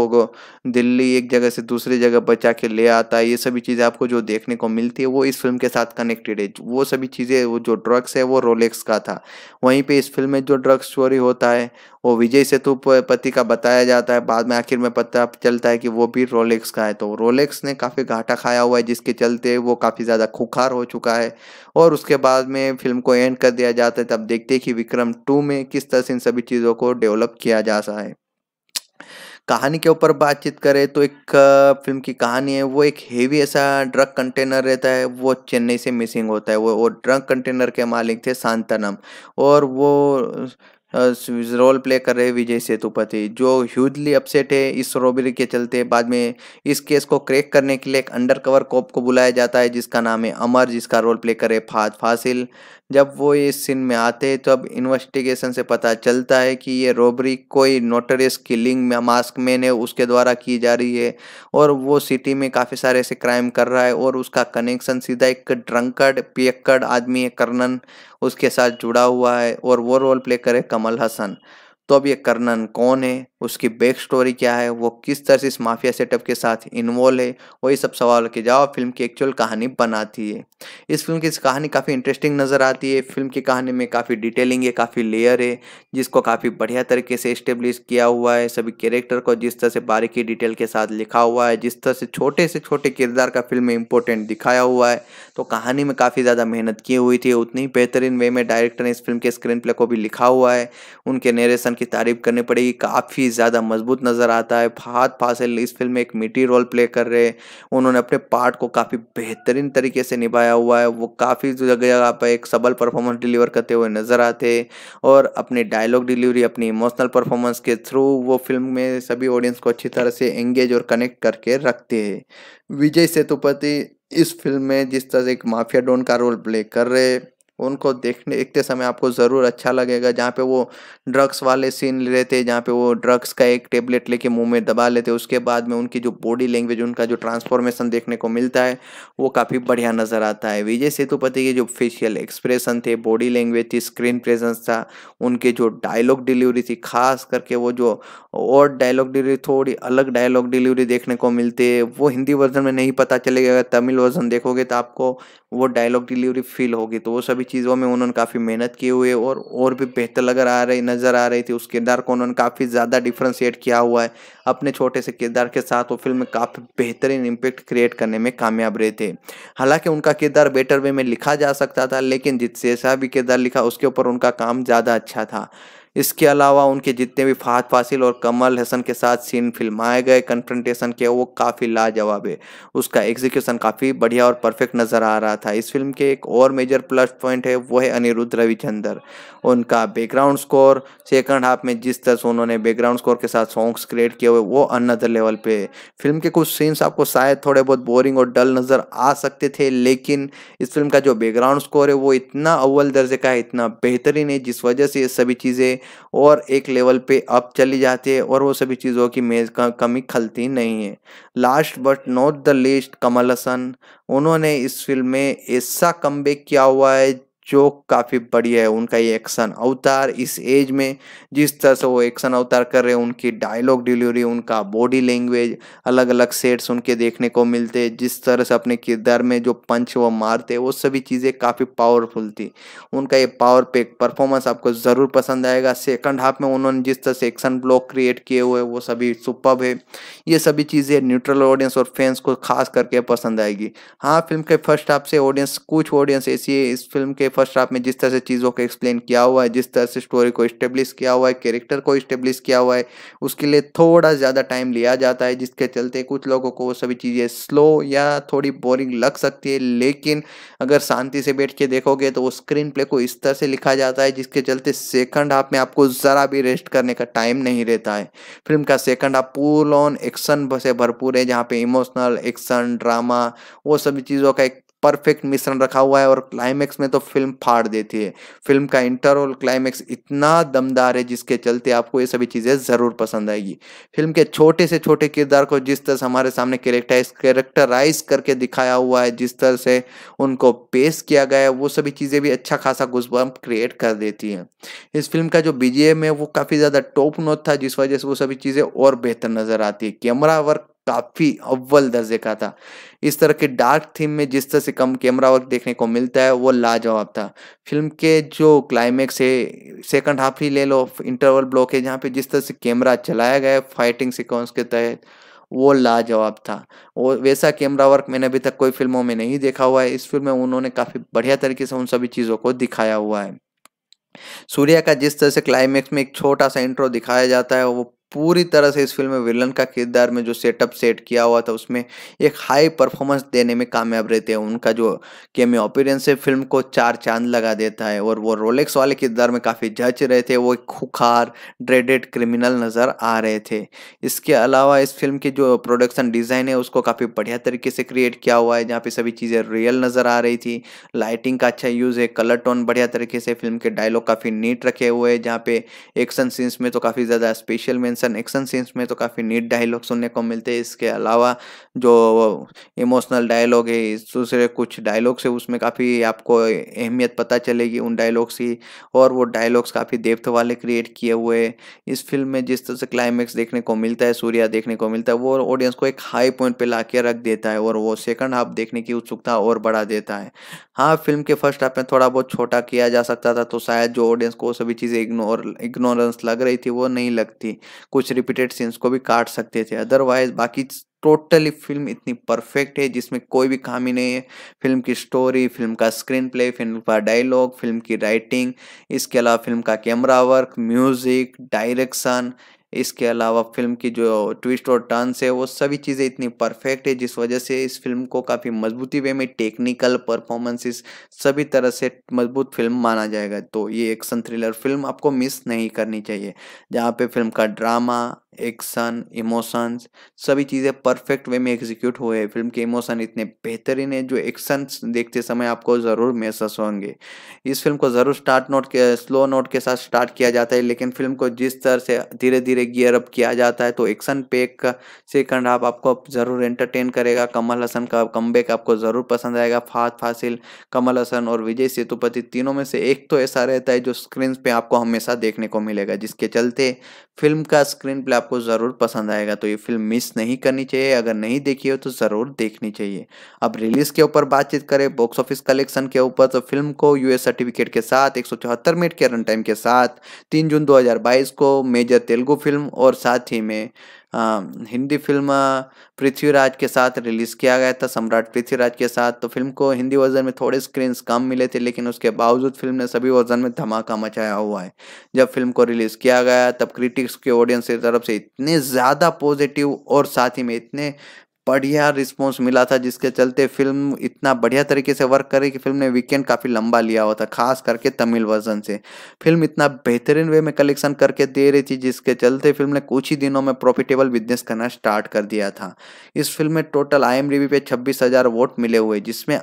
दिल्ली एक जगह से दूसरी जगह बचा के ले आता है ये सभी चीज़ें आपको जो देखने को मिलती है वो इस फिल्म के साथ कनेक्टेड है वो सभी चीज़ें वो जो ड्रग्स है वो रोलेक्स का था वहीं पे इस फिल्म में जो ड्रग्स चोरी होता है वो विजय सेतुपति का बताया जाता है बाद में आखिर में पता चलता है कि वो भी रोलेक्स का है तो रोलेक्स ने काफ़ी घाटा खाया हुआ है जिसके चलते वो काफ़ी ज़्यादा खुखार हो चुका है और उसके बाद में फिल्म को एंड कर दिया जाता है तब देखते हैं कि विक्रम टू में किस तरह से इन सभी चीज़ों को डेवलप किया जा सा है कहानी के ऊपर बातचीत करें तो एक फिल्म की कहानी है वो एक हेवी ऐसा ड्रग कंटेनर रहता है वो चेन्नई से मिसिंग होता है वो वो ड्रग कंटेनर के मालिक थे शांतनम और वो रोल प्ले कर रहे विजय सेतुपति जो ह्यूजली अपसेट है इस रोबरी के चलते बाद में इस केस को क्रैक करने के लिए एक अंडर कवर कॉप को बुलाया जाता है जिसका नाम है अमर जिसका रोल प्ले करे फाद फासिल जब वो इस सीन में आते हैं तो अब इन्वेस्टिगेशन से पता चलता है कि ये रोबरी कोई नोटरियस किलिंग मास्क मैन है उसके द्वारा की जा रही है और वो सिटी में काफ़ी सारे ऐसे क्राइम कर रहा है और उसका कनेक्शन सीधा एक ड्रंकड पियक्कड़ आदमी है कर्नन उसके साथ जुड़ा हुआ है और वो रोल प्ले करे कमल हसन तो अब ये कर्नन कौन है उसकी बैक स्टोरी क्या है वो किस तरह से इस माफिया सेटअप के साथ इन्वॉल्व है वही सब सवाल के जवाब फिल्म की एक्चुअल कहानी बनाती है इस फिल्म की कहानी काफ़ी इंटरेस्टिंग नज़र आती है फिल्म की कहानी में काफ़ी डिटेलिंग है काफ़ी लेयर है जिसको काफ़ी बढ़िया तरीके से इस्टेब्लिश किया हुआ है सभी कैरेक्टर को जिस तरह से बारीकी डिटेल के साथ लिखा हुआ है जिस तरह से छोटे से छोटे किरदार का फिल्म में इंपॉर्टेंट दिखाया हुआ है तो कहानी में काफ़ी ज़्यादा मेहनत की हुई थी उतनी बेहतरीन वे में डायरेक्टर ने इस फिल्म के स्क्रीन प्ले को भी लिखा हुआ है उनके नरेशन की तारीफ करनी पड़ेगी काफ़ी ज़्यादा मजबूत नज़र आता है फहाद फासिल इस फिल्म में एक मिट्टी रोल प्ले कर रहे हैं उन्होंने अपने पार्ट को काफ़ी बेहतरीन तरीके से निभाया हुआ है वो काफ़ी जगह जगह पर एक सबल परफॉर्मेंस डिलीवर करते हुए नज़र आते और अपने डायलॉग डिलीवरी अपनी इमोशनल परफॉर्मेंस के थ्रू वो फिल्म में सभी ऑडियंस को अच्छी तरह से एंगेज और कनेक्ट करके रखते हैं विजय सेतुपति इस फिल्म में जिस तरह से एक माफिया डॉन का रोल प्ले कर रहे उनको देखने देखते समय आपको ज़रूर अच्छा लगेगा जहाँ पे वो ड्रग्स वाले सीन ले रहे थे जहाँ पे वो ड्रग्स का एक टेबलेट लेके मुंह में दबा लेते उसके बाद में उनकी जो बॉडी लैंग्वेज उनका जो ट्रांसफॉर्मेशन देखने को मिलता है वो काफ़ी बढ़िया नज़र आता है विजय सेतुपति के जो फेशियल एक्सप्रेशन थे बॉडी लैंग्वेज थी स्क्रीन प्रेजेंस था उनके जो डायलॉग डिलीवरी थी खास करके वो जो और डायलॉग डिलीवरी थोड़ी अलग डायलॉग डिलीवरी देखने को मिलती है वो हिंदी वर्जन में नहीं पता चलेगा अगर तमिल वर्जन देखोगे तो आपको वो डायलॉग डिलीवरी फील होगी तो वो सभी चीज़ों में उन्होंने काफ़ी मेहनत की हुई है और और भी बेहतर लगर आ रही नज़र आ रही थी उस किरदार को उन्होंने काफ़ी ज़्यादा डिफ्रेंशिएट किया हुआ है अपने छोटे से किरदार के साथ वो फिल्म में काफ़ी बेहतरीन इम्पेक्ट क्रिएट करने में कामयाब रहे थे हालांकि उनका किरदार बेटर वे में लिखा जा सकता था लेकिन जिस जैसा भी किरदार लिखा उसके ऊपर उनका काम ज़्यादा अच्छा था इसके अलावा उनके जितने भी फात फासिल और कमल हसन के साथ सीन फिल्माए गए कन्फ्रंटेशन के वो काफ़ी लाजवाब है उसका एग्जीक्यूशन काफ़ी बढ़िया और परफेक्ट नज़र आ रहा था इस फिल्म के एक और मेजर प्लस पॉइंट है वो है अनिरुद्ध रविचंदर उनका बैकग्राउंड स्कोर सेकंड हाफ में जिस तरह से उन्होंने बैकग्राउंड स्कोर के साथ सॉन्ग्स क्रिएट किए हुए वो अनदर लेवल पे फिल्म के कुछ सीन्स आपको शायद थोड़े बहुत बोरिंग और डल नज़र आ सकते थे लेकिन इस फिल्म का जो बैकग्राउंड स्कोर है वो इतना अव्वल दर्जे का है इतना बेहतरीन है जिस वजह से ये सभी चीज़ें और एक लेवल पे अप चली जाती है और वो सभी चीज़ों की मेज़ का कमी खलती नहीं है last but not the least Kamal Haasan उन्होंने इस फिल्म में ऐसा कम किया हुआ है जो काफ़ी बढ़िया है उनका ये एक्शन अवतार इस एज में जिस तरह से वो एक्शन अवतार कर रहे हैं उनकी डायलॉग डिलीवरी उनका बॉडी लैंग्वेज अलग अलग सेट्स उनके देखने को मिलते हैं जिस तरह से अपने किरदार में जो पंच वो मारते वो सभी चीज़ें काफ़ी पावरफुल थी उनका ये पावर पैक परफॉर्मेंस आपको ज़रूर पसंद आएगा सेकंड हाफ में उन्होंने जिस तरह से एक्शन ब्लॉक क्रिएट किए हुए वो सभी सुपब है ये सभी चीज़ें न्यूट्रल ऑडियंस और फैंस को खास करके पसंद आएगी हाँ फिल्म के फर्स्ट हाफ से ऑडियंस कुछ ऑडियंस ऐसी है इस फिल्म के फर्स्ट हाफ में जिस तरह से चीज़ों को एक्सप्लेन किया हुआ है जिस तरह से स्टोरी को इस्टेब्लिश किया हुआ है कैरेक्टर को इस्टेब्लिश किया हुआ है उसके लिए थोड़ा ज़्यादा टाइम लिया जाता है जिसके चलते कुछ लोगों को वो सभी चीज़ें स्लो या थोड़ी बोरिंग लग सकती है लेकिन अगर शांति से बैठ के देखोगे तो वो स्क्रीन प्ले को इस तरह से लिखा जाता है जिसके चलते सेकंड हाफ में आपको ज़रा भी रेस्ट करने का टाइम नहीं रहता है फिल्म का second half full on action से भरपूर है जहाँ पे इमोशनल एक्शन ड्रामा वो सभी चीज़ों का एक परफेक्ट मिश्रण रखा हुआ है और क्लाइमैक्स में तो फिल्म फाड़ देती है फिल्म का इंटर और क्लाइमैक्स इतना दमदार है जिसके चलते आपको ये सभी चीज़ें ज़रूर पसंद आएगी फिल्म के छोटे से छोटे किरदार को जिस तरह से हमारे सामने करेक्टाइज कैरेक्टराइज करके दिखाया हुआ है जिस तरह से उनको पेश किया गया है वो सभी चीज़ें भी अच्छा खासा गुजबम क्रिएट कर देती हैं इस फिल्म का जो बीजेम है वो काफ़ी ज़्यादा टॉप नोट था जिस वजह से वो सभी चीज़ें और बेहतर नज़र आती है कैमरा वर्क काफ़ी अव्वल दर्जे का था इस तरह के डार्क थीम में जिस तरह से कम कैमरा वर्क देखने को मिलता है वो लाजवाब था फिल्म के जो क्लाइमैक्स है सेकंड हाफ ही ले लो इंटरवल ब्लॉक है जहाँ पे जिस तरह से कैमरा चलाया गया फाइटिंग सिक्वेंस के तहत वो लाजवाब था वो वैसा कैमरा वर्क मैंने अभी तक कोई फिल्मों में नहीं देखा हुआ है इस फिल्म में उन्होंने काफ़ी बढ़िया तरीके से उन सभी चीज़ों को दिखाया हुआ है सूर्या का जिस तरह से क्लाइमैक्स में एक छोटा सा इंट्रो दिखाया जाता है वो पूरी तरह से इस फिल्म में विलन का किरदार में जो सेटअप सेट किया हुआ था उसमें एक हाई परफॉर्मेंस देने में कामयाब रहते हैं उनका जो केमे अपीरेंस है फिल्म को चार चांद लगा देता है और वो रोलेक्स वाले किरदार में काफ़ी जच रहे थे वो एक खुखार ड्रेडेड क्रिमिनल नज़र आ रहे थे इसके अलावा इस फिल्म की जो प्रोडक्शन डिज़ाइन है उसको काफ़ी बढ़िया तरीके से क्रिएट किया हुआ है जहाँ पे सभी चीज़ें रियल नज़र आ रही थी लाइटिंग का अच्छा यूज़ है कलर टोन बढ़िया तरीके से फिल्म के डायलॉग काफ़ी नीट रखे हुए हैं जहाँ पे एक्शन सीन्स में तो काफ़ी ज़्यादा स्पेशल मैं मेंशन एक्शन सीन्स में तो काफ़ी नीट डायलॉग सुनने को मिलते हैं इसके अलावा जो इमोशनल डायलॉग है इस दूसरे कुछ डायलॉग्स है उसमें काफ़ी आपको अहमियत पता चलेगी उन डायलॉग्स की और वो डायलॉग्स काफ़ी देवथ वाले क्रिएट किए हुए इस फिल्म में जिस तरह से क्लाइमैक्स देखने को मिलता है सूर्या देखने को मिलता है वो ऑडियंस को एक हाई पॉइंट पर ला के रख देता है और वो सेकंड हाफ देखने की उत्सुकता और बढ़ा देता है हाँ फिल्म के फर्स्ट हाफ में थोड़ा बहुत छोटा किया जा सकता था तो शायद जो ऑडियंस को सभी चीज़ें इग्नोर इग्नोरेंस लग रही थी वो नहीं लगती कुछ रिपीटेड सीन्स को भी काट सकते थे अदरवाइज बाकी टोटली फिल्म इतनी परफेक्ट है जिसमें कोई भी खामी नहीं है फिल्म की स्टोरी फिल्म का स्क्रीन प्ले फिल्म का डायलॉग फिल्म की राइटिंग इसके अलावा फिल्म का कैमरा वर्क म्यूजिक डायरेक्शन इसके अलावा फिल्म की जो ट्विस्ट और टर्नस है वो सभी चीज़ें इतनी परफेक्ट है जिस वजह से इस फिल्म को काफ़ी मजबूती वे में टेक्निकल परफॉर्मेंसेस सभी तरह से मजबूत फिल्म माना जाएगा तो ये एक्शन थ्रिलर फिल्म आपको मिस नहीं करनी चाहिए जहाँ पे फिल्म का ड्रामा एक्शन इमोशंस सभी चीज़ें परफेक्ट वे में एग्जीक्यूट हुए हैं फिल्म के इमोशन इतने बेहतरीन है जो एक्शंस देखते समय आपको ज़रूर महसूस होंगे इस फिल्म को ज़रूर स्टार्ट नोट के स्लो नोट के साथ स्टार्ट किया जाता है लेकिन फिल्म को जिस तरह से धीरे धीरे गियर अप किया जाता है तो एक्शन पेक का सेकंड हाफ आपको ज़रूर एंटरटेन करेगा कमल हसन का कम आपको ज़रूर पसंद आएगा फात फासिल कमल हसन और विजय सेतुपति तीनों में से एक तो ऐसा रहता है जो स्क्रीन पर आपको हमेशा देखने को मिलेगा जिसके चलते फिल्म का स्क्रीन प्ले आपको ज़रूर पसंद आएगा तो ये फिल्म मिस नहीं करनी चाहिए अगर नहीं देखी हो तो ज़रूर देखनी चाहिए अब रिलीज़ के ऊपर बातचीत करें बॉक्स ऑफिस कलेक्शन के ऊपर तो फिल्म को यूएस सर्टिफिकेट के साथ एक मिनट के रन टाइम के साथ तीन जून दो को मेजर तेलुगु फिल्म और साथ ही में हाँ, हिंदी फिल्म पृथ्वीराज के साथ रिलीज किया गया था सम्राट पृथ्वीराज के साथ तो फिल्म को हिंदी वर्जन में थोड़े स्क्रीन कम मिले थे लेकिन उसके बावजूद फिल्म ने सभी वर्जन में धमाका मचाया हुआ है जब फिल्म को रिलीज किया गया तब क्रिटिक्स के ऑडियंस की तरफ से इतने ज़्यादा पॉजिटिव और साथ ही में इतने बढ़िया रिस्पॉन्स मिला था जिसके चलते फिल्म इतना बढ़िया तरीके से वर्क करी कि फिल्म ने वीकेंड काफ़ी लंबा लिया हुआ था खास करके तमिल वर्जन से फिल्म इतना बेहतरीन वे में कलेक्शन करके दे रही थी जिसके चलते फिल्म ने कुछ ही दिनों में प्रॉफिटेबल बिजनेस करना स्टार्ट कर दिया था इस फिल्म में टोटल आई पे छब्बीस वोट मिले हुए जिसमें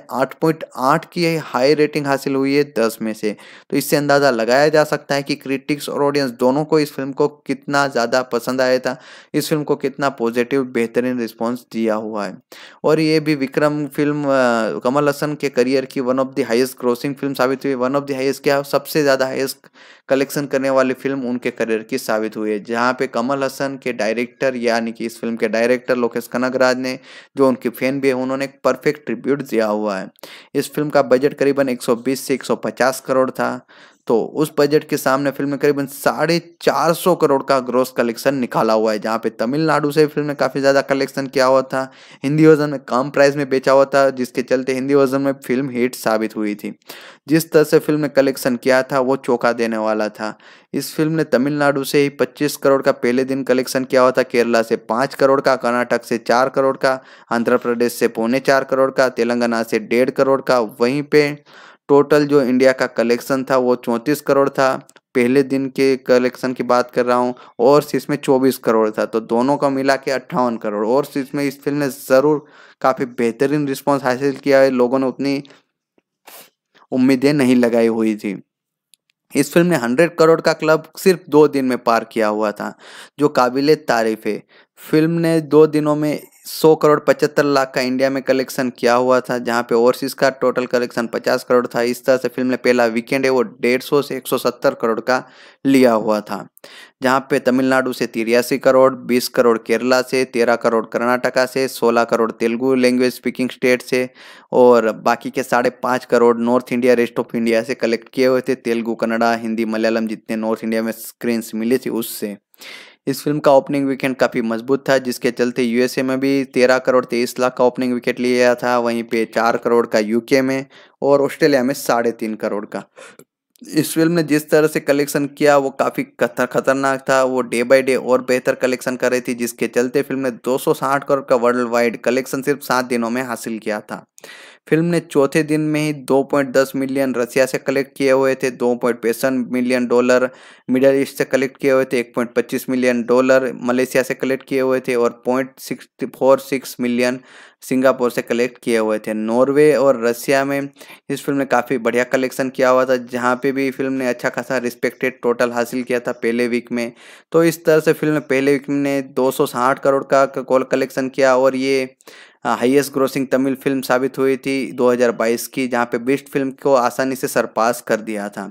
आठ की हाई रेटिंग हासिल हुई है दस में से तो इससे अंदाज़ा लगाया जा सकता है कि क्रिटिक्स और ऑडियंस दोनों को इस फिल्म को कितना ज़्यादा पसंद आया था इस फिल्म को कितना पॉजिटिव बेहतरीन रिस्पॉन्स दिया हुआ है और ये भी विक्रम फिल्म कमल हसन के करियर की one of the highest grossing film साबित हुई वन ऑफ द हाईएस्ट क्या सबसे ज़्यादा हाईएस्ट कलेक्शन करने वाली फिल्म उनके करियर की साबित हुई है जहाँ पे कमल हसन के डायरेक्टर यानी कि इस फिल्म के डायरेक्टर लोकेश कनगराज ने जो उनकी फैन भी है उन्होंने एक परफेक्ट ट्रिब्यूट दिया हुआ है इस फिल्म का बजट करीबन 120 से 150 करोड़ था तो उस बजट के सामने फिल्म ने करीबन साढ़े चार सौ करोड़ का ग्रोस कलेक्शन निकाला हुआ है जहाँ पे तमिलनाडु से फिल्म ने काफ़ी ज़्यादा कलेक्शन किया हुआ था हिंदी वर्जन में कम प्राइस में बेचा हुआ था जिसके चलते हिंदी वर्जन में फिल्म हिट साबित हुई थी जिस तरह से फिल्म ने कलेक्शन किया था वो चौंका देने वाला था इस फिल्म ने तमिलनाडु से ही पच्चीस करोड़ का पहले दिन कलेक्शन किया हुआ था केरला से पाँच करोड़ का कर्नाटक से चार करोड़ का आंध्र प्रदेश से पौने चार करोड़ का तेलंगाना से डेढ़ करोड़ का वहीं पर टोटल जो इंडिया का कलेक्शन था वो चौंतीस करोड़ था पहले दिन के कलेक्शन की बात कर रहा हूँ और इसमें चौबीस करोड़ था तो दोनों का मिला के अट्ठावन करोड़ और इसमें इस फिल्म ने ज़रूर काफ़ी बेहतरीन रिस्पॉन्स हासिल किया है लोगों ने उतनी उम्मीदें नहीं लगाई हुई थी इस फिल्म ने हंड्रेड करोड़ का क्लब सिर्फ दो दिन में पार किया हुआ था जो काबिल तारीफ है फिल्म ने दो दिनों में सौ करोड़ पचहत्तर लाख का इंडिया में कलेक्शन किया हुआ था जहाँ पे ओवरसीज का टोटल कलेक्शन पचास करोड़ था इस तरह से फिल्म ने पहला वीकेंड है वो डेढ़ सौ से एक सौ सत्तर करोड़ का लिया हुआ था जहाँ पे तमिलनाडु से तिरासी करोड़ बीस करोड़ केरला से तेरह करोड़ कर्नाटका से सोलह crore Telugu language speaking state से और बाकी के साढ़े पाँच crore north India rest of India से कलेक्ट किए हुए थे तेलुगु कन्नड़ा हिंदी मलयालम जितने नॉर्थ इंडिया में स्क्रीन्स मिली थी उससे इस फिल्म का ओपनिंग वीकेंड काफ़ी मजबूत था जिसके चलते यूएसए में भी तेरह करोड़ तेईस लाख का ओपनिंग विकेट लिया गया था वहीं पे चार करोड़ का यूके में और ऑस्ट्रेलिया में साढ़े तीन करोड़ का इस फिल्म ने जिस तरह से कलेक्शन किया वो काफ़ी खतरनाक था वो डे बाय डे और बेहतर कलेक्शन कर रही थी जिसके चलते फिल्म ने 260 करोड़ का वर्ल्ड वाइड कलेक्शन सिर्फ सात दिनों में हासिल किया था फिल्म ने चौथे दिन में ही 2.10 मिलियन रसिया से कलेक्ट किए हुए थे दो मिलियन डॉलर मिडल ईस्ट से कलेक्ट किए हुए थे 1.25 मिलियन डॉलर मलेशिया से कलेक्ट किए हुए थे और पॉइंट मिलियन सिंगापुर से कलेक्ट किए हुए थे नॉर्वे और रसिया में इस फिल्म ने काफ़ी बढ़िया कलेक्शन किया हुआ था जहाँ पे भी फिल्म ने अच्छा खासा रिस्पेक्टेड टोटल हासिल किया था पहले वीक में तो इस तरह से फिल्म पहले वीक ने दो करोड़ का कॉल कलेक्शन किया और ये हाईएस्ट ग्रोसिंग तमिल फिल्म साबित हुई थी 2022 की जहां पे बेस्ट फिल्म को आसानी से सरपास कर दिया था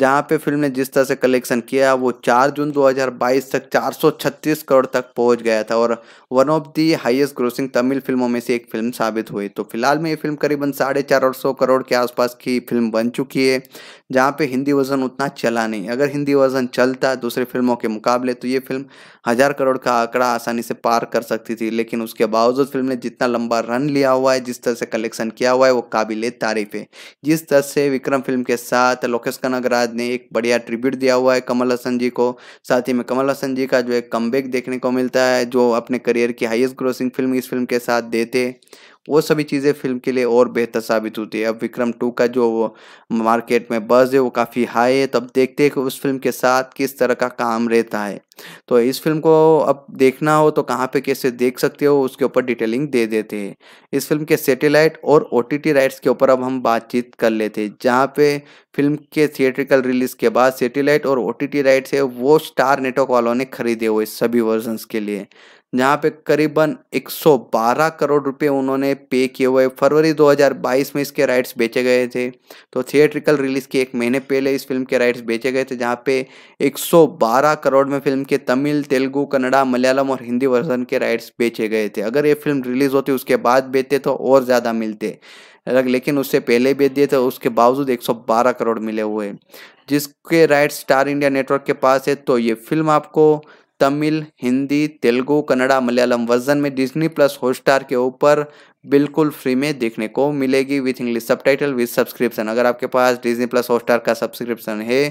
जहां पे फिल्म ने जिस तरह से कलेक्शन किया वो 4 जून 2022 तक 436 करोड़ तक पहुंच गया था और one of the highest grossing Tamil फिल्मों में से एक फिल्म साबित हुई तो फिलहाल में ये फिल्म करीबन साढ़े चार सौ करोड़ के आसपास की फिल्म बन चुकी है जहाँ पे हिंदी वर्जन उतना चला नहीं अगर हिंदी वर्जन चलता दूसरी फिल्मों के मुकाबले तो ये फिल्म हज़ार करोड़ का आंकड़ा आसानी से पार कर सकती थी लेकिन उसके बावजूद फिल्म ने जितना लंबा रन लिया हुआ है जिस तरह से कलेक्शन किया हुआ है वो काबिल तारीफ है जिस तरह से विक्रम फिल्म के साथ लोकेश कनगराज ने एक बढ़िया ट्रिब्यूट दिया हुआ है कमल हसन जी को साथ ही में कमल हसन जी का जो एक कम देखने को मिलता है जो अपने करियर की हाइस्ट ग्रोसिंग फिल्म इस फिल्म के साथ देते वो सभी चीज़ें फिल्म के लिए और बेहतर साबित होती है अब विक्रम टू का जो मार्केट में बज है वो काफ़ी हाई है तो अब देखते हैं कि उस फिल्म के साथ किस तरह का काम रहता है तो इस फिल्म को अब देखना हो तो कहाँ पे कैसे देख सकते हो उसके ऊपर डिटेलिंग दे देते हैं इस फिल्म के सैटेलाइट और ओ राइट्स के ऊपर अब हम बातचीत कर लेते हैं जहाँ पे फिल्म के थिएट्रिकल रिलीज के बाद सैटेलाइट और ओ राइट्स है वो स्टार नेटवर्क वालों ने खरीदे हुए सभी वर्जन्स के लिए जहां पे करीबन 112 करोड़ रुपए उन्होंने पे किए हुए फरवरी 2022 में इसके राइट्स बेचे गए थे तो थिएट्रिकल रिलीज के एक महीने पहले इस फिल्म के राइट्स बेचे गए थे जहाँ पे 112 करोड़ में फिल्म के तमिल तेलुगू कन्नड़ा मलयालम और हिंदी वर्जन के राइट्स बेचे गए थे अगर ये फिल्म रिलीज होती उसके बाद बेचते तो और ज़्यादा मिलते लेकिन उससे पहले बेच दिए थे उसके बावजूद एक करोड़ मिले हुए जिसके राइट्स स्टार इंडिया नेटवर्क के पास है तो ये फिल्म आपको तमिल हिंदी तेलुगु कन्नड़ा मलयालम वर्जन में डिज्नी प्लस हॉटस्टार के ऊपर बिल्कुल फ्री में देखने को मिलेगी with English subtitle with subscription अगर आपके पास डिज्नी प्लस हॉटस्टार का सब्सक्रिप्शन है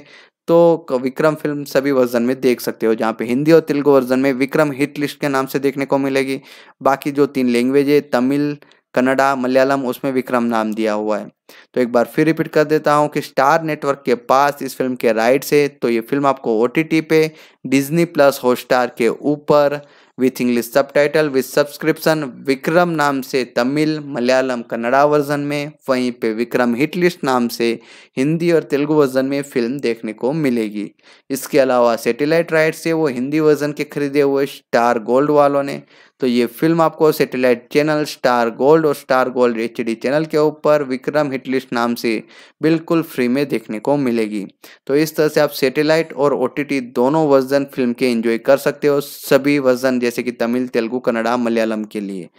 तो विक्रम फिल्म सभी वर्जन में देख सकते हो जहाँ पे हिंदी और तेलुगु वर्जन में विक्रम हिट लिस्ट के नाम से देखने को मिलेगी बाकी जो तीन लैंग्वेज है तमिल कन्नडा मलयालम उसमें विक्रम नाम दिया हुआ है तो एक बार फिर रिपीट कर देता हूँ कि स्टार नेटवर्क के पास इस फिल्म के राइट से तो ये फिल्म आपको ओ पे डिजनी प्लस हॉटस्टार के ऊपर with English subtitle with subscription Vikram नाम से तमिल मलयालम कन्नड़ा वर्जन में वहीं पे विक्रम हिट लिस्ट नाम से हिंदी और तेलुगु वर्जन में फिल्म देखने को मिलेगी इसके अलावा सेटेलाइट राइट से वो हिंदी वर्जन के खरीदे हुए स्टार गोल्ड वालों ने तो ये फिल्म आपको सैटेलाइट चैनल स्टार गोल्ड और स्टार गोल्ड एच चैनल के ऊपर विक्रम हिटलिस्ट नाम से बिल्कुल फ्री में देखने को मिलेगी तो इस तरह से आप सैटेलाइट और ओ दोनों वर्जन फिल्म के एंजॉय कर सकते हो सभी वर्जन जैसे कि तमिल तेलुगु कन्नड़ा मलयालम के लिए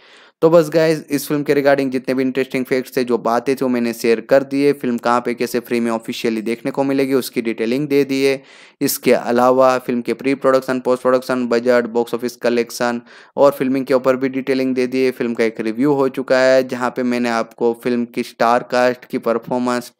तो बस गाइज इस फिल्म के रिगार्डिंग जितने भी इंटरेस्टिंग फैक्ट्स थे जो बातें थी वो मैंने शेयर कर दिए फिल्म कहाँ पे कैसे फ्री में ऑफिशियली देखने को मिलेगी उसकी डिटेलिंग दे दिए इसके अलावा फिल्म के pre production post production budget box office collection और फिल्मिंग के ऊपर भी डिटेलिंग दे दिए फिल्म का एक रिव्यू हो चुका है जहाँ पर मैंने आपको फिल्म की स्टार कास्ट की performance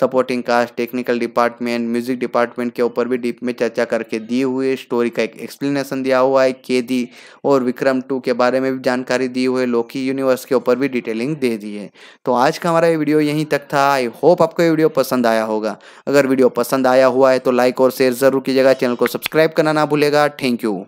supporting cast technical department music department के ऊपर भी डीप में चर्चा करके दिए हुए स्टोरी का एक एक्सप्लेनेशन दिया हुआ है के और विक्रम टू के बारे में भी जानकारी दी हुई लोग लोकी यूनिवर्स के ऊपर भी डिटेलिंग दे दी है तो आज का हमारा ये वीडियो यहीं तक था आई होप आपको ये वीडियो पसंद आया होगा अगर वीडियो पसंद आया हुआ है तो लाइक और शेयर ज़रूर कीजिएगा चैनल को सब्सक्राइब करना ना भूलेगा थैंक यू